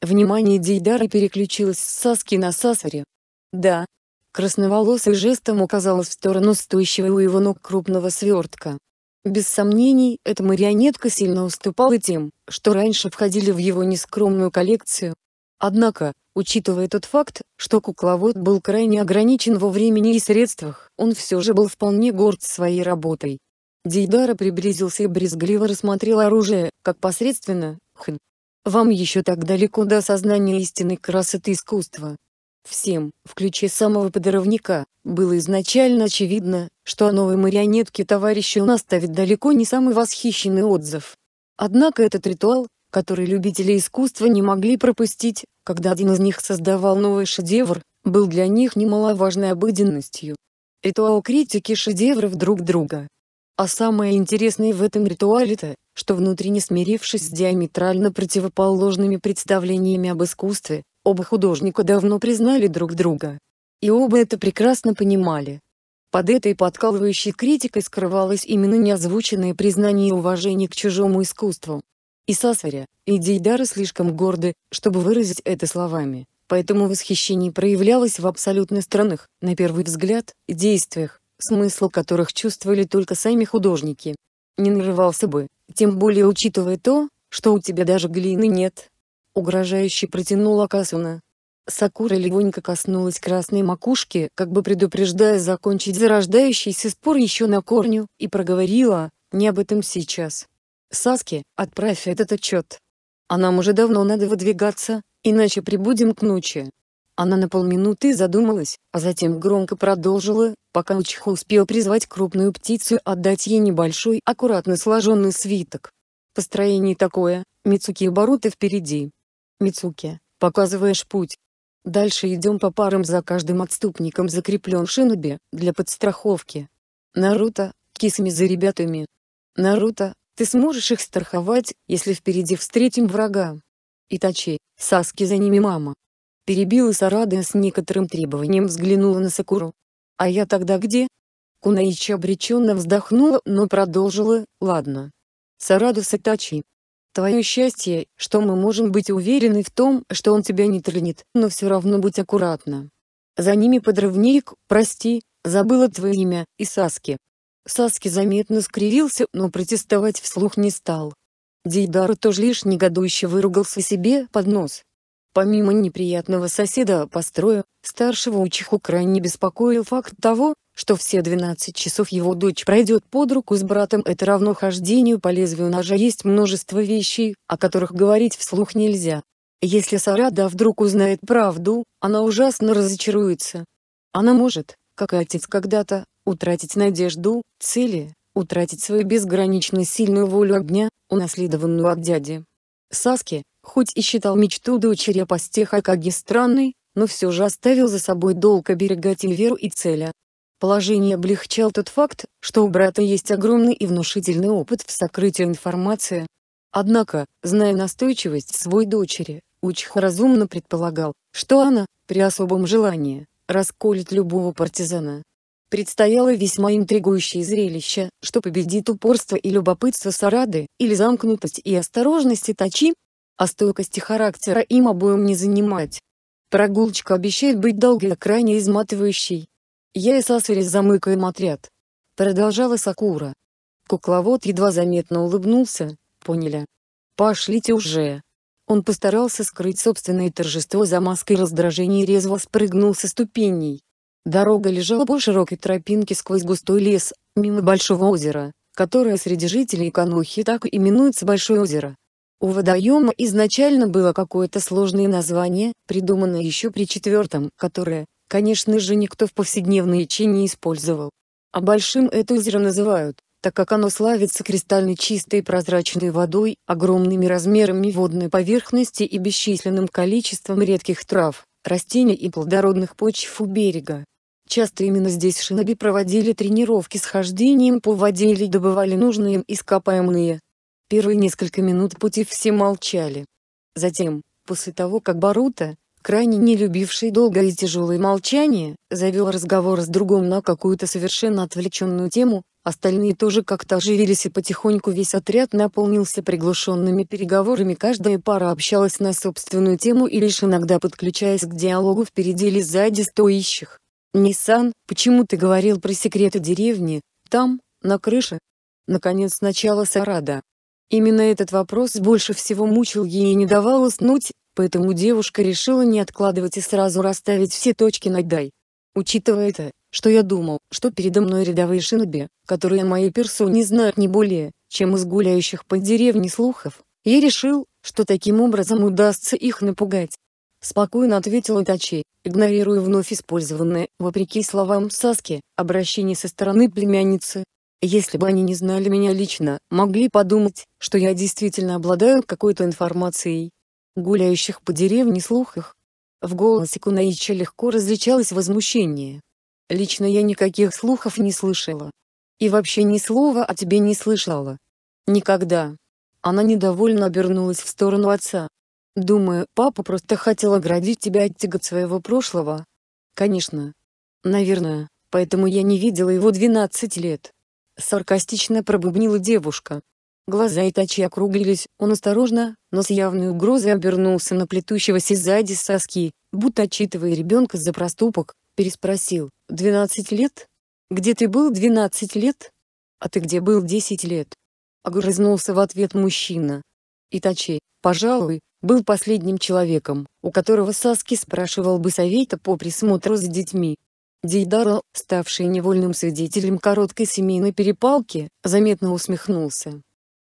Speaker 1: Внимание Дейдара переключилось с Саски на Сасари. «Да». Красноволосый жестом указал в сторону стоящего у его ног крупного свертка. Без сомнений, эта марионетка сильно уступала тем, что раньше входили в его нескромную коллекцию. Однако, учитывая тот факт, что кукловод был крайне ограничен во времени и средствах, он все же был вполне горд своей работой. Дейдара приблизился и брезгливо рассмотрел оружие, как посредственно, хм, вам еще так далеко до осознания истинной красоты искусства. Всем, включая самого подрывника, было изначально очевидно, что о новой марионетке у нас ставит далеко не самый восхищенный отзыв. Однако этот ритуал, который любители искусства не могли пропустить, когда один из них создавал новый шедевр, был для них немаловажной обыденностью. Ритуал критики шедевров друг друга, а самое интересное в этом ритуале-то, что внутренне смирившись с диаметрально противоположными представлениями об искусстве, оба художника давно признали друг друга. И оба это прекрасно понимали. Под этой подкалывающей критикой скрывалось именно неозвученное признание и уважение к чужому искусству. И Сасаря, и Дейдара слишком горды, чтобы выразить это словами, поэтому восхищение проявлялось в абсолютно странных, на первый взгляд, действиях смысл которых чувствовали только сами художники. Не нарывался бы, тем более учитывая то, что у тебя даже глины нет. Угрожающе протянула Касуна. Сакура легонько коснулась красной макушки, как бы предупреждая закончить зарождающийся спор еще на корню, и проговорила, не об этом сейчас. Саски, отправь этот отчет. А нам уже давно надо выдвигаться, иначе прибудем к ночи. Она на полминуты задумалась, а затем громко продолжила, пока Учха успел призвать крупную птицу отдать ей небольшой аккуратно сложенный свиток. Построение такое, Мицуки Баруты впереди. Мицуки, показываешь путь. Дальше идем по парам за каждым отступником закреплен шиноби, для подстраховки. Наруто, кисами за ребятами. Наруто, ты сможешь их страховать, если впереди встретим врага. Итачи, Саски за ними мама. Перебила Сарада с некоторым требованием взглянула на Сакуру. «А я тогда где?» Кунаичи обреченно вздохнула, но продолжила, «Ладно. Сарада Сатачи. Твое счастье, что мы можем быть уверены в том, что он тебя не тронет, но все равно будь аккуратна. За ними подрывник, прости, забыла твое имя, и Саски. Саски заметно скривился, но протестовать вслух не стал. Дейдара тоже лишь негодующе выругался себе под нос. Помимо неприятного соседа по строю, старшего учиху крайне беспокоил факт того, что все 12 часов его дочь пройдет под руку с братом это равно хождению по лезвию ножа есть множество вещей, о которых говорить вслух нельзя. Если Сарада вдруг узнает правду, она ужасно разочаруется. Она может, как и отец когда-то, утратить надежду, цели, утратить свою безгранично сильную волю огня, унаследованную от дяди. Саски, хоть и считал мечту дочери о посте Хакаги странной, но все же оставил за собой долг оберегать ее веру и целя. Положение облегчал тот факт, что у брата есть огромный и внушительный опыт в сокрытии информации. Однако, зная настойчивость своей дочери, учиха разумно предполагал, что она, при особом желании, расколет любого партизана. Предстояло весьма интригующее зрелище, что победит упорство и любопытство Сарады, или замкнутость и осторожность тачи, а стойкости характера им обоим не занимать. Прогулочка обещает быть долгой и крайне изматывающей. Я и Сасури замыкаем отряд. Продолжала Сакура. Кукловод едва заметно улыбнулся, поняли. Пошлите уже. Он постарался скрыть собственное торжество за маской раздражения и резво спрыгнул со ступеней. Дорога лежала по широкой тропинке сквозь густой лес, мимо большого озера, которое среди жителей Канухи так именуется Большое озеро. У водоема изначально было какое-то сложное название, придуманное еще при четвертом, которое, конечно же, никто в повседневной речи не использовал. А большим это озеро называют, так как оно славится кристально чистой прозрачной водой, огромными размерами водной поверхности и бесчисленным количеством редких трав, растений и плодородных почв у берега. Часто именно здесь шиноби проводили тренировки с хождением по воде или добывали нужные им ископаемые. Первые несколько минут пути все молчали. Затем, после того как Барута, крайне не любивший долгое и тяжелое молчание, завел разговор с другом на какую-то совершенно отвлеченную тему, остальные тоже как-то оживились и потихоньку весь отряд наполнился приглушенными переговорами каждая пара общалась на собственную тему и лишь иногда подключаясь к диалогу впереди или сзади стоящих. «Ниссан, почему ты говорил про секреты деревни, там, на крыше?» Наконец начало Сарада. Именно этот вопрос больше всего мучил ей и не давал уснуть, поэтому девушка решила не откладывать и сразу расставить все точки над «дай». Учитывая это, что я думал, что передо мной рядовые шиноби, которые мои персоне знают не более, чем из гуляющих по деревне слухов, я решил, что таким образом удастся их напугать. Спокойно ответил Итачи игнорируя вновь использованное, вопреки словам Саски, обращение со стороны племянницы. Если бы они не знали меня лично, могли подумать, что я действительно обладаю какой-то информацией. Гуляющих по деревне слухах. В голосе Кунаича легко различалось возмущение. Лично я никаких слухов не слышала. И вообще ни слова о тебе не слышала. Никогда. Она недовольно обернулась в сторону отца, Думаю, папа просто хотел оградить тебя от тягот своего прошлого. Конечно. Наверное, поэтому я не видела его 12 лет. Саркастично пробубнила девушка. Глаза Итачи округлились, он осторожно, но с явной угрозой обернулся на плетущегося сзади соски, будто отчитывая ребенка за проступок, переспросил «12 лет? Где ты был 12 лет? А ты где был 10 лет?» Огрызнулся в ответ мужчина. «Итачи, пожалуй, был последним человеком, у которого Саски спрашивал бы совета по присмотру за детьми. Дейдара, ставший невольным свидетелем короткой семейной перепалки, заметно усмехнулся.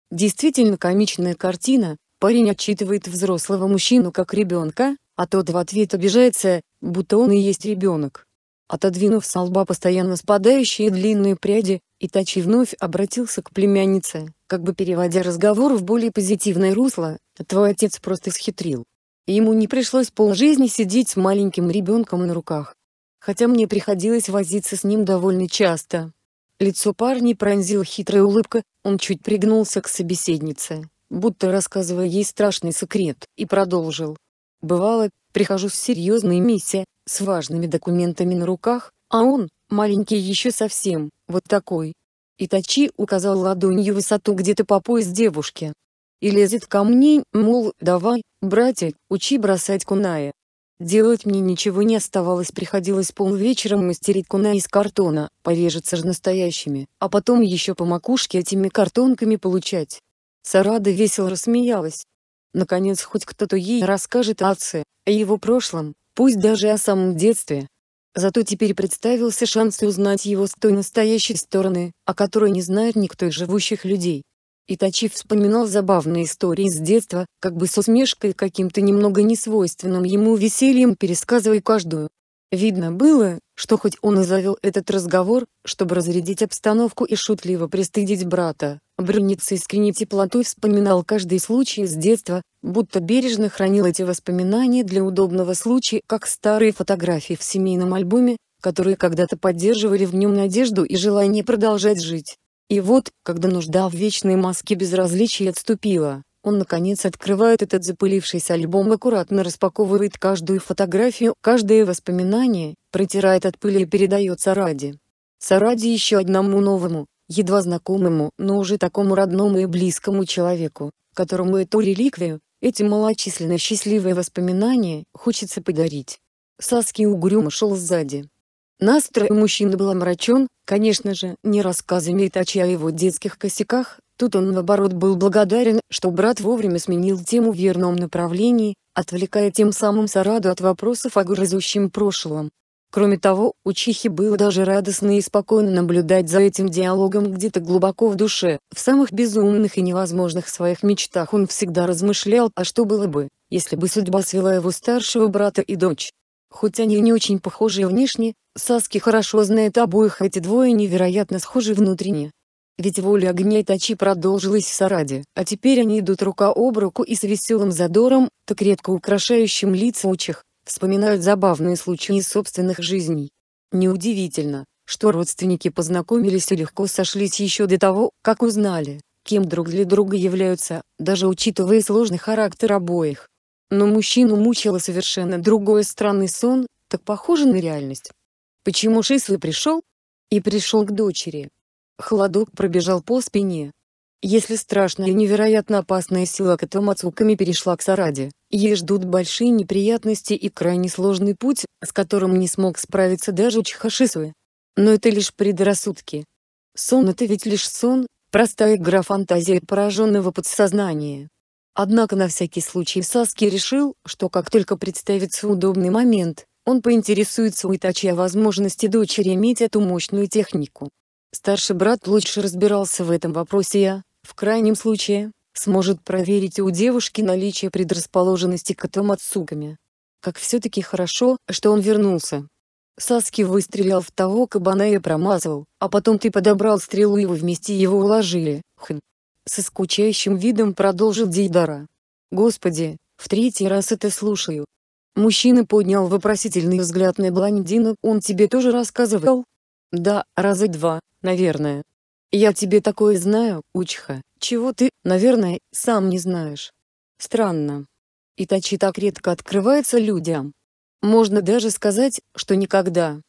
Speaker 1: Действительно комичная картина, парень отчитывает взрослого мужчину как ребенка, а тот в ответ обижается, будто он и есть ребенок. Отодвинув с лба постоянно спадающие длинные пряди, Итачи вновь обратился к племяннице, как бы переводя разговор в более позитивное русло, «Твой отец просто схитрил. Ему не пришлось полжизни сидеть с маленьким ребенком на руках. Хотя мне приходилось возиться с ним довольно часто». Лицо парня пронзила хитрая улыбка, он чуть пригнулся к собеседнице, будто рассказывая ей страшный секрет, и продолжил. «Бывало, прихожу с серьезной миссией, с важными документами на руках, а он, маленький еще совсем, вот такой. Итачи указал ладонью высоту где-то по пояс девушки. И лезет ко мне, мол, давай, братик, учи бросать куная. Делать мне ничего не оставалось, приходилось полвечером мастерить куна из картона, порежется же настоящими, а потом еще по макушке этими картонками получать. Сарада весело рассмеялась. Наконец хоть кто-то ей расскажет о отце, о его прошлом, пусть даже о самом детстве. Зато теперь представился шанс узнать его с той настоящей стороны, о которой не знает никто из живущих людей. Итачи вспоминал забавные истории с детства, как бы с усмешкой каким-то немного несвойственным ему весельем пересказывая каждую. Видно было, что хоть он и завел этот разговор, чтобы разрядить обстановку и шутливо пристыдить брата, Брюнец искренне теплотой вспоминал каждый случай с детства, будто бережно хранил эти воспоминания для удобного случая, как старые фотографии в семейном альбоме, которые когда-то поддерживали в нем надежду и желание продолжать жить. И вот, когда нужда в вечной маске безразличия отступила, он наконец открывает этот запылившийся альбом, аккуратно распаковывает каждую фотографию, каждое воспоминание, протирает от пыли и передает саради. Саради еще одному новому, едва знакомому, но уже такому родному и близкому человеку, которому эту реликвию, эти малочисленные счастливые воспоминания, хочется подарить. Саски угрюмо шел сзади. Настрой мужчины был омрачен, конечно же, не рассказами Итачи о его детских косяках, тут он наоборот был благодарен, что брат вовремя сменил тему в верном направлении, отвлекая тем самым Сараду от вопросов о грызущем прошлом. Кроме того, у Чихи было даже радостно и спокойно наблюдать за этим диалогом где-то глубоко в душе, в самых безумных и невозможных своих мечтах он всегда размышлял, а что было бы, если бы судьба свела его старшего брата и дочь. Хоть они и не очень похожи внешне, Саски хорошо знает обоих а эти двое невероятно схожи внутренне. Ведь воля огня и Тачи продолжилась в Сараде, а теперь они идут рука об руку и с веселым задором, так редко украшающим лица учих, вспоминают забавные случаи из собственных жизней. Неудивительно, что родственники познакомились и легко сошлись еще до того, как узнали, кем друг для друга являются, даже учитывая сложный характер обоих. Но мужчину мучило совершенно другой странный сон, так похожий на реальность. Почему Шисы пришел? И пришел к дочери. Холодок пробежал по спине, если страшная и невероятно опасная сила Катамацуками перешла к Сараде, ей ждут большие неприятности и крайне сложный путь, с которым не смог справиться даже Чхашисуэ. Но это лишь предрассудки. Сон — это ведь лишь сон, простая игра фантазии пораженного подсознания. Однако на всякий случай Саски решил, что как только представится удобный момент, он поинтересуется у Итачи о возможности дочери иметь эту мощную технику. Старший брат лучше разбирался в этом вопросе я, а в крайнем случае, сможет проверить у девушки наличие предрасположенности к Томацуками. Как все-таки хорошо, что он вернулся. Саски выстрелял в того кабана и промазал, а потом ты подобрал стрелу и вы вместе его уложили, хм. Со скучающим видом продолжил Дейдара. Господи, в третий раз это слушаю. Мужчина поднял вопросительный взгляд на блондина, он тебе тоже рассказывал? Да, раза два, наверное. «Я тебе такое знаю, Учха, чего ты, наверное, сам не знаешь. Странно. Итачи так редко открывается людям. Можно даже сказать, что никогда.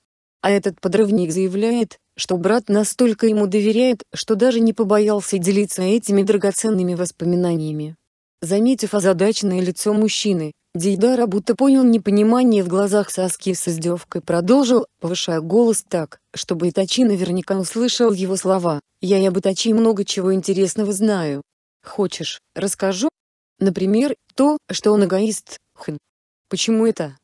Speaker 1: А этот подрывник заявляет, что брат настолько ему доверяет, что даже не побоялся делиться этими драгоценными воспоминаниями. Заметив озадаченное лицо мужчины, Дейдара, будто понял непонимание в глазах Саски с издевкой, продолжил, повышая голос так, чтобы Итачи наверняка услышал его слова. «Я и об Итачи много чего интересного знаю. Хочешь, расскажу? Например, то, что он эгоист. Хм. Почему это?»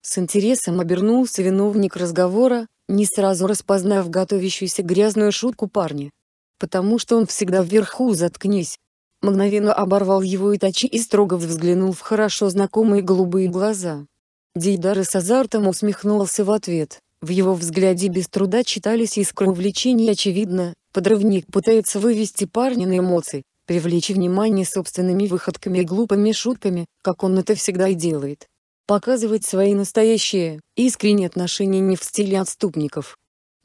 Speaker 1: С интересом обернулся виновник разговора, не сразу распознав готовящуюся грязную шутку парня. «Потому что он всегда вверху, заткнись!» Мгновенно оборвал его Итачи и строго взглянул в хорошо знакомые голубые глаза. Дейдара с азартом усмехнулся в ответ. В его взгляде без труда читались искры увлечения очевидно, подрывник пытается вывести парня на эмоции, привлечь внимание собственными выходками и глупыми шутками, как он это всегда и делает. Показывать свои настоящие, искренние отношения не в стиле отступников,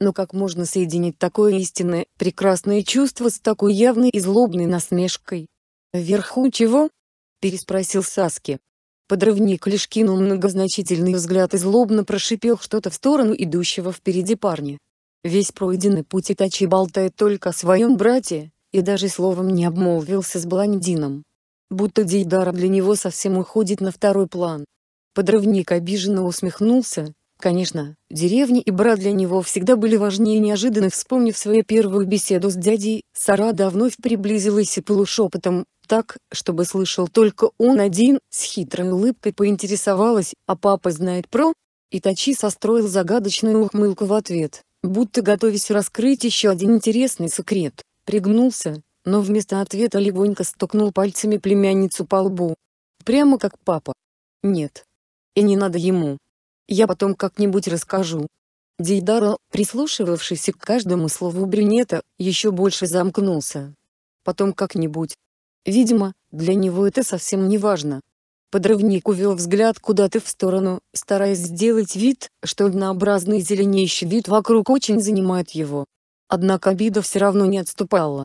Speaker 1: но как можно соединить такое истинное, прекрасное чувство с такой явной и злобной насмешкой? «Вверху чего?» — переспросил Саски. Подрывник лишь кинул многозначительный взгляд и злобно прошипел что-то в сторону идущего впереди парня. Весь пройденный путь Итачи болтает только о своем брате, и даже словом не обмолвился с блондином. Будто Дейдара для него совсем уходит на второй план. Подрывник обиженно усмехнулся, Конечно, деревни и брат для него всегда были важнее неожиданно вспомнив свою первую беседу с дядей, Сара давно приблизилась и полушепотом, так, чтобы слышал только он один, с хитрой улыбкой поинтересовалась, а папа знает про? Итачи состроил загадочную ухмылку в ответ, будто готовясь раскрыть еще один интересный секрет, пригнулся, но вместо ответа легонько стукнул пальцами племянницу по лбу. Прямо как папа. Нет. И не надо ему, я потом как-нибудь расскажу». Дейдаро, прислушивавшийся к каждому слову брюнета, еще больше замкнулся. «Потом как-нибудь». Видимо, для него это совсем не важно. Подрывник увел взгляд куда-то в сторону, стараясь сделать вид, что однообразный зеленеющий вид вокруг очень занимает его. Однако обида все равно не отступала.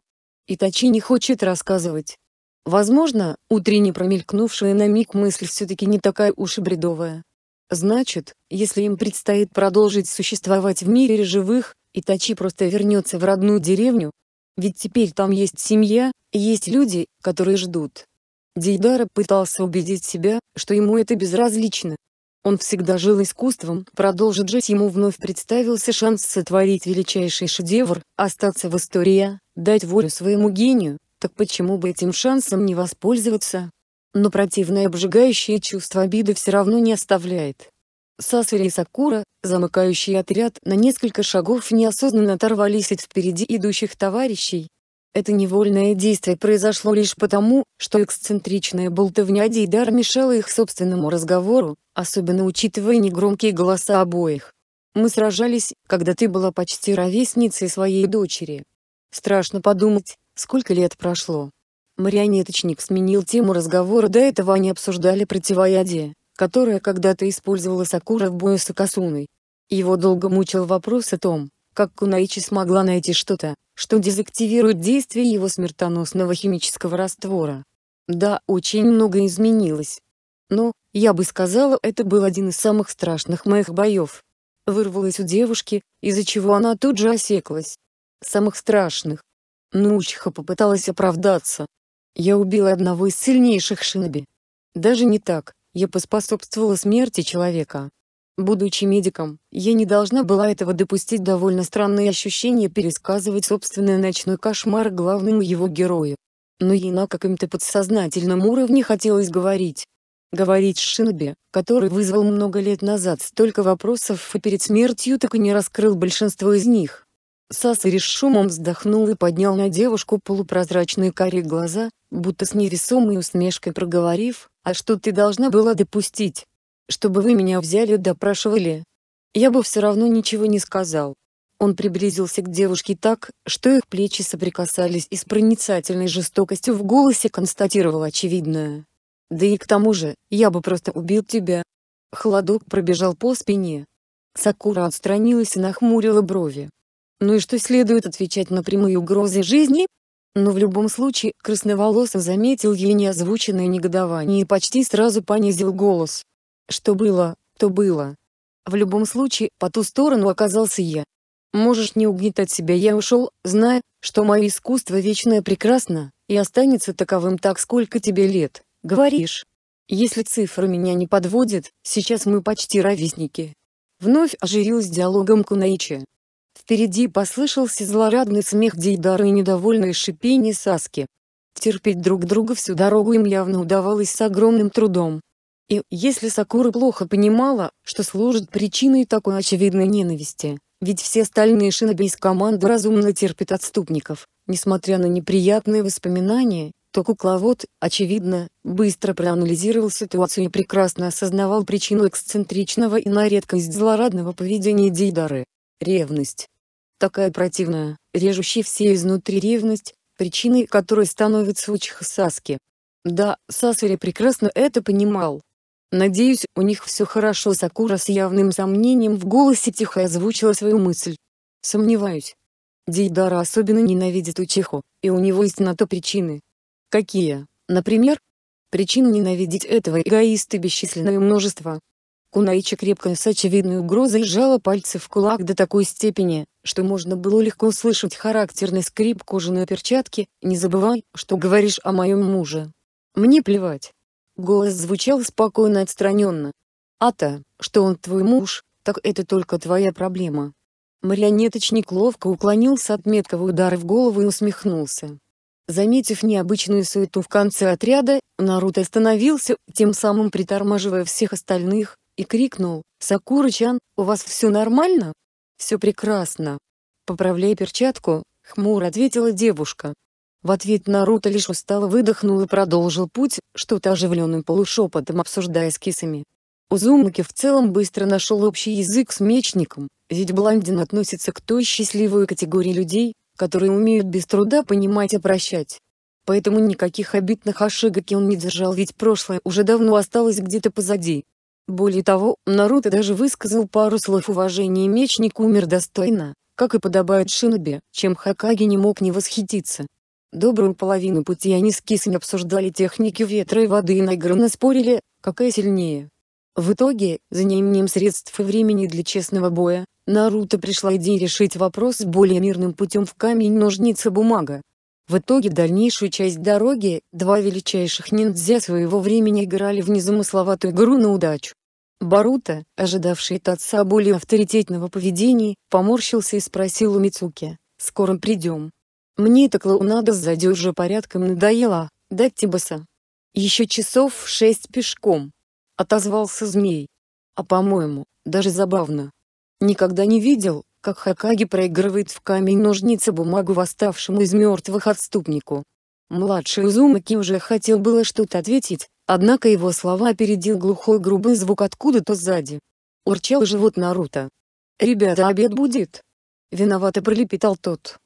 Speaker 1: Итачи не хочет рассказывать. Возможно, утренне промелькнувшая на миг мысль все-таки не такая уж и бредовая. Значит, если им предстоит продолжить существовать в мире живых, Итачи просто вернется в родную деревню? Ведь теперь там есть семья, есть люди, которые ждут. Дейдара пытался убедить себя, что ему это безразлично. Он всегда жил искусством, продолжит жить ему вновь представился шанс сотворить величайший шедевр, остаться в истории, дать волю своему гению, так почему бы этим шансом не воспользоваться? но противное обжигающее чувство обиды все равно не оставляет. Сасури и Сакура, замыкающие отряд, на несколько шагов неосознанно оторвались от впереди идущих товарищей. Это невольное действие произошло лишь потому, что эксцентричная болтовня Дейдар мешала их собственному разговору, особенно учитывая негромкие голоса обоих. «Мы сражались, когда ты была почти ровесницей своей дочери. Страшно подумать, сколько лет прошло. Марионеточник сменил тему разговора, до этого они обсуждали противоядие, которое когда-то использовала Сакура в бою с Акасуной. Его долго мучил вопрос о том, как Кунаичи смогла найти что-то, что дезактивирует действие его смертоносного химического раствора. Да, очень многое изменилось. Но, я бы сказала, это был один из самых страшных моих боев. Вырвалось у девушки, из-за чего она тут же осеклась. Самых страшных. Нучиха попыталась оправдаться, я убил одного из сильнейших шиноби. Даже не так, я поспособствовала смерти человека. Будучи медиком, я не должна была этого допустить довольно странные ощущения пересказывать собственный ночной кошмар главному его герою. Но ей на каком-то подсознательном уровне хотелось говорить. Говорить Шиноби, который вызвал много лет назад столько вопросов и перед смертью так и не раскрыл большинство из них. Сасари с шумом вздохнул и поднял на девушку полупрозрачные кори глаза, будто с нерисомой усмешкой проговорив, «А что ты должна была допустить? Чтобы вы меня взяли и допрашивали? Я бы все равно ничего не сказал». Он приблизился к девушке так, что их плечи соприкасались и с проницательной жестокостью в голосе констатировал очевидное. «Да и к тому же, я бы просто убил тебя». Холодок пробежал по спине. Сакура отстранилась и нахмурила брови. Ну и что следует отвечать на прямые угрозы жизни? Но в любом случае, красноволосый заметил ей неозвученное негодование и почти сразу понизил голос. Что было, то было. В любом случае, по ту сторону оказался я. Можешь не угнетать себя, я ушел, зная, что мое искусство вечное прекрасно, и останется таковым так, сколько тебе лет, говоришь. Если цифра меня не подводит, сейчас мы почти ровесники. Вновь оживилась диалогом Кунаичи. Впереди послышался злорадный смех Дейдара и недовольное шипение Саски. Терпеть друг друга всю дорогу им явно удавалось с огромным трудом. И, если Сакура плохо понимала, что служит причиной такой очевидной ненависти, ведь все остальные шиноби из команды разумно терпят отступников, несмотря на неприятные воспоминания, то кукловод, очевидно, быстро проанализировал ситуацию и прекрасно осознавал причину эксцентричного и на редкость злорадного поведения Дейдары. Ревность. Такая противная, режущая все изнутри ревность, причиной которой становится учиха Саски. Да, Сасури прекрасно это понимал. Надеюсь, у них все хорошо Сакура с явным сомнением в голосе тихо озвучила свою мысль. Сомневаюсь. Дейдара особенно ненавидит Учиху, и у него есть на то причины. Какие, например? Причин ненавидеть этого эгоиста бесчисленное множество, Кунаичи крепко с очевидной угрозой сжала пальцы в кулак до такой степени, что можно было легко услышать характерный скрип кожаной перчатки, не забывай, что говоришь о моем муже. Мне плевать. Голос звучал спокойно отстраненно. А-то, что он твой муж, так это только твоя проблема. Марионеточник ловко уклонился от меткого удара в голову и усмехнулся. Заметив необычную суету в конце отряда, Наруто остановился, тем самым притормаживая всех остальных, и крикнул сакура у вас все нормально?» «Все прекрасно!» «Поправляя перчатку», — хмуро ответила девушка. В ответ Наруто лишь устало выдохнул и продолжил путь, что-то оживленным полушепотом обсуждая с кисами. Узумаки в целом быстро нашел общий язык с мечником, ведь блондин относится к той счастливой категории людей, которые умеют без труда понимать и прощать. Поэтому никаких обидных ошибок Хашигаки он не держал, ведь прошлое уже давно осталось где-то позади. Более того, Наруто даже высказал пару слов уважения и мечник умер достойно, как и подобает Шиноби, чем Хакаги не мог не восхититься. Добрую половину пути они с Кисой обсуждали техники ветра и воды и наигранно спорили, какая сильнее. В итоге, за неимением средств и времени для честного боя, Наруто пришла идея решить вопрос более мирным путем в камень-ножницы-бумага, в итоге дальнейшую часть дороги два величайших ниндзя своего времени играли в незамысловатую игру на удачу. Барута, ожидавший от отца более авторитетного поведения, поморщился и спросил у Мицуки: «Скоро придем. Мне эта клоунада с задержи порядком надоела, да Тибаса?» «Еще часов шесть пешком», — отозвался змей. «А по-моему, даже забавно. Никогда не видел, как Хакаги проигрывает в камень-ножницы бумагу восставшему из мертвых отступнику. Младший Узумаки уже хотел было что-то ответить, однако его слова опередил глухой грубый звук откуда-то сзади. Урчал живот Наруто. «Ребята, обед будет!» Виновато пролепетал тот.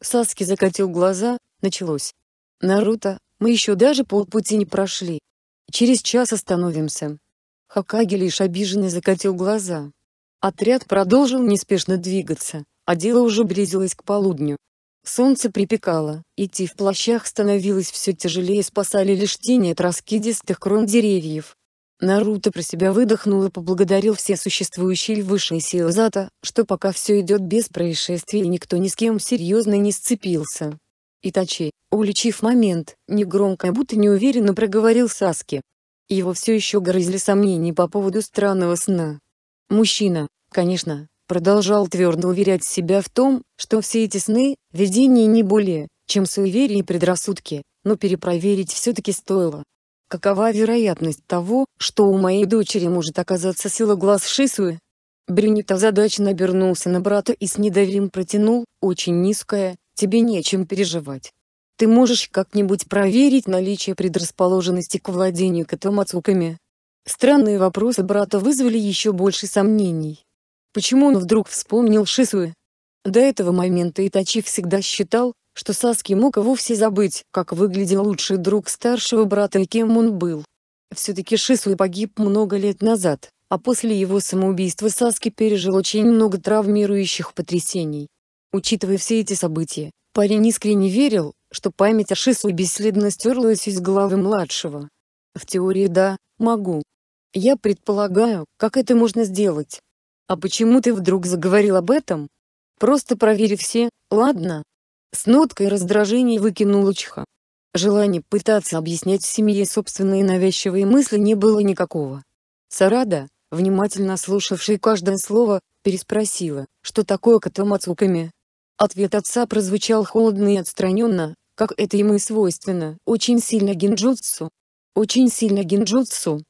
Speaker 1: Саски закатил глаза, началось. «Наруто, мы еще даже полпути не прошли. Через час остановимся». Хакаги лишь обиженно закатил глаза. Отряд продолжил неспешно двигаться, а дело уже близилось к полудню. Солнце припекало, идти в плащах становилось все тяжелее спасали лишь тени от раскидистых крон деревьев. Наруто про себя выдохнул и поблагодарил все существующие высшие силы за то, что пока все идет без происшествий и никто ни с кем серьезно не сцепился. Итачи, уличив момент, негромко, а будто неуверенно проговорил Саске. Его все еще грызли сомнения по поводу странного сна, Мужчина, конечно, продолжал твердо уверять себя в том, что все эти сны – видения не более, чем суеверие и предрассудки, но перепроверить все-таки стоило. Какова вероятность того, что у моей дочери может оказаться сила глаз Шисуэ? Брюнет озадаченно обернулся на брата и с недоверием протянул, очень низкое. тебе нечем переживать. Ты можешь как-нибудь проверить наличие предрасположенности к владению котомацуками? Странные вопросы брата вызвали еще больше сомнений. Почему он вдруг вспомнил Шисуэ? До этого момента Итачи всегда считал, что Саски мог вовсе забыть, как выглядел лучший друг старшего брата и кем он был. Все-таки Шисуэ погиб много лет назад, а после его самоубийства Саски пережил очень много травмирующих потрясений. Учитывая все эти события, парень искренне верил, что память о Шисуэ бесследно стерлась из головы младшего. В теории да, могу, я предполагаю, как это можно сделать. А почему ты вдруг заговорил об этом? Просто проверь все, ладно? С ноткой раздражения выкинул Чха. Желания пытаться объяснять семье собственные навязчивые мысли не было никакого. Сарада, внимательно слушавший каждое слово, переспросила, что такое катамацуками. Ответ отца прозвучал холодно и отстраненно, как это ему и свойственно, очень сильно гинджутсу. Очень сильно гинджутсу,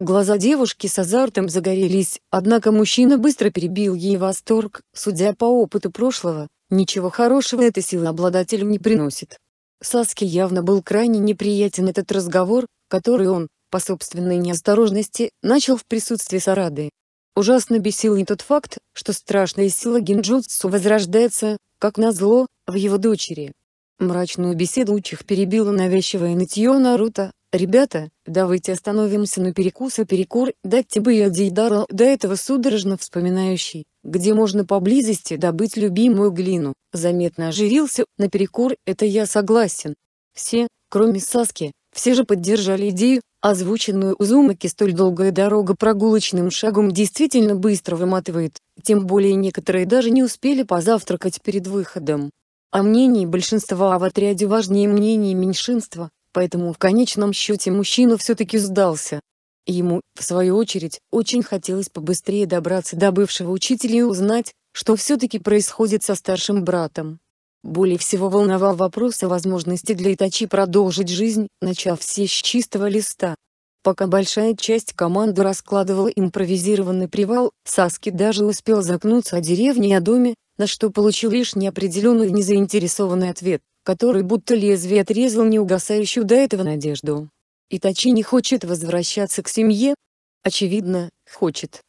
Speaker 1: Глаза девушки с азартом загорелись, однако мужчина быстро перебил ей восторг, судя по опыту прошлого, ничего хорошего эта сила обладателю не приносит. Саске явно был крайне неприятен этот разговор, который он, по собственной неосторожности, начал в присутствии Сарады. Ужасно бесил и тот факт, что страшная сила гинджутсу возрождается, как назло, в его дочери. Мрачную беседу учих перебило навязчивое нытье Наруто, «Ребята, давайте остановимся на перекус, а перекур, дать бы я Дейдара, до этого судорожно вспоминающий, где можно поблизости добыть любимую глину», заметно оживился, на перекур, это я согласен. Все, кроме Саски, все же поддержали идею, озвученную Узумаки столь долгая дорога прогулочным шагом действительно быстро выматывает, тем более некоторые даже не успели позавтракать перед выходом. А мнение большинства в отряде важнее мнения меньшинства, поэтому в конечном счете мужчина все-таки сдался. Ему, в свою очередь, очень хотелось побыстрее добраться до бывшего учителя и узнать, что все-таки происходит со старшим братом. Более всего волновал вопрос о возможности для Итачи продолжить жизнь, начав все с чистого листа. Пока большая часть команды раскладывала импровизированный привал, Саски даже успел загнуться о деревне и о доме, на что получил лишь неопределенный и незаинтересованный ответ который будто лезвие отрезал неугасающую до этого надежду. Итачи не хочет возвращаться к семье? Очевидно, хочет.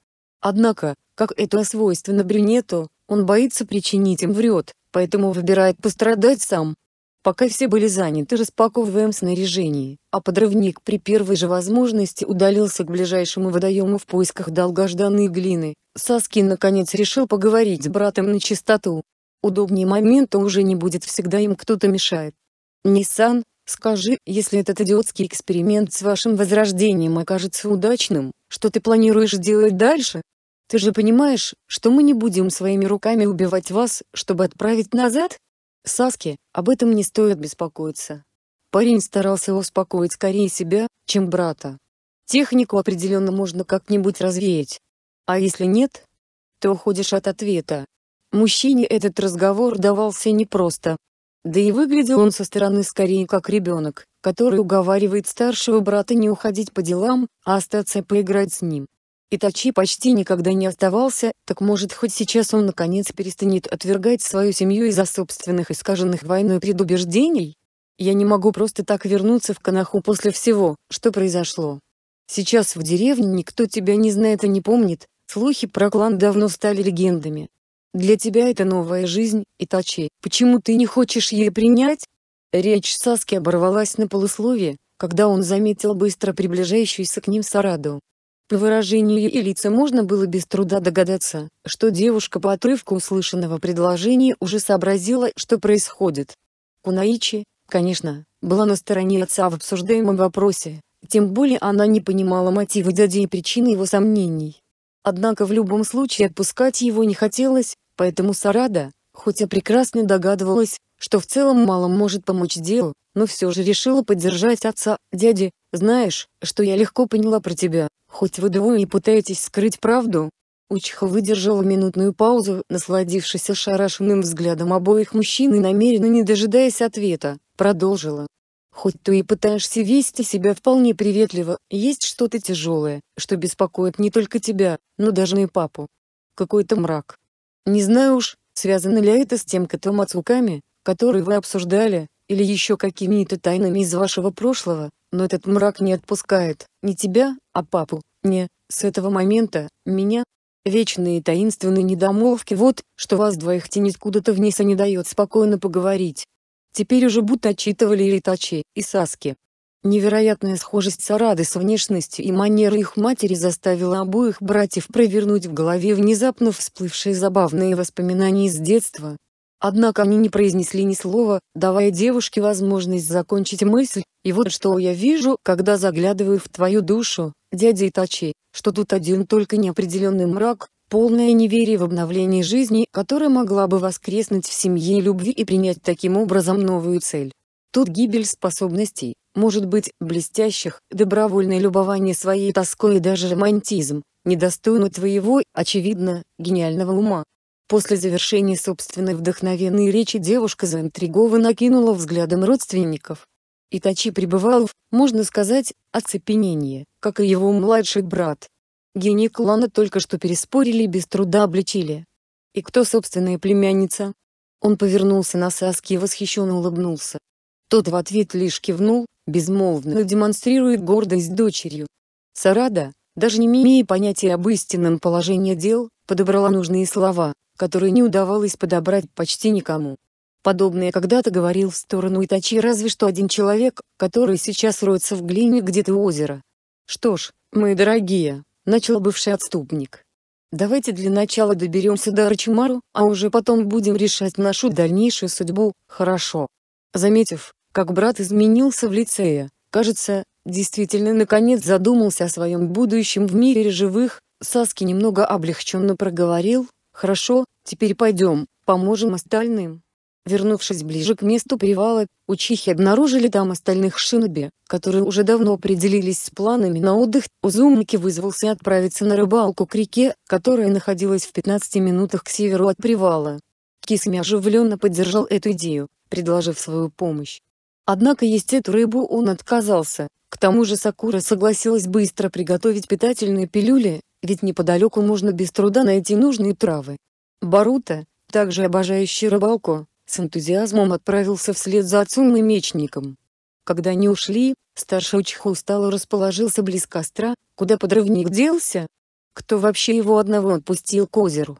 Speaker 1: Однако, как это свойственно брюнету, он боится причинить им вред, поэтому выбирает пострадать сам. Пока все были заняты распаковываем снаряжение, а подрывник при первой же возможности удалился к ближайшему водоему в поисках долгожданной глины, Саски наконец решил поговорить с братом на чистоту удобнее момента уже не будет всегда им кто-то мешает. Nissan, скажи, если этот идиотский эксперимент с вашим возрождением окажется удачным, что ты планируешь делать дальше? Ты же понимаешь, что мы не будем своими руками убивать вас, чтобы отправить назад? Саски, об этом не стоит беспокоиться. Парень старался успокоить скорее себя, чем брата. Технику определенно можно как-нибудь развеять. А если нет, ты уходишь от ответа, Мужчине этот разговор давался непросто. Да и выглядел он со стороны скорее как ребенок, который уговаривает старшего брата не уходить по делам, а остаться поиграть с ним. Итачи почти никогда не оставался, так может хоть сейчас он наконец перестанет отвергать свою семью из-за собственных искаженных войной предубеждений? Я не могу просто так вернуться в Канаху после всего, что произошло. Сейчас в деревне никто тебя не знает и не помнит, слухи про клан давно стали легендами. Для тебя это новая жизнь, Итачи, почему ты не хочешь ее принять? Речь Саски оборвалась на полусловие, когда он заметил быстро приближающуюся к ним Сараду. По выражению и лица можно было без труда догадаться, что девушка по отрывку услышанного предложения уже сообразила, что происходит. Кунаичи, конечно, была на стороне отца в обсуждаемом вопросе, тем более она не понимала мотива дяди и причины его сомнений. Однако в любом случае отпускать его не хотелось, Поэтому Сарада, хоть и прекрасно догадывалась, что в целом мало может помочь делу, но все же решила поддержать отца. «Дяди, знаешь, что я легко поняла про тебя, хоть вы двое и пытаетесь скрыть правду?» Учиха выдержала минутную паузу, насладившись ошарашенным взглядом обоих мужчин и намеренно не дожидаясь ответа, продолжила. «Хоть ты и пытаешься вести себя вполне приветливо, есть что-то тяжелое, что беспокоит не только тебя, но даже и папу. Какой-то мрак, не знаю уж, связано ли это с тем котом Ацуками, который вы обсуждали, или еще какими-то тайнами из вашего прошлого, но этот мрак не отпускает, ни тебя, а папу, не, с этого момента, меня. Вечные таинственные недомолвки вот, что вас двоих тянет куда-то вниз и а не дает спокойно поговорить. Теперь уже будто отчитывали Иритачи и Саски. Невероятная схожесть Сарады с внешностью и манерой их матери заставила обоих братьев провернуть в голове внезапно всплывшие забавные воспоминания из детства. Однако они не произнесли ни слова, давая девушке возможность закончить мысль, и вот что я вижу, когда заглядываю в твою душу, дядя Итачи, что тут один только неопределенный мрак, полное неверие в обновление жизни, которая могла бы воскреснуть в семье любви и принять таким образом новую цель. Тут гибель способностей, может быть, блестящих, добровольное любование своей тоской и даже романтизм, недостойны твоего, очевидно, гениального ума. После завершения собственной вдохновенной речи девушка заинтригованно окинула взглядом родственников. Итачи пребывал в, можно сказать, оцепенении, как и его младший брат. Гений клана только что переспорили и без труда обличили. И кто собственная племянница? Он повернулся на Саски и восхищенно улыбнулся. Тот в ответ лишь кивнул, безмолвно демонстрирует гордость дочерью. Сарада, даже не имея понятия об истинном положении дел, подобрала нужные слова, которые не удавалось подобрать почти никому. Подобное когда-то говорил в сторону Итачи разве что один человек, который сейчас роется в глине где-то у озера. «Что ж, мои дорогие», — начал бывший отступник. «Давайте для начала доберемся до Рачимару, а уже потом будем решать нашу дальнейшую судьбу, хорошо?» Заметив, как брат изменился в лицее, кажется, действительно наконец задумался о своем будущем в мире живых, Саски немного облегченно проговорил, «Хорошо, теперь пойдем, поможем остальным». Вернувшись ближе к месту привала, учихи обнаружили там остальных шиноби, которые уже давно определились с планами на отдых. Узумаки вызвался отправиться на рыбалку к реке, которая находилась в 15 минутах к северу от привала. Кисми оживленно поддержал эту идею, предложив свою помощь. Однако есть эту рыбу он отказался. К тому же Сакура согласилась быстро приготовить питательные пилюли, ведь неподалеку можно без труда найти нужные травы. Барута, также обожающий рыбалку, с энтузиазмом отправился вслед за отцом и мечником. Когда они ушли, старший Учиха устало расположился близ костра, куда подрывник делся. Кто вообще его одного отпустил к озеру?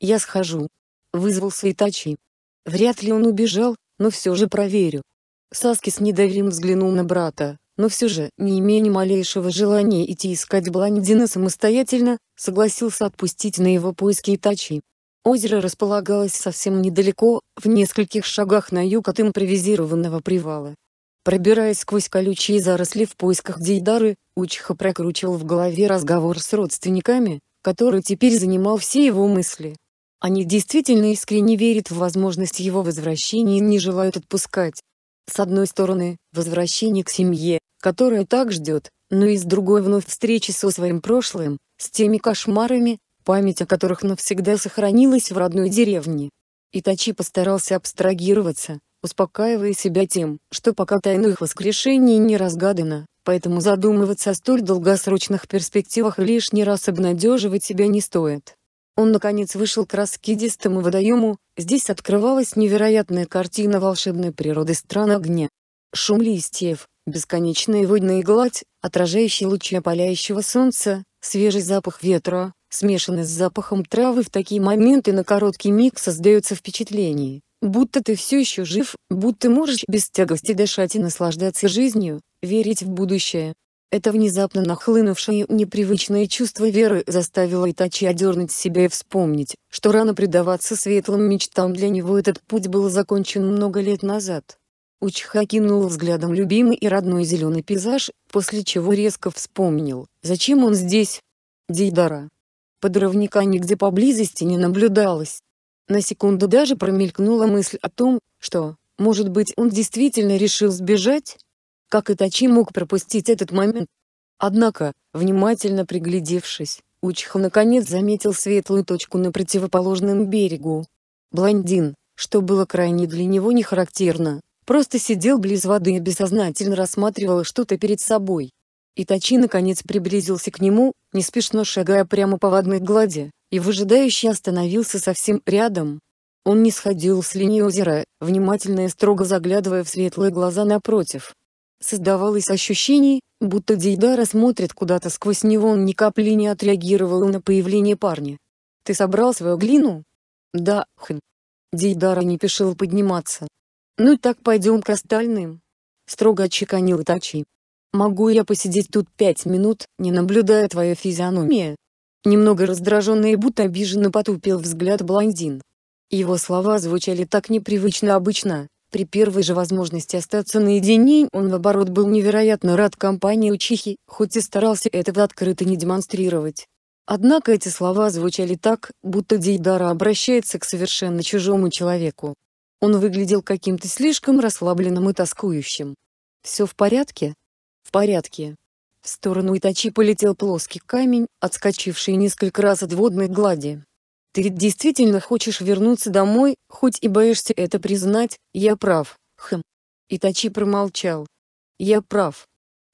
Speaker 1: «Я схожу», — вызвался Итачи. Вряд ли он убежал, но все же проверю. Саски с недоверием взглянул на брата, но все же, не имея ни малейшего желания идти искать блондина самостоятельно, согласился отпустить на его поиски Итачи. Озеро располагалось совсем недалеко, в нескольких шагах на юг от импровизированного привала. Пробираясь сквозь колючие заросли в поисках Дейдары, Учиха прокручивал в голове разговор с родственниками, который теперь занимал все его мысли. Они действительно искренне верят в возможность его возвращения и не желают отпускать, с одной стороны, возвращение к семье, которая так ждет, но и с другой вновь встречи со своим прошлым, с теми кошмарами, память о которых навсегда сохранилась в родной деревне. Итачи постарался абстрагироваться, успокаивая себя тем, что пока тайна их воскрешения не разгадана, поэтому задумываться о столь долгосрочных перспективах лишний раз обнадеживать себя не стоит. Он, наконец, вышел к раскидистому водоему, здесь открывалась невероятная картина волшебной природы стран огня. Шум листьев, бесконечная водная гладь, отражающий лучи опаляющего солнца, свежий запах ветра, смешанный с запахом травы в такие моменты на короткий миг создается впечатление, будто ты все еще жив, будто можешь без тягости дышать и наслаждаться жизнью, верить в будущее, это внезапно нахлынувшее непривычное чувство веры заставило Итачи одернуть себя и вспомнить, что рано предаваться светлым мечтам для него этот путь был закончен много лет назад. Учха кинул взглядом любимый и родной зеленый пейзаж, после чего резко вспомнил, зачем он здесь. Дейдара. Подрывника нигде поблизости не наблюдалось. На секунду даже промелькнула мысль о том, что, может быть он действительно решил сбежать? Как Итачи мог пропустить этот момент? Однако, внимательно приглядевшись, Учиха наконец заметил светлую точку на противоположном берегу. Блондин, что было крайне для него нехарактерно, просто сидел близ воды и бессознательно рассматривал что-то перед собой. Итачи наконец приблизился к нему, неспешно шагая прямо по водной глади, и выжидающий остановился совсем рядом. Он не сходил с линии озера, внимательно и строго заглядывая в светлые глаза напротив. Создавалось ощущение, будто Дейдара смотрит куда-то сквозь него он ни капли не отреагировал на появление парня. «Ты собрал свою глину?» «Да, хм». Дейдара не спешил подниматься. «Ну так пойдем к остальным», — строго отчеканил Итачи. «Могу я посидеть тут пять минут, не наблюдая твою физиономию?» Немного раздраженный и будто обиженно потупил взгляд блондин. Его слова звучали так непривычно обычно, при первой же возможности остаться наедине, он в оборот был невероятно рад компании учихи, хоть и старался этого открыто не демонстрировать. Однако эти слова звучали так, будто Дейдара обращается к совершенно чужому человеку. Он выглядел каким-то слишком расслабленным и тоскующим. «Все в порядке?» «В порядке». В сторону Итачи полетел плоский камень, отскочивший несколько раз от водной глади. Ты ведь действительно хочешь вернуться домой, хоть и боишься это признать, я прав, хм. Итачи промолчал. Я прав.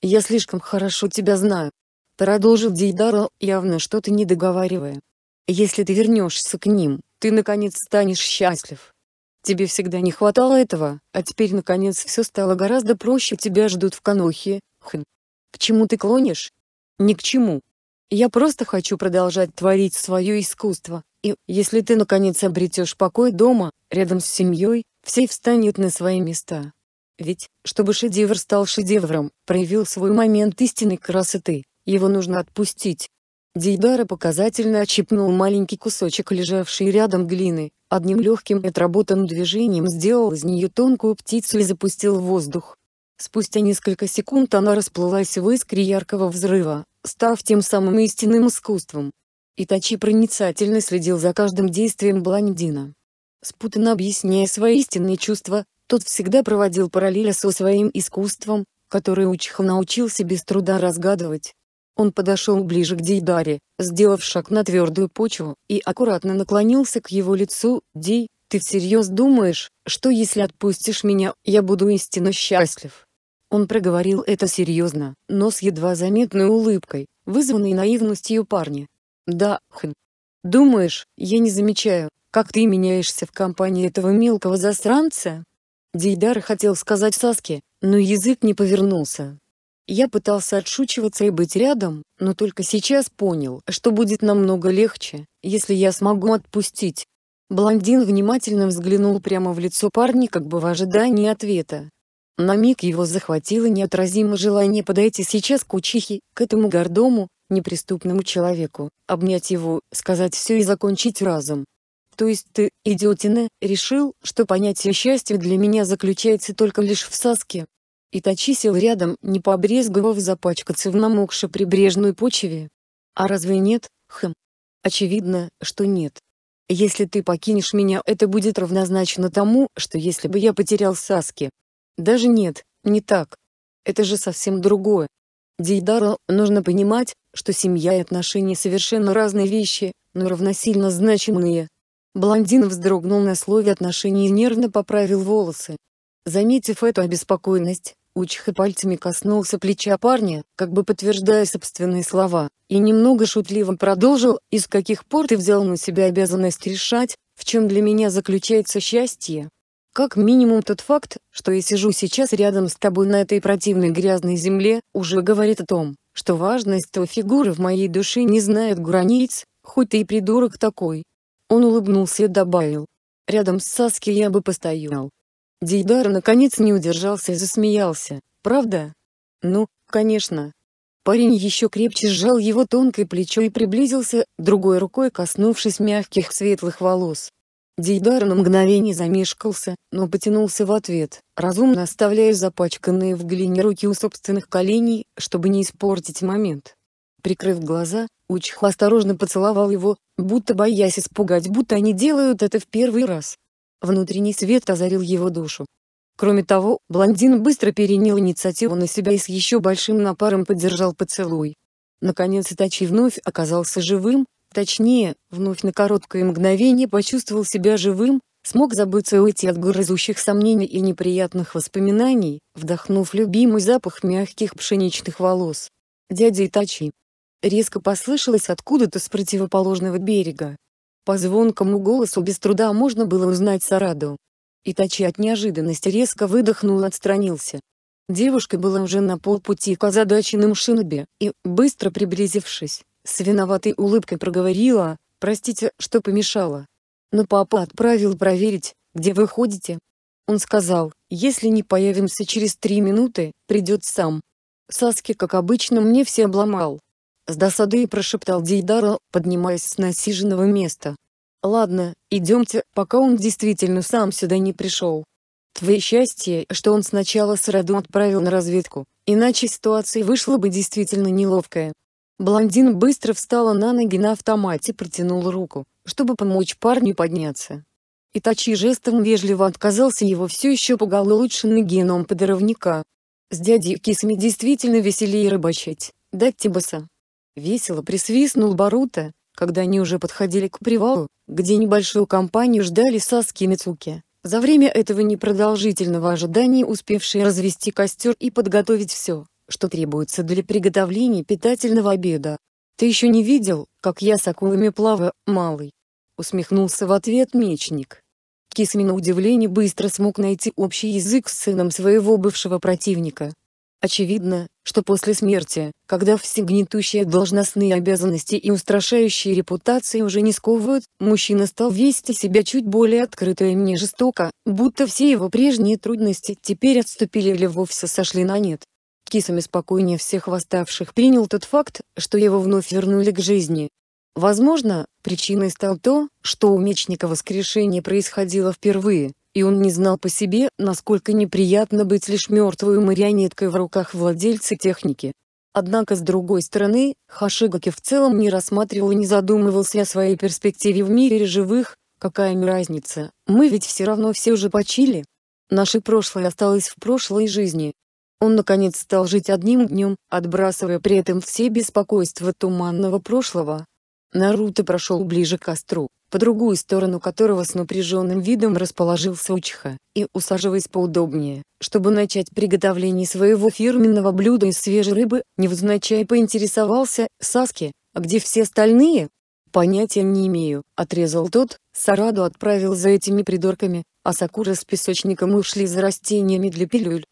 Speaker 1: Я слишком хорошо тебя знаю. Продолжил Дейдара, явно что-то не договаривая. Если ты вернешься к ним, ты наконец станешь счастлив. Тебе всегда не хватало этого, а теперь наконец все стало гораздо проще, тебя ждут в Канохе, хм. К чему ты клонишь? Ни к чему. Я просто хочу продолжать творить свое искусство. И если ты наконец обретешь покой дома, рядом с семьей, все встанет на свои места. Ведь, чтобы шедевр стал шедевром, проявил свой момент истинной красоты, его нужно отпустить. Дейдара показательно отщипнул маленький кусочек лежавшей рядом глины, одним легким и отработанным движением сделал из нее тонкую птицу и запустил в воздух. Спустя несколько секунд она расплылась в искре яркого взрыва, став тем самым истинным искусством, Итачи проницательно следил за каждым действием блондина. Спутанно объясняя свои истинные чувства, тот всегда проводил параллели со своим искусством, которое учиха научился без труда разгадывать. Он подошел ближе к Дейдаре, сделав шаг на твердую почву, и аккуратно наклонился к его лицу. «Дей, ты всерьез думаешь, что если отпустишь меня, я буду истинно счастлив?» Он проговорил это серьезно, но с едва заметной улыбкой, вызванной наивностью парня. Да, хм. Думаешь, я не замечаю, как ты меняешься в компании этого мелкого засранца? Дейдар хотел сказать Саске, но язык не повернулся. Я пытался отшучиваться и быть рядом, но только сейчас понял, что будет намного легче, если я смогу отпустить. Блондин внимательно взглянул прямо в лицо парня как бы в ожидании ответа. На миг его захватило неотразимое желание подойти сейчас к учихе, к этому гордому, неприступному человеку, обнять его, сказать все и закончить разом. То есть ты, идиотина, решил, что понятие счастья для меня заключается только лишь в саске? И сел рядом, не побрезговав запачкаться в намокшей прибрежной почве. А разве нет, хм? Очевидно, что нет. Если ты покинешь меня, это будет равнозначно тому, что если бы я потерял Саски. Даже нет, не так. Это же совсем другое. Дейдара, нужно понимать, что семья и отношения совершенно разные вещи, но равносильно значимые. Блондин вздрогнул на слове отношений и нервно поправил волосы. Заметив эту обеспокоенность, Учиха пальцами коснулся плеча парня, как бы подтверждая собственные слова, и немного шутливо продолжил, из каких пор ты взял на себя обязанность решать, в чем для меня заключается счастье. Как минимум тот факт, что я сижу сейчас рядом с тобой на этой противной грязной земле, уже говорит о том, что важность той фигуры в моей душе не знает границ, хоть ты и придурок такой. Он улыбнулся и добавил. Рядом с Саски я бы постоял. Дейдар наконец не удержался и засмеялся, правда? Ну, конечно. Парень еще крепче сжал его тонкое плечо и приблизился, другой рукой коснувшись мягких светлых волос. Дейдар на мгновение замешкался, но потянулся в ответ, разумно оставляя запачканные в глине руки у собственных коленей, чтобы не испортить момент. Прикрыв глаза, Учх осторожно поцеловал его, будто боясь испугать, будто они делают это в первый раз. Внутренний свет озарил его душу. Кроме того, блондин быстро перенял инициативу на себя и с еще большим напаром поддержал поцелуй. Наконец Итачи вновь оказался живым, Точнее, вновь на короткое мгновение почувствовал себя живым, смог забыться и уйти от грызущих сомнений и неприятных воспоминаний, вдохнув любимый запах мягких пшеничных волос. «Дядя Итачи!» Резко послышалось откуда-то с противоположного берега. По звонкому голосу без труда можно было узнать Сараду. Итачи от неожиданности резко выдохнул и отстранился. Девушка была уже на полпути к озадаченным шинобе, и, быстро приблизившись, с виноватой улыбкой проговорила, простите, что помешала. Но папа отправил проверить, где вы ходите. Он сказал, если не появимся через три минуты, придет сам. Саски, как обычно, мне все обломал. С досадой прошептал Дейдара, поднимаясь с насиженного места. «Ладно, идемте, пока он действительно сам сюда не пришел. Твое счастье, что он сначала Сараду отправил на разведку, иначе ситуация вышла бы действительно неловкая. Блондин быстро встала на ноги на автомате и протянула руку, чтобы помочь парню подняться. Итачи жестом вежливо отказался его все еще пугал улучшенный геном подорожника. С дядей Кисами действительно веселее рыбачить, да Тибаса. Весело присвистнул Барута, когда они уже подходили к привалу, где небольшую компанию ждали Саски и Мицуки, за время этого непродолжительного ожидания успевшие развести костер и подготовить все, что требуется для приготовления питательного обеда. «Ты еще не видел, как я с акулами плаваю, малый?» Усмехнулся в ответ мечник. Кисми на удивление быстро смог найти общий язык с сыном своего бывшего противника. Очевидно, что после смерти, когда все гнетущие должностные обязанности и устрашающие репутации уже не сковывают, мужчина стал вести себя чуть более открыто и не жестоко, будто все его прежние трудности теперь отступили или вовсе сошли на нет кисами спокойнее всех восставших принял тот факт, что его вновь вернули к жизни. Возможно, причиной стал то, что у Мечника воскрешение происходило впервые, и он не знал по себе, насколько неприятно быть лишь мертвой марионеткой в руках владельца техники. Однако с другой стороны, Хашигаки в целом не рассматривал и не задумывался о своей перспективе в мире живых, какая им разница, мы ведь все равно все уже почили. Наше прошлое осталось в прошлой жизни, он наконец стал жить одним днем, отбрасывая при этом все беспокойства туманного прошлого. Наруто прошел ближе к костру, по другую сторону которого с напряженным видом расположился Учиха, и, усаживаясь поудобнее, чтобы начать приготовление своего фирменного блюда из свежей рыбы, невзначай поинтересовался, Саски, а где все остальные? Понятия не имею, отрезал тот, Сараду отправил за этими придорками, а Сакура с песочником ушли за растениями для пилюль.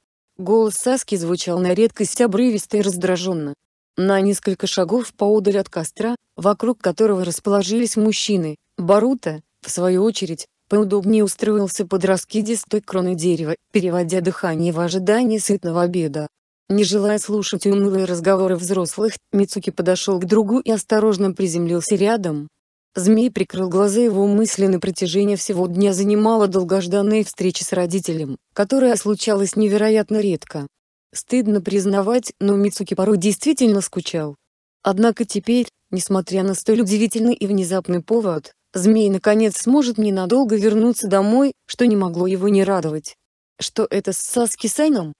Speaker 1: Голос Саски звучал на редкость обрывисто и раздраженно. На несколько шагов поодаль от костра, вокруг которого расположились мужчины, Барута, в свою очередь, поудобнее устроился под раскидистой кроной дерева, переводя дыхание в ожидании сытного обеда. Не желая слушать унылые разговоры взрослых, Мицуки подошел к другу и осторожно приземлился рядом, Змей прикрыл глаза его мысли на протяжении всего дня занимала долгожданная встреча с родителем, которая случалась невероятно редко. Стыдно признавать, но Мицуки порой действительно скучал. Однако теперь, несмотря на столь удивительный и внезапный повод, змей наконец сможет ненадолго вернуться домой, что не могло его не радовать. Что это с Саски Сайном?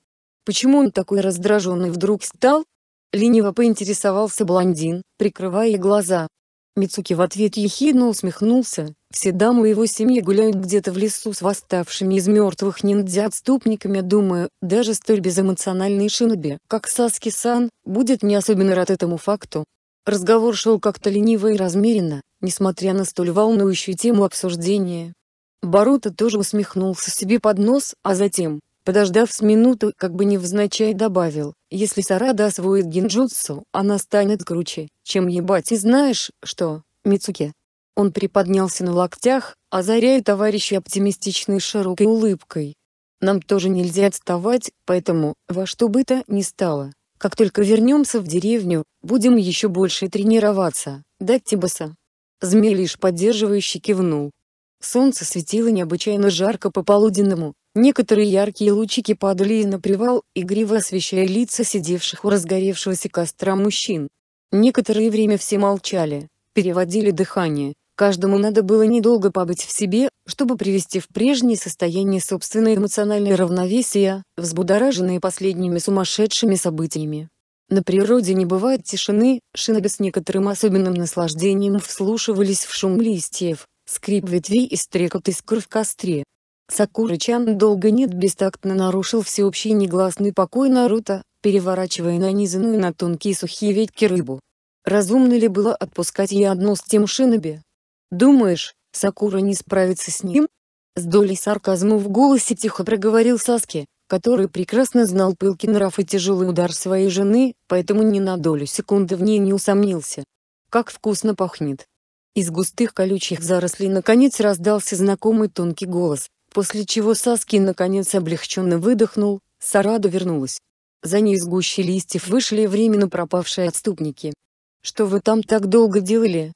Speaker 1: Почему он такой раздраженный вдруг стал? Лениво поинтересовался блондин, прикрывая глаза. Мицуки в ответ ехидно усмехнулся. Все дамы его семьи гуляют где-то в лесу с восставшими из мертвых ниндзя-отступниками, думаю, даже столь безэмоциональный шиноби, как Саски-сан, будет не особенно рад этому факту. Разговор шел как-то лениво и размеренно, несмотря на столь волнующую тему обсуждения. Барута тоже усмехнулся себе под нос, а затем, подождав с минуту, как бы невзначай добавил, если Сарада освоит гинджутсу, она станет круче, чем ебать и знаешь, что, Мицуке. Он приподнялся на локтях, озаряя товарища оптимистичной широкой улыбкой. Нам тоже нельзя отставать, поэтому, во что бы то ни стало, как только вернемся в деревню, будем еще больше тренироваться, да, Тибаса? Змей лишь поддерживающе кивнул. Солнце светило необычайно жарко по полуденному, Некоторые яркие лучики падали на привал, игриво освещая лица сидевших у разгоревшегося костра мужчин. Некоторое время все молчали, переводили дыхание. Каждому надо было недолго побыть в себе, чтобы привести в прежнее состояние собственное эмоциональное равновесие, взбудораженное последними сумасшедшими событиями. На природе не бывает тишины, шиноби с некоторым особенным наслаждением вслушивались в шум листьев, скрип ветвей и стрекот искр в костре. Сакурычан долго нет бестактно нарушил всеобщий негласный покой Наруто, переворачивая нанизанную на тонкие сухие ветки рыбу. Разумно ли было отпускать ее одну с тем шиноби? Думаешь, Сакура не справится с ним? С долей сарказма в голосе тихо проговорил Саски, который прекрасно знал пылкий нрав и тяжелый удар своей жены, поэтому ни на долю секунды в ней не усомнился. Как вкусно пахнет. Из густых колючих зарослей наконец раздался знакомый тонкий голос, После чего Саскин наконец облегченно выдохнул, Сараду вернулась. За ней из гущи листьев вышли временно пропавшие отступники. «Что вы там так долго делали?»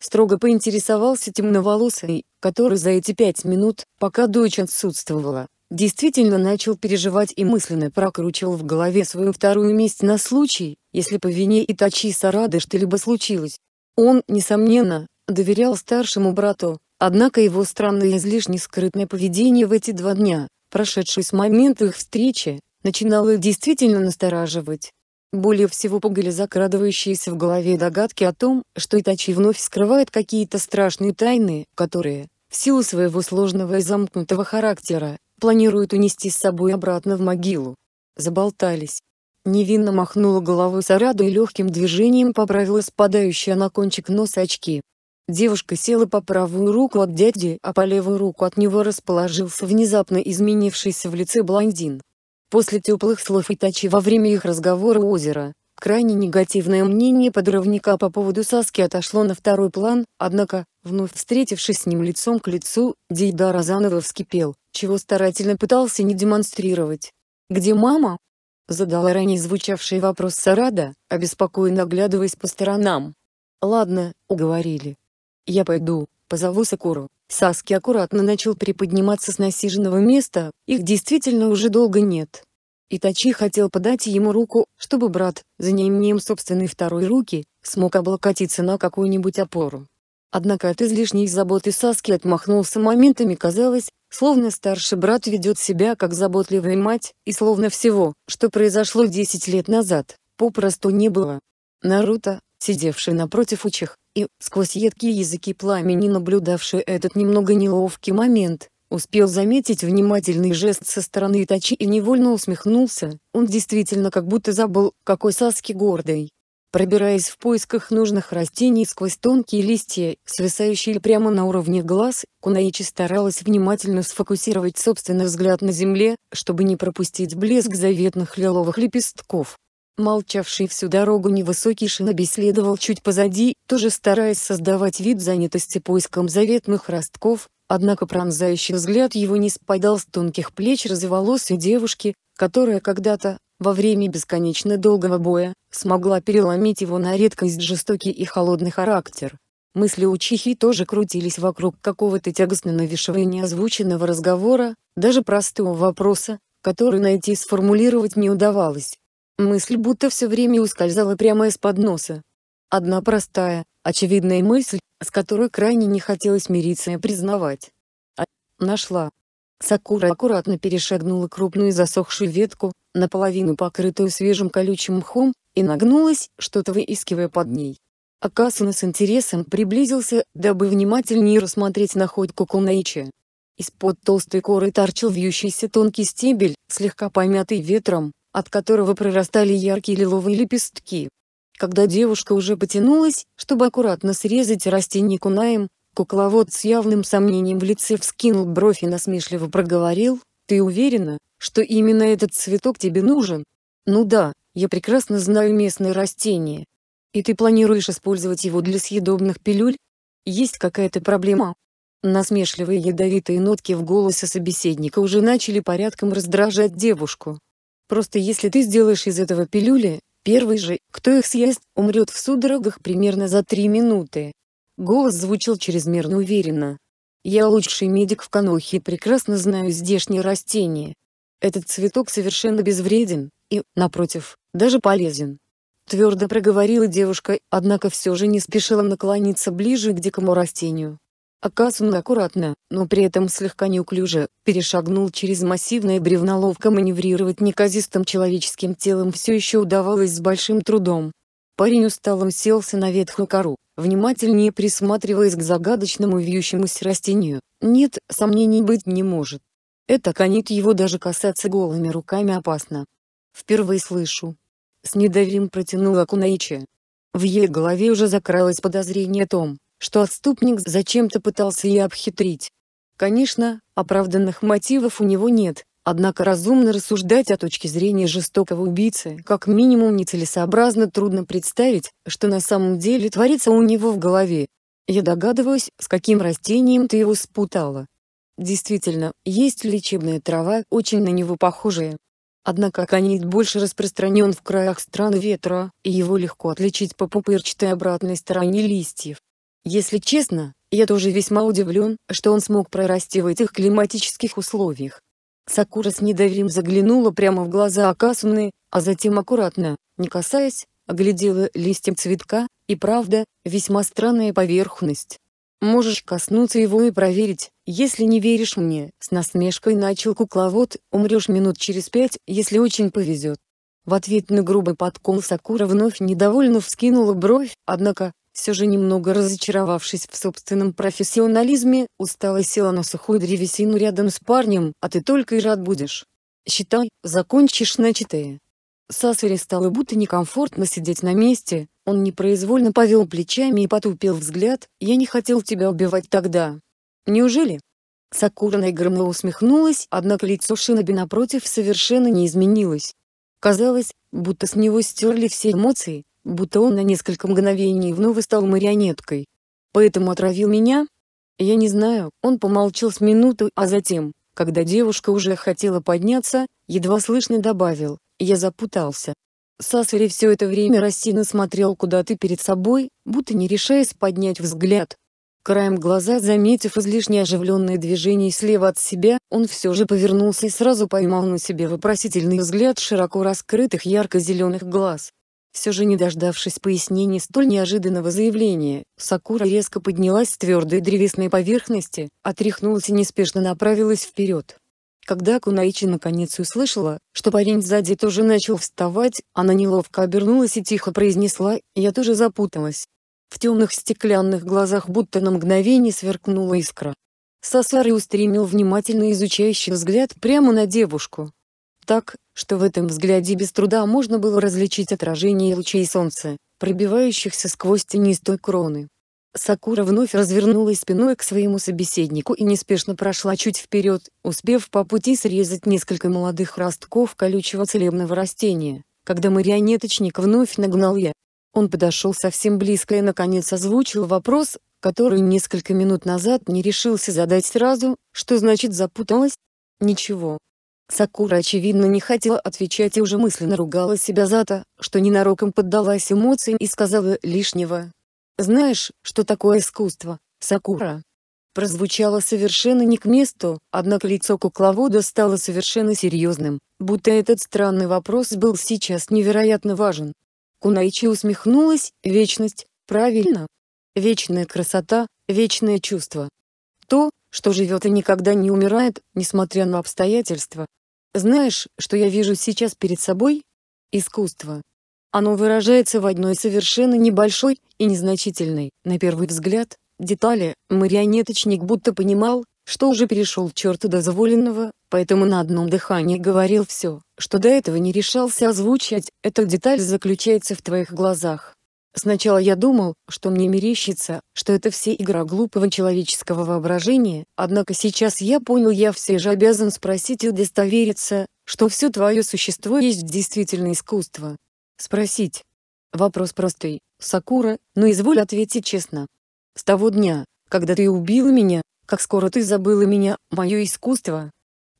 Speaker 1: Строго поинтересовался темноволосый, который за эти пять минут, пока дочь отсутствовала, действительно начал переживать и мысленно прокручивал в голове свою вторую месть на случай, если по вине Итачи Сарады что-либо случилось. Он, несомненно, доверял старшему брату, Однако его странное и излишне скрытное поведение в эти два дня, прошедшие с момента их встречи, начинало действительно настораживать. Более всего пугали закрадывающиеся в голове догадки о том, что Итачи вновь скрывает какие-то страшные тайны, которые, в силу своего сложного и замкнутого характера, планирует унести с собой обратно в могилу. Заболтались. Невинно махнула головой Сарада и легким движением поправила спадающие на кончик носа очки. Девушка села по правую руку от дяди, а по левую руку от него расположился внезапно изменившийся в лице блондин. После теплых слов и тачи во время их разговора у озера, крайне негативное мнение подрывника по поводу Саски отошло на второй план, однако, вновь встретившись с ним лицом к лицу, Дейдара Розанова вскипел, чего старательно пытался не демонстрировать. «Где мама?» задала ранее звучавший вопрос Сарада, обеспокоенно оглядываясь по сторонам. «Ладно, уговорили», «Я пойду, позову Сакуру». Саски аккуратно начал приподниматься с насиженного места, их действительно уже долго нет. Итачи хотел подать ему руку, чтобы брат, за неимением собственной второй руки, смог облокотиться на какую-нибудь опору. Однако от излишней заботы Саски отмахнулся моментами казалось, словно старший брат ведет себя как заботливая мать, и словно всего, что произошло 10 лет назад, попросту не было. Наруто, сидевший напротив Учих, и, сквозь едкие языки пламени наблюдавший этот немного неловкий момент, успел заметить внимательный жест со стороны Итачи и невольно усмехнулся, он действительно как будто забыл, какой Саски гордый. Пробираясь в поисках нужных растений сквозь тонкие листья, свисающие прямо на уровне глаз, Кунаичи старалась внимательно сфокусировать собственный взгляд на земле, чтобы не пропустить блеск заветных лиловых лепестков. Молчавший всю дорогу невысокий шиноби следовал чуть позади, тоже стараясь создавать вид занятости поиском заветных ростков, однако пронзающий взгляд его не спадал с тонких плеч разволосой девушки, которая когда-то, во время бесконечно долгого боя, смогла переломить его на редкость жестокий и холодный характер. Мысли у Чихи тоже крутились вокруг какого-то тягостно нависшего неозвученного разговора, даже простого вопроса, который найти и сформулировать не удавалось. Мысль будто все время ускользала прямо из-под носа. Одна простая, очевидная мысль, с которой крайне не хотелось мириться и признавать. А, нашла. Сакура аккуратно перешагнула крупную засохшую ветку, наполовину покрытую свежим колючим мхом, и нагнулась, что-то выискивая под ней. Акасуна с интересом приблизился, дабы внимательнее рассмотреть находку Кунаичи. Из-под толстой коры торчал вьющийся тонкий стебель, слегка помятый ветром, от которого прорастали яркие лиловые лепестки. Когда девушка уже потянулась, чтобы аккуратно срезать растение кунаем, кукловод с явным сомнением в лице вскинул бровь и насмешливо проговорил, «Ты уверена, что именно этот цветок тебе нужен?» «Ну да, я прекрасно знаю местное растение. И ты планируешь использовать его для съедобных пилюль? Есть какая-то проблема?» Насмешливые ядовитые нотки в голосе собеседника уже начали порядком раздражать девушку. Просто если ты сделаешь из этого пилюли, первый же, кто их съест, умрет в судорогах примерно за три минуты. Голос звучал чрезмерно уверенно. Я лучший медик в Канохе и прекрасно знаю здешние растения. Этот цветок совершенно безвреден, и, напротив, даже полезен. Твердо проговорила девушка, однако все же не спешила наклониться ближе к дикому растению. Акасун аккуратно, но при этом слегка неуклюже, перешагнул через массивное бревно ловко маневрировать неказистым человеческим телом все еще удавалось с большим трудом. Парень усталым селся на ветхую кору, внимательнее присматриваясь к загадочному вьющемуся растению. Нет, сомнений быть не может. Это конит его даже касаться голыми руками опасно. Впервые слышу. С недоверием протянула Кунаичи. В ее голове уже закралось подозрение о Том, что отступник зачем-то пытался ее обхитрить. Конечно, оправданных мотивов у него нет, однако разумно рассуждать о точке зрения жестокого убийцы как минимум нецелесообразно трудно представить, что на самом деле творится у него в голове. Я догадываюсь, с каким растением ты его спутала. Действительно, есть лечебная трава, очень на него похожая. Однако аконит больше распространен в краях стран ветра, и его легко отличить по пупырчатой обратной стороне листьев. Если честно, я тоже весьма удивлен, что он смог прорасти в этих климатических условиях. Сакура с недоверием заглянула прямо в глаза Акасуны, а затем аккуратно, не касаясь, оглядела листьям цветка, и правда, весьма странная поверхность. «Можешь коснуться его и проверить, если не веришь мне», — с насмешкой начал кукловод, «умрешь минут через пять, если очень повезет». В ответ на грубый подкол Сакура вновь недовольно вскинула бровь, однако, все же немного разочаровавшись в собственном профессионализме, устала села на сухую древесину рядом с парнем, а ты только и рад будешь. Считай, закончишь начатое. Сасури стало будто некомфортно сидеть на месте, он непроизвольно повел плечами и потупил взгляд, я не хотел тебя убивать тогда. Неужели? Сакура наигромно усмехнулась, однако лицо Шиноби напротив совершенно не изменилось. Казалось, будто с него стерли все эмоции, будто он на несколько мгновений вновь стал марионеткой. «Поэтому отравил меня?» «Я не знаю», он помолчал с минуту, а затем, когда девушка уже хотела подняться, едва слышно добавил, «Я запутался». Сасари все это время рассеянно смотрел куда-то перед собой, будто не решаясь поднять взгляд. Краем глаза заметив излишне оживленное движение слева от себя, он все же повернулся и сразу поймал на себе вопросительный взгляд широко раскрытых ярко-зеленых глаз. Все же не дождавшись пояснений столь неожиданного заявления, Сакура резко поднялась с твердой древесной поверхности, отряхнулась и неспешно направилась вперед. Когда Кунаичи наконец услышала, что парень сзади тоже начал вставать, она неловко обернулась и тихо произнесла «Я тоже запуталась». В темных стеклянных глазах будто на мгновение сверкнула искра. Сосари устремил внимательно изучающий взгляд прямо на девушку. Так, что в этом взгляде без труда можно было различить отражение лучей солнца, пробивающихся сквозь тенистую кроны. Сакура вновь развернулась спиной к своему собеседнику и неспешно прошла чуть вперед, успев по пути срезать несколько молодых ростков колючего целебного растения, когда марионеточник вновь нагнал я. Он подошел совсем близко и наконец озвучил вопрос, который несколько минут назад не решился задать сразу, что значит запуталась? Ничего, Сакура очевидно не хотела отвечать и уже мысленно ругала себя за то, что ненароком поддалась эмоциям и сказала лишнего. «Знаешь, что такое искусство, Сакура?» Прозвучало совершенно не к месту, однако лицо кукловода стало совершенно серьезным, будто этот странный вопрос был сейчас невероятно важен. Кунайчи усмехнулась, «Вечность, правильно? Вечная красота, вечное чувство. То, что живет и никогда не умирает, несмотря на обстоятельства, знаешь, что я вижу сейчас перед собой? Искусство. Оно выражается в одной совершенно небольшой и незначительной, на первый взгляд, детали. Марионеточник будто понимал, что уже перешел черта дозволенного, поэтому на одном дыхании говорил все, что до этого не решался озвучить. Эта деталь заключается в твоих глазах. Сначала я думал, что мне мерещится, что это все игра глупого человеческого воображения, однако сейчас я понял, я все же обязан спросить и удостовериться, что все твое существо есть действительно искусство. Спросить. Вопрос простой, Сакура, но изволь ответить честно. С того дня, когда ты убила меня, как скоро ты забыла меня, мое искусство?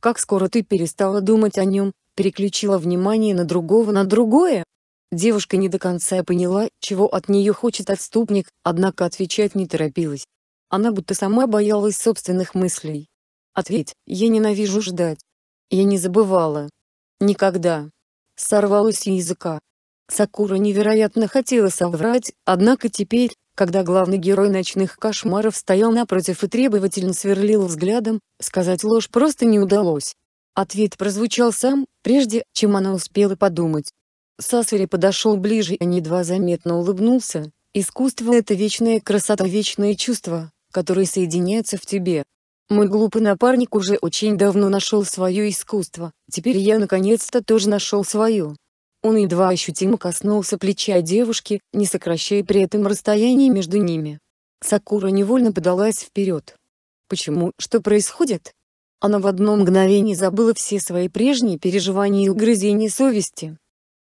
Speaker 1: Как скоро ты перестала думать о нем, переключила внимание на другого на другое, Девушка не до конца поняла, чего от нее хочет отступник, однако отвечать не торопилась. Она будто сама боялась собственных мыслей. «Ответь, я ненавижу ждать. Я не забывала. Никогда». Сорвалось с языка. Сакура невероятно хотела соврать, однако теперь, когда главный герой ночных кошмаров стоял напротив и требовательно сверлил взглядом, сказать ложь просто не удалось. Ответ прозвучал сам, прежде чем она успела подумать. Сасвери подошел ближе и едва заметно улыбнулся. «Искусство — это вечная красота, вечные чувства, которые соединяются в тебе. Мой глупый напарник уже очень давно нашел свое искусство, теперь я наконец-то тоже нашел свое». Он едва ощутимо коснулся плеча девушки, не сокращая при этом расстояние между ними. Сакура невольно подалась вперед. «Почему? Что происходит?» Она в одно мгновение забыла все свои прежние переживания и угрызения совести.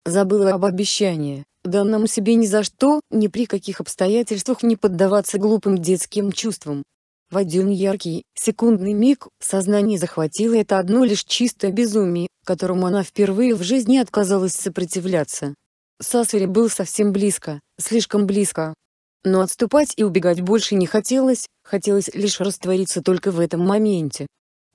Speaker 1: Забыла об обещании, данном себе ни за что, ни при каких обстоятельствах не поддаваться глупым детским чувствам. В один яркий, секундный миг, сознание захватило это одно лишь чистое безумие, которому она впервые в жизни отказалась сопротивляться. Сасури был совсем близко, слишком близко. Но отступать и убегать больше не хотелось, хотелось лишь раствориться только в этом моменте.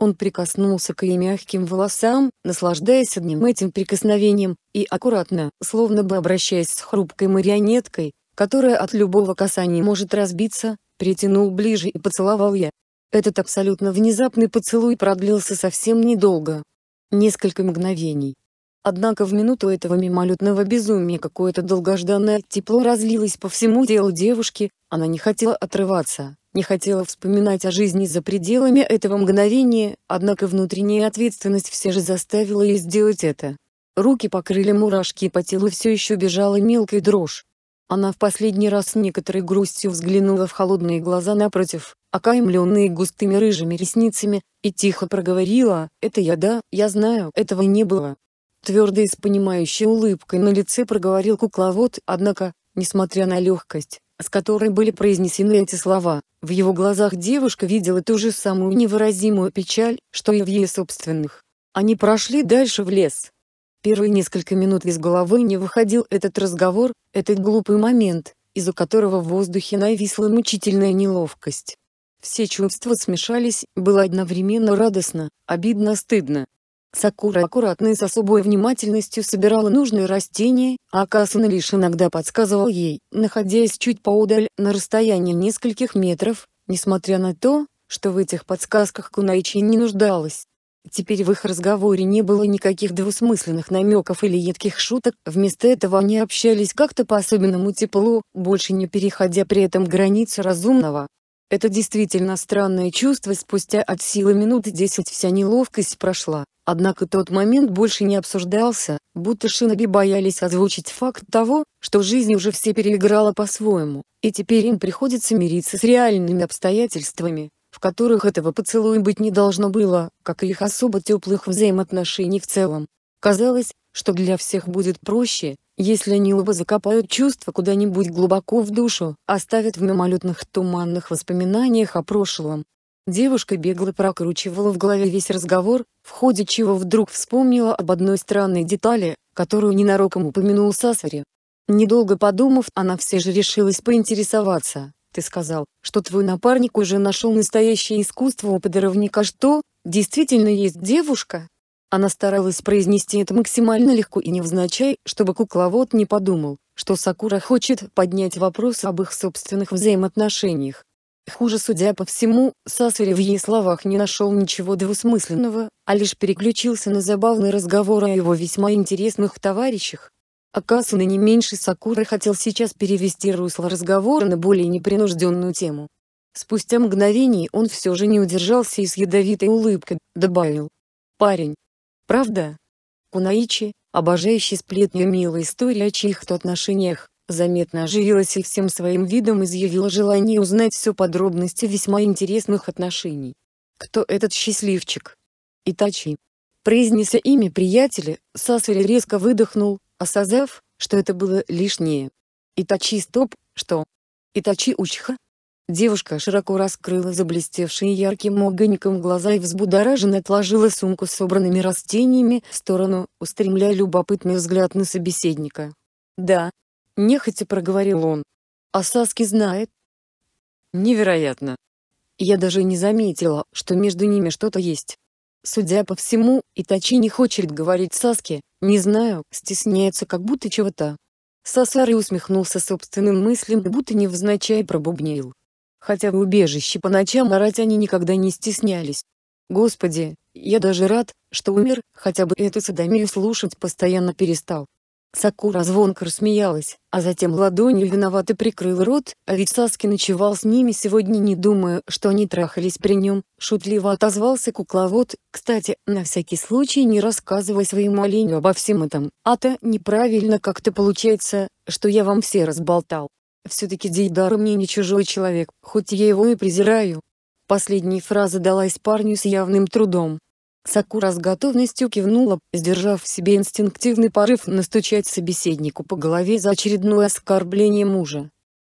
Speaker 1: Он прикоснулся к ее мягким волосам, наслаждаясь одним этим прикосновением, и аккуратно, словно бы обращаясь с хрупкой марионеткой, которая от любого касания может разбиться, притянул ближе и поцеловал я. Этот абсолютно внезапный поцелуй продлился совсем недолго. Несколько мгновений. Однако в минуту этого мимолетного безумия какое-то долгожданное тепло разлилось по всему телу девушки, она не хотела отрываться не хотела вспоминать о жизни за пределами этого мгновения, однако внутренняя ответственность все же заставила ее сделать это. Руки покрыли мурашки и по телу все еще бежала мелкая дрожь. Она в последний раз с некоторой грустью взглянула в холодные глаза напротив, окаймленные густыми рыжими ресницами, и тихо проговорила «Это я да, я знаю, этого не было». Твердо и с понимающей улыбкой на лице проговорил кукловод, однако, несмотря на легкость, с которой были произнесены эти слова. В его глазах девушка видела ту же самую невыразимую печаль, что и в ее собственных. Они прошли дальше в лес. Первые несколько минут из головы не выходил этот разговор, этот глупый момент, из-за которого в воздухе нависла мучительная неловкость. Все чувства смешались, было одновременно радостно, обидно, стыдно. Сакура аккуратно и с особой внимательностью собирала нужные растения, а Касуна лишь иногда подсказывал ей, находясь чуть поодаль, на расстоянии нескольких метров, несмотря на то, что в этих подсказках Кунаичи не нуждалась. Теперь в их разговоре не было никаких двусмысленных намеков или едких шуток, вместо этого они общались как-то по-особенному тепло, больше не переходя при этом границы разумного. Это действительно странное чувство спустя от силы минут 10 вся неловкость прошла, однако тот момент больше не обсуждался, будто шиноби боялись озвучить факт того, что жизнь уже все переиграла по-своему, и теперь им приходится мириться с реальными обстоятельствами, в которых этого поцелуя быть не должно было, как и их особо теплых взаимоотношений в целом. Казалось, что для всех будет проще, если они оба закопают чувства куда-нибудь глубоко в душу, оставят в мимолетных туманных воспоминаниях о прошлом. Девушка бегло прокручивала в голове весь разговор, в ходе чего вдруг вспомнила об одной странной детали, которую ненароком упомянул Сасари. Недолго подумав, она все же решилась поинтересоваться. «Ты сказал, что твой напарник уже нашел настоящее искусство у подорожника, что, действительно есть девушка?» Она старалась произнести это максимально легко и невзначай, чтобы кукловод не подумал, что Сакура хочет поднять вопрос об их собственных взаимоотношениях. Хуже судя по всему, Сасури в ей словах не нашел ничего двусмысленного, а лишь переключился на забавный разговор о его весьма интересных товарищах. Акасуна не меньше Сакуры хотел сейчас перевести русло разговора на более непринужденную тему. Спустя мгновение он все же не удержался и с ядовитой улыбкой добавил. «Парень, Правда? Кунаичи, обожающий сплетни милой истории о чьих-то отношениях, заметно оживилась и всем своим видом изъявила желание узнать все подробности весьма интересных отношений. Кто этот счастливчик? Итачи. Произнеся имя приятеля, Сасари резко выдохнул, осознав, что это было лишнее. Итачи стоп, что? Итачи Учха? Девушка широко раскрыла заблестевшие ярким огоньком глаза и взбудораженно отложила сумку с собранными растениями в сторону, устремляя любопытный взгляд на собеседника. «Да», — нехотя проговорил он. «А Саски знает?» «Невероятно. Я даже не заметила, что между ними что-то есть. Судя по всему, Итачи не хочет говорить Саске, не знаю, стесняется как будто чего-то». Сасари усмехнулся собственным мыслям и будто невзначай пробубнил хотя в убежище по ночам орать они никогда не стеснялись. Господи, я даже рад, что умер, хотя бы эту садомию слушать постоянно перестал. Сакура звонко рассмеялась, а затем ладонью виновато прикрыл рот, а ведь Саски ночевал с ними сегодня не думая, что они трахались при нем, шутливо отозвался кукловод, кстати, на всякий случай не рассказывай своему оленю обо всем этом, а то неправильно как-то получается, что я вам все разболтал. Все-таки Дейдар мне не чужой человек, хоть я его и презираю. Последняя фраза далась парню с явным трудом. Сакура с готовностью кивнула, сдержав в себе инстинктивный порыв настучать собеседнику по голове за очередное оскорбление мужа.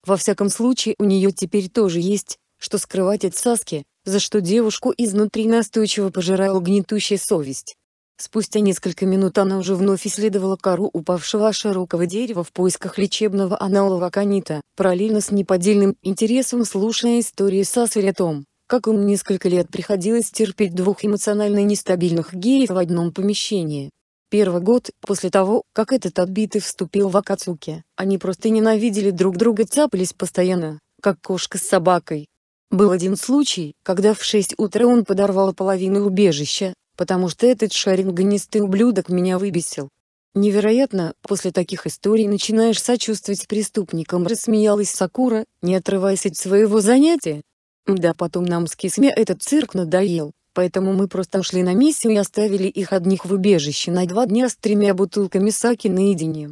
Speaker 1: Во всяком случае у нее теперь тоже есть, что скрывать от Саски, за что девушку изнутри настойчиво пожирала гнетущая совесть. Спустя несколько минут она уже вновь исследовала кору упавшего широкого дерева в поисках лечебного аналога канита, параллельно с неподдельным интересом слушая истории Сасаря о том, как им несколько лет приходилось терпеть двух эмоционально нестабильных геев в одном помещении. Первый год, после того, как этот отбитый вступил в Акацуки, они просто ненавидели друг друга цапались постоянно, как кошка с собакой, был один случай, когда в 6 утра он подорвал половину убежища, потому что этот шаринганистый ублюдок меня выбесил. Невероятно, после таких историй начинаешь сочувствовать преступникам, рассмеялась Сакура, не отрываясь от своего занятия. Да потом нам с Кисме этот цирк надоел, поэтому мы просто ушли на миссию и оставили их одних в убежище на два дня с тремя бутылками саки наедине.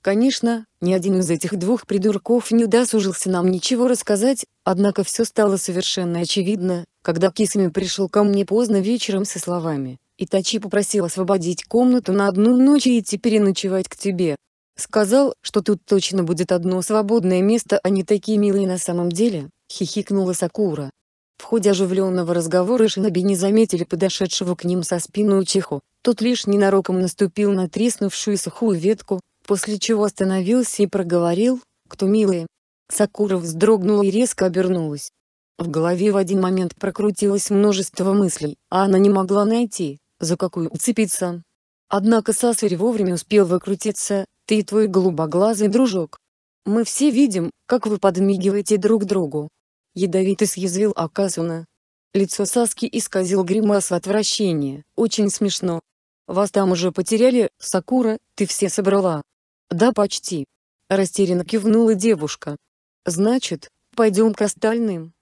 Speaker 1: Конечно, ни один из этих двух придурков не досужился нам ничего рассказать, однако все стало совершенно очевидно, когда Кисами пришел ко мне поздно вечером со словами «Итачи попросил освободить комнату на одну ночь и идти переночевать к тебе». «Сказал, что тут точно будет одно свободное место, они а такие милые на самом деле», — хихикнула Сакура. В ходе оживленного разговора шиноби не заметили подошедшего к ним со спину Учиху. Тот лишь ненароком наступил на треснувшую сухую ветку, после чего остановился и проговорил «Кто милые?» Сакура вздрогнула и резко обернулась. В голове в один момент прокрутилось множество мыслей, а она не могла найти, за какую уцепиться. Однако Сасари вовремя успел выкрутиться, ты и твой голубоглазый дружок. Мы все видим, как вы подмигиваете друг другу. Ядовито съязвил Акасуна. Лицо Саски исказил гримас отвращения, очень смешно. Вас там уже потеряли, Сакура, ты все собрала, да почти. Растерянно кивнула девушка. Значит, пойдем к остальным.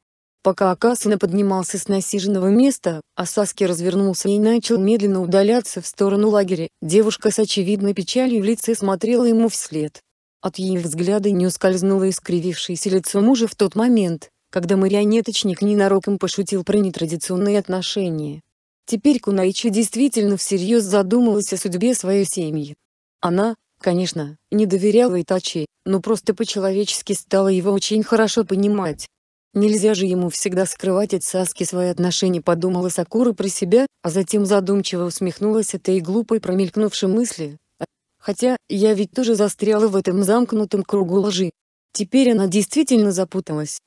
Speaker 1: Пока Акасина поднимался с насиженного места, а Саски развернулся и начал медленно удаляться в сторону лагеря, девушка с очевидной печалью в лице смотрела ему вслед. От ее взгляда не ускользнуло искривившееся лицо мужа в тот момент, когда марионеточник ненароком пошутил про нетрадиционные отношения. Теперь Кунаичи действительно всерьез задумалась о судьбе своей семьи. Она, Конечно, не доверяла Итачи, но просто по-человечески стала его очень хорошо понимать. Нельзя же ему всегда скрывать от Саски свои отношения, подумала Сакура про себя, а затем задумчиво усмехнулась этой глупой промелькнувшей мысли. Хотя, я ведь тоже застряла в этом замкнутом кругу лжи. Теперь она действительно запуталась.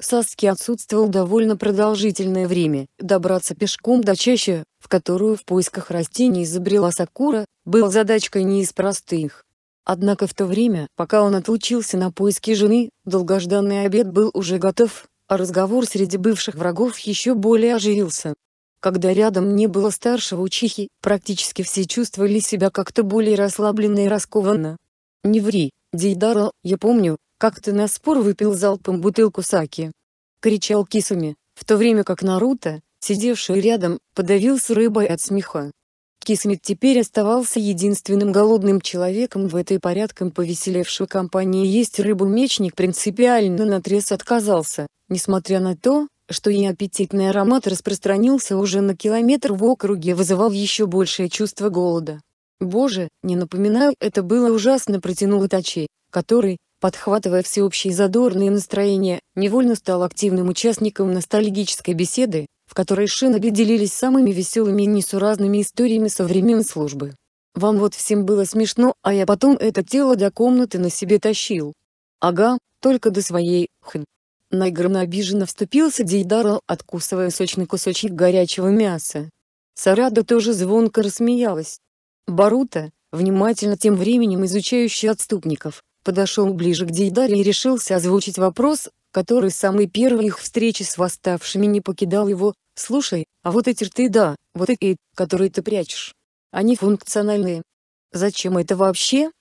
Speaker 1: Саски отсутствовал довольно продолжительное время, добраться пешком до чаще, в которую в поисках растений изобрела Сакура, был задачкой не из простых. Однако в то время, пока он отлучился на поиски жены, долгожданный обед был уже готов, а разговор среди бывших врагов еще более оживился. Когда рядом не было старшего учихи, практически все чувствовали себя как-то более расслабленно и раскованно. «Не ври, Дейдаро, я помню, как ты на спор выпил залпом бутылку саки!» — кричал Кисуми, в то время как Наруто, сидевший рядом, подавился рыбой от смеха. Кисмит теперь оставался единственным голодным человеком в этой порядком повеселевшей компании есть рыбу-мечник принципиально наотрез отказался, несмотря на то, что и аппетитный аромат распространился уже на километр в округе вызывал еще большее чувство голода. «Боже, не напоминаю, это было ужасно», — протянул тачей, который, подхватывая всеобщее задорное настроение, невольно стал активным участником ностальгической беседы, в которой шиноби делились самыми веселыми и несуразными историями со времен службы. Вам вот всем было смешно, а я потом это тело до комнаты на себе тащил. Ага, только до своей, хм. Найгрно обиженно вступился Дейдара, откусывая сочный кусочек горячего мяса. Сарада тоже звонко рассмеялась. Барута, внимательно тем временем изучающий отступников, подошел ближе к Дейдаре и решился озвучить вопрос, который с самой первой их встречи с восставшими не покидал его, «Слушай, а вот эти рты да, вот эти, которые ты прячешь. Они функциональные. Зачем это вообще?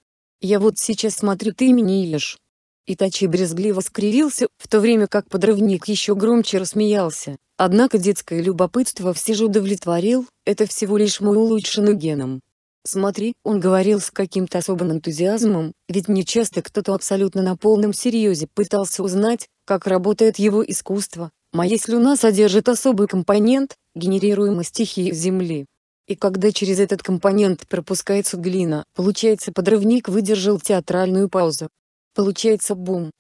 Speaker 1: Я вот сейчас смотрю, ты ими не ешь». Итачи брезгливо скривился, в то время как подрывник еще громче рассмеялся. Однако детское любопытство все же удовлетворил, это всего лишь мой улучшенный геном. Смотри, он говорил с каким-то особым энтузиазмом, ведь нечасто кто-то абсолютно на полном серьезе пытался узнать, как работает его искусство. Моя а слюна содержит особый компонент, генерируемый стихией Земли. И когда через этот компонент пропускается глина, получается подрывник выдержал театральную паузу. Получается бум.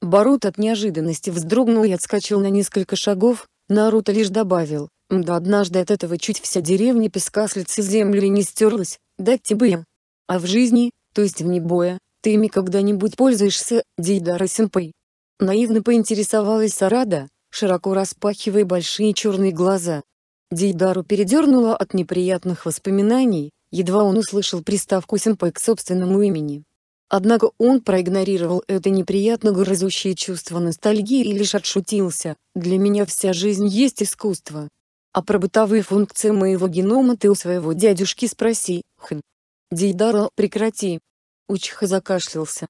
Speaker 1: Барут от неожиданности вздрогнул и отскочил на несколько шагов, Наруто лишь добавил, да однажды от этого чуть вся деревня песка с лица земли не стерлась, дать тебе им. А в жизни, то есть вне боя, ты ими когда-нибудь пользуешься, Дидара Сенпэй?» Наивно поинтересовалась Сарада, широко распахивая большие черные глаза. Дейдару передернуло от неприятных воспоминаний, едва он услышал приставку Сенпэй к собственному имени. Однако он проигнорировал это неприятно грызущее чувство ностальгии и лишь отшутился, «Для меня вся жизнь есть искусство, а про бытовые функции моего генома ты у своего дядюшки спроси, хн. Хм. Дейдара, прекрати. Учха закашлялся.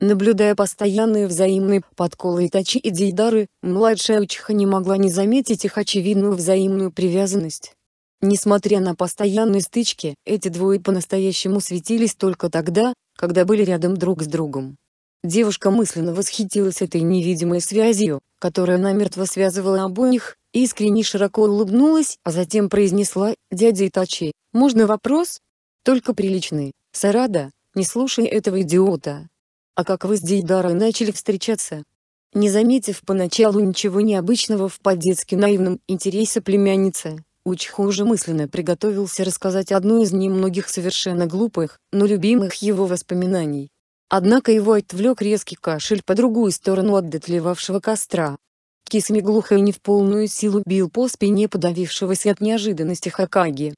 Speaker 1: Наблюдая постоянные взаимные подколы Итачи и Дейдары, младшая Учиха не могла не заметить их очевидную взаимную привязанность. Несмотря на постоянные стычки, эти двое по-настоящему светились только тогда, когда были рядом друг с другом. Девушка мысленно восхитилась этой невидимой связью, которая намертво связывала обоих, искренне широко улыбнулась, а затем произнесла «Дядя Итачи, можно вопрос?» «Только приличный, Сарада, не слушай этого идиота». «А как вы с Дейдарой начали встречаться?» Не заметив поначалу ничего необычного в по-детски наивном интересе племянницы, Учху уже мысленно приготовился рассказать одну из немногих совершенно глупых, но любимых его воспоминаний. Однако его отвлек резкий кашель по другую сторону от дотлевавшего костра. Кисами глухо и не в полную силу бил по спине подавившегося от неожиданности Хакаги.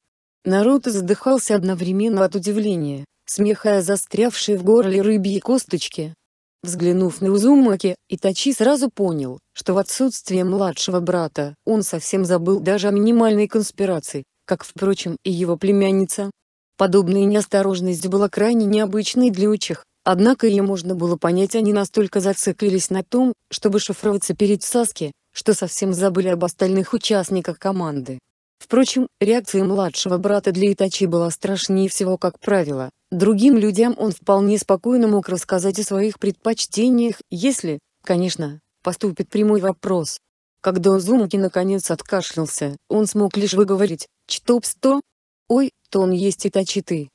Speaker 1: Наруто задыхался одновременно от удивления, смехая застрявшие в горле рыбьи косточки. Взглянув на Узумаки, Итачи сразу понял, что в отсутствие младшего брата он совсем забыл даже о минимальной конспирации, как, впрочем, и его племянница. Подобная неосторожность была крайне необычной для учих, Однако ее можно было понять, они настолько зациклились на том, чтобы шифроваться перед Саски, что совсем забыли об остальных участниках команды. Впрочем, реакция младшего брата для Итачи была страшнее всего как правило. Другим людям он вполне спокойно мог рассказать о своих предпочтениях, если, конечно, поступит прямой вопрос. Когда Озумаки наконец откашлялся, он смог лишь выговорить «Чтоп сто?» «Ой, то он есть Итачи ты».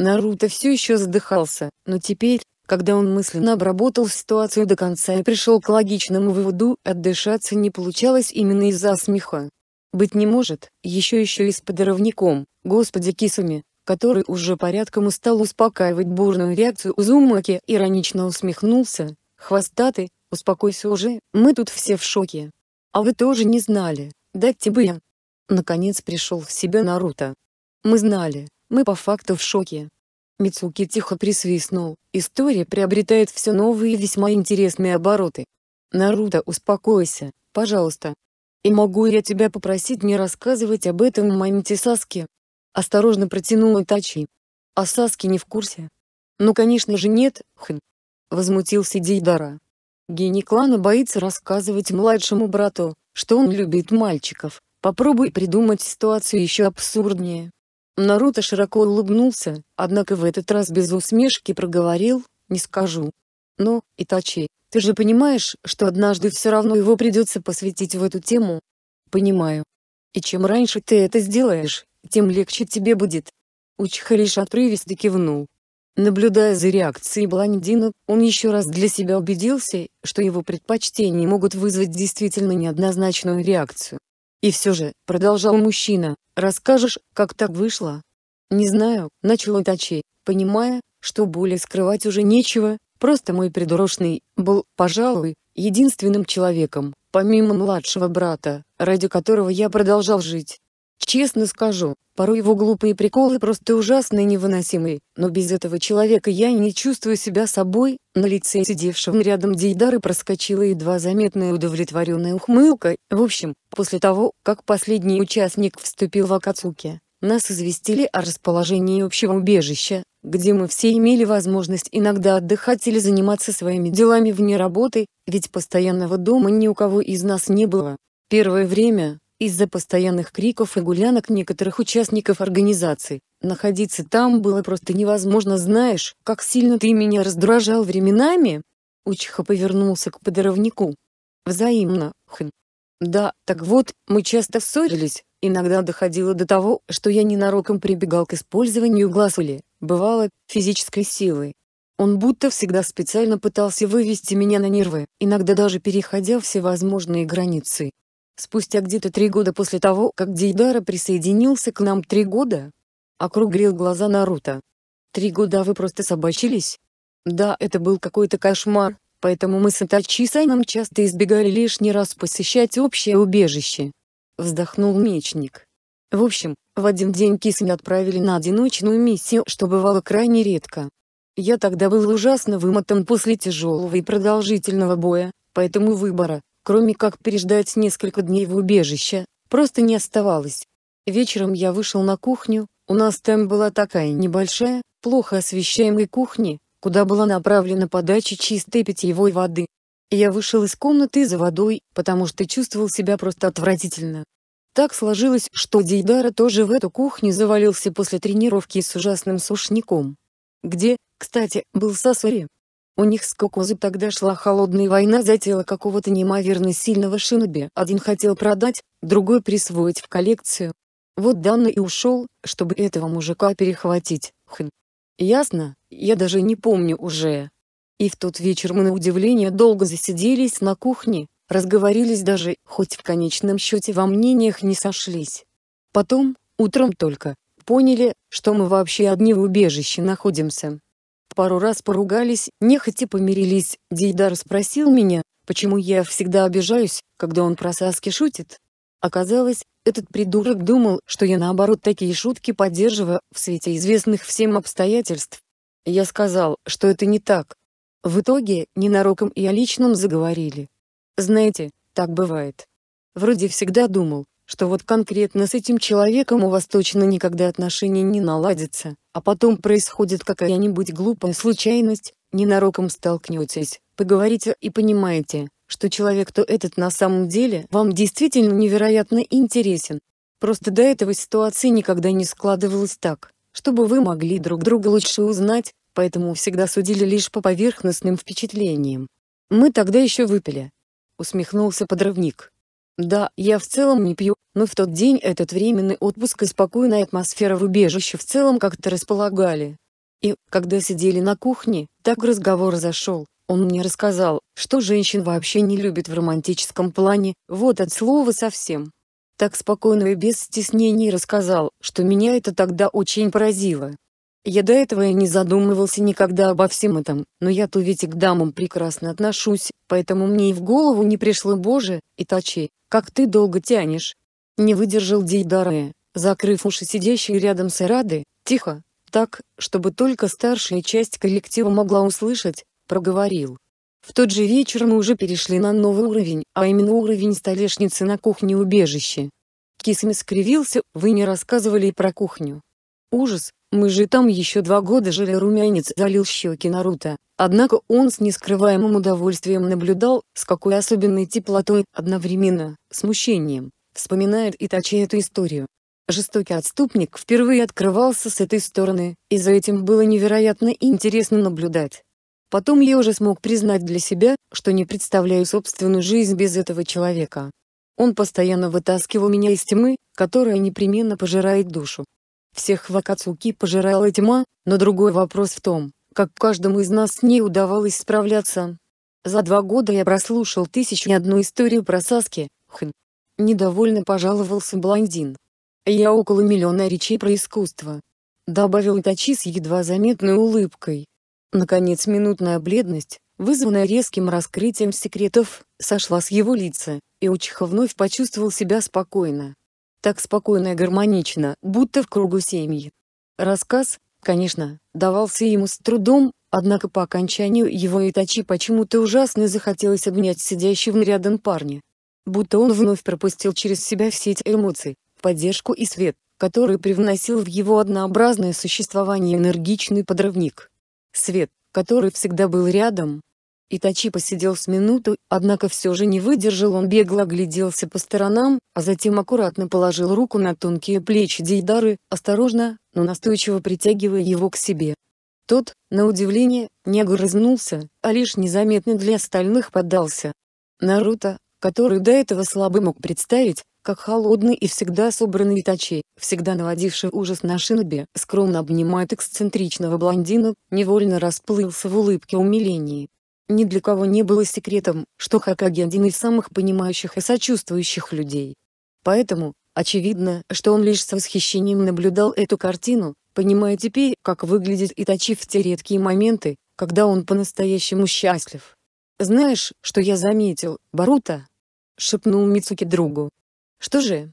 Speaker 1: Наруто все еще задыхался, но теперь, когда он мысленно обработал ситуацию до конца и пришел к логичному выводу, отдышаться не получалось именно из-за смеха. Быть не может, еще еще и с подоровником, господи кисами, который уже порядком устал успокаивать бурную реакцию Узумаки, иронично усмехнулся, хвостатый, успокойся уже, мы тут все в шоке. А вы тоже не знали, дать тебе я. Наконец пришел в себя Наруто. Мы знали, мы по факту в шоке. Мицуки тихо присвистнул. История приобретает все новые и весьма интересные обороты. Наруто, успокойся, пожалуйста. И могу я тебя попросить не рассказывать об этом Мамите Саске? Осторожно протянул Итачи. А Саски не в курсе? Ну конечно же нет, хм. Возмутился Дейдара. Гений клана боится рассказывать младшему брату, что он любит мальчиков. Попробуй придумать ситуацию еще абсурднее. Наруто широко улыбнулся, однако в этот раз без усмешки проговорил «не скажу». «Но, Итачи, ты же понимаешь, что однажды все равно его придется посвятить в эту тему?» «Понимаю. И чем раньше ты это сделаешь, тем легче тебе будет». Учхариш отрывисто кивнул. Наблюдая за реакцией блондина, он еще раз для себя убедился, что его предпочтения могут вызвать действительно неоднозначную реакцию. И все же, продолжал мужчина, расскажешь, как так вышло? Не знаю, начал Итачи, понимая, что боли скрывать уже нечего, просто мой придурочный, был, пожалуй, единственным человеком, помимо младшего брата, ради которого я продолжал жить. Честно скажу, порой его глупые приколы просто ужасные невыносимые, но без этого человека я не чувствую себя собой, на лице сидевшего рядом Дейдары проскочила едва заметная удовлетворенная ухмылка, в общем, после того, как последний участник вступил в Акацуки, нас известили о расположении общего убежища, где мы все имели возможность иногда отдыхать или заниматься своими делами вне работы, ведь постоянного дома ни у кого из нас не было. Первое время, из-за постоянных криков и гулянок некоторых участников организации, находиться там было просто невозможно. Знаешь, как сильно ты меня раздражал временами? Учиха повернулся к подоровнику. Взаимно, хм. Да, так вот, мы часто ссорились, иногда доходило до того, что я ненароком прибегал к использованию глаз или, бывало, физической силы. Он будто всегда специально пытался вывести меня на нервы, иногда даже переходя все возможные границы. Спустя где-то три года после того, как Дейдара присоединился к нам три года?» Округлил глаза Наруто. «Три года вы просто собачились?» «Да, это был какой-то кошмар, поэтому мы с Итачи Саном часто избегали лишний раз посещать общее убежище». Вздохнул мечник. В общем, в один день Кисми отправили на одиночную миссию, что бывало крайне редко. Я тогда был ужасно вымотан после тяжелого и продолжительного боя, поэтому выбора, кроме как переждать несколько дней в убежище, просто не оставалось. Вечером я вышел на кухню, у нас там была такая небольшая, плохо освещаемая кухня, куда была направлена подача чистой питьевой воды. Я вышел из комнаты за водой, потому что чувствовал себя просто отвратительно. Так сложилось, что Дейдара тоже в эту кухню завалился после тренировки с ужасным сушником. Где, кстати, был Сасури? У них с Кокузу тогда шла холодная война за тело какого-то неимоверно сильного шиноби. Один хотел продать, другой присвоить в коллекцию. Вот Данный и ушел, чтобы этого мужика перехватить. Хм. Ясно, я даже не помню уже. И в тот вечер мы на удивление долго засиделись на кухне, разговорились даже, хоть в конечном счете во мнениях не сошлись. Потом, утром только, поняли, что мы вообще одни в убежище находимся. Пару раз поругались, нехотя помирились. Дейдар спросил меня, почему я всегда обижаюсь, когда он про Саски шутит. Оказалось, этот придурок думал, что я наоборот такие шутки поддерживаю, в свете известных всем обстоятельств. Я сказал, что это не так. В итоге, ненароком и о личном заговорили. Знаете, так бывает. Вроде всегда думал, что вот конкретно с этим человеком у вас точно никогда отношения не наладятся, а потом происходит какая-нибудь глупая случайность, ненароком столкнетесь, поговорите и понимаете, что человек-то этот на самом деле вам действительно невероятно интересен. Просто до этого ситуации никогда не складывалось так, чтобы вы могли друг друга лучше узнать, поэтому всегда судили лишь по поверхностным впечатлениям. «Мы тогда еще выпили», — усмехнулся подрывник. Да, я в целом не пью, но в тот день этот временный отпуск и спокойная атмосфера в убежище в целом как-то располагали. И, когда сидели на кухне, так разговор зашел, он мне рассказал, что женщин вообще не любит в романтическом плане, вот от слова совсем. Так спокойно и без стеснений рассказал, что меня это тогда очень поразило, я до этого и не задумывался никогда обо всем этом, но я-то ведь и к дамам прекрасно отношусь, поэтому мне и в голову не пришло «Боже, Итачи, как ты долго тянешь!» Не выдержал Дейдаре, закрыв уши сидящей рядом с Эрады, тихо, так, чтобы только старшая часть коллектива могла услышать, проговорил. В тот же вечер мы уже перешли на новый уровень, а именно уровень столешницы на кухне-убежище. Кисми скривился, вы не рассказывали и про кухню. Ужас, мы же там еще два года жили румянец залил щеки Наруто, однако он с нескрываемым удовольствием наблюдал, с какой особенной теплотой, одновременно, смущением, вспоминает Итачи эту историю. Жестокий отступник впервые открывался с этой стороны, и за этим было невероятно интересно наблюдать. Потом я уже смог признать для себя, что не представляю собственную жизнь без этого человека. Он постоянно вытаскивал меня из тьмы, которая непременно пожирает душу, всех вакацуки пожирала тьма, но другой вопрос в том, как каждому из нас с ней удавалось справляться. За два года я прослушал тысячу и одну историю про Саски, хм. Недовольно пожаловался блондин. Я около миллиона речей про искусство. Добавил Тачи с едва заметной улыбкой. Наконец минутная бледность, вызванная резким раскрытием секретов, сошла с его лица, и Учиха вновь почувствовал себя спокойно. Так спокойно и гармонично, будто в кругу семьи. Рассказ, конечно, давался ему с трудом, однако по окончанию его Итачи почему-то ужасно захотелось обнять сидящего рядом парня. Будто он вновь пропустил через себя все эти эмоции, поддержку и свет, который привносил в его однообразное существование энергичный подрывник. Свет, который всегда был рядом, Итачи посидел с минуту, однако все же не выдержал, он бегло огляделся по сторонам, а затем аккуратно положил руку на тонкие плечи Дейдары, осторожно, но настойчиво притягивая его к себе. Тот, на удивление, не огрызнулся, а лишь незаметно для остальных поддался. Наруто, который до этого слабо мог представить, как холодный и всегда собранный Итачи, всегда наводивший ужас на Шиноби, скромно обнимает эксцентричного блондина, невольно расплылся в улыбке умиления. Ни для кого не было секретом, что Хакаги один из самых понимающих и сочувствующих людей. Поэтому, очевидно, что он лишь с восхищением наблюдал эту картину, понимая теперь, как выглядит Итачи в те редкие моменты, когда он по-настоящему счастлив. «Знаешь, что я заметил, Барута?» — шепнул Мицуки другу. «Что же?»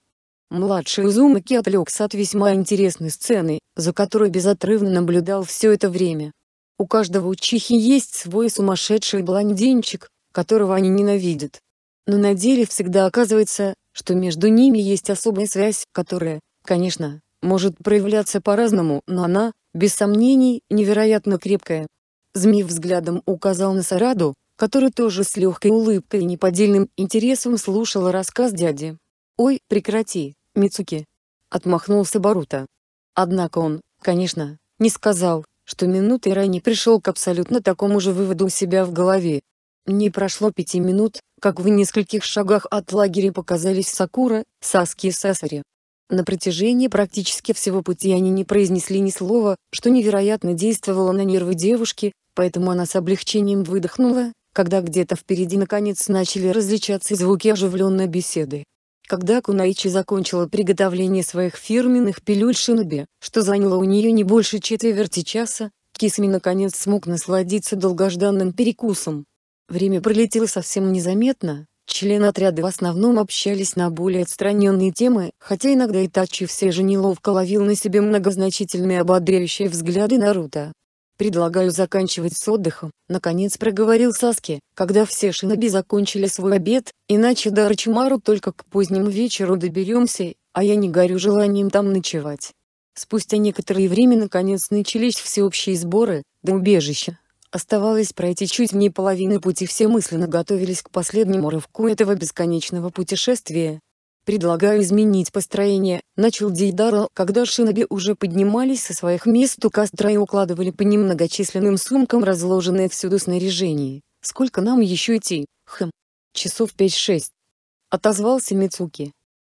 Speaker 1: Младший Узумаки отвлекся от весьма интересной сцены, за которой безотрывно наблюдал все это время. У каждого учихи есть свой сумасшедший блондинчик, которого они ненавидят. Но на деле всегда оказывается, что между ними есть особая связь, которая, конечно, может проявляться по-разному, но она, без сомнений, невероятно крепкая. Змей взглядом указал на Сараду, который тоже с легкой улыбкой и неподдельным интересом слушал рассказ дяди. «Ой, прекрати, Мицуки!» — отмахнулся Барута. Однако он, конечно, не сказал, что минуты ранее пришел к абсолютно такому же выводу у себя в голове. Не прошло пяти минут, как в нескольких шагах от лагеря показались Сакура, Саски и Сасари. На протяжении практически всего пути они не произнесли ни слова, что невероятно действовало на нервы девушки, поэтому она с облегчением выдохнула, когда где-то впереди наконец начали различаться звуки оживленной беседы. Когда Кунаичи закончила приготовление своих фирменных пилюль шиноби, что заняло у нее не больше четверти часа, Кисми наконец смог насладиться долгожданным перекусом. Время пролетело совсем незаметно, члены отряда в основном общались на более отстраненные темы, хотя иногда Итачи все же неловко ловил на себе многозначительные ободряющие взгляды Наруто, «Предлагаю заканчивать с отдыхом», — наконец проговорил Саски, когда все шиноби закончили свой обед, «иначе до Арчимару только к позднему вечеру доберемся, а я не горю желанием там ночевать». Спустя некоторое время наконец начались всеобщие сборы, до убежища. Оставалось пройти чуть не половины пути все мысленно готовились к последнему рывку этого бесконечного путешествия, «Предлагаю изменить построение», — начал Дейдара, когда шиноби уже поднимались со своих мест у костра и укладывали по немногочисленным сумкам разложенное всюду снаряжение. «Сколько нам еще идти? Хм. Часов пять-шесть», — отозвался Мицуки.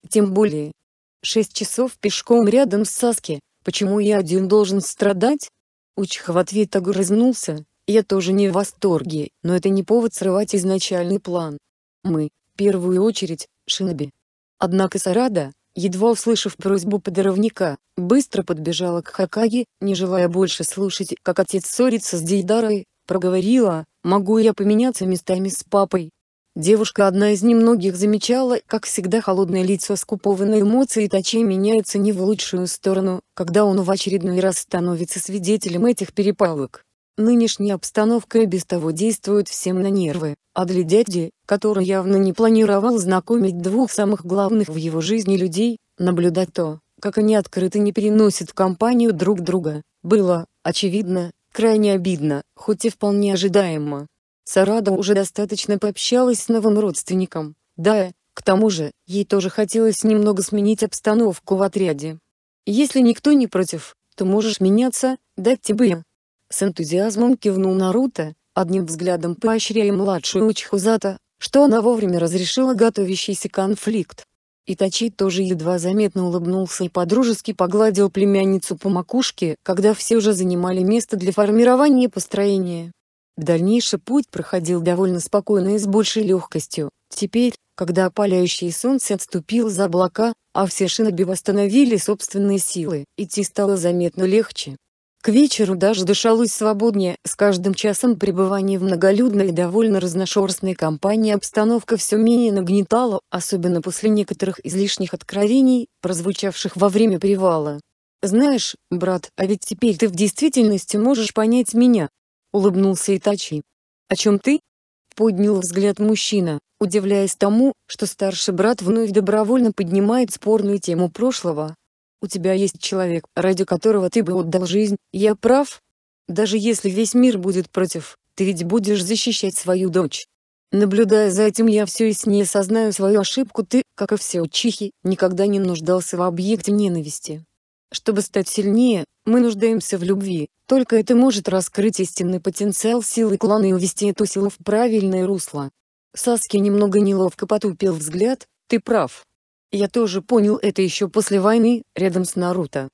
Speaker 1: «Тем более. Шесть часов пешком рядом с Саски. Почему я один должен страдать?» Учха в ответ огрызнулся. «Я тоже не в восторге, но это не повод срывать изначальный план. Мы, в первую очередь, шиноби». Однако Сарада, едва услышав просьбу подрывника, быстро подбежала к Хакаге, не желая больше слушать, как отец ссорится с Дейдарой, проговорила, «Могу я поменяться местами с папой?» Девушка одна из немногих замечала, как всегда холодное лицо скупого на эмоции тачей меняется не в лучшую сторону, когда он в очередной раз становится свидетелем этих перепалок. Нынешняя обстановка и без того действует всем на нервы, а для дяди, который явно не планировал знакомить двух самых главных в его жизни людей, наблюдать то, как они открыто не переносят компанию друг друга, было, очевидно, крайне обидно, хоть и вполне ожидаемо. Сарада уже достаточно пообщалась с новым родственником, да, к тому же, ей тоже хотелось немного сменить обстановку в отряде. «Если никто не против, то можешь меняться, дать тебе с энтузиазмом кивнул Наруто, одним взглядом поощряя младшую Учхузата, что она вовремя разрешила готовящийся конфликт. Итачи тоже едва заметно улыбнулся и подружески погладил племянницу по макушке, когда все уже занимали место для формирования построения. Дальнейший путь проходил довольно спокойно и с большей легкостью. Теперь, когда опаляющее солнце отступило за облака, а все шиноби восстановили собственные силы, идти стало заметно легче. К вечеру даже дышалось свободнее, с каждым часом пребывания в многолюдной и довольно разношерстной компании обстановка все менее нагнетала, особенно после некоторых излишних откровений, прозвучавших во время привала. «Знаешь, брат, а ведь теперь ты в действительности можешь понять меня», — улыбнулся Итачи. «О чем ты?» — поднял взгляд мужчина, удивляясь тому, что старший брат вновь добровольно поднимает спорную тему прошлого, у тебя есть человек, ради которого ты бы отдал жизнь, я прав? Даже если весь мир будет против, ты ведь будешь защищать свою дочь. Наблюдая за этим я все яснее осознаю свою ошибку ты, как и все учихи, никогда не нуждался в объекте ненависти. Чтобы стать сильнее, мы нуждаемся в любви, только это может раскрыть истинный потенциал силы клана и увести эту силу в правильное русло. Саски немного неловко потупил взгляд, ты прав. Я тоже понял это еще после войны, рядом с Наруто.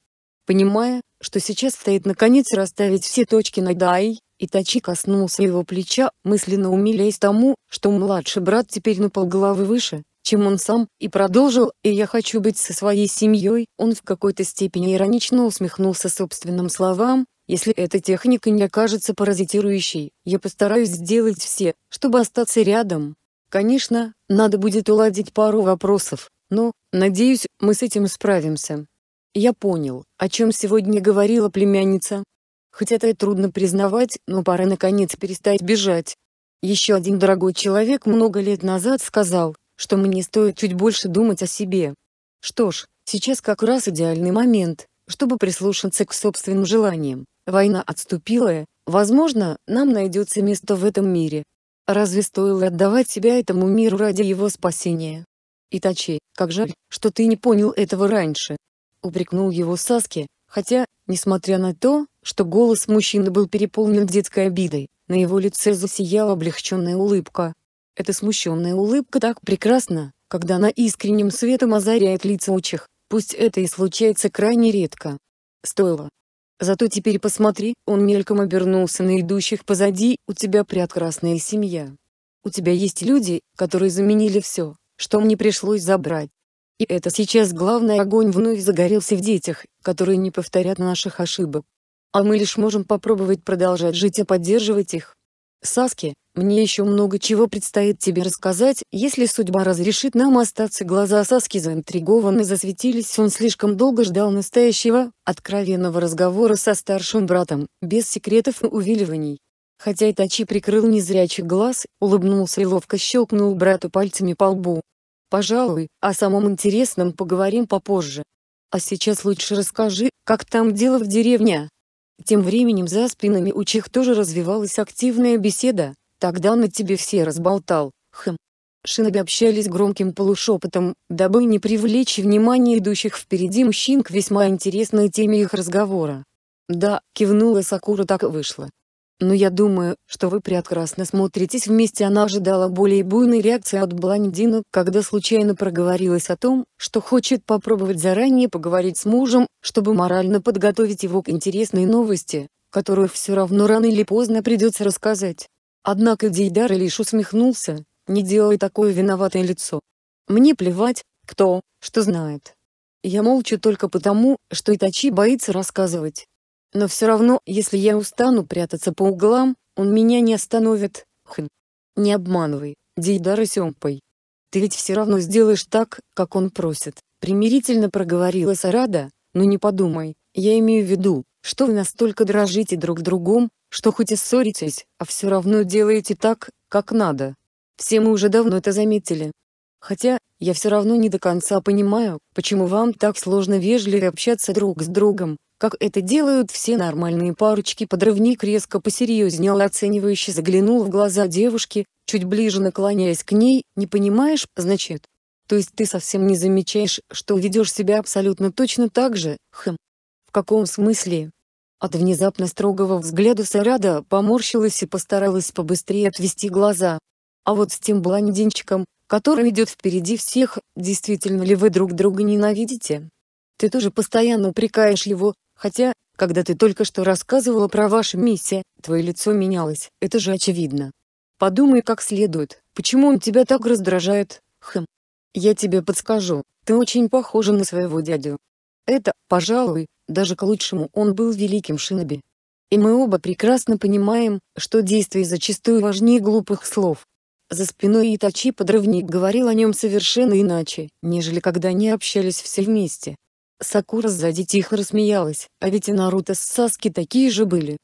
Speaker 1: Понимая, что сейчас стоит наконец расставить все точки над «и», Итачи коснулся его плеча, мысленно умиляясь тому, что младший брат теперь на полголовы выше, чем он сам, и продолжил «И я хочу быть со своей семьей», он в какой-то степени иронично усмехнулся собственным словам, «Если эта техника не окажется паразитирующей, я постараюсь сделать все, чтобы остаться рядом». Конечно, надо будет уладить пару вопросов, но, ну, надеюсь, мы с этим справимся. Я понял, о чем сегодня говорила племянница. Хотя это и трудно признавать, но пора наконец перестать бежать. Еще один дорогой человек много лет назад сказал, что мне стоит чуть больше думать о себе. Что ж, сейчас как раз идеальный момент, чтобы прислушаться к собственным желаниям. Война отступила, и, возможно, нам найдется место в этом мире. Разве стоило отдавать себя этому миру ради его спасения? Итачи, как жаль, что ты не понял этого раньше. Упрекнул его Саски, хотя, несмотря на то, что голос мужчины был переполнен детской обидой, на его лице засияла облегченная улыбка. Эта смущенная улыбка так прекрасна, когда она искренним светом озаряет лица учих, пусть это и случается крайне редко. Стоило. Зато теперь посмотри, он мельком обернулся на идущих позади, у тебя прекрасная семья. У тебя есть люди, которые заменили все, что мне пришлось забрать. И это сейчас главный огонь вновь загорелся в детях, которые не повторят наших ошибок. А мы лишь можем попробовать продолжать жить и поддерживать их. Саски, мне еще много чего предстоит тебе рассказать, если судьба разрешит нам остаться. Глаза Саски заинтригованно засветились, он слишком долго ждал настоящего, откровенного разговора со старшим братом, без секретов и увиливаний. Хотя Итачи прикрыл незрячий глаз, улыбнулся и ловко щелкнул брату пальцами по лбу. «Пожалуй, о самом интересном поговорим попозже. А сейчас лучше расскажи, как там дело в деревне?» Тем временем за спинами у Чих тоже развивалась активная беседа, тогда на тебе все разболтал, хм. Шиноби общались громким полушепотом, дабы не привлечь внимание идущих впереди мужчин к весьма интересной теме их разговора. «Да», — кивнула Сакура, так вышло но ну, я думаю, что вы прекрасно смотритесь вместе. Она ожидала более буйной реакции от блондинок, когда случайно проговорилась о том, что хочет попробовать заранее поговорить с мужем, чтобы морально подготовить его к интересной новости, которую все равно рано или поздно придется рассказать. Однако Дейдар лишь усмехнулся, не делая такое виноватое лицо. «Мне плевать, кто, что знает. Я молчу только потому, что Итачи боится рассказывать. Но все равно, если я устану прятаться по углам, он меня не остановит. Хм. Не обманывай, Дейдара Семпой. Ты ведь все равно сделаешь так, как он просит. Примирительно проговорила Сарада, но не подумай, я имею в виду, что вы настолько дрожите друг другом, что хоть и ссоритесь, а все равно делаете так, как надо. Все мы уже давно это заметили, Хотя, я все равно не до конца понимаю, почему вам так сложно вежливо общаться друг с другом, как это делают все нормальные парочки. Подрывник резко посерьезнел оценивающе заглянул в глаза девушки, чуть ближе наклоняясь к ней, не понимаешь, значит. То есть ты совсем не замечаешь, что ведешь себя абсолютно точно так же, хм. В каком смысле? От внезапно строгого взгляда Сарада поморщилась и постаралась побыстрее отвести глаза. А вот с тем блондинчиком, который идет впереди всех, действительно ли вы друг друга ненавидите? Ты тоже постоянно упрекаешь его, хотя, когда ты только что рассказывала про вашу миссию, твое лицо менялось, это же очевидно. Подумай как следует, почему он тебя так раздражает, хм. Я тебе подскажу, ты очень похожа на своего дядю. Это, пожалуй, даже к лучшему он был великим шиноби. И мы оба прекрасно понимаем, что действия зачастую важнее глупых слов. За спиной Итачи подрывник говорил о нем совершенно иначе, нежели когда они общались все вместе. Сакура сзади тихо рассмеялась, а ведь и Наруто с Саски такие же были.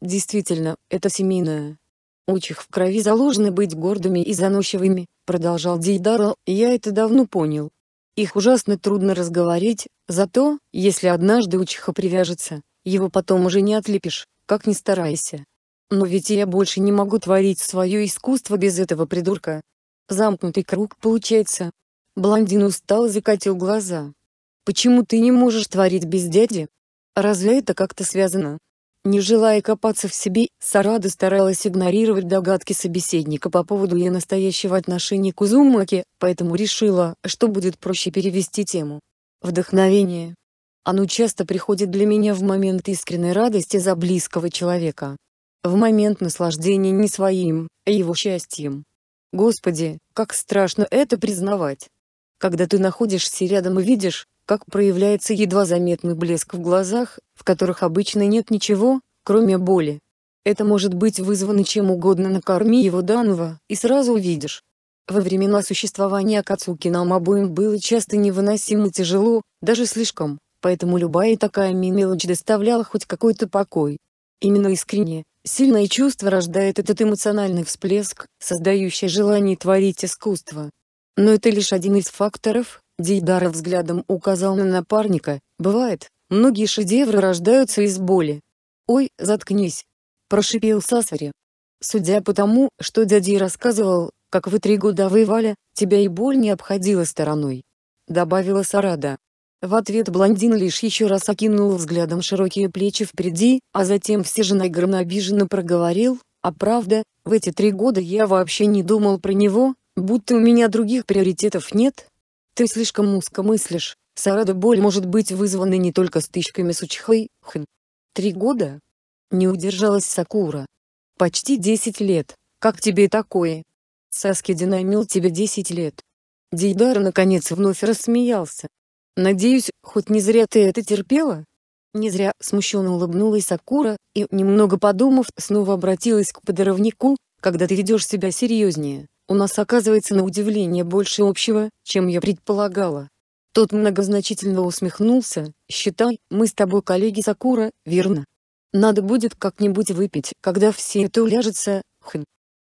Speaker 1: Действительно, это семейное. Учих в крови заложено быть гордыми и заносчивыми, продолжал Дейдаро, я это давно понял. Их ужасно трудно разговорить, зато, если однажды Учиха привяжется, его потом уже не отлепишь, как ни старайся. Но ведь я больше не могу творить свое искусство без этого придурка. Замкнутый круг получается. Блондин устал закатил глаза. Почему ты не можешь творить без дяди? Разве это как-то связано? Не желая копаться в себе, Сарада старалась игнорировать догадки собеседника по поводу ее настоящего отношения к Узумаке, поэтому решила, что будет проще перевести тему. Вдохновение. Оно часто приходит для меня в момент искренней радости за близкого человека в момент наслаждения не своим, а его счастьем. Господи, как страшно это признавать. Когда ты находишься рядом и видишь, как проявляется едва заметный блеск в глазах, в которых обычно нет ничего, кроме боли. Это может быть вызвано чем угодно накорми его данного, и сразу увидишь. Во времена существования Кацуки нам обоим было часто невыносимо тяжело, даже слишком, поэтому любая такая мелочь доставляла хоть какой-то покой. Именно искренне, Сильное чувство рождает этот эмоциональный всплеск, создающий желание творить искусство. Но это лишь один из факторов, Дейдара взглядом указал на напарника, бывает, многие шедевры рождаются из боли. «Ой, заткнись!» – прошипел Сасари. «Судя по тому, что дядя рассказывал, как вы три года воевали, тебя и боль не обходила стороной», – добавила Сарада. В ответ блондин лишь еще раз окинул взглядом широкие плечи впереди, а затем все же наигранно обиженно проговорил, а правда, в эти три года я вообще не думал про него, будто у меня других приоритетов нет. Ты слишком узко мыслишь, Сарада боль может быть вызвана не только стычками с Учихой, хм. Три года? Не удержалась Сакура. Почти десять лет, как тебе такое? Саски динамил тебе десять лет. Дейдар наконец вновь рассмеялся. Надеюсь, хоть не зря ты это терпела? Не зря, смущенно улыбнулась Сакура и, немного подумав, снова обратилась к подорвнику, когда ты ведешь себя серьезнее. У нас оказывается на удивление больше общего, чем я предполагала. Тот многозначительно усмехнулся, считай, мы с тобой коллеги Сакура, верно? Надо будет как-нибудь выпить, когда все это уляжется, хм.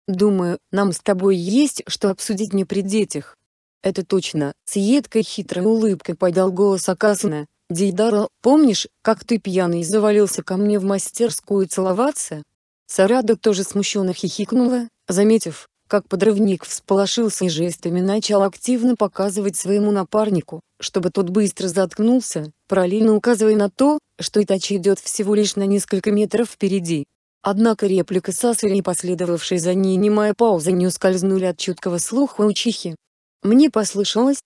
Speaker 1: Думаю, нам с тобой есть что обсудить не при детях. «Это точно!» — с едкой хитрой улыбкой подал голос Акасуна. «Дейдара, помнишь, как ты пьяный завалился ко мне в мастерскую целоваться?» Сарада тоже смущенно хихикнула, заметив, как подрывник всполошился и жестами начал активно показывать своему напарнику, чтобы тот быстро заткнулся, параллельно указывая на то, что Итачи идет всего лишь на несколько метров впереди. Однако реплика Сасури и последовавшей за ней немая пауза не ускользнули от чуткого слуха учихи, мне послышалось,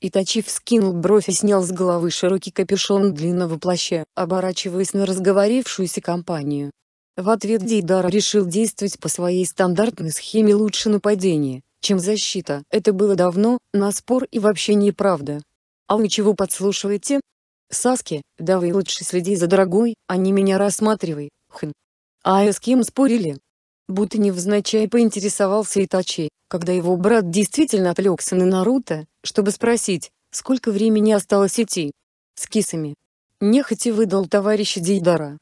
Speaker 1: Итачи скинул бровь и снял с головы широкий капюшон длинного плаща, оборачиваясь на разговорившуюся компанию. В ответ Дейдара решил действовать по своей стандартной схеме лучше нападение, чем защита. Это было давно, на спор и вообще неправда. А вы чего подслушиваете? Саски, давай лучше следи за дорогой, а не меня рассматривай, хм. А с кем спорили? Будто невзначай поинтересовался Итачи, когда его брат действительно отвлекся на Наруто, чтобы спросить, сколько времени осталось идти. С кисами. Нехотя выдал товарища Дейдара.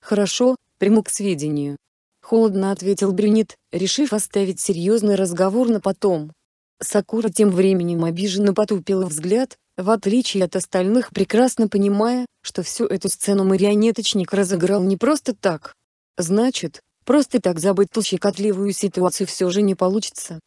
Speaker 1: «Хорошо, приму к сведению». Холодно ответил Брюнет, решив оставить серьезный разговор на потом. Сакура тем временем обиженно потупила взгляд, в отличие от остальных прекрасно понимая, что всю эту сцену марионеточник разыграл не просто так. Значит, Просто так забыть ту щекотливую ситуацию все же не получится.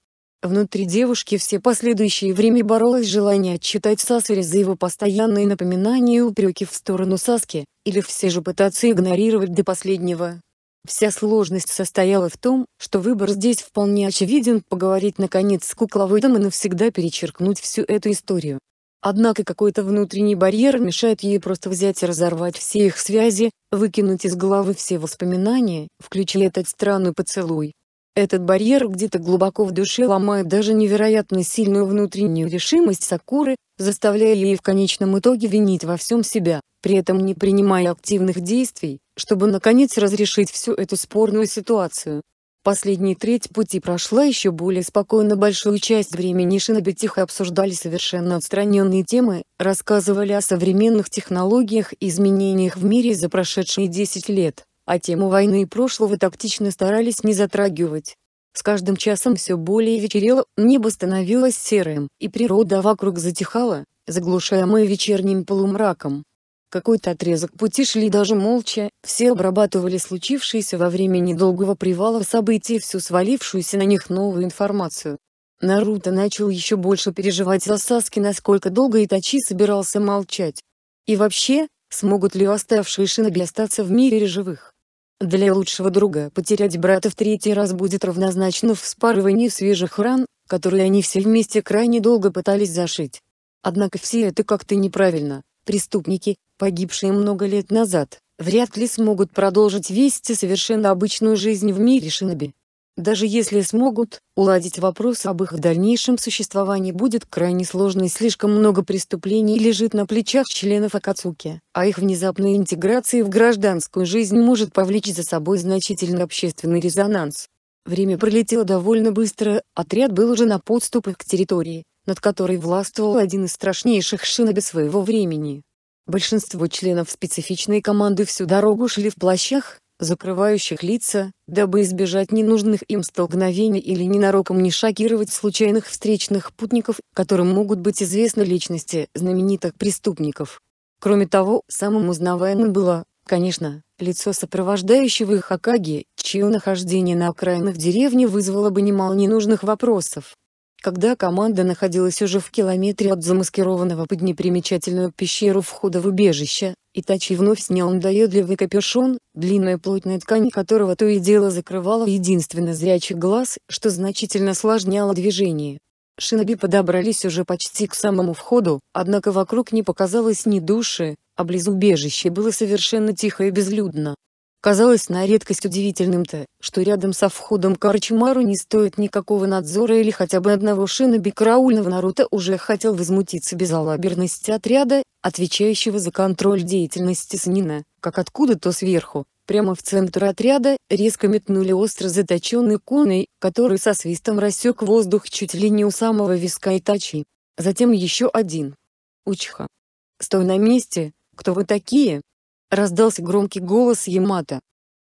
Speaker 1: Внутри девушки все последующее время боролось желание отчитать Сасури за его постоянные напоминания и упреки в сторону Саски, или все же пытаться игнорировать до последнего. Вся сложность состояла в том, что выбор здесь вполне очевиден поговорить наконец с кукловодом и навсегда перечеркнуть всю эту историю. Однако какой-то внутренний барьер мешает ей просто взять и разорвать все их связи, выкинуть из головы все воспоминания, включая этот странный поцелуй. Этот барьер где-то глубоко в душе ломает даже невероятно сильную внутреннюю решимость Сакуры, заставляя ее в конечном итоге винить во всем себя, при этом не принимая активных действий, чтобы наконец разрешить всю эту спорную ситуацию. Последняя треть пути прошла еще более спокойно большую часть времени шиноби тихо обсуждали совершенно отстраненные темы, рассказывали о современных технологиях и изменениях в мире за прошедшие 10 лет, а тему войны и прошлого тактично старались не затрагивать. С каждым часом все более вечерело, небо становилось серым, и природа вокруг затихала, заглушаемая вечерним полумраком. Какой-то отрезок пути шли даже молча, все обрабатывали случившееся во время недолгого привала событий и всю свалившуюся на них новую информацию. Наруто начал еще больше переживать за Саски насколько долго Итачи собирался молчать. И вообще, смогут ли оставшие шиноби остаться в мире живых? Для лучшего друга потерять брата в третий раз будет равнозначно вспарыванию свежих ран, которые они все вместе крайне долго пытались зашить. Однако все это как-то неправильно. Преступники, погибшие много лет назад, вряд ли смогут продолжить вести совершенно обычную жизнь в мире шиноби. Даже если смогут, уладить вопрос об их дальнейшем существовании будет крайне сложно и слишком много преступлений лежит на плечах членов Акацуки, а их внезапная интеграция в гражданскую жизнь может повлечь за собой значительный общественный резонанс. Время пролетело довольно быстро, отряд был уже на подступах к территории, над которой властвовал один из страшнейших шиноби своего времени. Большинство членов специфичной команды всю дорогу шли в плащах, закрывающих лица, дабы избежать ненужных им столкновений или ненароком не шокировать случайных встречных путников, которым могут быть известны личности знаменитых преступников. Кроме того, самым узнаваемым было, конечно, лицо сопровождающего их Акаги, чье нахождение на окраинах деревни вызвало бы немало ненужных вопросов. Когда команда находилась уже в километре от замаскированного под непримечательную пещеру входа в убежище, Итачи вновь снял надоедливый капюшон, длинная плотная ткань которого то и дело закрывала единственно зрячий глаз, что значительно осложняло движение. Шиноби подобрались уже почти к самому входу, однако вокруг не показалось ни души, а близ убежища было совершенно тихо и безлюдно. Казалось на редкость удивительным-то, что рядом со входом к Арчмару не стоит никакого надзора или хотя бы одного шиноби караульного Наруто уже хотел возмутиться безалаберности отряда, отвечающего за контроль деятельности Санина, как откуда-то сверху, прямо в центр отряда, резко метнули остро заточенный коной, который со свистом рассек воздух чуть ли не у самого виска Итачи. Затем еще один. Учха. «Стой на месте, кто вы такие?» Раздался громкий голос Ямато.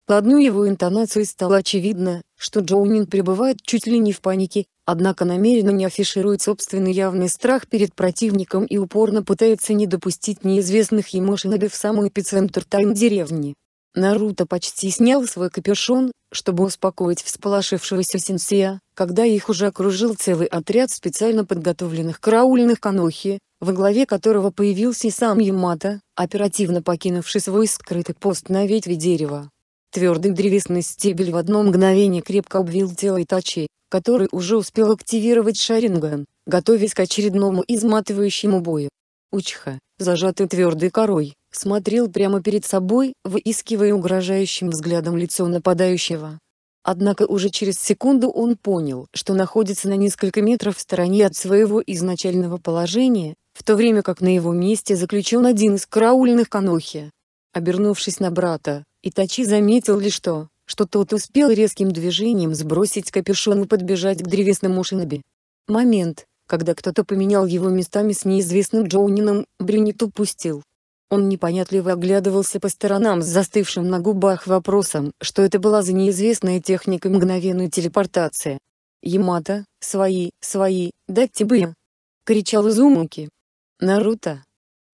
Speaker 1: По одну его интонацию стало очевидно, что Джоунин пребывает чуть ли не в панике, однако намеренно не афиширует собственный явный страх перед противником и упорно пытается не допустить неизвестных ему шиноби в самый эпицентр тайн деревни. Наруто почти снял свой капюшон, чтобы успокоить всполошившегося сенсея, когда их уже окружил целый отряд специально подготовленных караульных канохи, во главе которого появился и сам Ямато, оперативно покинувший свой скрытый пост на ветви дерева. Твердый древесный стебель в одно мгновение крепко обвил тело Итачи, который уже успел активировать Шаринган, готовясь к очередному изматывающему бою. Учха, зажатый твердой корой, смотрел прямо перед собой, выискивая угрожающим взглядом лицо нападающего. Однако уже через секунду он понял, что находится на несколько метров в стороне от своего изначального положения, в то время как на его месте заключен один из караульных Канохи. Обернувшись на брата, Итачи заметил лишь то, что тот успел резким движением сбросить капюшон и подбежать к древесному шиноби. Момент, когда кто-то поменял его местами с неизвестным Джоунином, Брюнет упустил. Он непонятливо оглядывался по сторонам с застывшим на губах вопросом, что это была за неизвестная техника мгновенной телепортации. «Ямато, свои, свои, дать тебе!» — кричал Изумуки. Наруто?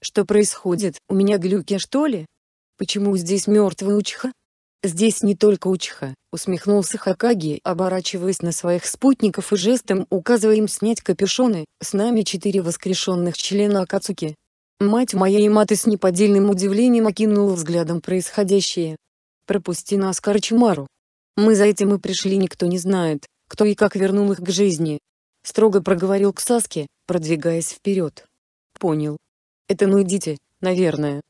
Speaker 1: Что происходит? У меня глюки что ли? Почему здесь мертвая Учиха? Здесь не только Учиха, усмехнулся Хакаги, оборачиваясь на своих спутников и жестом указывая им снять капюшоны, с нами четыре воскрешенных члена Акацуки. Мать моя маты с неподдельным удивлением окинула взглядом происходящее. «Пропусти нас к Мы за этим и пришли никто не знает, кто и как вернул их к жизни», — строго проговорил Ксаски, продвигаясь вперед. Понял. Это ну наверное.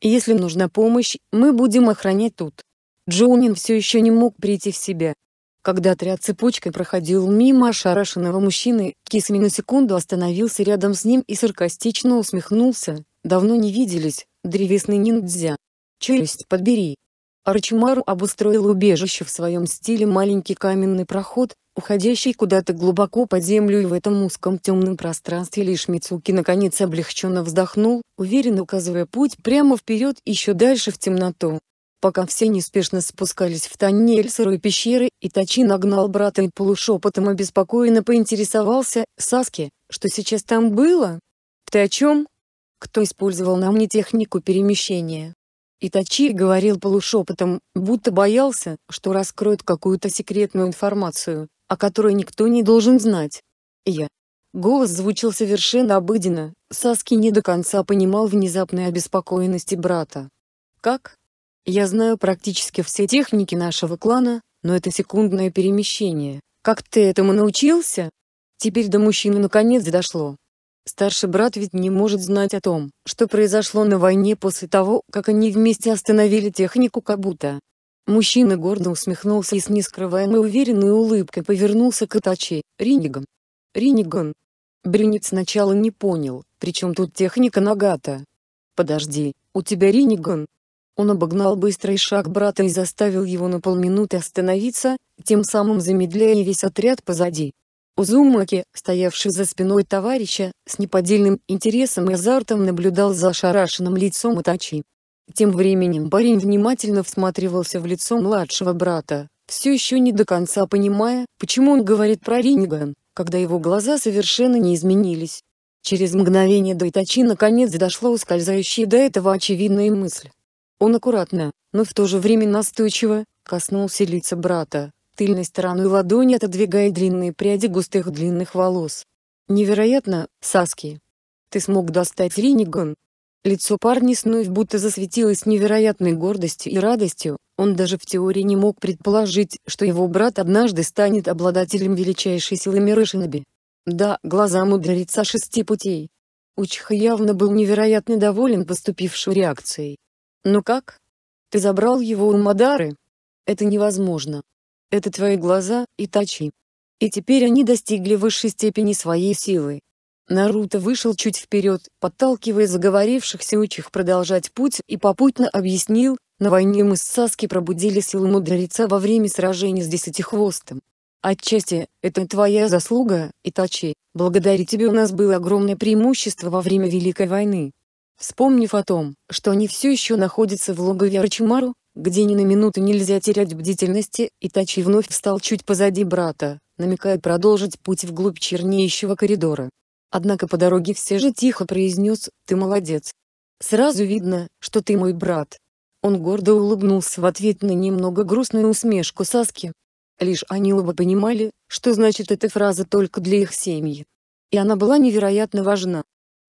Speaker 1: Если нужна помощь, мы будем охранять тут. Джоунин все еще не мог прийти в себя. Когда отряд цепочкой проходил мимо ошарашенного мужчины, Кисми на секунду остановился рядом с ним и саркастично усмехнулся. «Давно не виделись, древесный ниндзя. Челюсть подбери». Арчимару обустроил убежище в своем стиле маленький каменный проход, Уходящий куда-то глубоко под землю, и в этом узком темном пространстве лишь Мицуки наконец облегченно вздохнул, уверенно указывая путь прямо вперед еще дальше в темноту. Пока все неспешно спускались в тоннель сырой пещеры, Итачи нагнал брата и полушепотом обеспокоенно поинтересовался, «Саски, что сейчас там было? Ты о чем? Кто использовал нам не технику перемещения?» Итачи говорил полушепотом, будто боялся, что раскроет какую-то секретную информацию о которой никто не должен знать. Я. Голос звучал совершенно обыденно, Саски не до конца понимал внезапной обеспокоенности брата. «Как? Я знаю практически все техники нашего клана, но это секундное перемещение. Как ты этому научился?» Теперь до мужчины наконец дошло. Старший брат ведь не может знать о том, что произошло на войне после того, как они вместе остановили технику Кабута. Мужчина гордо усмехнулся и с нескрываемой уверенной улыбкой повернулся к Итачи, Риниган. Риниган. Брюнет сначала не понял, при чем тут техника Нагата. Подожди, у тебя Риниган? Он обогнал быстрый шаг брата и заставил его на полминуты остановиться, тем самым замедляя весь отряд позади. Узумаки, стоявший за спиной товарища, с неподдельным интересом и азартом наблюдал за ошарашенным лицом Итачи. Тем временем парень внимательно всматривался в лицо младшего брата, все еще не до конца понимая, почему он говорит про Риниган, когда его глаза совершенно не изменились. Через мгновение до Итачи наконец дошла ускользающая до этого очевидная мысль. Он аккуратно, но в то же время настойчиво, коснулся лица брата, тыльной стороной ладони отодвигая длинные пряди густых длинных волос. «Невероятно, Саски! Ты смог достать Риниган, Лицо парня снув будто засветилось невероятной гордостью и радостью, он даже в теории не мог предположить, что его брат однажды станет обладателем величайшей силы мира Шиноби. Да, глаза мудреца шести путей. Учиха явно был невероятно доволен поступившей реакцией. «Ну как? Ты забрал его у Мадары? Это невозможно. Это твои глаза, и тачи. И теперь они достигли высшей степени своей силы. Наруто вышел чуть вперед, подталкивая заговорившихся учих продолжать путь и попутно объяснил, на войне мы с Саски пробудили силу мудреца во время сражения с Десятихвостом. Отчасти, это твоя заслуга, Итачи, благодаря тебе у нас было огромное преимущество во время Великой войны. Вспомнив о том, что они все еще находятся в логове Арчимару, где ни на минуту нельзя терять бдительности, Итачи вновь встал чуть позади брата, намекая продолжить путь вглубь чернеющего коридора. Однако по дороге все же тихо произнес «Ты молодец». «Сразу видно, что ты мой брат». Он гордо улыбнулся в ответ на немного грустную усмешку Саски. Лишь они оба понимали, что значит эта фраза только для их семьи. И она была невероятно важна.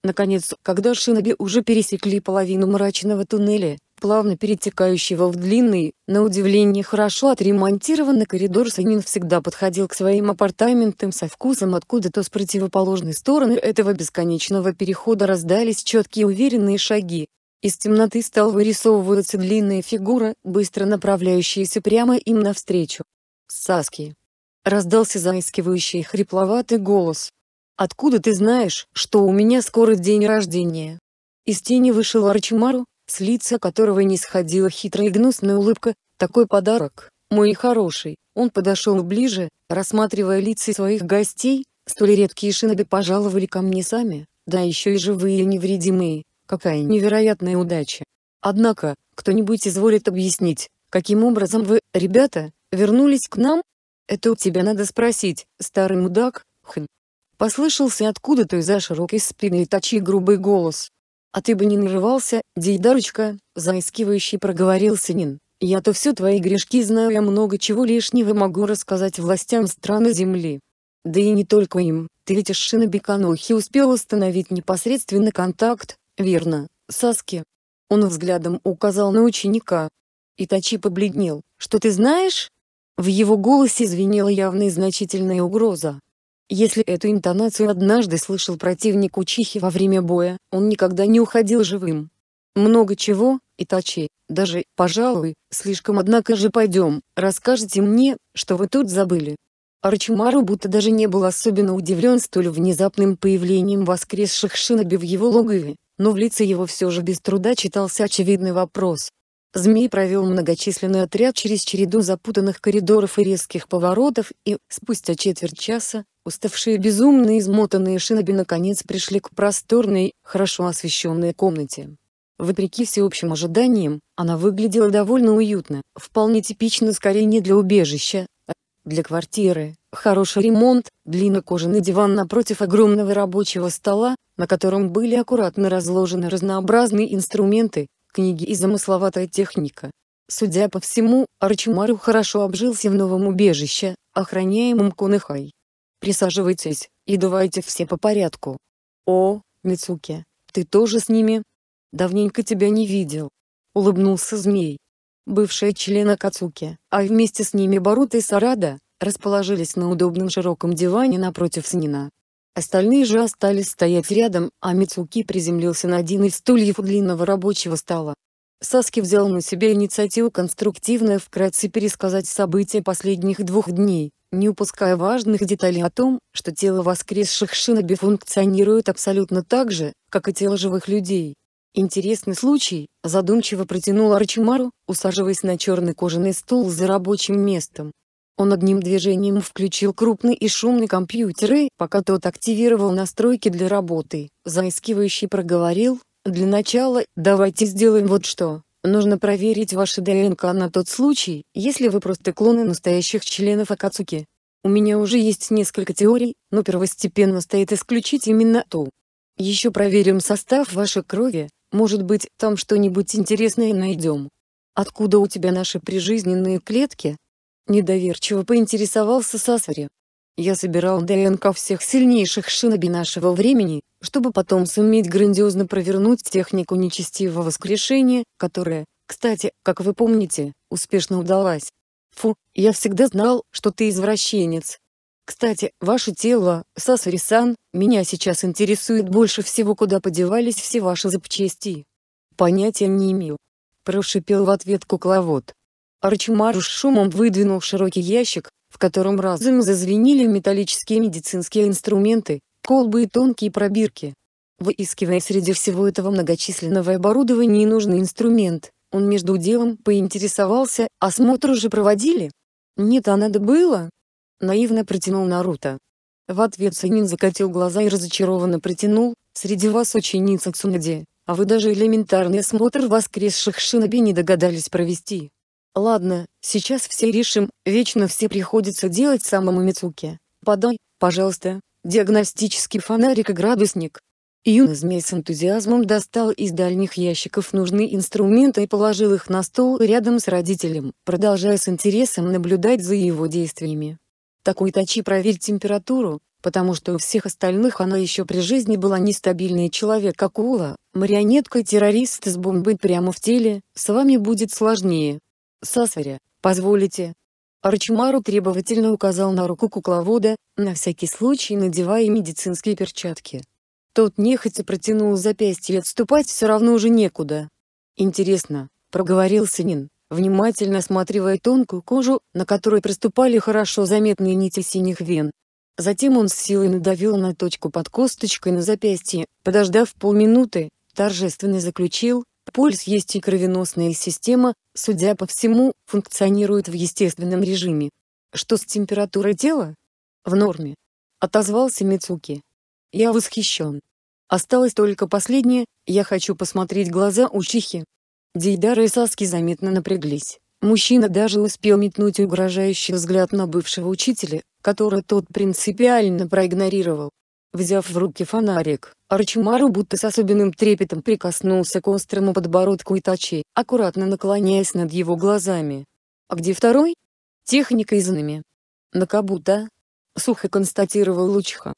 Speaker 1: Наконец, когда Шиноби уже пересекли половину мрачного туннеля, плавно перетекающего в длинный, на удивление хорошо отремонтированный коридор Санин всегда подходил к своим апартаментам со вкусом откуда-то с противоположной стороны этого бесконечного перехода раздались четкие уверенные шаги. Из темноты стал вырисовываться длинная фигура, быстро направляющаяся прямо им навстречу. «Саски!» — раздался заискивающий хрипловатый голос. «Откуда ты знаешь, что у меня скоро день рождения?» Из тени вышел Арчимару, с лица которого не сходила хитрая и гнусная улыбка, такой подарок, мой хороший. Он подошел ближе, рассматривая лица своих гостей, столь редкие шиноби пожаловали ко мне сами, да еще и живые и невредимые, какая невероятная удача. Однако, кто-нибудь изволит объяснить, каким образом вы, ребята, вернулись к нам? Это у тебя надо спросить, старый мудак, хм. Послышался откуда-то из-за широкой спины Итачи грубый голос. «А ты бы не нарывался, Дейдарочка», — заискивающий проговорил Синин. «Я-то все твои грешки знаю, я много чего лишнего могу рассказать властям страны Земли. Да и не только им, ты ведь из Шинобиканухи успел установить непосредственный контакт, верно, Саски?» Он взглядом указал на ученика. Итачи побледнел. «Что ты знаешь?» В его голосе звенела явная значительная угроза. Если эту интонацию однажды слышал противник Учихи во время боя, он никогда не уходил живым. Много чего, и Итачи, даже, пожалуй, слишком однако же пойдем, расскажите мне, что вы тут забыли. Арчимару будто даже не был особенно удивлен столь внезапным появлением воскресших шиноби в его логове, но в лице его все же без труда читался очевидный вопрос. Змей провел многочисленный отряд через череду запутанных коридоров и резких поворотов и, спустя четверть часа, Уставшие безумно измотанные шиноби наконец пришли к просторной, хорошо освещенной комнате. Вопреки всеобщим ожиданиям, она выглядела довольно уютно, вполне типично скорее не для убежища, а для квартиры. Хороший ремонт, длиннокожаный диван напротив огромного рабочего стола, на котором были аккуратно разложены разнообразные инструменты, книги и замысловатая техника. Судя по всему, Арчимару хорошо обжился в новом убежище, охраняемом Конахай. Присаживайтесь, и давайте все по порядку. О, Мицуки, ты тоже с ними? Давненько тебя не видел. Улыбнулся змей. Бывшие члены Кацуки, а вместе с ними Барута и Сарада, расположились на удобном широком диване напротив Снина. Остальные же остались стоять рядом, а Мицуки приземлился на один из стульев длинного рабочего стола. Саски взял на себя инициативу конструктивно вкратце пересказать события последних двух дней, не упуская важных деталей о том, что тело воскресших шиноби функционирует абсолютно так же, как и тело живых людей. Интересный случай, задумчиво протянул Арчимару, усаживаясь на черный кожаный стул за рабочим местом. Он одним движением включил крупный и шумный компьютер и, пока тот активировал настройки для работы, заискивающий проговорил, «Для начала, давайте сделаем вот что. Нужно проверить ваши ДНК на тот случай, если вы просто клоны настоящих членов Акацуки. У меня уже есть несколько теорий, но первостепенно стоит исключить именно ту. Еще проверим состав вашей крови, может быть, там что-нибудь интересное найдем. Откуда у тебя наши прижизненные клетки? Недоверчиво поинтересовался Сасари. Я собирал ДНК всех сильнейших шиноби нашего времени, чтобы потом суметь грандиозно провернуть технику нечестивого воскрешения, которая, кстати, как вы помните, успешно удалась. Фу, я всегда знал, что ты извращенец. Кстати, ваше тело, Сасари-сан, меня сейчас интересует больше всего куда подевались все ваши запчасти. Понятия не имею. Прошипел в ответ кукловод. Арчимару с шумом выдвинул широкий ящик, в котором разом зазвенели металлические медицинские инструменты, колбы и тонкие пробирки. Выискивая среди всего этого многочисленного оборудования нужный инструмент, он между делом поинтересовался, осмотр уже проводили? Нет, а надо было? Наивно протянул Наруто. В ответ Санин закатил глаза и разочарованно протянул, среди вас ученица Цунаде, а вы даже элементарный осмотр воскресших шиноби не догадались провести. Ладно, сейчас все решим, вечно все приходится делать самому Мицуке. Подай, пожалуйста, диагностический фонарик и градусник. Юна змей с энтузиазмом достал из дальних ящиков нужные инструменты и положил их на стол рядом с родителем, продолжая с интересом наблюдать за его действиями. Такой тачи проверь температуру, потому что у всех остальных она еще при жизни была нестабильной. человек-акула, марионетка-террорист с бомбой прямо в теле, с вами будет сложнее, Сасваря, позволите». Арчимару требовательно указал на руку кукловода, на всякий случай надевая медицинские перчатки. Тот нехотя протянул запястье и отступать все равно уже некуда. «Интересно», — проговорил Синин, внимательно осматривая тонкую кожу, на которой проступали хорошо заметные нити синих вен. Затем он с силой надавил на точку под косточкой на запястье, подождав полминуты, торжественно заключил, Пульс есть и кровеносная система, судя по всему, функционирует в естественном режиме. Что с температурой тела? В норме. Отозвался Мицуки. Я восхищен. Осталось только последнее, я хочу посмотреть глаза учихи. Дейдара и Саски заметно напряглись. Мужчина даже успел метнуть угрожающий взгляд на бывшего учителя, который тот принципиально проигнорировал. Взяв в руки фонарик, Арчимару будто с особенным трепетом прикоснулся к острому подбородку Итачи, аккуратно наклоняясь над его глазами. «А где второй?» «Техника изнами. «Накабута?» — сухо констатировал Лучха.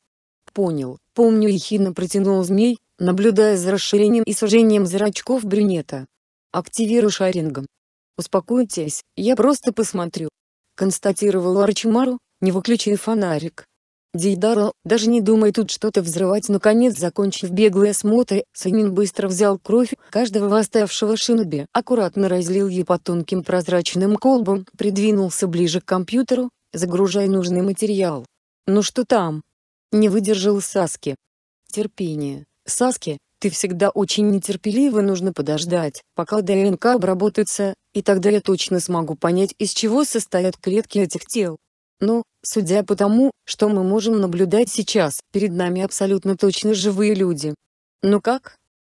Speaker 1: «Понял, помню ехидно протянул змей, наблюдая за расширением и сужением зрачков брюнета. Активирую шарингом. «Успокойтесь, я просто посмотрю», — констатировал Арчимару, не выключая фонарик. Дейдаро, даже не думая тут что-то взрывать. Наконец, закончив беглые осмотры, Санин быстро взял кровь каждого оставшего шиноби, аккуратно разлил ее по тонким прозрачным колбам, придвинулся ближе к компьютеру, загружая нужный материал. «Ну что там?» Не выдержал Саски. «Терпение. Саски, ты всегда очень нетерпелива, нужно подождать, пока ДНК обработается, и тогда я точно смогу понять, из чего состоят клетки этих тел. Но, судя по тому, что мы можем наблюдать сейчас, перед нами абсолютно точно живые люди. Ну как?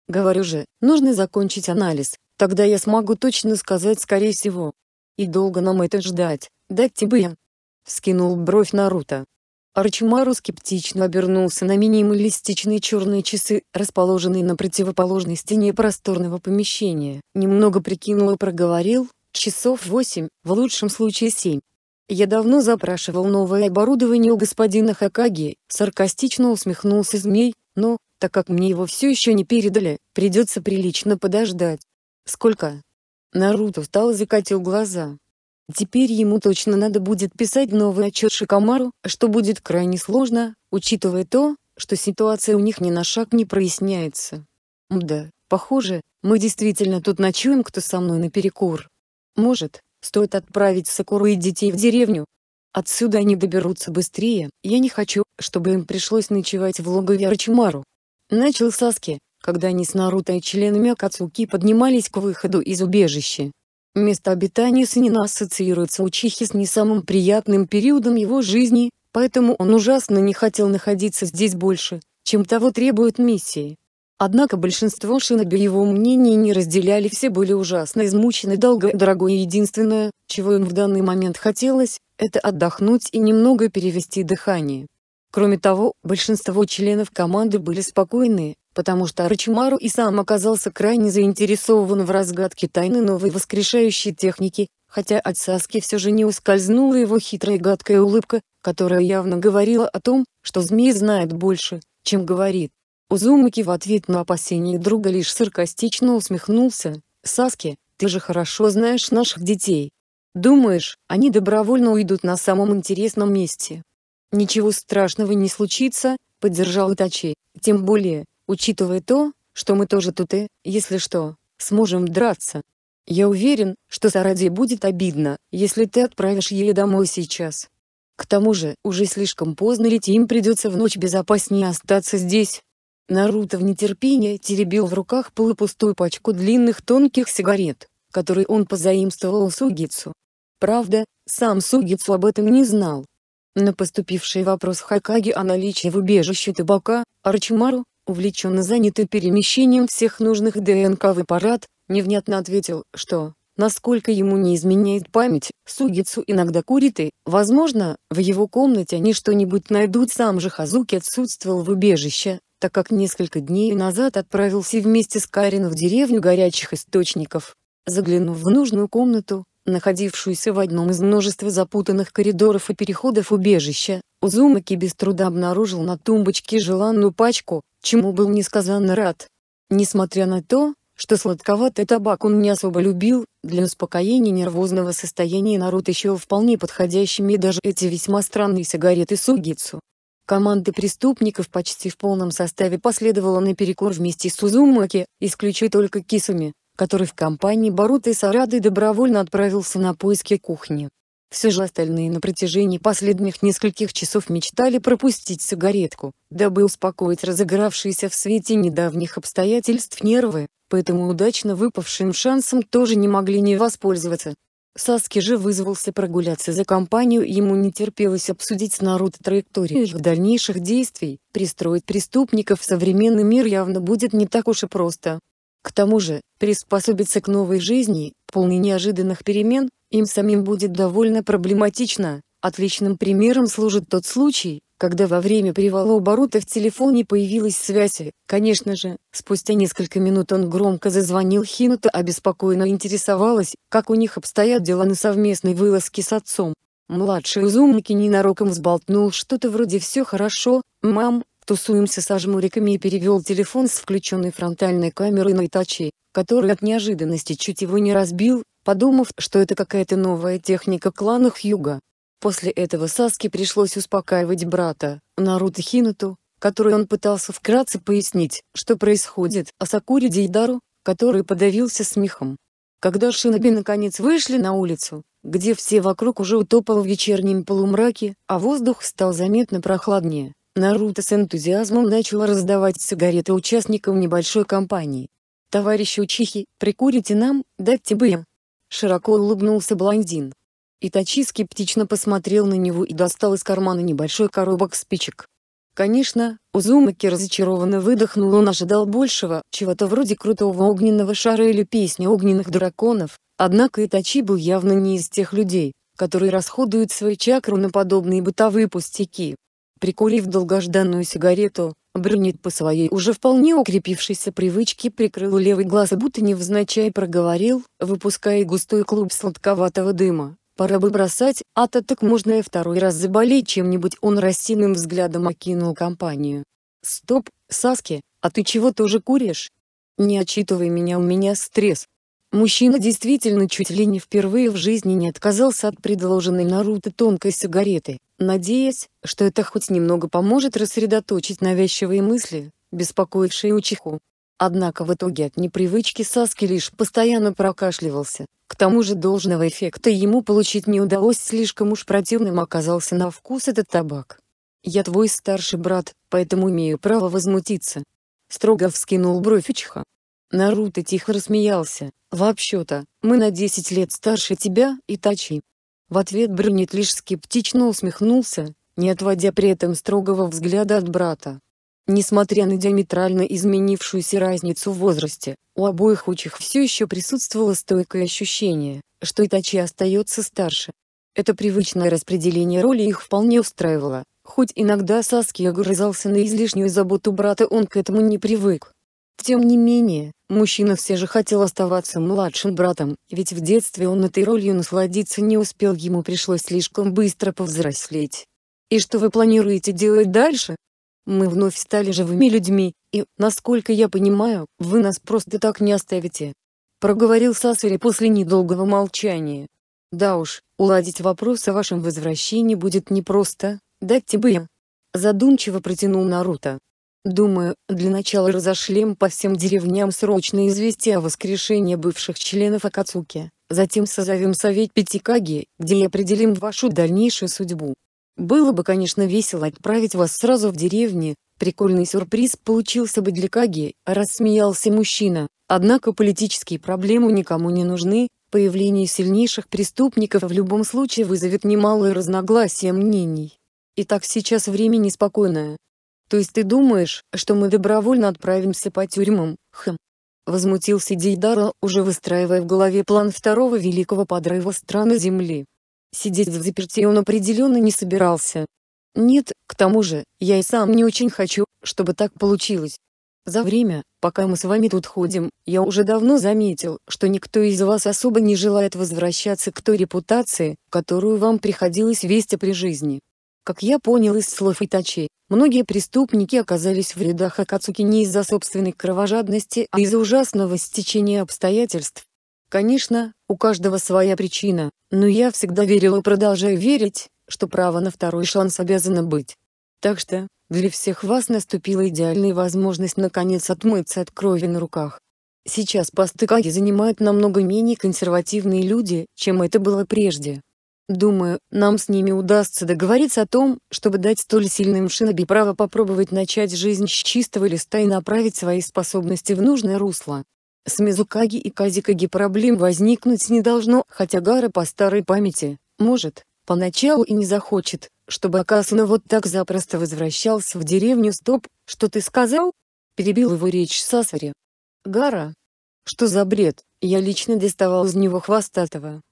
Speaker 1: Говорю же, нужно закончить анализ, тогда я смогу точно сказать скорее всего. И долго нам это ждать, дать тебе? Вскинул бровь Наруто. Арчимару скептично обернулся на минималистичные черные часы, расположенные на противоположной стене просторного помещения, немного прикинул и проговорил, часов восемь, в лучшем случае семь, «Я давно запрашивал новое оборудование у господина Хакаги», — саркастично усмехнулся змей, «но, так как мне его все еще не передали, придется прилично подождать». «Сколько?» Наруто встал и закатил глаза. Теперь ему точно надо будет писать новый отчет Шикамару, что будет крайне сложно, учитывая то, что ситуация у них ни на шаг не проясняется. Мда, похоже, мы действительно тут ночуем, кто со мной наперекур. Может, Стоит отправить Сакуру и детей в деревню. Отсюда они доберутся быстрее, я не хочу, чтобы им пришлось ночевать в логове Рачимару. Начал Саски, когда они с Наруто и членами Акацуки поднимались к выходу из убежища. Место обитания Синина ассоциируется у Чихи с не самым приятным периодом его жизни, поэтому он ужасно не хотел находиться здесь больше, чем того требует миссии. Однако большинство шиноби его мнений не разделяли все были ужасно измучены долго и дорогой единственное, чего им в данный момент хотелось, это отдохнуть и немного перевести дыхание. Кроме того, большинство членов команды были спокойны, потому что Арчимару и сам оказался крайне заинтересован в разгадке тайны новой воскрешающей техники, хотя от Саски все же не ускользнула его хитрая и гадкая улыбка, которая явно говорила о том, что змей знает больше, чем говорит. Узумаки в ответ на опасения друга лишь саркастично усмехнулся, «Саски, ты же хорошо знаешь наших детей. Думаешь, они добровольно уйдут на самом интересном месте?» «Ничего страшного не случится», — поддержал Итачи, «тем более, учитывая то, что мы тоже тут и, если что, сможем драться. Я уверен, что Сараде будет обидно, если ты отправишь ее домой сейчас. К тому же, уже слишком поздно им придется в ночь безопаснее остаться здесь, Наруто в нетерпении теребил в руках полупустую пачку длинных тонких сигарет, которые он позаимствовал у Сугицу. Правда, сам Сугицу об этом не знал. На поступивший вопрос Хакаги о наличии в убежище табака, Арчимару, увлеченно занятый перемещением всех нужных ДНК в аппарат, невнятно ответил, что, насколько ему не изменяет память, Сугицу иногда курит и, возможно, в его комнате они что-нибудь найдут сам же Хазуки отсутствовал в убежище, так как несколько дней назад отправился вместе с Карин в деревню горячих источников. Заглянув в нужную комнату, находившуюся в одном из множества запутанных коридоров и переходов убежища, Узумаки без труда обнаружил на тумбочке желанную пачку, чему был несказанно рад. Несмотря на то, что сладковатый табак он не особо любил, для успокоения нервозного состояния народ еще вполне подходящими даже эти весьма странные сигареты сугицу. Команда преступников почти в полном составе последовала на перекур вместе с Узумаки, исключу только Кисуми, который в компании Барута и Сарады добровольно отправился на поиски кухни. Все же остальные на протяжении последних нескольких часов мечтали пропустить сигаретку, дабы успокоить разыгравшиеся в свете недавних обстоятельств нервы, поэтому удачно выпавшим шансом тоже не могли не воспользоваться, Саски же вызвался прогуляться за компанию, ему не терпелось обсудить с Наруто траекторию их дальнейших действий, пристроить преступников в современный мир явно будет не так уж и просто. К тому же, приспособиться к новой жизни, полной неожиданных перемен, им самим будет довольно проблематично. Отличным примером служит тот случай, когда во время привала оборота в телефоне появилась связь, и, конечно же, спустя несколько минут он громко зазвонил Хинута, обеспокоенно интересовалась, как у них обстоят дела на совместной вылазке с отцом. Младший узумники ненароком взболтнул что-то вроде «все хорошо, мам, тусуемся со жмуриками» и перевел телефон с включенной фронтальной камерой на Итачи, который от неожиданности чуть его не разбил, подумав, что это какая-то новая техника клана Хьюга. После этого Саске пришлось успокаивать брата, Наруто Хинату, который он пытался вкратце пояснить, что происходит, а Сакури Дейдару, который подавился смехом. Когда шиноби наконец вышли на улицу, где все вокруг уже утопало в вечернем полумраке, а воздух стал заметно прохладнее, Наруто с энтузиазмом начал раздавать сигареты участникам небольшой компании. «Товарищи Учихи, прикурите нам, дать тебе!» Широко улыбнулся блондин, Итачи скептично посмотрел на него и достал из кармана небольшой коробок спичек. Конечно, Узумаки разочарованно выдохнул, он ожидал большего, чего-то вроде крутого огненного шара или песни огненных драконов, однако Итачи был явно не из тех людей, которые расходуют свою чакру на подобные бытовые пустяки. Прикурив долгожданную сигарету, Брюнет по своей уже вполне укрепившейся привычке прикрыл левый глаз и будто невзначай проговорил, выпуская густой клуб сладковатого дыма. Пора бы бросать, а то так можно и второй раз заболеть чем-нибудь. Он рассеянным взглядом окинул компанию. Стоп, Саски, а ты чего тоже куришь? Не отчитывай меня, у меня стресс. Мужчина действительно чуть ли не впервые в жизни не отказался от предложенной Наруто тонкой сигареты, надеясь, что это хоть немного поможет рассредоточить навязчивые мысли, беспокоившие Учиху. Однако в итоге от непривычки Саски лишь постоянно прокашливался, к тому же должного эффекта ему получить не удалось, слишком уж противным оказался на вкус этот табак. «Я твой старший брат, поэтому имею право возмутиться». Строго вскинул бровь Ичха. Наруто тихо рассмеялся. «Вообще-то, мы на 10 лет старше тебя, Итачи». В ответ Брюнет лишь скептично усмехнулся, не отводя при этом строгого взгляда от брата. Несмотря на диаметрально изменившуюся разницу в возрасте, у обоих учих все еще присутствовало стойкое ощущение, что Итачи остается старше. Это привычное распределение роли их вполне устраивало, хоть иногда Саски огрызался на излишнюю заботу брата он к этому не привык. Тем не менее, мужчина все же хотел оставаться младшим братом, ведь в детстве он этой ролью насладиться не успел ему пришлось слишком быстро повзрослеть. «И что вы планируете делать дальше?» Мы вновь стали живыми людьми, и, насколько я понимаю, вы нас просто так не оставите. Проговорил Сасари после недолгого молчания. Да уж, уладить вопрос о вашем возвращении будет непросто, дать бы я. Задумчиво протянул Наруто. Думаю, для начала разошлем по всем деревням срочные известия о воскрешении бывших членов Акацуки, затем созовем совет Пятикаги, где и определим вашу дальнейшую судьбу. Было бы, конечно, весело отправить вас сразу в деревню, прикольный сюрприз получился бы для Каги, рассмеялся мужчина. Однако политические проблемы никому не нужны, появление сильнейших преступников в любом случае вызовет немалое разногласие мнений. И так сейчас время неспокойное. То есть ты думаешь, что мы добровольно отправимся по тюрьмам? Хм. Возмутился Дейдара, уже выстраивая в голове план второго великого подрыва страны Земли. Сидеть в заперти он определенно не собирался. Нет, к тому же, я и сам не очень хочу, чтобы так получилось. За время, пока мы с вами тут ходим, я уже давно заметил, что никто из вас особо не желает возвращаться к той репутации, которую вам приходилось вести при жизни. Как я понял из слов Итачи, многие преступники оказались в рядах Акацуки не из-за собственной кровожадности, а из-за ужасного стечения обстоятельств, Конечно, у каждого своя причина, но я всегда верил и продолжаю верить, что право на второй шанс обязано быть. Так что, для всех вас наступила идеальная возможность наконец отмыться от крови на руках. Сейчас посты Каги занимают намного менее консервативные люди, чем это было прежде. Думаю, нам с ними удастся договориться о том, чтобы дать столь сильным шиноби право попробовать начать жизнь с чистого листа и направить свои способности в нужное русло. С Мизукаги и Казикаги проблем возникнуть не должно, хотя Гара по старой памяти, может, поначалу и не захочет, чтобы Акасуна вот так запросто возвращался в деревню «Стоп, что ты сказал?» Перебил его речь Сасари. «Гара? Что за бред? Я лично доставал из него хвостатого.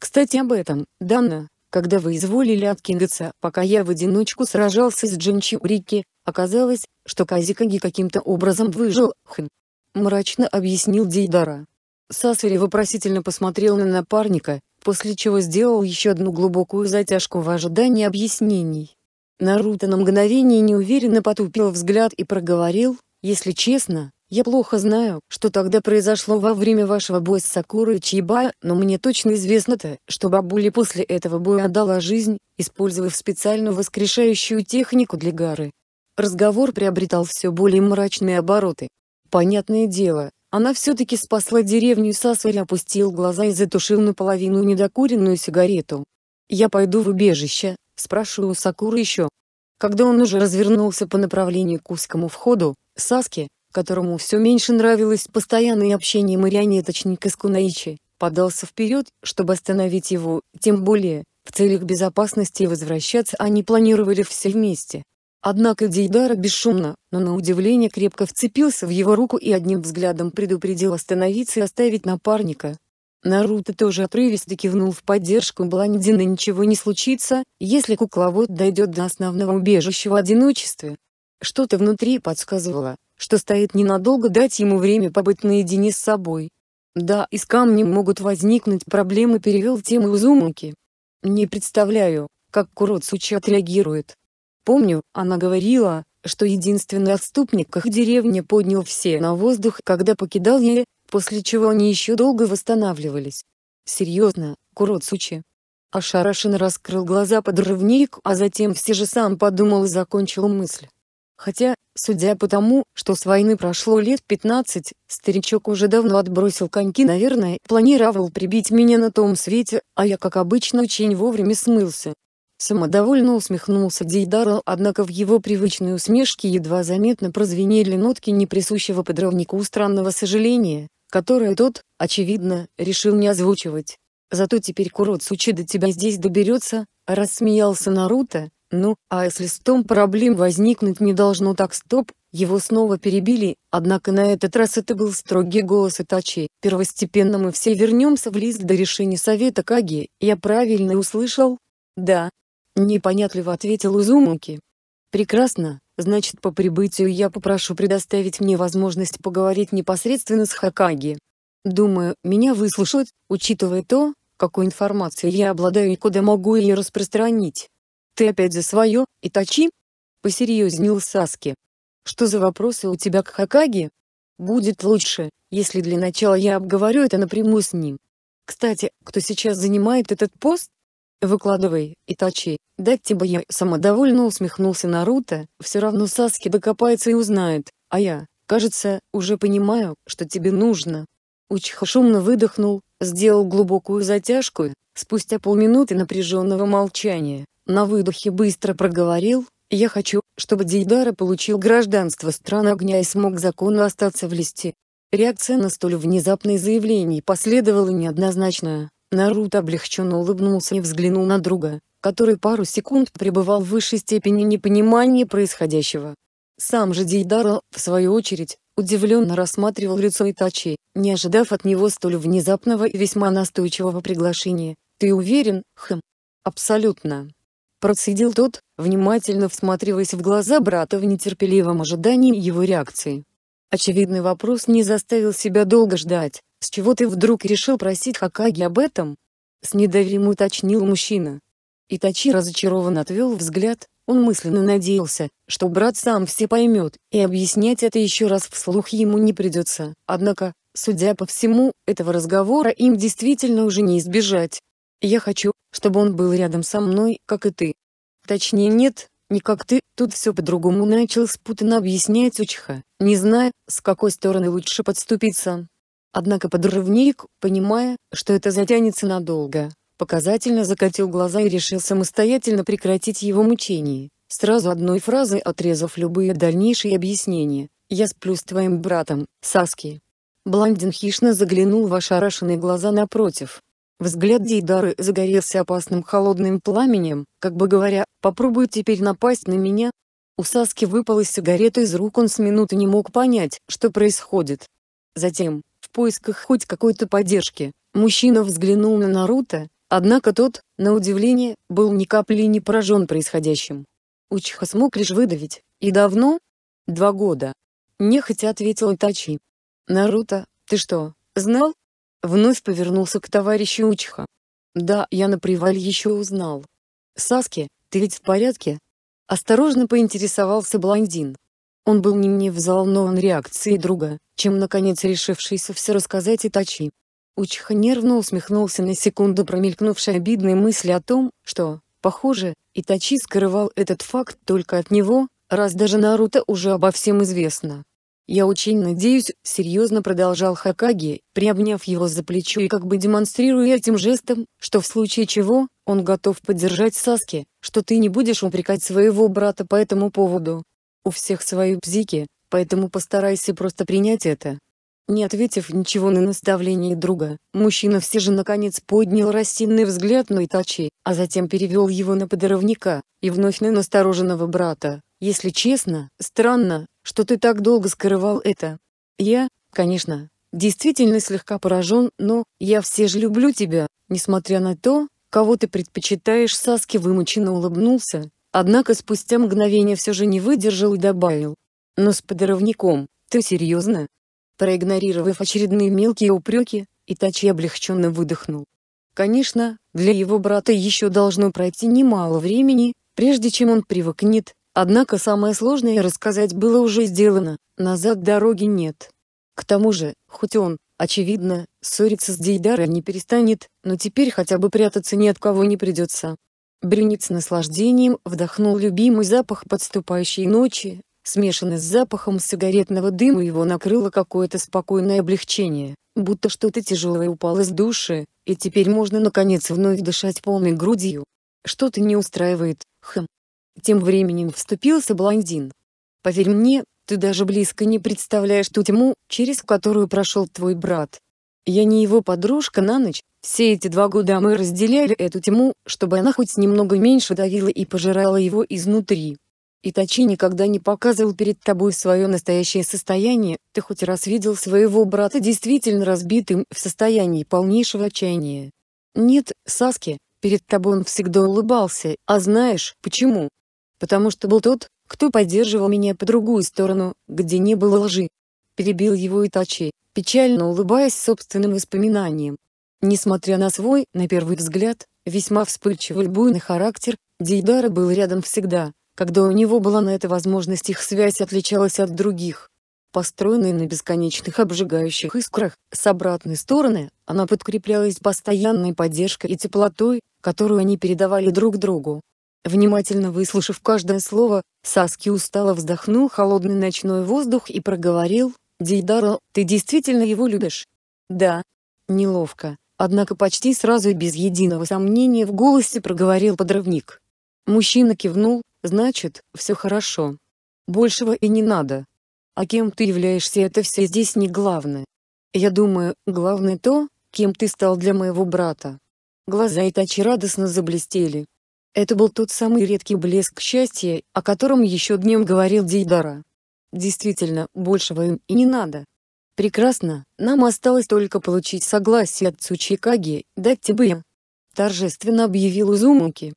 Speaker 1: Кстати об этом, Дана, когда вы изволили откидываться, пока я в одиночку сражался с Джинчи Рики, оказалось, что Казикаги каким-то образом выжил, хм, мрачно объяснил Дейдара. Сасари вопросительно посмотрел на напарника, после чего сделал еще одну глубокую затяжку в ожидании объяснений. Наруто на мгновение неуверенно потупил взгляд и проговорил, «Если честно, я плохо знаю, что тогда произошло во время вашего боя с Сакурой Чиба, но мне точно известно-то, что бабуля после этого боя отдала жизнь, использовав специальную воскрешающую технику для Гары». Разговор приобретал все более мрачные обороты, Понятное дело, она все-таки спасла деревню Сасвель опустил глаза и затушил наполовину недокуренную сигарету. «Я пойду в убежище», — спрашиваю у Сакуры еще. Когда он уже развернулся по направлению к узкому входу, Саске, которому все меньше нравилось постоянное общение марионеточника с Кунаичи, подался вперед, чтобы остановить его, тем более, в целях безопасности возвращаться они планировали все вместе. Однако Дейдара бесшумно, но на удивление крепко вцепился в его руку и одним взглядом предупредил остановиться и оставить напарника. Наруто тоже отрывисто кивнул в поддержку Блондина ничего не случится, если кукловод дойдет до основного убежища в одиночестве. Что-то внутри подсказывало, что стоит ненадолго дать ему время побыть наедине с собой. Да, из камня могут возникнуть проблемы перевел тему Узумаки. Не представляю, как Курот отреагирует. Помню, она говорила, что единственный отступник их деревни поднял все на воздух, когда покидал ее, после чего они еще долго восстанавливались. Серьезно, Куроцучи. Ошарашенно раскрыл глаза под рывник, а затем все же сам подумал и закончил мысль. Хотя, судя по тому, что с войны прошло лет 15, старичок уже давно отбросил коньки, наверное, планировал прибить меня на том свете, а я как обычно очень вовремя смылся. Самодовольно усмехнулся Дейдара, однако в его привычной усмешке едва заметно прозвенели нотки неприсущего подрывнику странного сожаления, которое тот, очевидно, решил не озвучивать. «Зато теперь Курот Сучи до тебя здесь доберется», — рассмеялся Наруто, «ну, а если с Том проблем возникнуть не должно так стоп, его снова перебили, однако на этот раз это был строгий голос Итачи. «Первостепенно мы все вернемся в лист до решения Совета Каги, я правильно услышал?» «Да, Непонятливо ответил Узумаки. Прекрасно, значит по прибытию я попрошу предоставить мне возможность поговорить непосредственно с Хакаги. Думаю, меня выслушают, учитывая то, какой информацией я обладаю и куда могу ее распространить. Ты опять за свое, Итачи? Посерьезнел Саски. Что за вопросы у тебя к Хакаги? Будет лучше, если для начала я обговорю это напрямую с ним. Кстати, кто сейчас занимает этот пост? «Выкладывай, и Итачи!» Дактибая самодовольно усмехнулся Наруто, «все равно Саски докопается и узнает, а я, кажется, уже понимаю, что тебе нужно». Учиха шумно выдохнул, сделал глубокую затяжку, спустя полминуты напряженного молчания, на выдохе быстро проговорил, «Я хочу, чтобы Дейдара получил гражданство стран огня и смог законно остаться в листе». Реакция на столь внезапное заявление последовала неоднозначная. Наруто облегченно улыбнулся и взглянул на друга, который пару секунд пребывал в высшей степени непонимания происходящего. Сам же Дейдара, в свою очередь, удивленно рассматривал лицо Итачи, не ожидав от него столь внезапного и весьма настойчивого приглашения. «Ты уверен, хм? «Абсолютно», процедил тот, внимательно всматриваясь в глаза брата в нетерпеливом ожидании его реакции. Очевидный вопрос не заставил себя долго ждать, с чего ты вдруг решил просить Хакаги об этом? С недоверием уточнил мужчина. Итачи разочарованно отвел взгляд, он мысленно надеялся, что брат сам все поймет, и объяснять это еще раз вслух ему не придется, однако, судя по всему, этого разговора им действительно уже не избежать. Я хочу, чтобы он был рядом со мной, как и ты. Точнее нет, не как ты, тут все по-другому начал спутанно объяснять Учиха, не зная, с какой стороны лучше подступиться. Однако подрывник, понимая, что это затянется надолго, показательно закатил глаза и решил самостоятельно прекратить его мучение, сразу одной фразой отрезав любые дальнейшие объяснения. «Я сплю с твоим братом, Саски». Блондин хищно заглянул в ошарашенные глаза напротив. Взгляд Дейдары загорелся опасным холодным пламенем, как бы говоря, «Попробуй теперь напасть на меня». У Саски выпала сигарета из рук, он с минуты не мог понять, что происходит. Затем, поисках хоть какой-то поддержки. Мужчина взглянул на Наруто, однако тот, на удивление, был ни капли не поражен происходящим. Учиха смог лишь выдавить. «И давно?» «Два года». Нехотя ответил Итачи. «Наруто, ты что, знал?» Вновь повернулся к товарищу Учиха. «Да, я на привале еще узнал». «Саски, ты ведь в порядке?» Осторожно поинтересовался блондин. Он был не менее взволнован реакцией друга, чем наконец решившийся все рассказать Итачи. Учиха нервно усмехнулся на секунду промелькнувшей обидной мысли о том, что, похоже, Итачи скрывал этот факт только от него, раз даже Наруто уже обо всем известно. «Я очень надеюсь», — серьезно продолжал Хакаги, приобняв его за плечо и как бы демонстрируя этим жестом, что в случае чего, он готов поддержать Саски, что ты не будешь упрекать своего брата по этому поводу, у всех свои бзики, поэтому постарайся просто принять это. Не ответив ничего на наставление друга, мужчина все же наконец поднял рассинный взгляд на Итачи, а затем перевел его на подорвника, и вновь на настороженного брата. «Если честно, странно, что ты так долго скрывал это. Я, конечно, действительно слегка поражен, но я все же люблю тебя, несмотря на то, кого ты предпочитаешь Саски вымученно улыбнулся, Однако спустя мгновение все же не выдержал и добавил. «Но с подоровником, ты серьезно?» Проигнорировав очередные мелкие упреки, Итачи облегченно выдохнул. Конечно, для его брата еще должно пройти немало времени, прежде чем он привыкнет, однако самое сложное рассказать было уже сделано, назад дороги нет. К тому же, хоть он, очевидно, ссориться с Дейдарой не перестанет, но теперь хотя бы прятаться ни от кого не придется. Брюнет с наслаждением вдохнул любимый запах подступающей ночи, смешанный с запахом сигаретного дыма его накрыло какое-то спокойное облегчение, будто что-то тяжелое упало с души, и теперь можно наконец вновь дышать полной грудью. Что-то не устраивает, хм. Тем временем вступился блондин. Поверь мне, ты даже близко не представляешь ту тьму, через которую прошел твой брат. Я не его подружка на ночь, все эти два года мы разделяли эту тьму, чтобы она хоть немного меньше давила и пожирала его изнутри. Итачи никогда не показывал перед тобой свое настоящее состояние, ты хоть раз видел своего брата действительно разбитым в состоянии полнейшего отчаяния. Нет, Саски, перед тобой он всегда улыбался, а знаешь, почему? Потому что был тот, кто поддерживал меня по другую сторону, где не было лжи. Перебил его Итачи, печально улыбаясь собственным воспоминаниям. Несмотря на свой, на первый взгляд, весьма вспыльчивый буйный характер, Дейдара был рядом всегда, когда у него была на это возможность их связь отличалась от других. Построенная на бесконечных обжигающих искрах, с обратной стороны, она подкреплялась постоянной поддержкой и теплотой, которую они передавали друг другу. Внимательно выслушав каждое слово, Саски устало вздохнул холодный ночной воздух и проговорил, «Дейдара, ты действительно его любишь?» «Да». «Неловко. Однако почти сразу и без единого сомнения в голосе проговорил подрывник. Мужчина кивнул, значит, все хорошо. Большего и не надо. А кем ты являешься это все здесь не главное. Я думаю, главное то, кем ты стал для моего брата. Глаза Итачи радостно заблестели. Это был тот самый редкий блеск счастья, о котором еще днем говорил Дейдара. Действительно, большего им и не надо. «Прекрасно, нам осталось только получить согласие от Цучикаги, дать тебе!» Торжественно объявил Узумуки.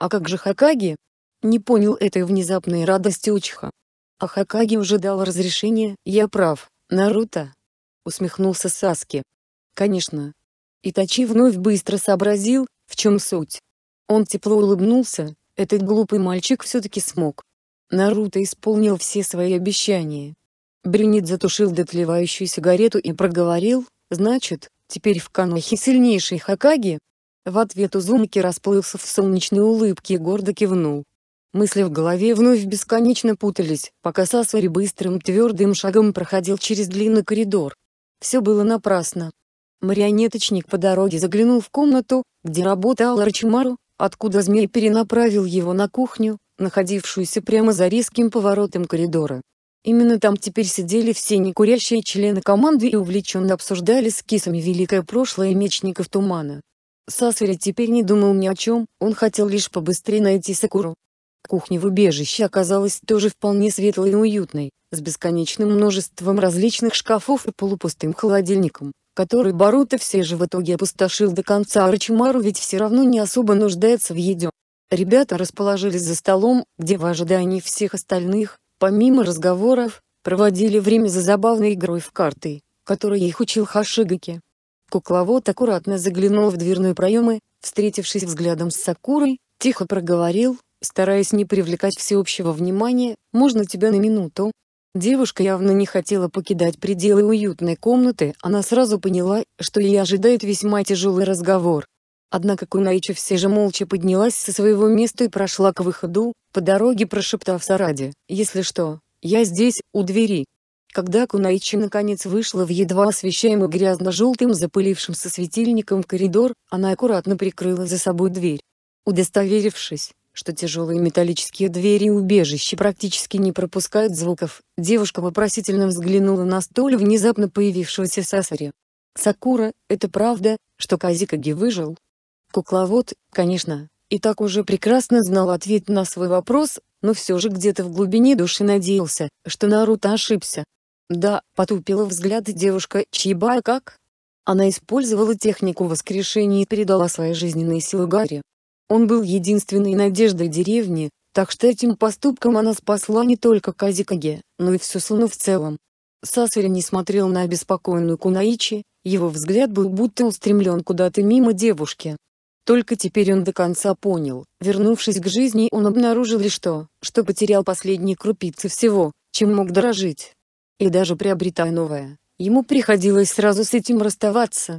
Speaker 1: «А как же Хакаги?» Не понял этой внезапной радости Учха. «А Хакаги уже дал разрешение, я прав, Наруто!» Усмехнулся Саски. «Конечно!» Итачи вновь быстро сообразил, в чем суть. Он тепло улыбнулся, этот глупый мальчик все-таки смог. Наруто исполнил все свои обещания. Брюнет затушил дотлевающую сигарету и проговорил, «Значит, теперь в Канохе сильнейший Хакаги?» В ответ Узумаки расплылся в солнечной улыбке и гордо кивнул. Мысли в голове вновь бесконечно путались, пока Сасари быстрым твердым шагом проходил через длинный коридор. Все было напрасно. Марионеточник по дороге заглянул в комнату, где работал Арчимару, откуда змей перенаправил его на кухню, находившуюся прямо за резким поворотом коридора. Именно там теперь сидели все некурящие члены команды и увлеченно обсуждали с кисами великое прошлое мечников тумана. Сасури теперь не думал ни о чем, он хотел лишь побыстрее найти Сакуру. Кухня в убежище оказалась тоже вполне светлой и уютной, с бесконечным множеством различных шкафов и полупустым холодильником, который Барута все же в итоге опустошил до конца Арчимару ведь все равно не особо нуждается в еде. Ребята расположились за столом, где в ожидании всех остальных, помимо разговоров, проводили время за забавной игрой в карты, которую их учил Хашигаки. Кукловод аккуратно заглянул в дверные проемы, встретившись взглядом с Сакурой, тихо проговорил, стараясь не привлекать всеобщего внимания, «Можно тебя на минуту?» Девушка явно не хотела покидать пределы уютной комнаты, она сразу поняла, что ее ожидает весьма тяжелый разговор. Однако Кунаича все же молча поднялась со своего места и прошла к выходу, по дороге прошептав Сараде, «Если что, я здесь, у двери». Когда Кунаичи наконец вышла в едва освещаемый грязно-желтым запылившимся светильником коридор, она аккуратно прикрыла за собой дверь. Удостоверившись, что тяжелые металлические двери убежища практически не пропускают звуков, девушка вопросительно взглянула на столь внезапно появившегося Сасари. «Сакура, это правда, что Казикаги выжил?» Кукловод, конечно, и так уже прекрасно знал ответ на свой вопрос, но все же где-то в глубине души надеялся, что Наруто ошибся. Да, потупила взгляд девушка Чиба как? Она использовала технику воскрешения и передала свои жизненные силы Гарри. Он был единственной надеждой деревни, так что этим поступком она спасла не только Казикаге, но и всю Суну в целом. Сасури не смотрел на обеспокоенную Кунаичи, его взгляд был будто устремлен куда-то мимо девушки, только теперь он до конца понял, вернувшись к жизни он обнаружил лишь то, что потерял последние крупицы всего, чем мог дорожить. И даже приобретая новое, ему приходилось сразу с этим расставаться.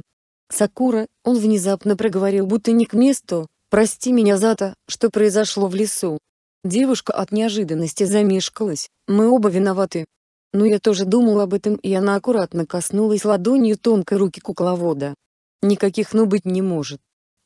Speaker 1: «Сакура», он внезапно проговорил будто не к месту, «прости меня за то, что произошло в лесу». Девушка от неожиданности замешкалась, «мы оба виноваты». Но я тоже думал об этом и она аккуратно коснулась ладонью тонкой руки кукловода. Никаких «ну» быть не может.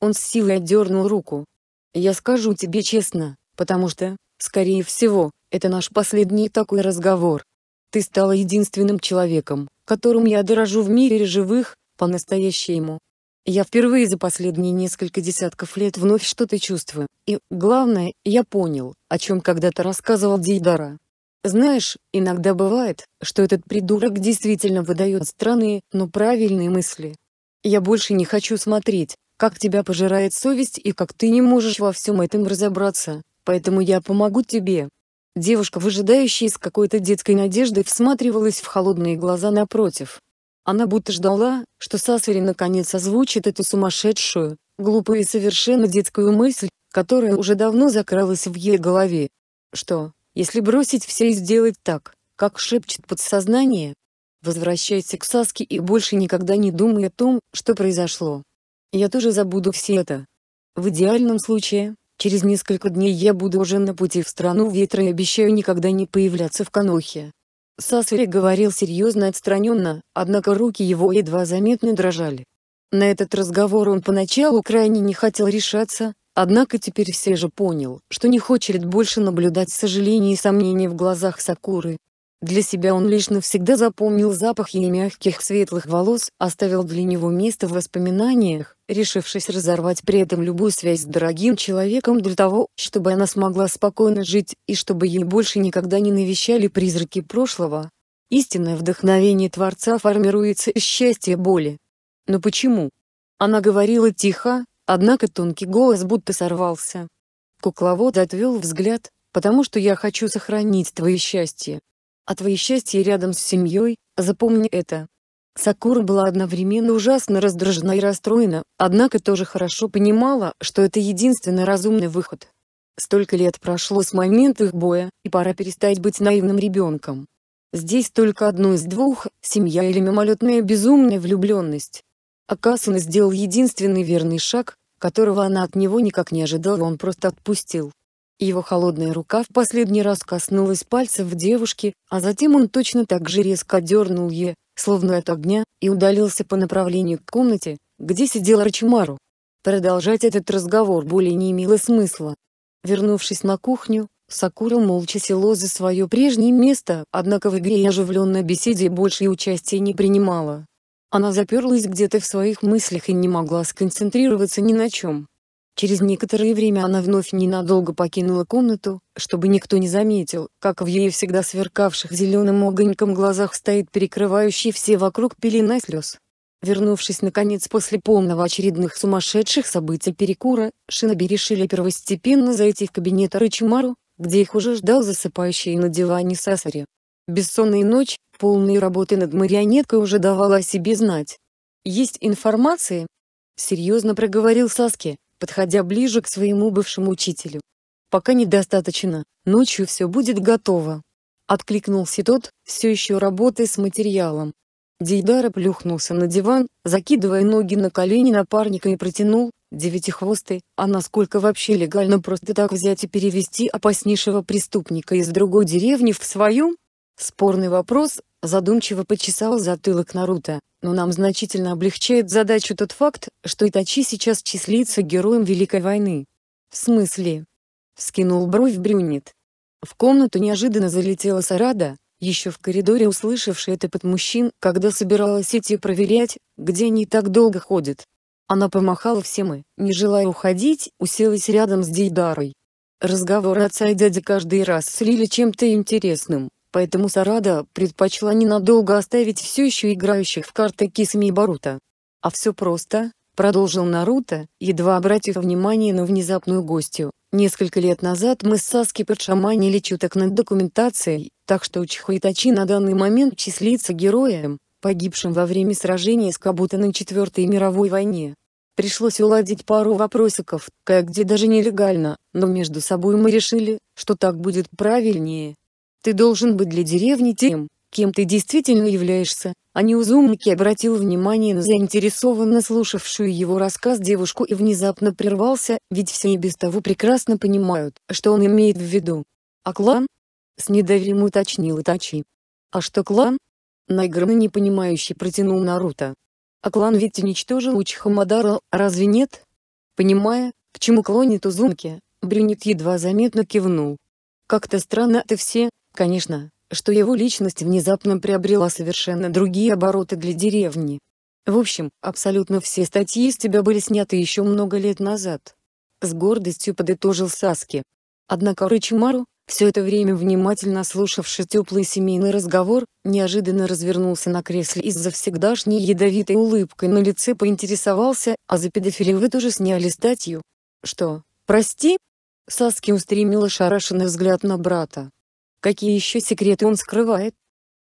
Speaker 1: Он с силой отдернул руку. «Я скажу тебе честно, потому что, скорее всего, это наш последний такой разговор. Ты стала единственным человеком, которым я дорожу в мире живых, по-настоящему. Я впервые за последние несколько десятков лет вновь что-то чувствую, и, главное, я понял, о чем когда-то рассказывал Дейдара. Знаешь, иногда бывает, что этот придурок действительно выдает странные, но правильные мысли. Я больше не хочу смотреть, как тебя пожирает совесть и как ты не можешь во всем этом разобраться, поэтому я помогу тебе». Девушка, выжидающая с какой-то детской надеждой, всматривалась в холодные глаза напротив. Она будто ждала, что Сасари наконец озвучит эту сумасшедшую, глупую и совершенно детскую мысль, которая уже давно закралась в ее голове. Что, если бросить все и сделать так, как шепчет подсознание? Возвращайся к Саске и больше никогда не думай о том, что произошло. Я тоже забуду все это. В идеальном случае, через несколько дней я буду уже на пути в страну ветра и обещаю никогда не появляться в Канохе. Сасури говорил серьезно отстраненно, однако руки его едва заметно дрожали. На этот разговор он поначалу крайне не хотел решаться, однако теперь все же понял, что не хочет больше наблюдать сожаления и сомнения в глазах Сакуры, для себя он лишь навсегда запомнил запах ее мягких светлых волос, оставил для него место в воспоминаниях, решившись разорвать при этом любую связь с дорогим человеком для того, чтобы она смогла спокойно жить, и чтобы ей больше никогда не навещали призраки прошлого. Истинное вдохновение Творца формируется из счастья боли. Но почему? Она говорила тихо, однако тонкий голос будто сорвался. Кукловод отвел взгляд, потому что я хочу сохранить твое счастье а твое счастье рядом с семьей, запомни это. Сакура была одновременно ужасно раздражена и расстроена, однако тоже хорошо понимала, что это единственный разумный выход. Столько лет прошло с момента их боя, и пора перестать быть наивным ребенком. Здесь только одно из двух – семья или мимолетная безумная влюбленность. Акасуна сделал единственный верный шаг, которого она от него никак не ожидала, он просто отпустил. Его холодная рука в последний раз коснулась пальцев девушки, а затем он точно так же резко дернул ее, словно от огня, и удалился по направлению к комнате, где сидел Арчимару. Продолжать этот разговор более не имело смысла. Вернувшись на кухню, Сакура молча село за свое прежнее место, однако в игре и оживленной беседе больше участия не принимала. Она заперлась где-то в своих мыслях и не могла сконцентрироваться ни на чем. Через некоторое время она вновь ненадолго покинула комнату, чтобы никто не заметил, как в ее всегда сверкавших зеленым огоньком глазах стоит перекрывающий все вокруг пелена слез. Вернувшись наконец после полного очередных сумасшедших событий перекура, Шиноби решили первостепенно зайти в кабинет Рычимару, где их уже ждал засыпающий на диване Сасари. Бессонная ночь, полная работы над марионеткой уже давала о себе знать. «Есть информация?» — серьезно проговорил Саски подходя ближе к своему бывшему учителю. «Пока недостаточно, ночью все будет готово», — откликнулся тот, все еще работая с материалом. Дейдара плюхнулся на диван, закидывая ноги на колени напарника и протянул, девятихвостый, а насколько вообще легально просто так взять и перевести опаснейшего преступника из другой деревни в свою? Спорный вопрос, Задумчиво почесал затылок Наруто, но нам значительно облегчает задачу тот факт, что Итачи сейчас числится героем Великой войны. В смысле? Скинул бровь Брюнет. В комнату неожиданно залетела Сарада, еще в коридоре услышавший этот мужчин, когда собиралась идти проверять, где они так долго ходят. Она помахала всем и, не желая уходить, уселась рядом с Дейдарой. Разговоры отца и дяди каждый раз слили чем-то интересным поэтому Сарада предпочла ненадолго оставить все еще играющих в карты Кисми и Барута. «А все просто», — продолжил Наруто, едва обратив внимание на внезапную гостью. «Несколько лет назад мы с Саски подшаманили чуток над документацией, так что Учиха Итачи на данный момент числится героем, погибшим во время сражения с Кабуто на Четвертой мировой войне. Пришлось уладить пару вопросиков, как где даже нелегально, но между собой мы решили, что так будет правильнее. Ты должен быть для деревни тем, кем ты действительно являешься, а Неузумки обратил внимание на заинтересованно слушавшую его рассказ девушку и внезапно прервался, ведь все и без того прекрасно понимают, что он имеет в виду. А клан? С недоверием уточнил Итачи. А что клан? Найгран непонимающий протянул Наруто. А клан ведь уничтожил Уч разве нет? Понимая, к чему клонит Узумки, Брюнет едва заметно кивнул. Как-то странно это все, Конечно, что его личность внезапно приобрела совершенно другие обороты для деревни. В общем, абсолютно все статьи из тебя были сняты еще много лет назад. С гордостью подытожил Саски. Однако Рычимару, все это время внимательно слушавший теплый семейный разговор, неожиданно развернулся на кресле и с завсегдашней ядовитой улыбкой на лице поинтересовался, а за педофилию вы тоже сняли статью? Что, прости? Саски устремила шарашенный взгляд на брата. Какие еще секреты он скрывает?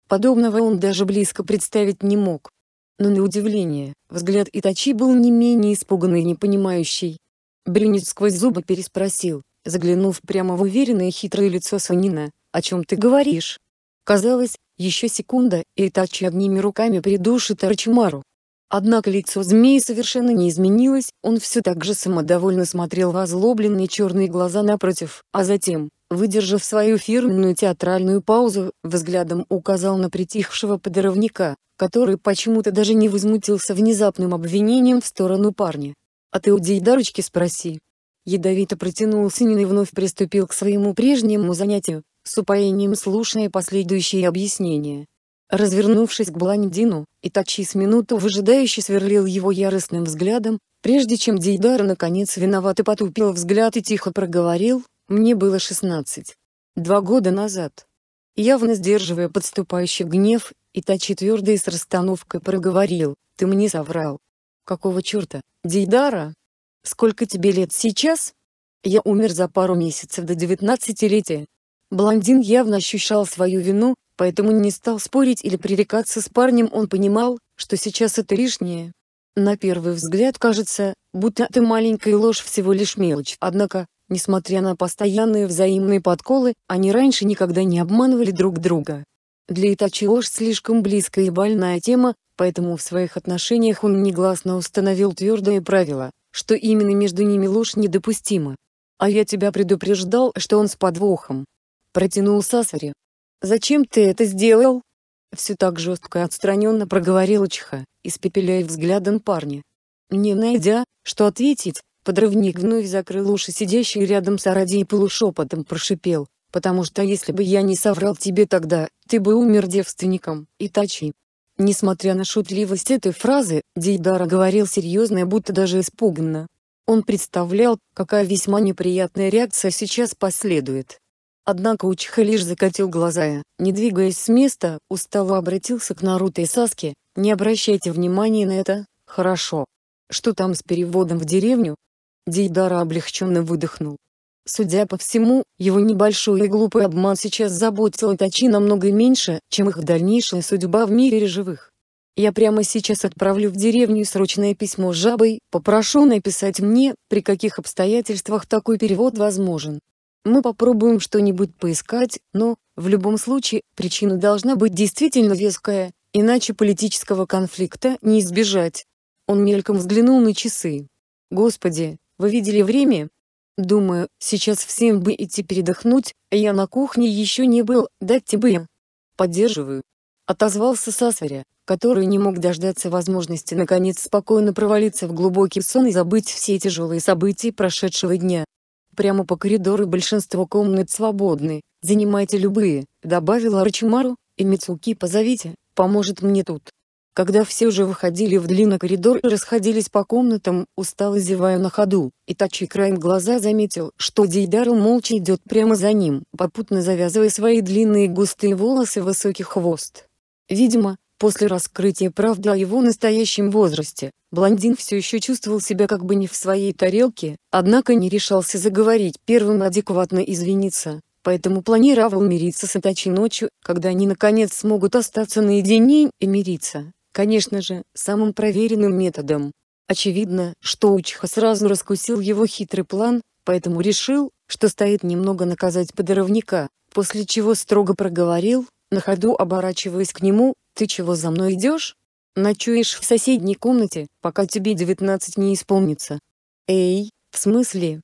Speaker 1: Подобного он даже близко представить не мог. Но на удивление, взгляд Итачи был не менее испуганный и непонимающий. Брюнет сквозь зубы переспросил, заглянув прямо в уверенное хитрое лицо Санина, «О чем ты говоришь?» Казалось, еще секунда, и Итачи одними руками придушит Арчимару. Однако лицо змеи совершенно не изменилось, он все так же самодовольно смотрел в озлобленные черные глаза напротив, а затем, выдержав свою фирменную театральную паузу, взглядом указал на притихшего подрывника, который почему-то даже не возмутился внезапным обвинением в сторону парня. «А ты у Дейдарочки спроси». Ядовито протянул Синин и вновь приступил к своему прежнему занятию, с упоением слушая последующие объяснения. Развернувшись к блондину, и Итачи с минуту выжидающе сверлил его яростным взглядом, прежде чем Дейдар наконец виновато потупил взгляд и тихо проговорил, мне было 16. Два года назад. Явно сдерживая подступающий гнев, и та и с расстановкой проговорил, «Ты мне соврал». «Какого черта, Дейдара? Сколько тебе лет сейчас?» «Я умер за пару месяцев до летия. Блондин явно ощущал свою вину, поэтому не стал спорить или пререкаться с парнем он понимал, что сейчас это лишнее. На первый взгляд кажется, будто это маленькая ложь всего лишь мелочь, однако, Несмотря на постоянные взаимные подколы, они раньше никогда не обманывали друг друга. Для Итачи Ош слишком близкая и больная тема, поэтому в своих отношениях он негласно установил твердое правило, что именно между ними ложь недопустима. «А я тебя предупреждал, что он с подвохом», — протянул Сасари. «Зачем ты это сделал?» Все так жестко и отстраненно проговорила Чха, испепеляя взглядом парня. Не найдя, что ответить, Подрывник вновь закрыл уши сидящий рядом с Аради и полушепотом прошипел, «Потому что если бы я не соврал тебе тогда, ты бы умер девственником, И тачи. Несмотря на шутливость этой фразы, Дейдара говорил серьезно и будто даже испуганно. Он представлял, какая весьма неприятная реакция сейчас последует. Однако Учиха лишь закатил глаза, не двигаясь с места, устало обратился к Наруто и Саске, «Не обращайте внимания на это, хорошо. Что там с переводом в деревню?» Дейдара облегченно выдохнул. Судя по всему, его небольшой и глупый обман сейчас заботил Итачи намного меньше, чем их дальнейшая судьба в мире живых. Я прямо сейчас отправлю в деревню срочное письмо с жабой, попрошу написать мне, при каких обстоятельствах такой перевод возможен. Мы попробуем что-нибудь поискать, но, в любом случае, причина должна быть действительно веская, иначе политического конфликта не избежать. Он мельком взглянул на часы. Господи, вы видели время? Думаю, сейчас всем бы идти передохнуть, а я на кухне еще не был, дайте бы им. Поддерживаю. Отозвался Сасаря, который не мог дождаться возможности наконец спокойно провалиться в глубокий сон и забыть все тяжелые события прошедшего дня. Прямо по коридору большинство комнат свободны, занимайте любые, добавила Арчимару, и Мицуки позовите, поможет мне тут. Когда все уже выходили в длинный коридор и расходились по комнатам, устало зевая на ходу, и тачи краем глаза заметил, что Дейдару молча идет прямо за ним, попутно завязывая свои длинные густые волосы в высокий хвост. Видимо, после раскрытия правды о его настоящем возрасте, блондин все еще чувствовал себя как бы не в своей тарелке, однако не решался заговорить первым адекватно извиниться, поэтому планировал мириться с Итачи ночью, когда они наконец смогут остаться наедине и мириться. Конечно же, самым проверенным методом. Очевидно, что Учха сразу раскусил его хитрый план, поэтому решил, что стоит немного наказать подоровника, после чего строго проговорил, на ходу оборачиваясь к нему, «Ты чего за мной идешь? Ночуешь в соседней комнате, пока тебе 19 не исполнится». «Эй, в смысле?»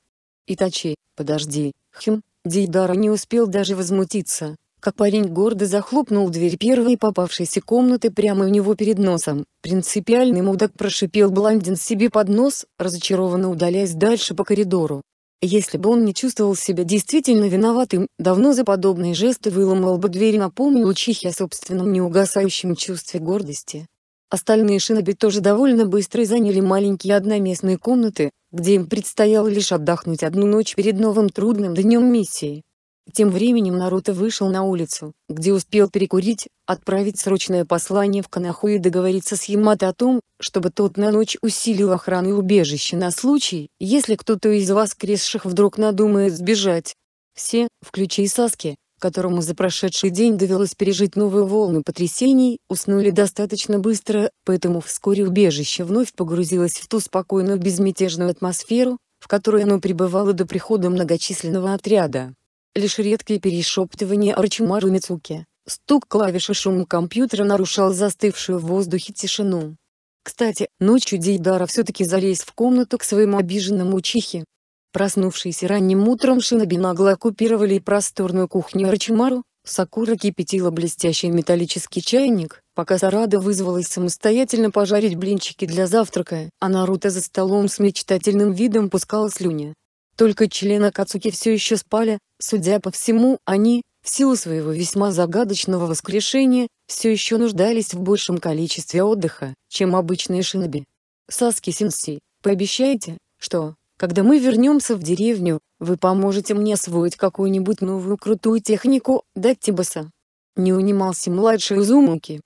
Speaker 1: «Итачи, подожди, хм». Дейдара не успел даже возмутиться, как парень гордо захлопнул дверь первой попавшейся комнаты прямо у него перед носом. Принципиальный мудак прошипел блондин себе под нос, разочарованно удаляясь дальше по коридору. Если бы он не чувствовал себя действительно виноватым, давно за подобные жесты выломал бы дверь напомнил Чихе о собственном неугасающем чувстве гордости. Остальные шиноби тоже довольно быстро заняли маленькие одноместные комнаты, где им предстояло лишь отдохнуть одну ночь перед новым трудным днем миссии. Тем временем Наруто вышел на улицу, где успел перекурить, отправить срочное послание в Канаху и договориться с Ямато о том, чтобы тот на ночь усилил охрану убежища на случай, если кто-то из воскресших вдруг надумает сбежать. Все, включая Саски, которому за прошедший день довелось пережить новую волну потрясений, уснули достаточно быстро, поэтому вскоре убежище вновь погрузилось в ту спокойную безмятежную атмосферу, в которой оно пребывало до прихода многочисленного отряда. Лишь редкие перешептывания Арчимару Мицуки, стук клавиш и шум компьютера нарушал застывшую в воздухе тишину. Кстати, ночью Дейдара все-таки залез в комнату к своему обиженному учихе. Проснувшиеся ранним утром шиноби нагло оккупировали просторную кухню Арчимару, Сакура кипятила блестящий металлический чайник, пока Сарада вызвалась самостоятельно пожарить блинчики для завтрака, а Наруто за столом с мечтательным видом пускала слюни. Только члены Кацуки все еще спали, судя по всему, они, в силу своего весьма загадочного воскрешения, все еще нуждались в большем количестве отдыха, чем обычные шиноби. Саски Синси, пообещайте, что, когда мы вернемся в деревню, вы поможете мне освоить какую-нибудь новую крутую технику, Даттибаса. Не унимался младший Узумуки.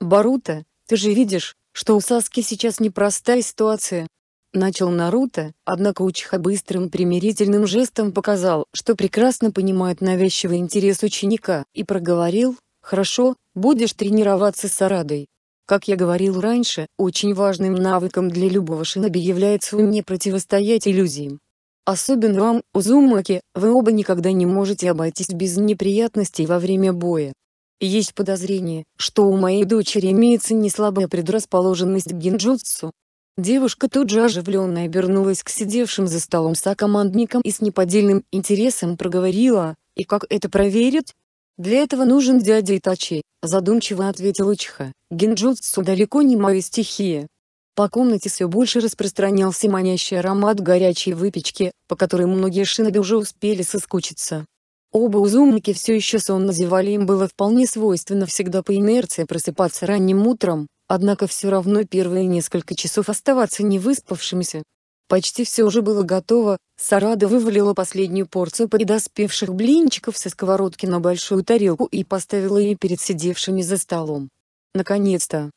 Speaker 1: Барута, ты же видишь, что у Саски сейчас непростая ситуация, начал Наруто, однако Учиха быстрым примирительным жестом показал, что прекрасно понимает навязчивый интерес ученика, и проговорил, «Хорошо, будешь тренироваться с Арадой». Как я говорил раньше, очень важным навыком для любого шиноби является умение противостоять иллюзиям. Особенно вам, Узумаки, вы оба никогда не можете обойтись без неприятностей во время боя. Есть подозрение, что у моей дочери имеется неслабая предрасположенность к гинджутсу, Девушка тут же оживленно обернулась к сидевшим за столом сокомандникам и с неподдельным интересом проговорила, и как это проверить? Для этого нужен дядя Итачи, задумчиво ответила Чиха. Гинджутсу далеко не моя стихия. По комнате все больше распространялся манящий аромат горячей выпечки, по которой многие шиноби уже успели соскучиться. Оба узумники все еще сонно зевали им было вполне свойственно всегда по инерции просыпаться ранним утром, Однако все равно первые несколько часов оставаться невыспавшимися. Почти все уже было готово, Сарада вывалила последнюю порцию подоспевших блинчиков со сковородки на большую тарелку и поставила ее перед сидевшими за столом. Наконец-то!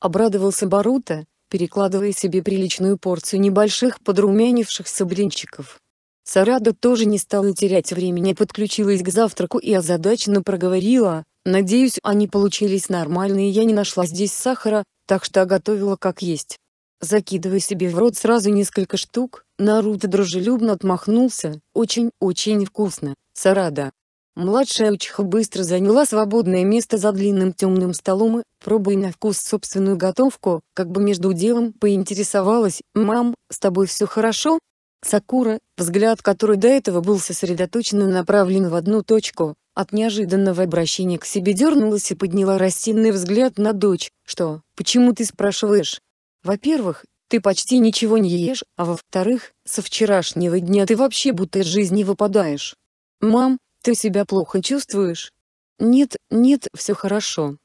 Speaker 1: Обрадовался Барута, перекладывая себе приличную порцию небольших подрумянившихся блинчиков. Сарада тоже не стала терять времени, подключилась к завтраку и озадаченно проговорила, Надеюсь, они получились нормальные. Я не нашла здесь сахара, так что готовила как есть. Закидывая себе в рот сразу несколько штук. Наруто дружелюбно отмахнулся. Очень-очень вкусно. Сарада. Младшая Учиха быстро заняла свободное место за длинным темным столом и, пробуя на вкус собственную готовку, как бы между делом поинтересовалась, «Мам, с тобой все хорошо?» Сакура, взгляд которой до этого был сосредоточенно направлен в одну точку, от неожиданного обращения к себе дернулась и подняла рассеянный взгляд на дочь. «Что? Почему ты спрашиваешь?» «Во-первых, ты почти ничего не ешь, а во-вторых, со вчерашнего дня ты вообще будто из жизни выпадаешь. Мам, ты себя плохо чувствуешь?» «Нет, нет, все хорошо.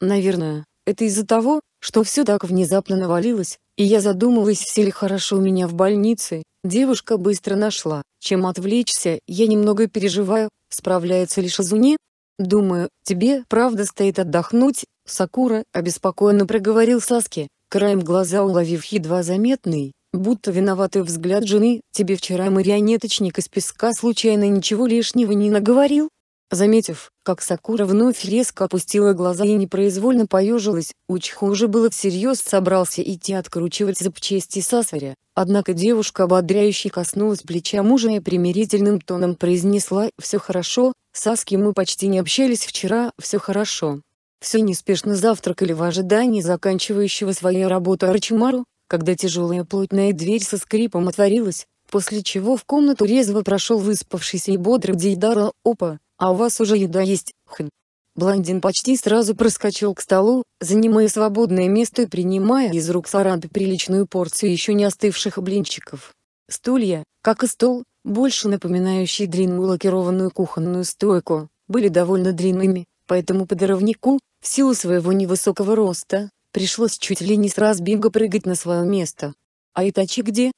Speaker 1: Наверное, это из-за того, что все так внезапно навалилось, и я задумалась, все ли хорошо у меня в больнице. Девушка быстро нашла, чем отвлечься, я немного переживаю, справляется лишь Азуни. Думаю, тебе правда стоит отдохнуть, Сакура обеспокоенно проговорил Саске, краем глаза уловив едва заметный, будто виноватый взгляд жены. Тебе вчера марионеточник из песка случайно ничего лишнего не наговорил? Заметив, как Сакура вновь резко опустила глаза и непроизвольно поежилась, Учхо уже было всерьез собрался идти откручивать запчасти Сасаря, однако девушка ободряюще коснулась плеча мужа и примирительным тоном произнесла «Все хорошо, Саски мы почти не общались вчера, все хорошо». Все неспешно завтракали в ожидании заканчивающего свою работу Арчимару, когда тяжелая плотная дверь со скрипом отворилась, после чего в комнату резво прошел выспавшийся и бодрый Дейдара Опа, «А у вас уже еда есть, хм». Блондин почти сразу проскочил к столу, занимая свободное место и принимая из рук Саранды приличную порцию еще не остывших блинчиков. Стулья, как и стол, больше напоминающие длинную лакированную кухонную стойку, были довольно длинными, поэтому подоровнику, в силу своего невысокого роста, пришлось чуть ли не с разбега прыгать на свое место. «А Итачи где?»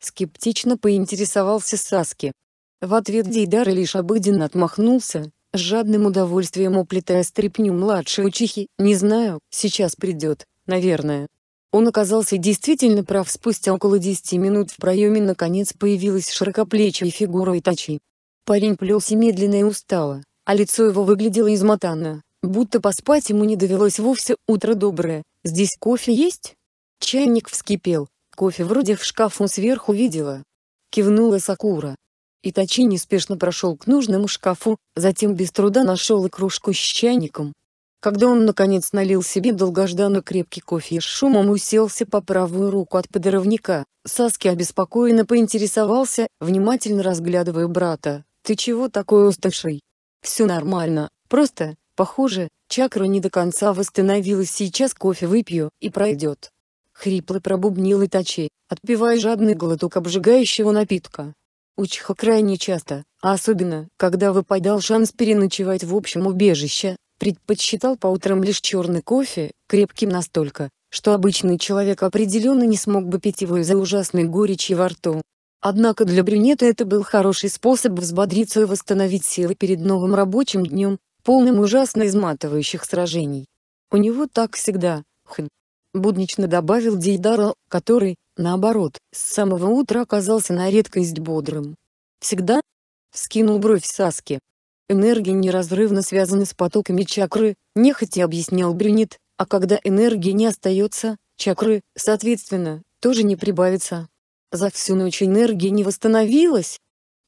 Speaker 1: Скептично поинтересовался Саски. В ответ Дейдар лишь обыденно отмахнулся, с жадным удовольствием уплетая стряпню младшей учихи. «Не знаю, сейчас придет, наверное». Он оказался действительно прав спустя около 10 минут в проеме наконец появилась широкоплечая фигура Итачи. Парень плелся медленно и устало, а лицо его выглядело измотанно, будто поспать ему не довелось вовсе, утро доброе, здесь кофе есть? Чайник вскипел, кофе вроде в шкафу сверху видела. Кивнула Сакура, Итачи неспешно прошел к нужному шкафу, затем без труда нашел и кружку с чайником. Когда он наконец налил себе долгожданный крепкий кофе и с шумом уселся по правую руку от подорожника, Саски обеспокоенно поинтересовался, внимательно разглядывая брата, «Ты чего такой уставший?» «Все нормально, просто, похоже, чакра не до конца восстановилась, сейчас кофе выпью, и пройдет». Хрипло пробубнил Итачи, отпивая жадный глоток обжигающего напитка. Учиха крайне часто, а особенно, когда выпадал шанс переночевать в общем убежище, предпочитал по утрам лишь черный кофе, крепким настолько, что обычный человек определенно не смог бы пить его из-за ужасной горечи во рту. Однако для брюнета это был хороший способ взбодриться и восстановить силы перед новым рабочим днем, полным ужасно изматывающих сражений. У него так всегда, хм. Буднично добавил Дейдара, который, наоборот, с самого утра оказался на редкость бодрым. «Всегда?» — вскинул бровь Саски. Энергия неразрывно связана с потоками чакры, нехотя объяснял Брюнет, а когда энергии не остается, чакры, соответственно, тоже не прибавится. За всю ночь энергия не восстановилась?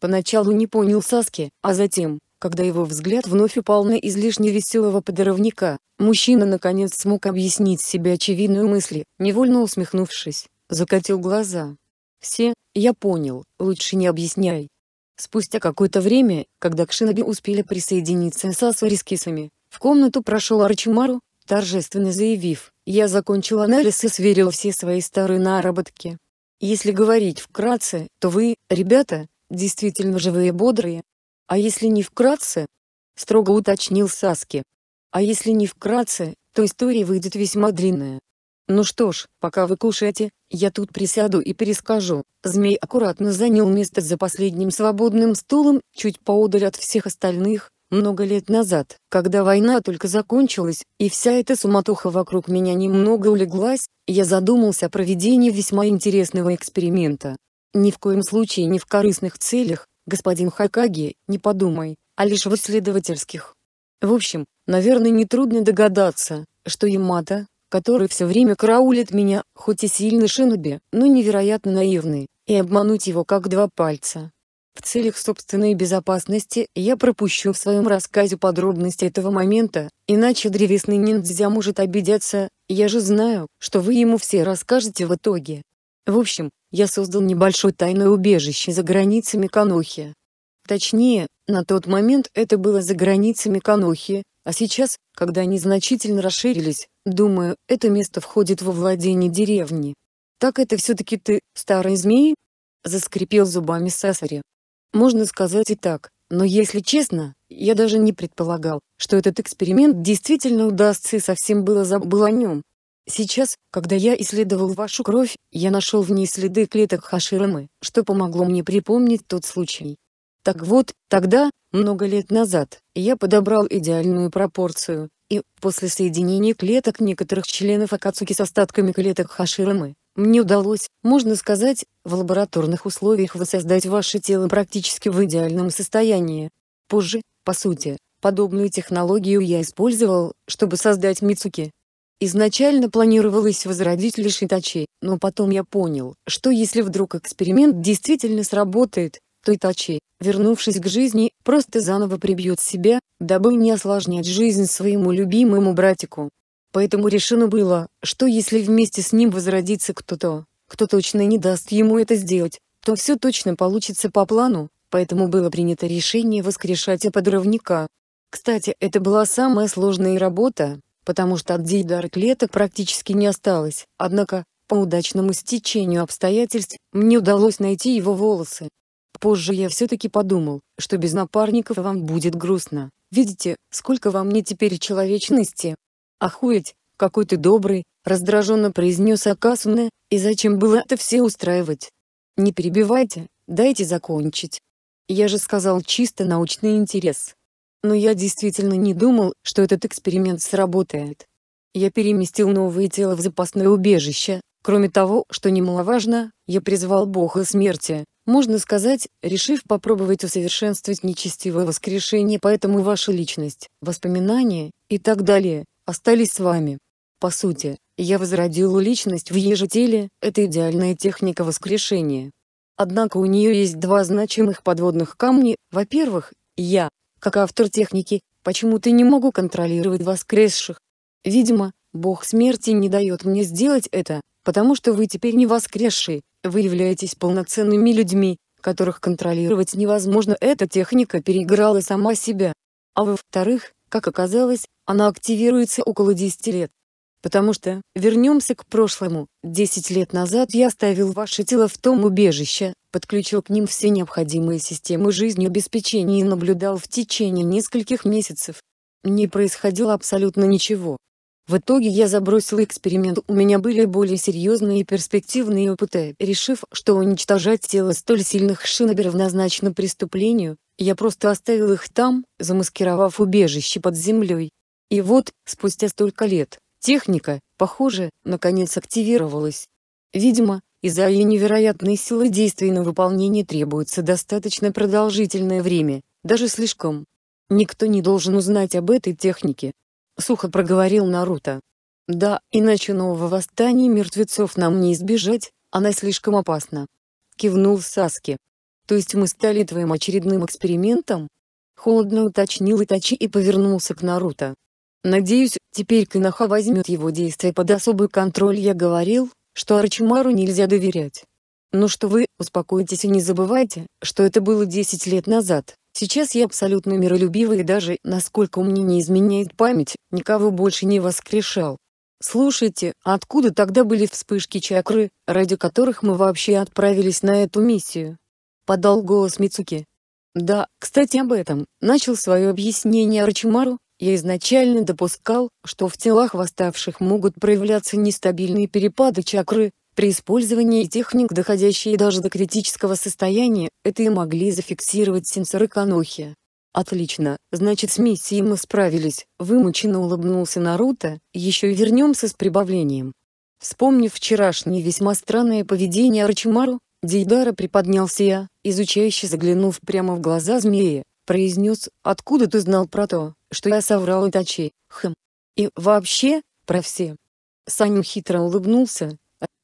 Speaker 1: Поначалу не понял Саски, а затем, когда его взгляд вновь упал на излишне веселого подорожника, мужчина наконец смог объяснить себе очевидную мысль, невольно усмехнувшись закатил глаза. Все, я понял, лучше не объясняй. Спустя какое-то время, когда к Шиноби успели присоединиться Сасари с кисами, в комнату прошел Арчимару, торжественно заявив, «Я закончил анализ и сверил все свои старые наработки. Если говорить вкратце, то вы, ребята, действительно живые и бодрые. А если не вкратце?» — строго уточнил Саски. «А если не вкратце, то история выйдет весьма длинная. Ну что ж, пока вы кушаете, я тут присяду и перескажу. Змей аккуратно занял место за последним свободным стулом, чуть поодаль от всех остальных, много лет назад, когда война только закончилась, и вся эта суматоха вокруг меня немного улеглась, я задумался о проведении весьма интересного эксперимента. Ни в коем случае не в корыстных целях, господин Хакаги, не подумай, а лишь в исследовательских. В общем, наверное, нетрудно догадаться, что ямата который все время караулит меня, хоть и сильный шиноби, но невероятно наивный, и обмануть его как два пальца. В целях собственной безопасности я пропущу в своем рассказе подробности этого момента, иначе древесный ниндзя может обидеться, я же знаю, что вы ему все расскажете в итоге. В общем, я создал небольшое тайное убежище за границами Канохи. Точнее, на тот момент это было за границами Канохи, а сейчас, когда они значительно расширились, думаю, это место входит во владение деревни. Так это все-таки ты, старый змей? Заскрипел зубами Сасари. Можно сказать и так, но если честно, я даже не предполагал, что этот эксперимент действительно удастся и совсем было забыл о нем. Сейчас, когда я исследовал вашу кровь, я нашел в ней следы клеток Хаширамы, что помогло мне припомнить тот случай, так вот, тогда, много лет назад, я подобрал идеальную пропорцию, и, после соединения клеток некоторых членов Акацуки с остатками клеток Хаширамы, мне удалось, можно сказать, в лабораторных условиях воссоздать ваше тело практически в идеальном состоянии. Позже, по сути, подобную технологию я использовал, чтобы создать Мицуки. Изначально планировалось возродить лишь Итачи, но потом я понял, что если вдруг эксперимент действительно сработает, то Итачи, вернувшись к жизни, просто заново прибьет себя, дабы не осложнять жизнь своему любимому братику. Поэтому решено было, что если вместе с ним возродится кто-то, кто точно не даст ему это сделать, то все точно получится по плану, поэтому было принято решение воскрешать оподровника. Кстати, это была самая сложная работа, потому что от Дейдар клеток практически не осталось, однако, по удачному стечению обстоятельств, мне удалось найти его волосы, Позже я все-таки подумал, что без напарников вам будет грустно. Видите, сколько во мне теперь человечности. Охуеть, какой ты добрый, раздраженно произнес Акасуна, и зачем было это все устраивать? Не перебивайте, дайте закончить. Я же сказал чисто научный интерес. Но я действительно не думал, что этот эксперимент сработает. Я переместил новое тело в запасное убежище, кроме того, что немаловажно, я призвал бога смерти, можно сказать, решив попробовать усовершенствовать нечестивое воскрешение, поэтому ваша личность, воспоминания и так далее остались с вами. По сути, я возродила личность в ежетеле, это идеальная техника воскрешения. Однако у нее есть два значимых подводных камня. Во-первых, я, как автор техники, почему-то не могу контролировать воскресших. Видимо, бог смерти не дает мне сделать это, потому что вы теперь не воскресший, вы являетесь полноценными людьми, которых контролировать невозможно. Эта техника переиграла сама себя. А во-вторых, как оказалось, она активируется около 10 лет. Потому что, вернемся к прошлому, 10 лет назад я ставил ваше тело в том убежище, подключил к ним все необходимые системы жизнеобеспечения и наблюдал в течение нескольких месяцев. Не происходило абсолютно ничего, в итоге я забросил эксперимент, у меня были более серьезные и перспективные опыты. Решив, что уничтожать тело столь сильных шинобер равнозначно преступлению, я просто оставил их там, замаскировав убежище под землей. И вот, спустя столько лет, техника, похоже, наконец активировалась. Видимо, из-за ее невероятной силы действий на выполнение требуется достаточно продолжительное время, даже слишком. Никто не должен узнать об этой технике, сухо проговорил Наруто. Да, иначе нового восстания мертвецов нам не избежать, она слишком опасна. Кивнул Саски. То есть мы стали твоим очередным экспериментом? Холодно уточнил Итачи и повернулся к Наруто. Надеюсь, теперь Канаха возьмет его действия под особый контроль. Я говорил, что Арчимару нельзя доверять. Ну что вы, успокойтесь и не забывайте, что это было 10 лет назад. Сейчас я абсолютно миролюбивый и даже, насколько мне не изменяет память, никого больше не воскрешал. Слушайте, а откуда тогда были вспышки чакры, ради которых мы вообще отправились на эту миссию? Подал голос Мицуки. Да, кстати об этом, начал свое объяснение Арчимару, я изначально допускал, что в телах восставших могут проявляться нестабильные перепады чакры, при использовании техник, доходящие даже до критического состояния, это и могли зафиксировать сенсоры Канохи. «Отлично, значит с миссией мы справились», — вымученно улыбнулся Наруто, «еще и вернемся с прибавлением». Вспомнив вчерашнее весьма странное поведение Арчимару, Дейдара приподнялся я, изучающе заглянув прямо в глаза змеи, произнес, «Откуда ты знал про то, что я соврал Итачи, хм, и вообще, про все?» Саню хитро улыбнулся,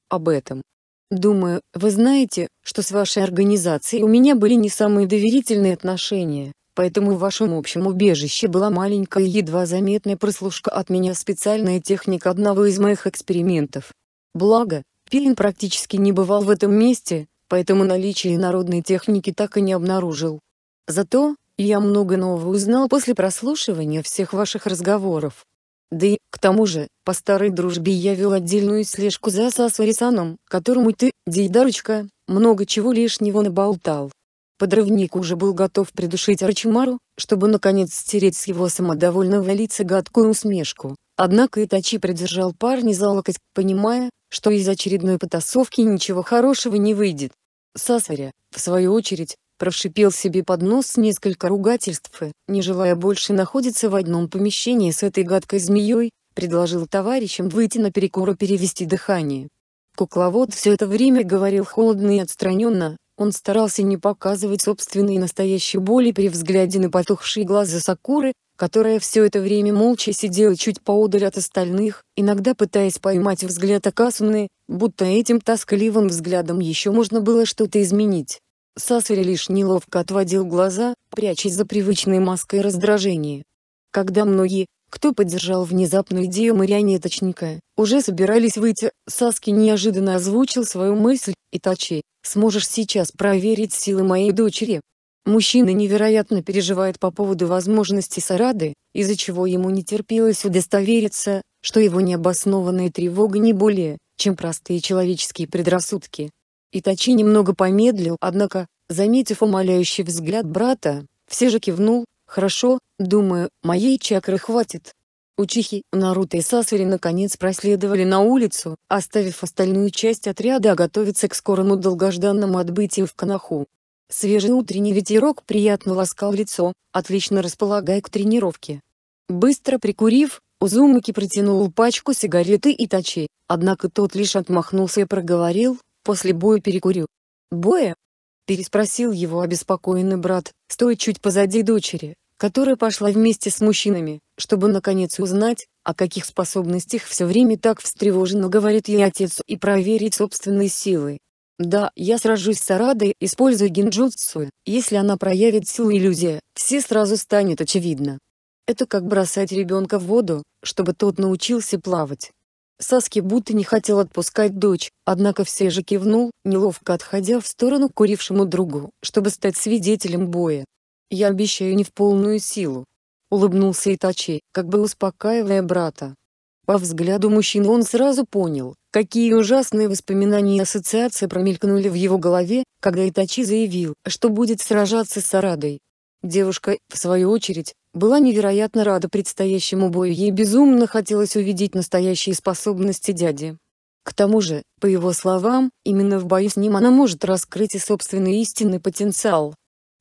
Speaker 1: об этом. Думаю, вы знаете, что с вашей организацией у меня были не самые доверительные отношения, поэтому в вашем общем убежище была маленькая едва заметная прослушка от меня специальная техника одного из моих экспериментов. Благо, Пилин практически не бывал в этом месте, поэтому наличие народной техники так и не обнаружил. Зато, я много нового узнал после прослушивания всех ваших разговоров. Да и, к тому же, по старой дружбе я вел отдельную слежку за Сасварисаном, которому ты, Дейдарочка, много чего лишнего наболтал. Подрывник уже был готов придушить Арчимару, чтобы наконец стереть с его самодовольного лица гадкую усмешку. Однако Итачи придержал парня за локоть, понимая, что из очередной потасовки ничего хорошего не выйдет. Сасаря, в свою очередь, прошипел себе под нос несколько ругательств и, не желая больше находиться в одном помещении с этой гадкой змеей, предложил товарищам выйти на перекур и перевести дыхание. Кукловод все это время говорил холодно и отстраненно, он старался не показывать собственной настоящей боли при взгляде на потухшие глаза Сакуры, которая все это время молча сидела чуть поодаль от остальных, иногда пытаясь поймать взгляд Акасуны, будто этим тоскливым взглядом еще можно было что-то изменить. Сасвери лишь неловко отводил глаза, прячась за привычной маской раздражения. Когда многие, кто поддержал внезапную идею марионеточника, уже собирались выйти, Саски неожиданно озвучил свою мысль, «Итачи, сможешь сейчас проверить силы моей дочери?» Мужчина невероятно переживает по поводу возможности Сарады, из-за чего ему не терпелось удостовериться, что его необоснованная тревога не более, чем простые человеческие предрассудки. Итачи немного помедлил, однако, заметив умоляющий взгляд брата, все же кивнул, «Хорошо, думаю, моей чакры хватит». Учихи, Наруто и Сасури наконец проследовали на улицу, оставив остальную часть отряда готовиться к скорому долгожданному отбытию в Канаху. Свежий утренний ветерок приятно ласкал лицо, отлично располагая к тренировке. Быстро прикурив, Узумаки протянул пачку сигареты и тачи, однако тот лишь отмахнулся и проговорил, После боя перекурю. Боя? Переспросил его обеспокоенный брат, стоя чуть позади дочери, которая пошла вместе с мужчинами, чтобы наконец узнать, о каких способностях все время так встревоженно говорит ей отец и проверить собственные силы. Да, я сражусь с Арадой, используя гинджутсу, если она проявит силу иллюзия, все сразу станет очевидно. Это как бросать ребенка в воду, чтобы тот научился плавать. Саски будто не хотел отпускать дочь, однако все же кивнул, неловко отходя в сторону курившему другу, чтобы стать свидетелем боя. «Я обещаю не в полную силу», — улыбнулся Итачи, как бы успокаивая брата. По взгляду мужчины он сразу понял, какие ужасные воспоминания и ассоциации промелькнули в его голове, когда Итачи заявил, что будет сражаться с Арадой. Девушка, в свою очередь, была невероятно рада предстоящему бою, ей безумно хотелось увидеть настоящие способности дяди. К тому же, по его словам, именно в бою с ним она может раскрыть и собственный истинный потенциал.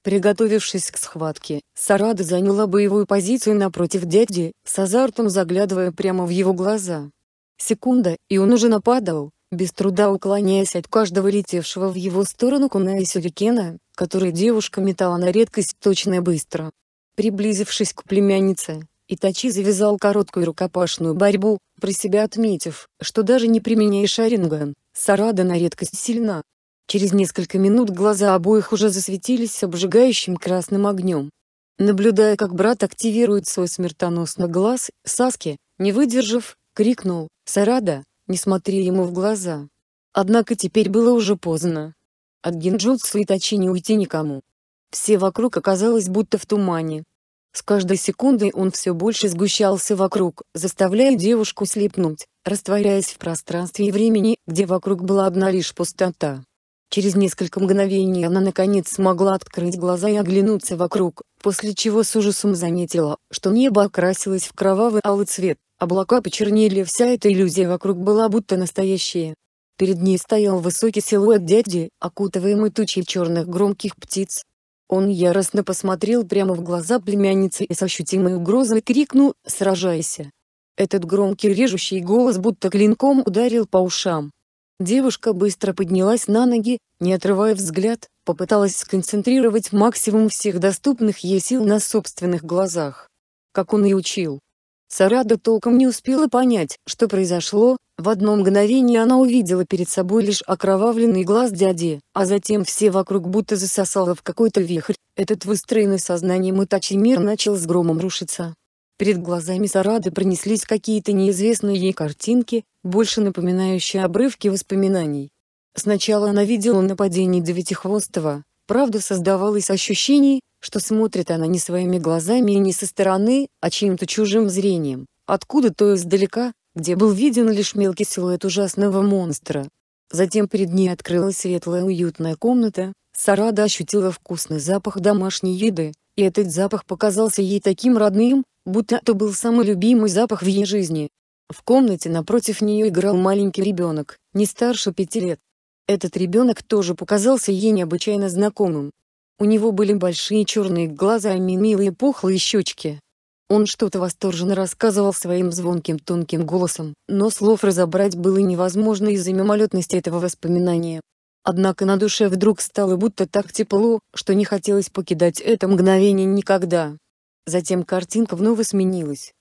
Speaker 1: Приготовившись к схватке, Сарада заняла боевую позицию напротив дяди, с азартом заглядывая прямо в его глаза. Секунда, и он уже нападал, без труда уклоняясь от каждого летевшего в его сторону куна и сюрикена, который девушка метала на редкость точно и быстро приблизившись к племяннице. Итачи завязал короткую рукопашную борьбу, про себя отметив, что даже не применяя шаринган, Сарада на редкость сильна. Через несколько минут глаза обоих уже засветились обжигающим красным огнем. Наблюдая, как брат активирует свой смертоносный глаз, Саски, не выдержав, крикнул «Сарада, не смотри ему в глаза!» Однако теперь было уже поздно. От Гинджутсу Итачи не уйти никому. Все вокруг оказалось будто в тумане. С каждой секундой он все больше сгущался вокруг, заставляя девушку слепнуть, растворяясь в пространстве и времени, где вокруг была одна лишь пустота. Через несколько мгновений она наконец смогла открыть глаза и оглянуться вокруг, после чего с ужасом заметила, что небо окрасилось в кровавый алый цвет, облака почернели вся эта иллюзия вокруг была будто настоящая. Перед ней стоял высокий силуэт дяди, окутываемый тучей черных громких птиц, он яростно посмотрел прямо в глаза племянницы и с ощутимой угрозой крикнул «Сражайся!». Этот громкий режущий голос будто клинком ударил по ушам. Девушка быстро поднялась на ноги, не отрывая взгляд, попыталась сконцентрировать максимум всех доступных ей сил на собственных глазах. Как он и учил. Сарада толком не успела понять, что произошло, в одно мгновение она увидела перед собой лишь окровавленный глаз дяди, а затем все вокруг будто засосало в какой-то вихрь, этот выстроенный сознанием Итачи мир начал с громом рушиться. Перед глазами Сарады пронеслись какие-то неизвестные ей картинки, больше напоминающие обрывки воспоминаний. Сначала она видела нападение Девятихвостого, правда создавалось ощущение, что смотрит она не своими глазами и не со стороны, а чьим-то чужим зрением, откуда то издалека, где был виден лишь мелкий силуэт ужасного монстра. Затем перед ней открылась светлая уютная комната, Сарада ощутила вкусный запах домашней еды, и этот запах показался ей таким родным, будто это был самый любимый запах в ее жизни. В комнате напротив нее играл маленький ребенок, не старше пяти лет. Этот ребенок тоже показался ей необычайно знакомым, у него были большие черные глаза и милые пухлые щечки. Он что-то восторженно рассказывал своим звонким тонким голосом, но слов разобрать было невозможно из-за мимолетности этого воспоминания. Однако на душе вдруг стало будто так тепло, что не хотелось покидать это мгновение никогда. Затем картинка вновь сменилась.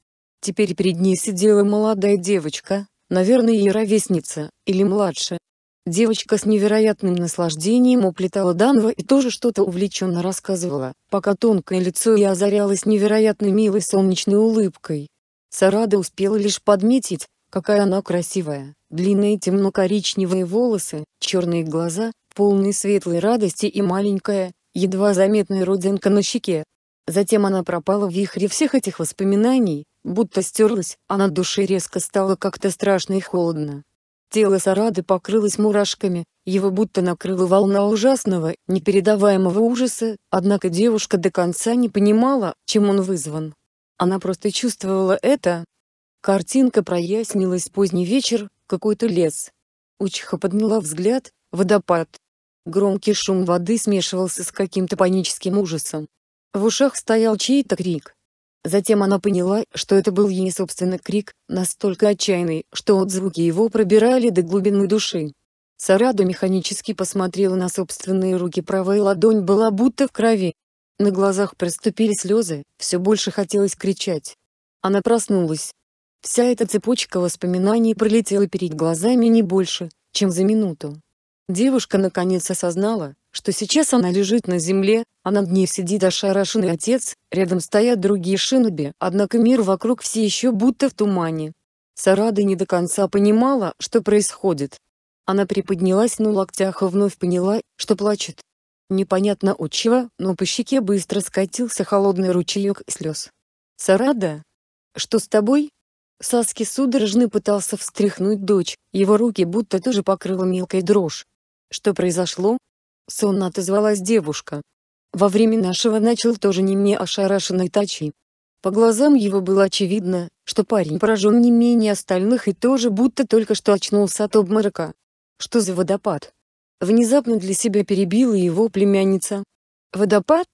Speaker 1: Теперь перед ней сидела молодая девочка, наверное, ее ровесница, или младше, Девочка с невероятным наслаждением уплетала Данова и тоже что-то увлеченно рассказывала, пока тонкое лицо и озарялось невероятно милой солнечной улыбкой. Сарада успела лишь подметить, какая она красивая, длинные темно-коричневые волосы, черные глаза, полные светлой радости и маленькая, едва заметная родинка на щеке. Затем она пропала в вихре всех этих воспоминаний, будто стерлась, а на душе резко стало как-то страшно и холодно. Тело Сарады покрылось мурашками, его будто накрыла волна ужасного, непередаваемого ужаса, однако девушка до конца не понимала, чем он вызван. Она просто чувствовала это. Картинка прояснилась поздний вечер, какой-то лес. Учиха подняла взгляд, водопад. Громкий шум воды смешивался с каким-то паническим ужасом. В ушах стоял чей-то крик. Затем она поняла, что это был ей собственный крик, настолько отчаянный, что от отзвуки его пробирали до глубины души. Сарада механически посмотрела на собственные руки, правая ладонь была будто в крови. На глазах проступили слезы, все больше хотелось кричать. Она проснулась. Вся эта цепочка воспоминаний пролетела перед глазами не больше, чем за минуту. Девушка наконец осознала, что сейчас она лежит на земле, а над ней сидит ошарашенный отец, рядом стоят другие шиноби, однако мир вокруг все еще будто в тумане. Сарада не до конца понимала, что происходит. Она приподнялась на локтях и вновь поняла, что плачет. Непонятно от чего, но по щеке быстро скатился холодный ручеек слез. «Сарада? Что с тобой?» Саски судорожно пытался встряхнуть дочь, его руки будто тоже покрыла мелкая дрожь. Что произошло? Сонно отозвалась девушка. Во время нашего начал тоже не мне а ошарашенный Тачи. По глазам его было очевидно, что парень поражен не менее остальных и тоже будто только что очнулся от обморока. Что за водопад? Внезапно для себя перебила его племянница. Водопад?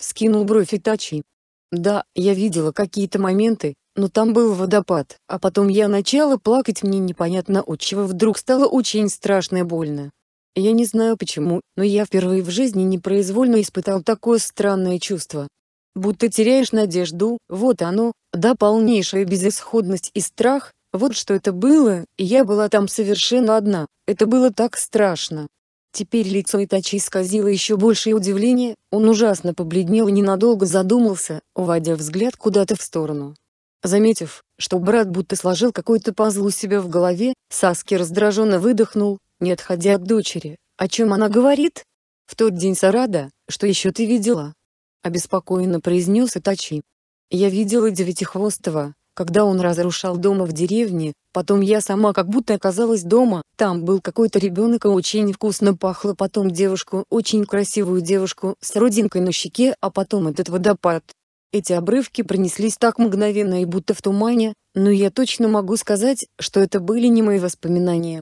Speaker 1: Скинул бровь Итачи. Да, я видела какие-то моменты, но там был водопад, а потом я начала плакать мне непонятно от чего вдруг стало очень страшно и больно. Я не знаю почему, но я впервые в жизни непроизвольно испытал такое странное чувство. Будто теряешь надежду, вот оно, да полнейшая безысходность и страх, вот что это было, и я была там совершенно одна, это было так страшно. Теперь лицо Итачи исказило еще большее удивление, он ужасно побледнел и ненадолго задумался, уводя взгляд куда-то в сторону. Заметив, что брат будто сложил какой-то пазл у себя в голове, Саски раздраженно выдохнул, не отходя от дочери. «О чем она говорит?» «В тот день Сарада, что еще ты видела?» Обеспокоенно произнес Итачи. «Я видела Девятихвостого, когда он разрушал дома в деревне, потом я сама как будто оказалась дома, там был какой-то ребенок и очень вкусно пахло, потом девушку, очень красивую девушку, с родинкой на щеке, а потом этот водопад. Эти обрывки пронеслись так мгновенно и будто в тумане, но я точно могу сказать, что это были не мои воспоминания,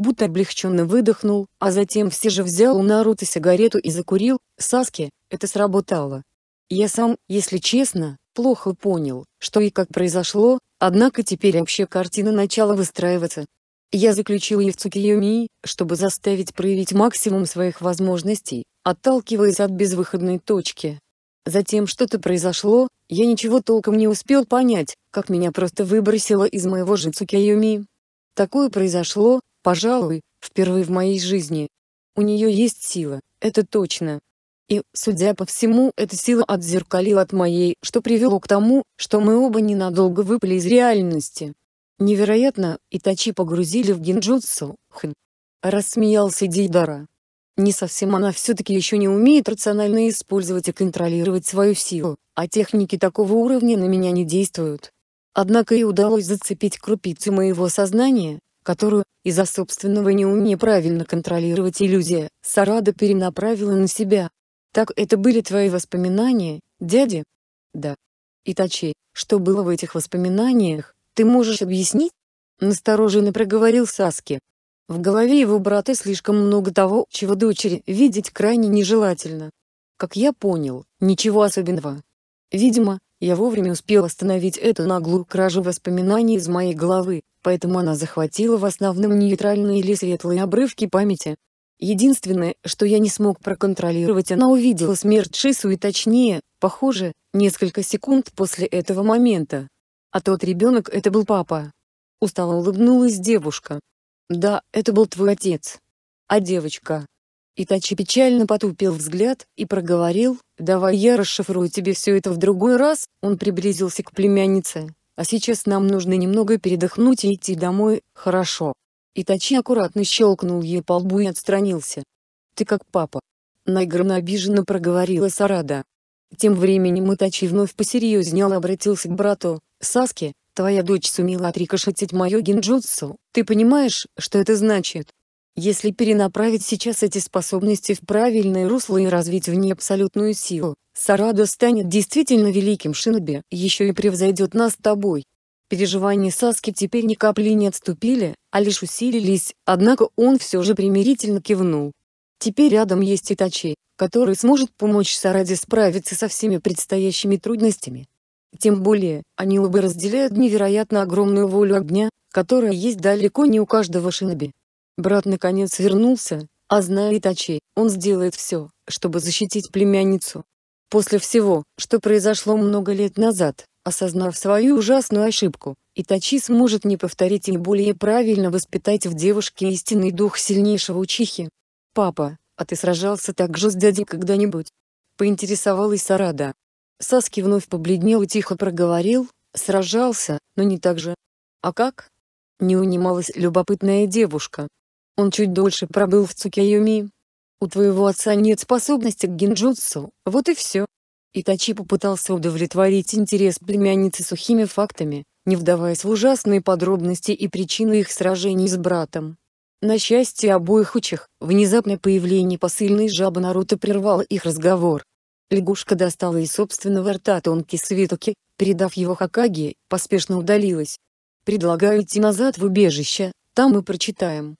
Speaker 1: будто облегченно выдохнул, а затем все же взял у Наруто сигарету и закурил, Саске, это сработало. Я сам, если честно, плохо понял, что и как произошло, однако теперь вообще картина начала выстраиваться. Я заключил Евцуки Юмии, чтобы заставить проявить максимум своих возможностей, отталкиваясь от безвыходной точки. Затем что-то произошло, я ничего толком не успел понять, как меня просто выбросило из моего жицуки Юмии. Такое произошло, Пожалуй, впервые в моей жизни. У нее есть сила, это точно. И, судя по всему, эта сила отзеркалила от моей, что привело к тому, что мы оба ненадолго выпали из реальности. Невероятно, и тачи погрузили в гинджутсу, хм. Рассмеялся Дейдара. Не совсем она все-таки еще не умеет рационально использовать и контролировать свою силу, а техники такого уровня на меня не действуют. Однако и удалось зацепить крупицу моего сознания, которую, из-за собственного неумения правильно контролировать иллюзия, Сарада перенаправила на себя. Так это были твои воспоминания, дядя? Да. Итачи, что было в этих воспоминаниях, ты можешь объяснить? Настороженно проговорил Саски. В голове его брата слишком много того, чего дочери видеть крайне нежелательно. Как я понял, ничего особенного. Видимо, я вовремя успел остановить эту наглую кражу воспоминаний из моей головы, поэтому она захватила в основном нейтральные или светлые обрывки памяти. Единственное, что я не смог проконтролировать, она увидела смерть Шису и точнее, похоже, несколько секунд после этого момента. А тот ребенок это был папа. Устало улыбнулась девушка. Да, это был твой отец. А девочка? Итачи печально потупил взгляд и проговорил, давай я расшифрую тебе все это в другой раз, он приблизился к племяннице. А сейчас нам нужно немного передохнуть и идти домой, хорошо. Итачи аккуратно щелкнул ей по лбу и отстранился. Ты как папа. Наигранно обиженно проговорила Сарада. Тем временем Итачи вновь посерьезнел и обратился к брату, Саске, твоя дочь сумела отрикошетить мое гинджутсу, ты понимаешь, что это значит? Если перенаправить сейчас эти способности в правильное русло и развить в ней абсолютную силу, Сарада станет действительно великим шиноби, еще и превзойдет нас с тобой. Переживания Саски теперь ни капли не отступили, а лишь усилились, однако он все же примирительно кивнул. Теперь рядом есть Итачи, который сможет помочь Сараде справиться со всеми предстоящими трудностями. Тем более, они оба разделяют невероятно огромную волю огня, которая есть далеко не у каждого шиноби. Брат наконец вернулся, а зная Итачи, он сделает все, чтобы защитить племянницу. После всего, что произошло много лет назад, осознав свою ужасную ошибку, Итачи сможет не повторить и более правильно воспитать в девушке истинный дух сильнейшего учихи. «Папа, а ты сражался так же с дядей когда-нибудь?» — поинтересовалась Сарада. Саски вновь побледнел и тихо проговорил, «Сражался, но не так же». «А как?» — не унималась любопытная девушка. Он чуть дольше пробыл в Цукеюми. У твоего отца нет способности к гинджутсу, вот и все. Итачи попытался удовлетворить интерес племянницы сухими фактами, не вдаваясь в ужасные подробности и причины их сражений с братом. На счастье обоих учих, внезапное появление посыльной жабы Наруто прервало их разговор. Лягушка достала из собственного рта тонкий свитоки, передав его Хакаге, поспешно удалилась. «Предлагаю идти назад в убежище, там мы прочитаем»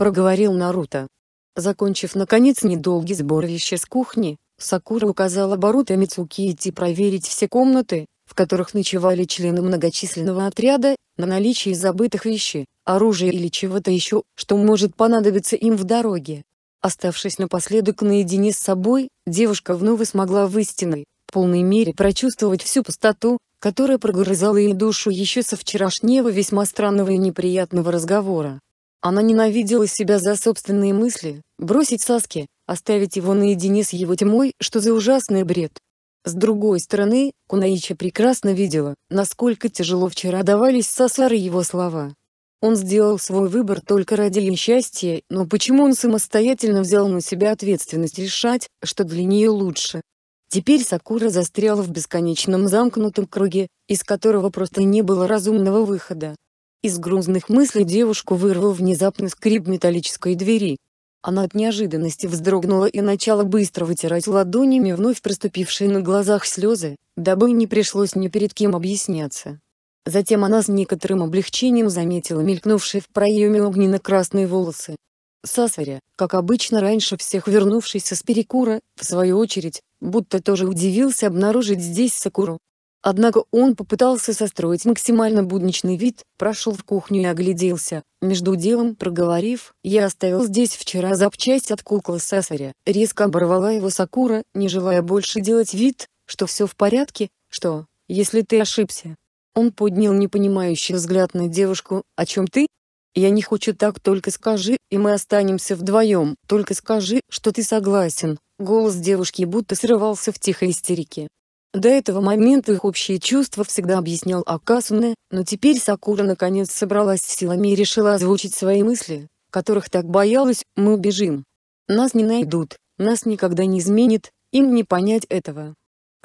Speaker 1: проговорил Наруто. Закончив наконец недолгий сбор вещей с кухни, Сакура указала Баруто Мицуки идти проверить все комнаты, в которых ночевали члены многочисленного отряда, на наличие забытых вещей, оружия или чего-то еще, что может понадобиться им в дороге. Оставшись напоследок наедине с собой, девушка вновь смогла в истинной, полной мере прочувствовать всю пустоту, которая прогрызала ей душу еще со вчерашнего весьма странного и неприятного разговора. Она ненавидела себя за собственные мысли, бросить Саске, оставить его наедине с его тьмой, что за ужасный бред. С другой стороны, Кунаича прекрасно видела, насколько тяжело вчера давались Сасары его слова. Он сделал свой выбор только ради ее счастья, но почему он самостоятельно взял на себя ответственность решать, что для нее лучше? Теперь Сакура застряла в бесконечном замкнутом круге, из которого просто не было разумного выхода. Из грузных мыслей девушку вырвал внезапный скрип металлической двери. Она от неожиданности вздрогнула и начала быстро вытирать ладонями вновь проступившие на глазах слезы, дабы не пришлось ни перед кем объясняться. Затем она с некоторым облегчением заметила мелькнувшие в проеме огненно-красные волосы. Сасаря, как обычно раньше всех вернувшийся с перекура, в свою очередь, будто тоже удивился обнаружить здесь Сакуру, Однако он попытался состроить максимально будничный вид, прошел в кухню и огляделся, между делом проговорив, «Я оставил здесь вчера запчасть от куклы Сасаря", резко оборвала его Сакура, не желая больше делать вид, что все в порядке, что, если ты ошибся. Он поднял непонимающий взгляд на девушку, «О чем ты?» «Я не хочу так, только скажи, и мы останемся вдвоем, только скажи, что ты согласен». Голос девушки будто срывался в тихой истерике. До этого момента их общие чувства всегда объяснял Акасуне, но теперь Сакура наконец собралась с силами и решила озвучить свои мысли, которых так боялась, мы убежим. Нас не найдут, нас никогда не изменит, им не понять этого.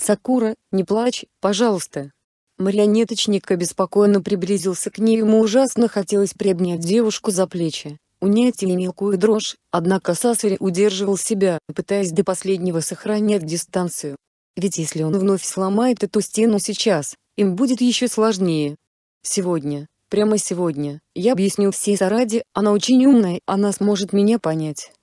Speaker 1: Сакура, не плачь, пожалуйста. Марионеточник обеспокоенно приблизился к ней, ему ужасно хотелось приобнять девушку за плечи, унять ее мелкую дрожь, однако Сасури удерживал себя, пытаясь до последнего сохранять дистанцию. Ведь если он вновь сломает эту стену сейчас, им будет еще сложнее. Сегодня, прямо сегодня, я объясню всей Сараде, она очень умная, она сможет меня понять.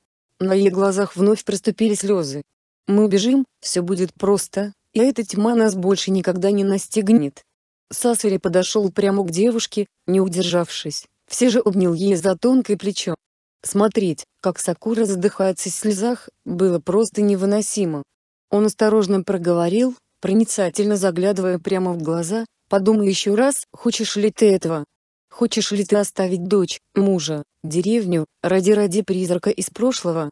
Speaker 1: На ее глазах вновь проступили слезы. Мы убежим, все будет просто, и эта тьма нас больше никогда не настигнет. Сасвери подошел прямо к девушке, не удержавшись, все же обнял ей за тонкое плечо. Смотреть, как Сакура задыхается в слезах, было просто невыносимо. Он осторожно проговорил, проницательно заглядывая прямо в глаза, подумай еще раз, хочешь ли ты этого? Хочешь ли ты оставить дочь, мужа, деревню, ради-ради призрака из прошлого?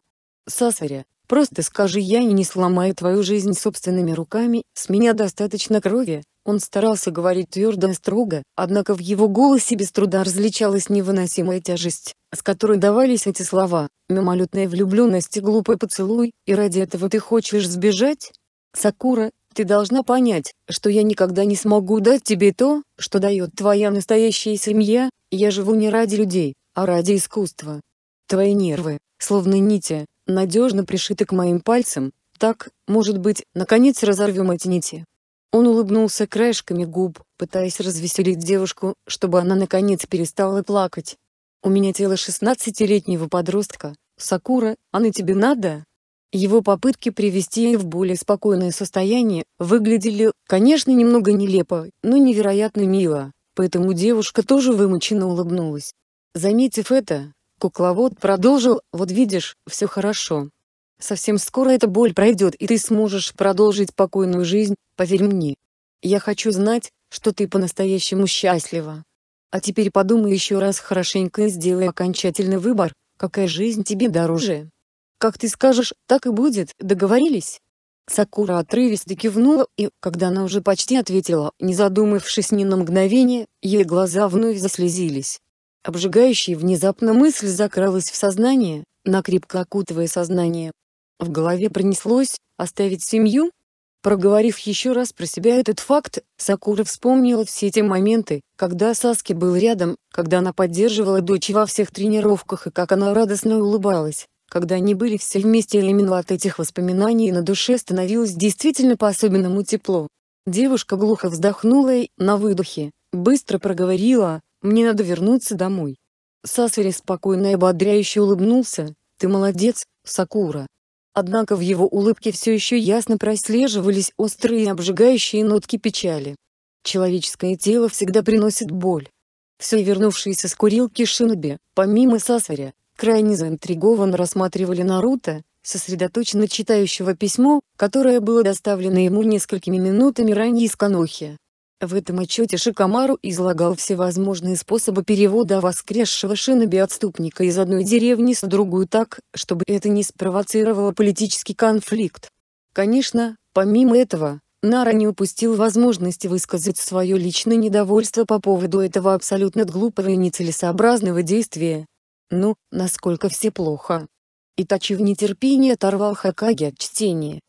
Speaker 1: Сасаря, Просто скажи я и не сломаю твою жизнь собственными руками, с меня достаточно крови». Он старался говорить твердо и строго, однако в его голосе без труда различалась невыносимая тяжесть, с которой давались эти слова, мимолетная влюбленность и глупый поцелуй, и ради этого ты хочешь сбежать? Сакура, ты должна понять, что я никогда не смогу дать тебе то, что дает твоя настоящая семья, я живу не ради людей, а ради искусства. Твои нервы, словно нити, надежно пришиты к моим пальцам, так, может быть, наконец разорвем эти нити. Он улыбнулся краешками губ, пытаясь развеселить девушку, чтобы она наконец перестала плакать. «У меня тело шестнадцатилетнего подростка, Сакура, а на тебе надо?» Его попытки привести ее в более спокойное состояние выглядели, конечно, немного нелепо, но невероятно мило, поэтому девушка тоже вымученно улыбнулась. Заметив это, Кукловод продолжил, вот видишь, все хорошо. Совсем скоро эта боль пройдет, и ты сможешь продолжить спокойную жизнь, поверь мне. Я хочу знать, что ты по-настоящему счастлива. А теперь подумай еще раз хорошенько и сделай окончательный выбор, какая жизнь тебе дороже. Как ты скажешь, так и будет, договорились? Сакура отрывисто кивнула и, когда она уже почти ответила, не задумавшись ни на мгновение, ее глаза вновь заслезились. Обжигающая внезапно мысль закралась в сознание, накрепко окутывая сознание. В голове пронеслось «оставить семью?». Проговорив еще раз про себя этот факт, Сакура вспомнила все те моменты, когда Саски был рядом, когда она поддерживала дочь во всех тренировках и как она радостно улыбалась, когда они были все вместе и именно от этих воспоминаний на душе становилось действительно по-особенному тепло. Девушка глухо вздохнула и, на выдохе, быстро проговорила мне надо вернуться домой. Сасари спокойно и ободряюще улыбнулся. Ты молодец, Сакура. Однако в его улыбке все еще ясно прослеживались острые и обжигающие нотки печали. Человеческое тело всегда приносит боль. Все вернувшиеся с курилки Шиноби, помимо Сасаря, крайне заинтригованно рассматривали Наруто, сосредоточенно читающего письмо, которое было доставлено ему несколькими минутами ранее из Канохи. В этом отчете Шикамару излагал всевозможные способы перевода воскресшего шиноби-отступника из одной деревни с другую так, чтобы это не спровоцировало политический конфликт. Конечно, помимо этого, Нара не упустил возможности высказать свое личное недовольство по поводу этого абсолютно глупого и нецелесообразного действия. Ну, насколько все плохо. Итачи в нетерпении оторвал Хакаги от чтения.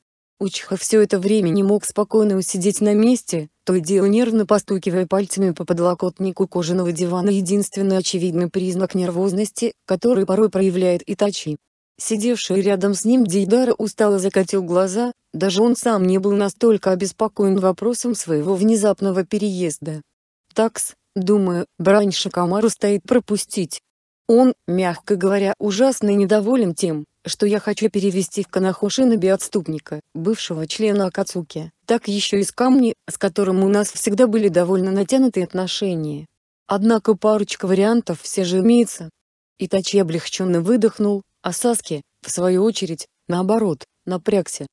Speaker 1: Учха все это время не мог спокойно усидеть на месте, то и дело нервно постукивая пальцами по подлокотнику кожаного дивана единственный очевидный признак нервозности, который порой проявляет Итачи. Сидевший рядом с ним Дейдара устало закатил глаза, даже он сам не был настолько обеспокоен вопросом своего внезапного переезда. Такс, думаю, Браньша Камару стоит пропустить. Он, мягко говоря, ужасно недоволен тем, что я хочу перевести в Канахоши на биотступника, бывшего члена Акацуки, так еще из камни, с которым у нас всегда были довольно натянутые отношения. Однако парочка вариантов все же имеется. Итачи облегченно выдохнул, а Саски, в свою очередь, наоборот, напрягся.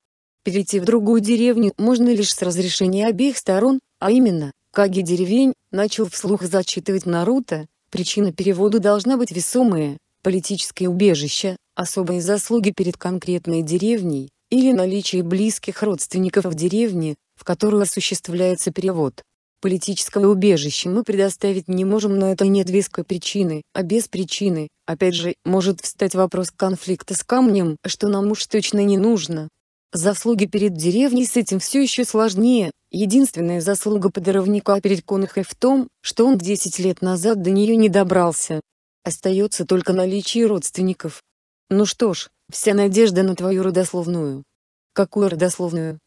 Speaker 1: Перейти в другую деревню можно лишь с разрешения обеих сторон, а именно, Каги деревень, начал вслух зачитывать Наруто, причина перевода должна быть весомая, политическое убежище, особые заслуги перед конкретной деревней, или наличие близких родственников в деревне, в которую осуществляется перевод. Политическое убежище мы предоставить не можем, но это нет веской причины, а без причины, опять же, может встать вопрос конфликта с камнем, что нам уж точно не нужно. Заслуги перед деревней с этим все еще сложнее, единственная заслуга подоровника перед конухой в том, что он 10 лет назад до нее не добрался. Остается только наличие родственников, ну что ж, вся надежда на твою родословную. Какую родословную?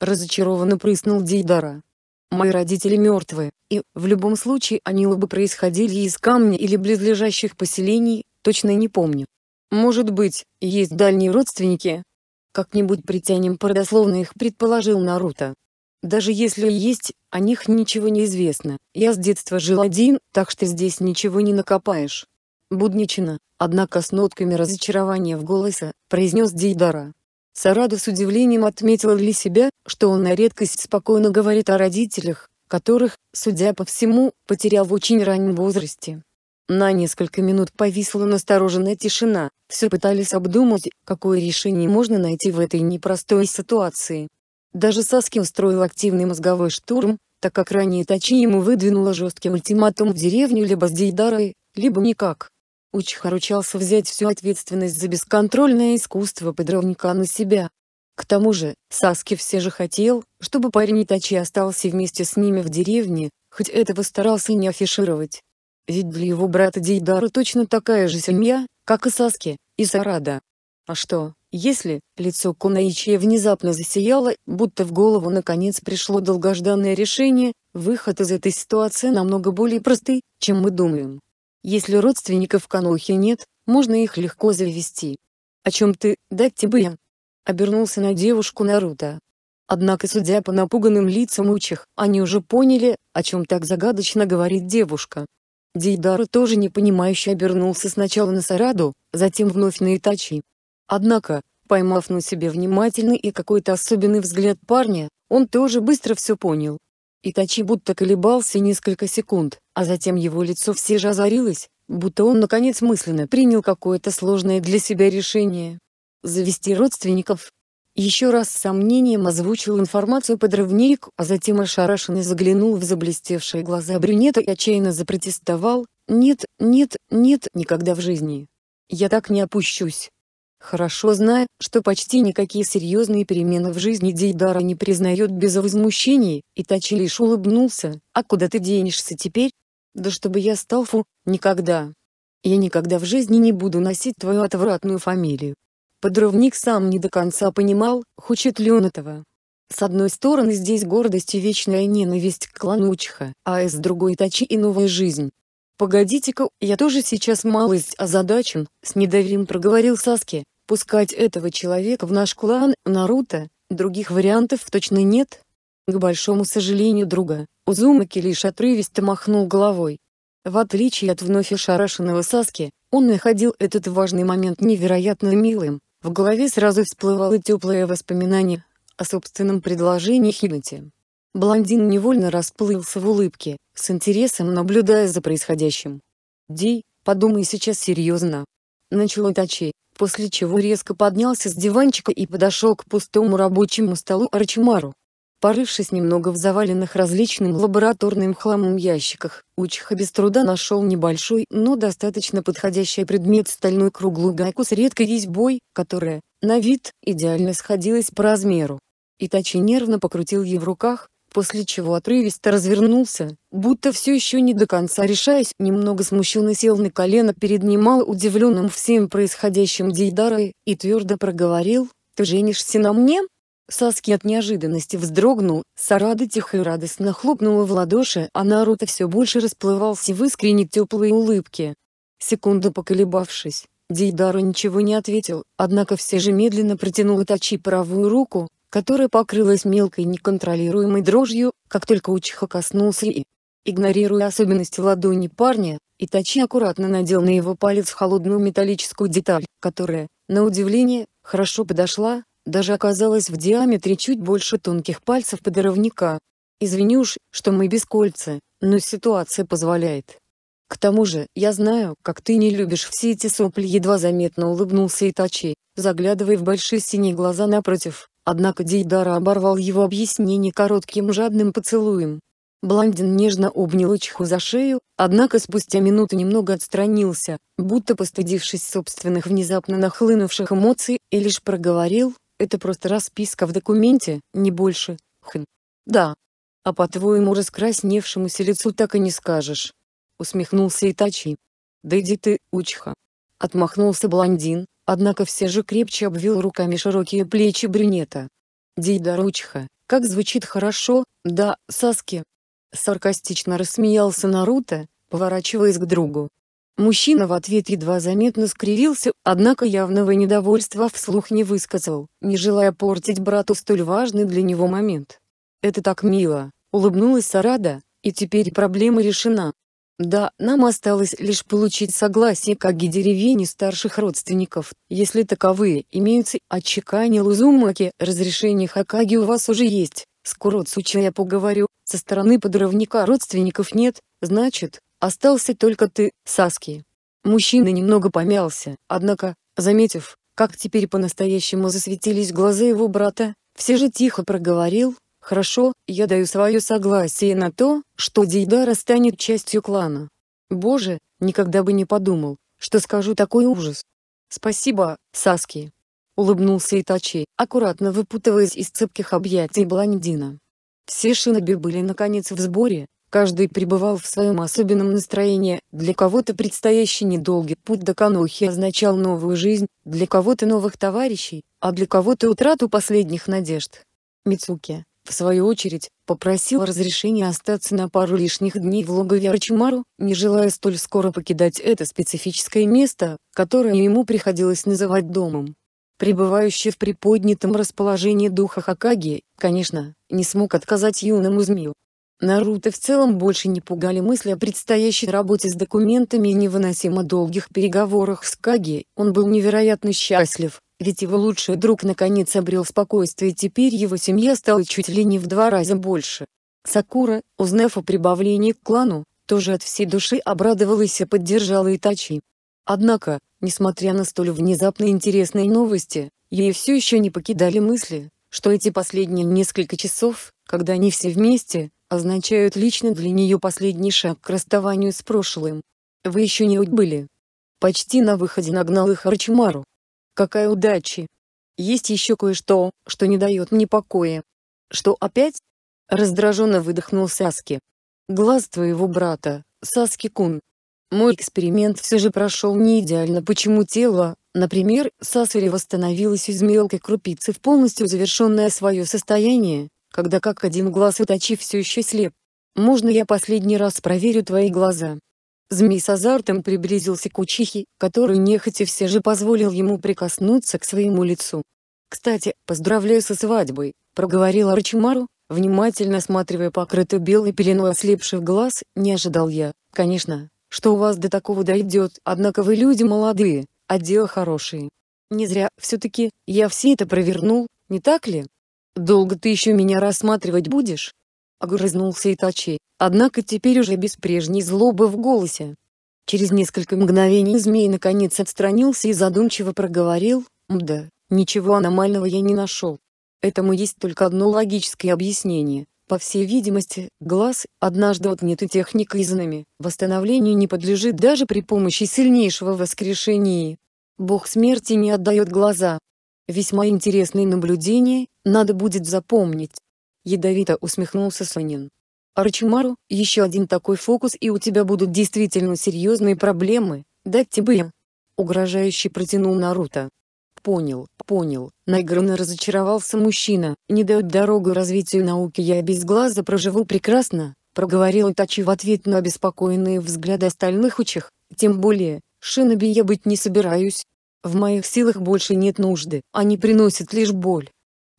Speaker 1: Разочарованно прыснул Дейдара. Мои родители мертвы, и, в любом случае, они оба происходили из камня или близлежащих поселений, точно не помню. Может быть, есть дальние родственники? Как-нибудь притянем по родословных, предположил Наруто. Даже если и есть, о них ничего не известно. Я с детства жил один, так что здесь ничего не накопаешь буднично, однако с нотками разочарования в голосе, произнес Дейдара. Сарада с удивлением отметила для себя, что он на редкость спокойно говорит о родителях, которых, судя по всему, потерял в очень раннем возрасте. На несколько минут повисла настороженная тишина, все пытались обдумать, какое решение можно найти в этой непростой ситуации. Даже Саски устроил активный мозговой штурм, так как ранее Тачи ему выдвинула жесткий ультиматум в деревню либо с Дейдарой, либо никак. Учих ручался взять всю ответственность за бесконтрольное искусство подрывника на себя. К тому же, Саски все же хотел, чтобы парень Итачи остался вместе с ними в деревне, хоть этого старался не афишировать. Ведь для его брата Дейдара точно такая же семья, как и Саски, и Сарада. А что, если, лицо Кунаичия внезапно засияло, будто в голову наконец пришло долгожданное решение, выход из этой ситуации намного более простый, чем мы думаем. Если родственников в Канохи нет, можно их легко завести. «О чем ты, дать тебе?» я. Обернулся на девушку Наруто. Однако, судя по напуганным лицам учих, они уже поняли, о чем так загадочно говорит девушка. Дейдара тоже непонимающе обернулся сначала на Сараду, затем вновь на Итачи. Однако, поймав на себе внимательный и какой-то особенный взгляд парня, он тоже быстро все понял, Итачи будто колебался несколько секунд, а затем его лицо все же озарилось, будто он наконец мысленно принял какое-то сложное для себя решение. Завести родственников. Еще раз с сомнением озвучил информацию подрывник, а затем ошарашенно заглянул в заблестевшие глаза брюнета и отчаянно запротестовал «Нет, нет, нет, никогда в жизни. Я так не опущусь». Хорошо зная, что почти никакие серьезные перемены в жизни Дейдара не признает без возмущений, Итачи лишь улыбнулся, «А куда ты денешься теперь?» «Да чтобы я стал фу, никогда!» «Я никогда в жизни не буду носить твою отвратную фамилию!» Подрывник сам не до конца понимал, хочет ли он этого. С одной стороны здесь гордость и вечная ненависть к клану Учиха, а с другой Тачи и новая жизнь. «Погодите-ка, я тоже сейчас малость озадачен», — с недоверием проговорил Саски, впускать этого человека в наш клан Наруто, других вариантов точно нет. К большому сожалению друга, Узумаки лишь отрывисто махнул головой. В отличие от вновь ошарашенного Саски, он находил этот важный момент невероятно милым, в голове сразу всплывало теплое воспоминание о собственном предложении Химати. Блондин невольно расплылся в улыбке, с интересом наблюдая за происходящим. «Дей, подумай сейчас серьезно». Начал Итачи, после чего резко поднялся с диванчика и подошел к пустому рабочему столу Арчимару. Порывшись немного в заваленных различным лабораторным хламом ящиках, Учиха без труда нашел небольшой, но достаточно подходящий предмет стальную круглую гайку с редкой резьбой, которая, на вид, идеально сходилась по размеру. Итачи нервно покрутил ее в руках, после чего отрывисто развернулся, будто все еще не до конца решаясь, немного смущенно сел на колено перед немало удивленным всем происходящим Дейдарой и твердо проговорил «Ты женишься на мне?» Саски от неожиданности вздрогнул, Сарада тихо и радостно хлопнула в ладоши, а Наруто все больше расплывался в искренне теплой улыбке. Секунду поколебавшись, Дейдару ничего не ответил, однако все же медленно протянул Итачи правую руку, которая покрылась мелкой неконтролируемой дрожью, как только Учиха коснулся и, игнорируя особенности ладони парня, Итачи аккуратно надел на его палец холодную металлическую деталь, которая, на удивление, хорошо подошла, даже оказалась в диаметре чуть больше тонких пальцев подоровника. уж, что мы без кольца, но ситуация позволяет. К тому же, я знаю, как ты не любишь все эти сопли, едва заметно улыбнулся Итачи, заглядывая в большие синие глаза напротив. Однако Дейдара оборвал его объяснение коротким жадным поцелуем. Блондин нежно обнял Ичиху за шею, однако спустя минуту немного отстранился, будто постыдившись собственных внезапно нахлынувших эмоций, и лишь проговорил, это просто расписка в документе, не больше, хм. Да. А по-твоему раскрасневшемуся лицу так и не скажешь. Усмехнулся Итачи. Да иди ты, Учха. Отмахнулся блондин, однако все же крепче обвил руками широкие плечи брюнета. «Дейдоручха, как звучит хорошо, да, Саски?» Саркастично рассмеялся Наруто, поворачиваясь к другу. Мужчина в ответ едва заметно скривился, однако явного недовольства вслух не высказал, не желая портить брату столь важный для него момент. «Это так мило», — улыбнулась Сарада, — «и теперь проблема решена». Да, нам осталось лишь получить согласие Каги деревень и старших родственников, если таковые имеются, отчеканил Узумаки. Разрешение Хакаги у вас уже есть, с Куроцучи я поговорю, со стороны подрывника родственников нет, значит, остался только ты, Саски. Мужчина немного помялся, однако, заметив, как теперь по-настоящему засветились глаза его брата, все же тихо проговорил, Хорошо, я даю свое согласие на то, что Дейдара станет частью клана. Боже, никогда бы не подумал, что скажу такой ужас. Спасибо, Саски. Улыбнулся Итачи, аккуратно выпутываясь из цепких объятий блондина. Все шиноби были наконец в сборе, каждый пребывал в своем особенном настроении, для кого-то предстоящий недолгий путь до Канохи означал новую жизнь, для кого-то новых товарищей, а для кого-то утрату последних надежд. Мицуки, в свою очередь, попросил разрешения остаться на пару лишних дней в логове Арчимару, не желая столь скоро покидать это специфическое место, которое ему приходилось называть домом. Пребывающий в приподнятом расположении духа Хакаги, конечно, не смог отказать юному змею. Наруто в целом больше не пугали мысли о предстоящей работе с документами и невыносимо долгих переговорах с Каги, он был невероятно счастлив, ведь его лучший друг наконец обрел спокойствие и теперь его семья стала чуть ли не в два раза больше. Сакура, узнав о прибавлении к клану, тоже от всей души обрадовалась и поддержала Итачи. Однако, несмотря на столь внезапные интересные новости, ей все еще не покидали мысли, что эти последние несколько часов, когда они все вместе, означают лично для нее последний шаг к расставанию с прошлым. «Вы еще не убыли?» Почти на выходе нагнал их Арчимару. Какая удача! Есть еще кое-что, что не дает мне покоя. Что опять? Раздраженно выдохнул Саски. Глаз твоего брата, Саски-кун. Мой эксперимент все же прошел не идеально. Почему тело, например, Сасури восстановилось из мелкой крупицы в полностью завершенное свое состояние, когда как один глаз Утачи все еще слеп? Можно я последний раз проверю твои глаза? Змей с азартом приблизился к учихе, которую нехотя все же позволил ему прикоснуться к своему лицу. «Кстати, поздравляю со свадьбой», — проговорил Арчимару, внимательно осматривая покрытую белой пеленой ослепших глаз, не ожидал я, конечно, что у вас до такого дойдет, однако вы люди молодые, а дело хорошее. Не зря, все-таки, я все это провернул, не так ли? Долго ты еще меня рассматривать будешь? огрызнулся Итачи, однако теперь уже без прежней злобы в голосе. Через несколько мгновений змей наконец отстранился и задумчиво проговорил, «Мда, ничего аномального я не нашел. Этому есть только одно логическое объяснение. По всей видимости, глаз, однажды отнятый техникой Занами, восстановлению не подлежит даже при помощи сильнейшего воскрешения. Бог смерти не отдает глаза. Весьма интересные наблюдения, надо будет запомнить. Ядовито усмехнулся Сонин. Арчимару, еще один такой фокус и у тебя будут действительно серьезные проблемы, дать тебе им. Угрожающе протянул Наруто. Понял, понял, наигранно разочаровался мужчина, не дают дорогу развитию науки я без глаза проживу прекрасно, проговорил тачи в ответ на обеспокоенные взгляды остальных учих, тем более, шиноби я быть не собираюсь. В моих силах больше нет нужды, они приносят лишь боль.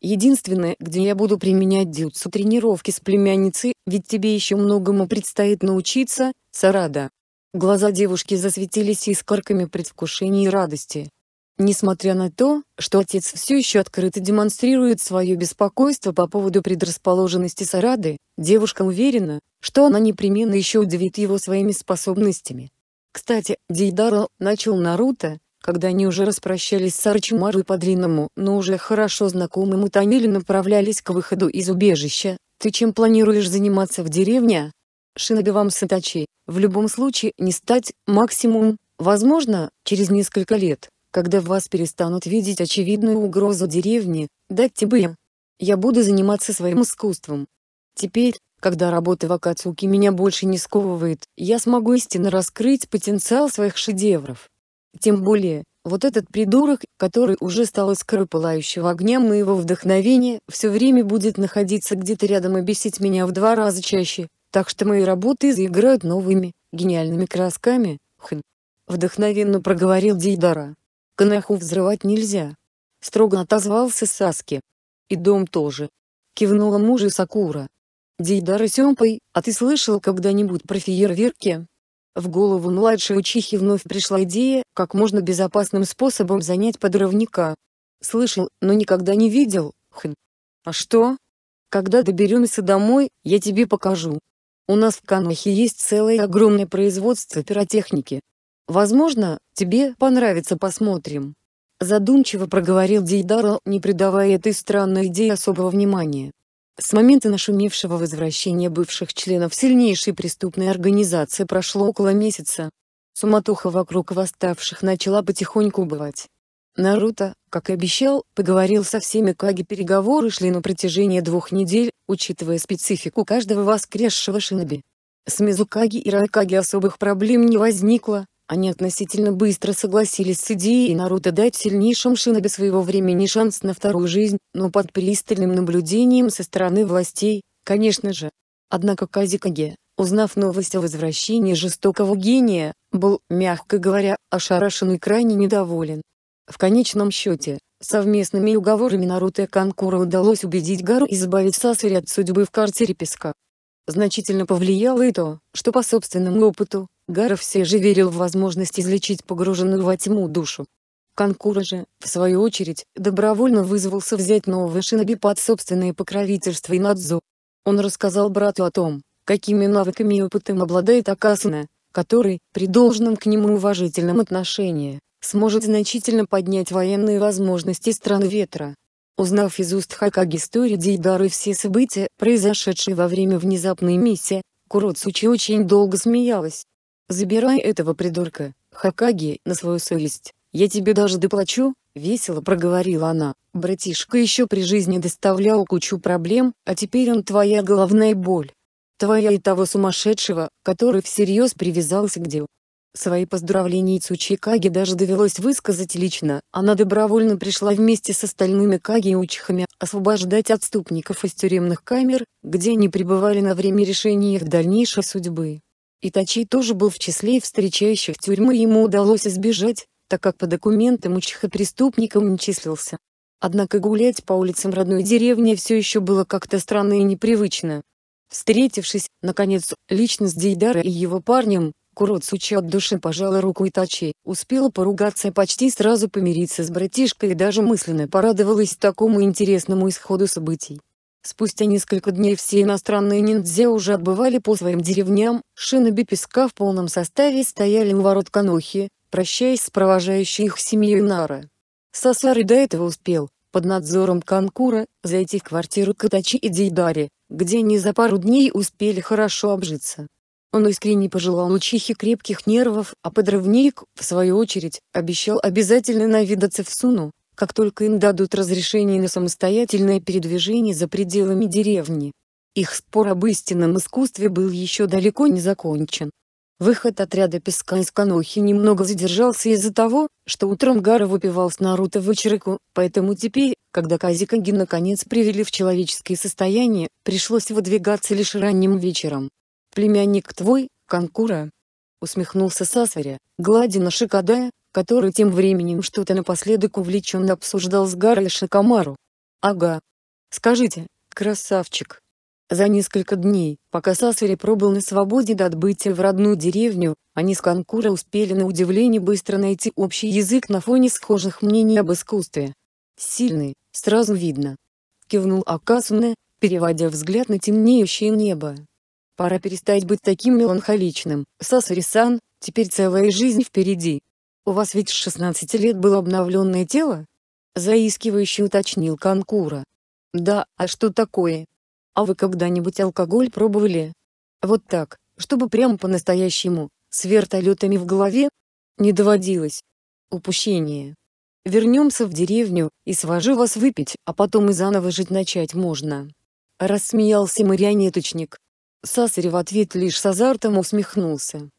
Speaker 1: Единственное, где я буду применять дюцу тренировки с племянницей, ведь тебе еще многому предстоит научиться, Сарада. Глаза девушки засветились искорками предвкушения и радости. Несмотря на то, что отец все еще открыто демонстрирует свое беспокойство по поводу предрасположенности Сарады, девушка уверена, что она непременно еще удивит его своими способностями. Кстати, Дейдаро начал Наруто, когда они уже распрощались с Арчимару по длинному, но уже хорошо знакомому утонили направлялись к выходу из убежища, «Ты чем планируешь заниматься в деревне?» «Шиноби вам сатачи, в любом случае не стать, максимум, возможно, через несколько лет, когда в вас перестанут видеть очевидную угрозу деревни, дать тебе им. Я буду заниматься своим искусством. Теперь, когда работа в Акацуке меня больше не сковывает, я смогу истинно раскрыть потенциал своих шедевров. Тем более, вот этот придурок, который уже стал искрой пылающего огня моего вдохновения, все время будет находиться где-то рядом и бесить меня в два раза чаще, так что мои работы заиграют новыми, гениальными красками, хм. Вдохновенно проговорил Дейдара. Канаху взрывать нельзя. Строго отозвался Саски. И дом тоже. Кивнула мужу Сакура. Дейдара Сёмпай, а ты слышал когда-нибудь про фейерверки? В голову младшей учихи вновь пришла идея, как можно безопасным способом занять подрывника. Слышал, но никогда не видел, хм. А что? Когда доберемся домой, я тебе покажу. У нас в Канахе есть целое огромное производство пиротехники. Возможно, тебе понравится посмотрим. Задумчиво проговорил Дейдара, не придавая этой странной идее особого внимания. С момента нашумевшего возвращения бывших членов сильнейшей преступной организации прошло около месяца. Суматоха вокруг восставших начала потихоньку убывать. Наруто, как и обещал, поговорил со всеми Каги переговоры шли на протяжении двух недель, учитывая специфику каждого воскресшего шиноби. С Мизукаги и Райкаги особых проблем не возникло, они относительно быстро согласились с идеей Наруто дать сильнейшим шиноби своего времени шанс на вторую жизнь, но под пристальным наблюдением со стороны властей, конечно же. Однако Казикаге, узнав новость о возвращении жестокого гения, был, мягко говоря, ошарашен и крайне недоволен. В конечном счете, совместными уговорами Наруто и Канкура удалось убедить Гару избавить Сасари от судьбы в картере песка. Значительно повлияло и то, что по собственному опыту, Гаров все же верил в возможность излечить погруженную во тьму душу. Конкура же, в свою очередь, добровольно вызвался взять нового шиноби под собственное покровительство и надзор. Он рассказал брату о том, какими навыками и опытом обладает Акасана, который, при должном к нему уважительном отношении, сможет значительно поднять военные возможности стран Ветра. Узнав из уст Хакаги истории Дейдары все события, произошедшие во время внезапной миссии, Куроцучи очень долго смеялась, «Забирай этого придурка, Хакаги, на свою совесть, я тебе даже доплачу», — весело проговорила она. «Братишка еще при жизни доставлял кучу проблем, а теперь он твоя головная боль. Твоя и того сумасшедшего, который всерьез привязался к делу. Свои поздравления Цучи Каги даже довелось высказать лично, она добровольно пришла вместе с остальными Каги и Учихами освобождать отступников из тюремных камер, где они пребывали на время решения их дальнейшей судьбы. Итачи тоже был в числе встречающих тюрьмы ему удалось избежать, так как по документам Учиха преступником не числился. Однако гулять по улицам родной деревни все еще было как-то странно и непривычно. Встретившись, наконец, лично с Дейдара и его парнем, Курот Суча от души пожала руку Итачи, успела поругаться и почти сразу помириться с братишкой и даже мысленно порадовалась такому интересному исходу событий. Спустя несколько дней все иностранные ниндзя уже отбывали по своим деревням, шиноби песка в полном составе стояли у ворот Канохи, прощаясь с провожающей их семьей Нара. Сасари до этого успел, под надзором Канкура, зайти в квартиру Катачи и Дейдари, где они за пару дней успели хорошо обжиться. Он искренне пожелал учихе крепких нервов, а подрывник, в свою очередь, обещал обязательно навидаться в Суну, как только им дадут разрешение на самостоятельное передвижение за пределами деревни. Их спор об истинном искусстве был еще далеко не закончен. Выход отряда песка из Канохи немного задержался из-за того, что утром Гара выпивал с Наруто в Ичирику, поэтому теперь, когда Казикаги наконец привели в человеческое состояние, пришлось выдвигаться лишь ранним вечером. «Племянник твой, Канкура?» — усмехнулся Сасаря, гладя на Шикадая, который тем временем что-то напоследок увлеченно обсуждал с Гарри Камару. «Ага. Скажите, красавчик». За несколько дней, пока Сасари пробыл на свободе до отбытия в родную деревню, они с Конкура успели на удивление быстро найти общий язык на фоне схожих мнений об искусстве. «Сильный, сразу видно», — кивнул Акасуне, переводя взгляд на темнеющее небо. «Пора перестать быть таким меланхоличным, Сасари-сан, теперь целая жизнь впереди, «У вас ведь с 16 лет было обновленное тело?» Заискивающе уточнил Конкура. «Да, а что такое? А вы когда-нибудь алкоголь пробовали? Вот так, чтобы прям по-настоящему, с вертолетами в голове?» «Не доводилось. Упущение. Вернемся в деревню, и свожу вас выпить, а потом и заново жить начать можно». Рассмеялся марионеточник. Сасарь в ответ лишь с азартом усмехнулся.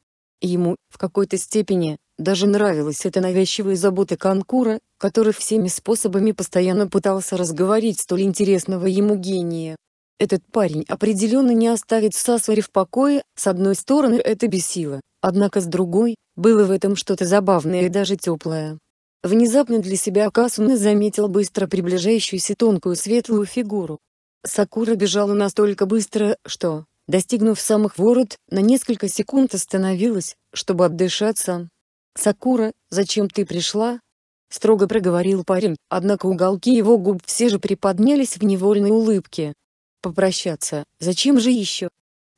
Speaker 1: Ему, в какой-то степени, даже нравилась эта навязчивая забота Конкура, который всеми способами постоянно пытался разговорить столь интересного ему гения. Этот парень определенно не оставит Сасари в покое, с одной стороны это бесило, однако с другой, было в этом что-то забавное и даже теплое. Внезапно для себя Акасуна заметил быстро приближающуюся тонкую светлую фигуру. Сакура бежала настолько быстро, что, достигнув самых ворот, на несколько секунд остановилась, чтобы отдышаться, «Сакура, зачем ты пришла?» — строго проговорил парень, однако уголки его губ все же приподнялись в невольной улыбке. «Попрощаться, зачем же еще?»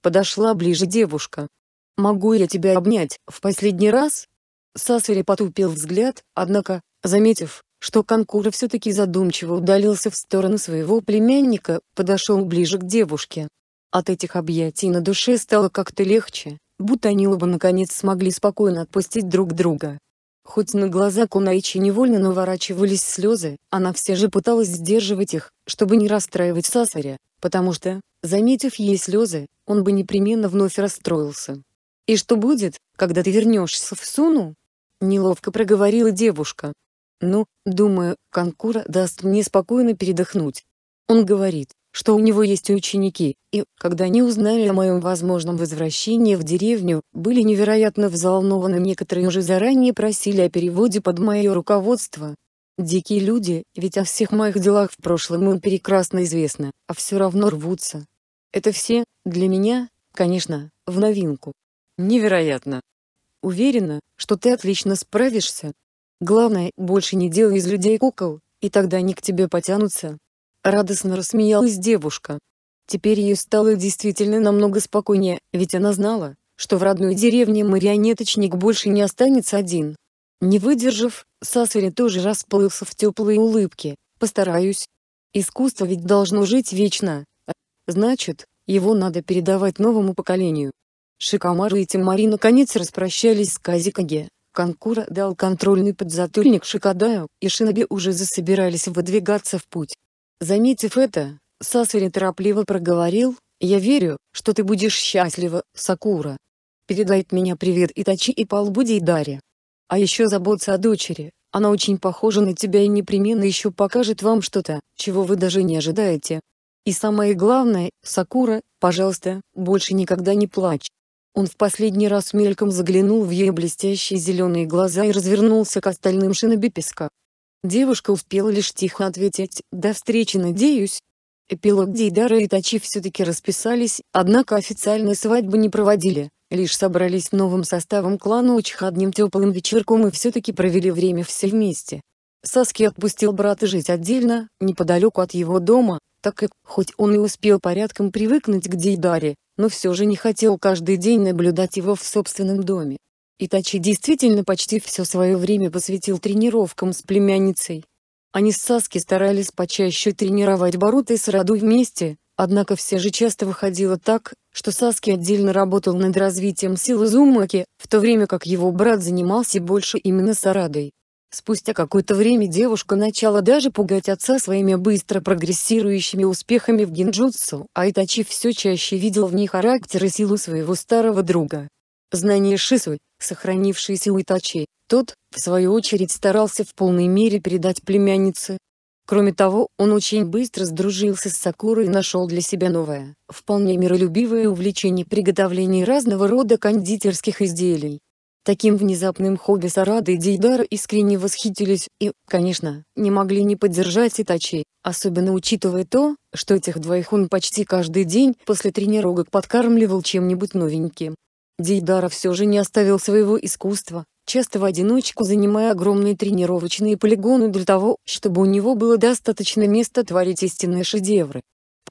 Speaker 1: Подошла ближе девушка. «Могу я тебя обнять в последний раз?» Сасури потупил взгляд, однако, заметив, что Конкура все-таки задумчиво удалился в сторону своего племянника, подошел ближе к девушке. От этих объятий на душе стало как-то легче будто они оба наконец смогли спокойно отпустить друг друга. Хоть на глаза Кунаичи невольно наворачивались слезы, она все же пыталась сдерживать их, чтобы не расстраивать Сасаря, потому что, заметив ей слезы, он бы непременно вновь расстроился. «И что будет, когда ты вернешься в Суну?» — неловко проговорила девушка. «Ну, думаю, Конкура даст мне спокойно передохнуть». Он говорит, что у него есть ученики, и, когда они узнали о моем возможном возвращении в деревню, были невероятно взволнованы некоторые уже заранее просили о переводе под мое руководство. Дикие люди, ведь о всех моих делах в прошлом им прекрасно известно, а все равно рвутся. Это все, для меня, конечно, в новинку. Невероятно. Уверена, что ты отлично справишься. Главное, больше не делай из людей кукол, и тогда они к тебе потянутся. Радостно рассмеялась девушка. Теперь ей стало действительно намного спокойнее, ведь она знала, что в родной деревне марионеточник больше не останется один. Не выдержав, Сасари тоже расплылся в теплой улыбке. «Постараюсь. Искусство ведь должно жить вечно. Значит, его надо передавать новому поколению». Шикамару и Тимари наконец распрощались с Казикаге. Канкура дал контрольный подзатыльник Шикадаю, и Шиноби уже засобирались выдвигаться в путь. Заметив это, Сасвери торопливо проговорил, «Я верю, что ты будешь счастлива, Сакура. Передай от меня привет Итачи и Палбуди и Даре. А еще заботься о дочери, она очень похожа на тебя и непременно еще покажет вам что-то, чего вы даже не ожидаете. И самое главное, Сакура, пожалуйста, больше никогда не плачь». Он в последний раз мельком заглянул в ее блестящие зеленые глаза и развернулся к остальным шинобиписка. Девушка успела лишь тихо ответить «До встречи, надеюсь». Эпилог Дейдара и Тачи все-таки расписались, однако официальной свадьбы не проводили, лишь собрались новым составом клана Учих одним теплым вечерком и все-таки провели время все вместе. Саски отпустил брата жить отдельно, неподалеку от его дома, так как, хоть он и успел порядком привыкнуть к Дейдаре, но все же не хотел каждый день наблюдать его в собственном доме. Итачи действительно почти все свое время посвятил тренировкам с племянницей. Они с Саски старались почаще тренировать Баруто и Сараду вместе, однако все же часто выходило так, что Саски отдельно работал над развитием силы Зумаки, в то время как его брат занимался больше именно Сарадой. Спустя какое-то время девушка начала даже пугать отца своими быстро прогрессирующими успехами в гинджутсу, а Итачи все чаще видел в ней характер и силу своего старого друга. Знания Шису, сохранившиеся у Итачи, тот, в свою очередь старался в полной мере передать племяннице. Кроме того, он очень быстро сдружился с Сакурой и нашел для себя новое, вполне миролюбивое увлечение приготовлением разного рода кондитерских изделий. Таким внезапным хобби Сарада и Дейдара искренне восхитились и, конечно, не могли не поддержать Итачи, особенно учитывая то, что этих двоих он почти каждый день после тренировок подкармливал чем-нибудь новеньким. Дейдара все же не оставил своего искусства, часто в одиночку занимая огромные тренировочные полигоны для того, чтобы у него было достаточно места творить истинные шедевры.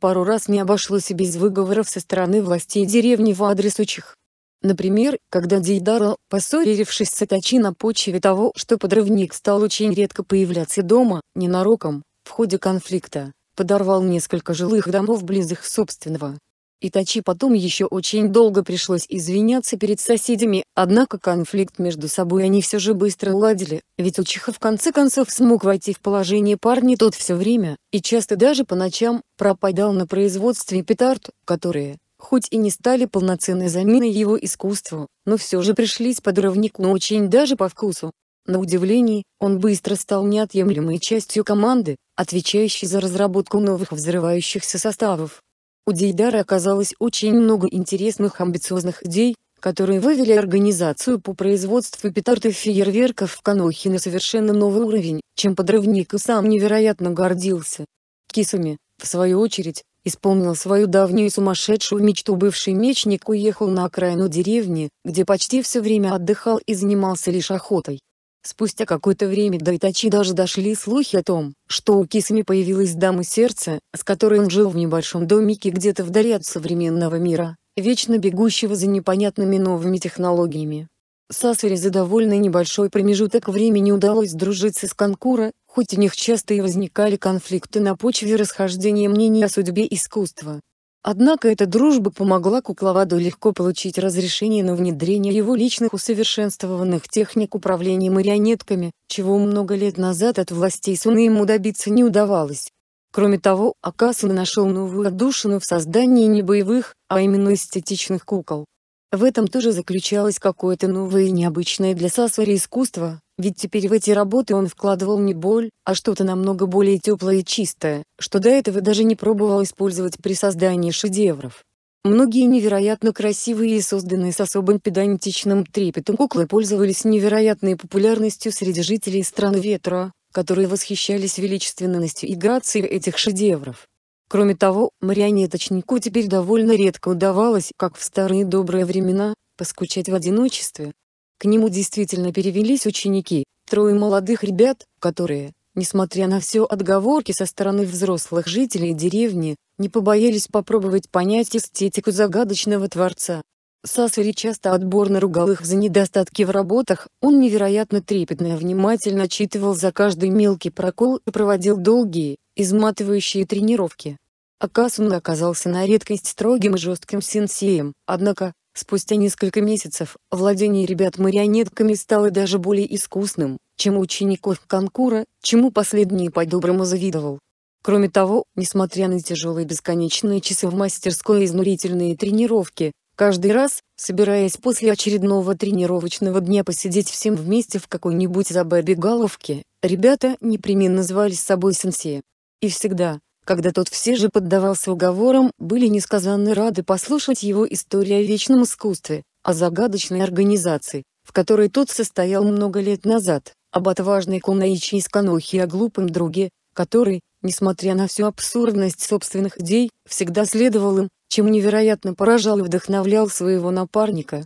Speaker 1: Пару раз не обошлось и без выговоров со стороны властей деревни в адрес учих. Например, когда Дейдара, поссорившись с Атачи на почве того, что подрывник стал очень редко появляться дома, ненароком, в ходе конфликта, подорвал несколько жилых домов близ их собственного, и тачи потом еще очень долго пришлось извиняться перед соседями, однако конфликт между собой они все же быстро уладили, ведь Учиха в конце концов смог войти в положение парня тот все время, и часто даже по ночам, пропадал на производстве петард, которые, хоть и не стали полноценной заменой его искусству, но все же пришлись под ровнику очень даже по вкусу. На удивление, он быстро стал неотъемлемой частью команды, отвечающей за разработку новых взрывающихся составов, у Дейдара оказалось очень много интересных амбициозных идей, которые вывели организацию по производству петард и фейерверков в Канохе на совершенно новый уровень, чем подрывник и сам невероятно гордился. Кисуми, в свою очередь, исполнил свою давнюю сумасшедшую мечту бывший мечник уехал на окраину деревни, где почти все время отдыхал и занимался лишь охотой. Спустя какое-то время до Итачи даже дошли слухи о том, что у Кисами появилась дама сердца, с которой он жил в небольшом домике где-то вдали от современного мира, вечно бегущего за непонятными новыми технологиями. Сасари за довольно небольшой промежуток времени удалось дружиться с Конкура, хоть у них часто и возникали конфликты на почве расхождения мнений о судьбе искусства, Однако эта дружба помогла кукловоду легко получить разрешение на внедрение его личных усовершенствованных техник управления марионетками, чего много лет назад от властей Суны ему добиться не удавалось. Кроме того, Акасуна нашел новую отдушину в создании не боевых, а именно эстетичных кукол. В этом тоже заключалось какое-то новое и необычное для Сасвари искусство, ведь теперь в эти работы он вкладывал не боль, а что-то намного более теплое и чистое, что до этого даже не пробовал использовать при создании шедевров. Многие невероятно красивые и созданные с особым педантичным трепетом куклы пользовались невероятной популярностью среди жителей стран Ветра, которые восхищались величественностью и грацией этих шедевров. Кроме того, марионеточнику теперь довольно редко удавалось, как в старые добрые времена, поскучать в одиночестве, к нему действительно перевелись ученики, трое молодых ребят, которые, несмотря на все отговорки со стороны взрослых жителей деревни, не побоялись попробовать понять эстетику загадочного творца. Сасари часто отборно ругал их за недостатки в работах, он невероятно трепетно и внимательно читывал за каждый мелкий прокол и проводил долгие, изматывающие тренировки. Акасун оказался на редкость строгим и жестким сенсеем, однако, Спустя несколько месяцев, владение ребят марионетками стало даже более искусным, чем у учеников конкура, чему последний по-доброму завидовал. Кроме того, несмотря на тяжелые бесконечные часы в мастерской и изнурительные тренировки, каждый раз, собираясь после очередного тренировочного дня посидеть всем вместе в какой-нибудь забабегаловке, ребята непременно звали с собой сенсея. И всегда, когда тот все же поддавался уговорам, были несказанно рады послушать его историю о вечном искусстве, о загадочной организации, в которой тот состоял много лет назад, об отважной Кунаичи из Канохи и о глупом друге, который, несмотря на всю абсурдность собственных идей, всегда следовал им, чем невероятно поражал и вдохновлял своего напарника.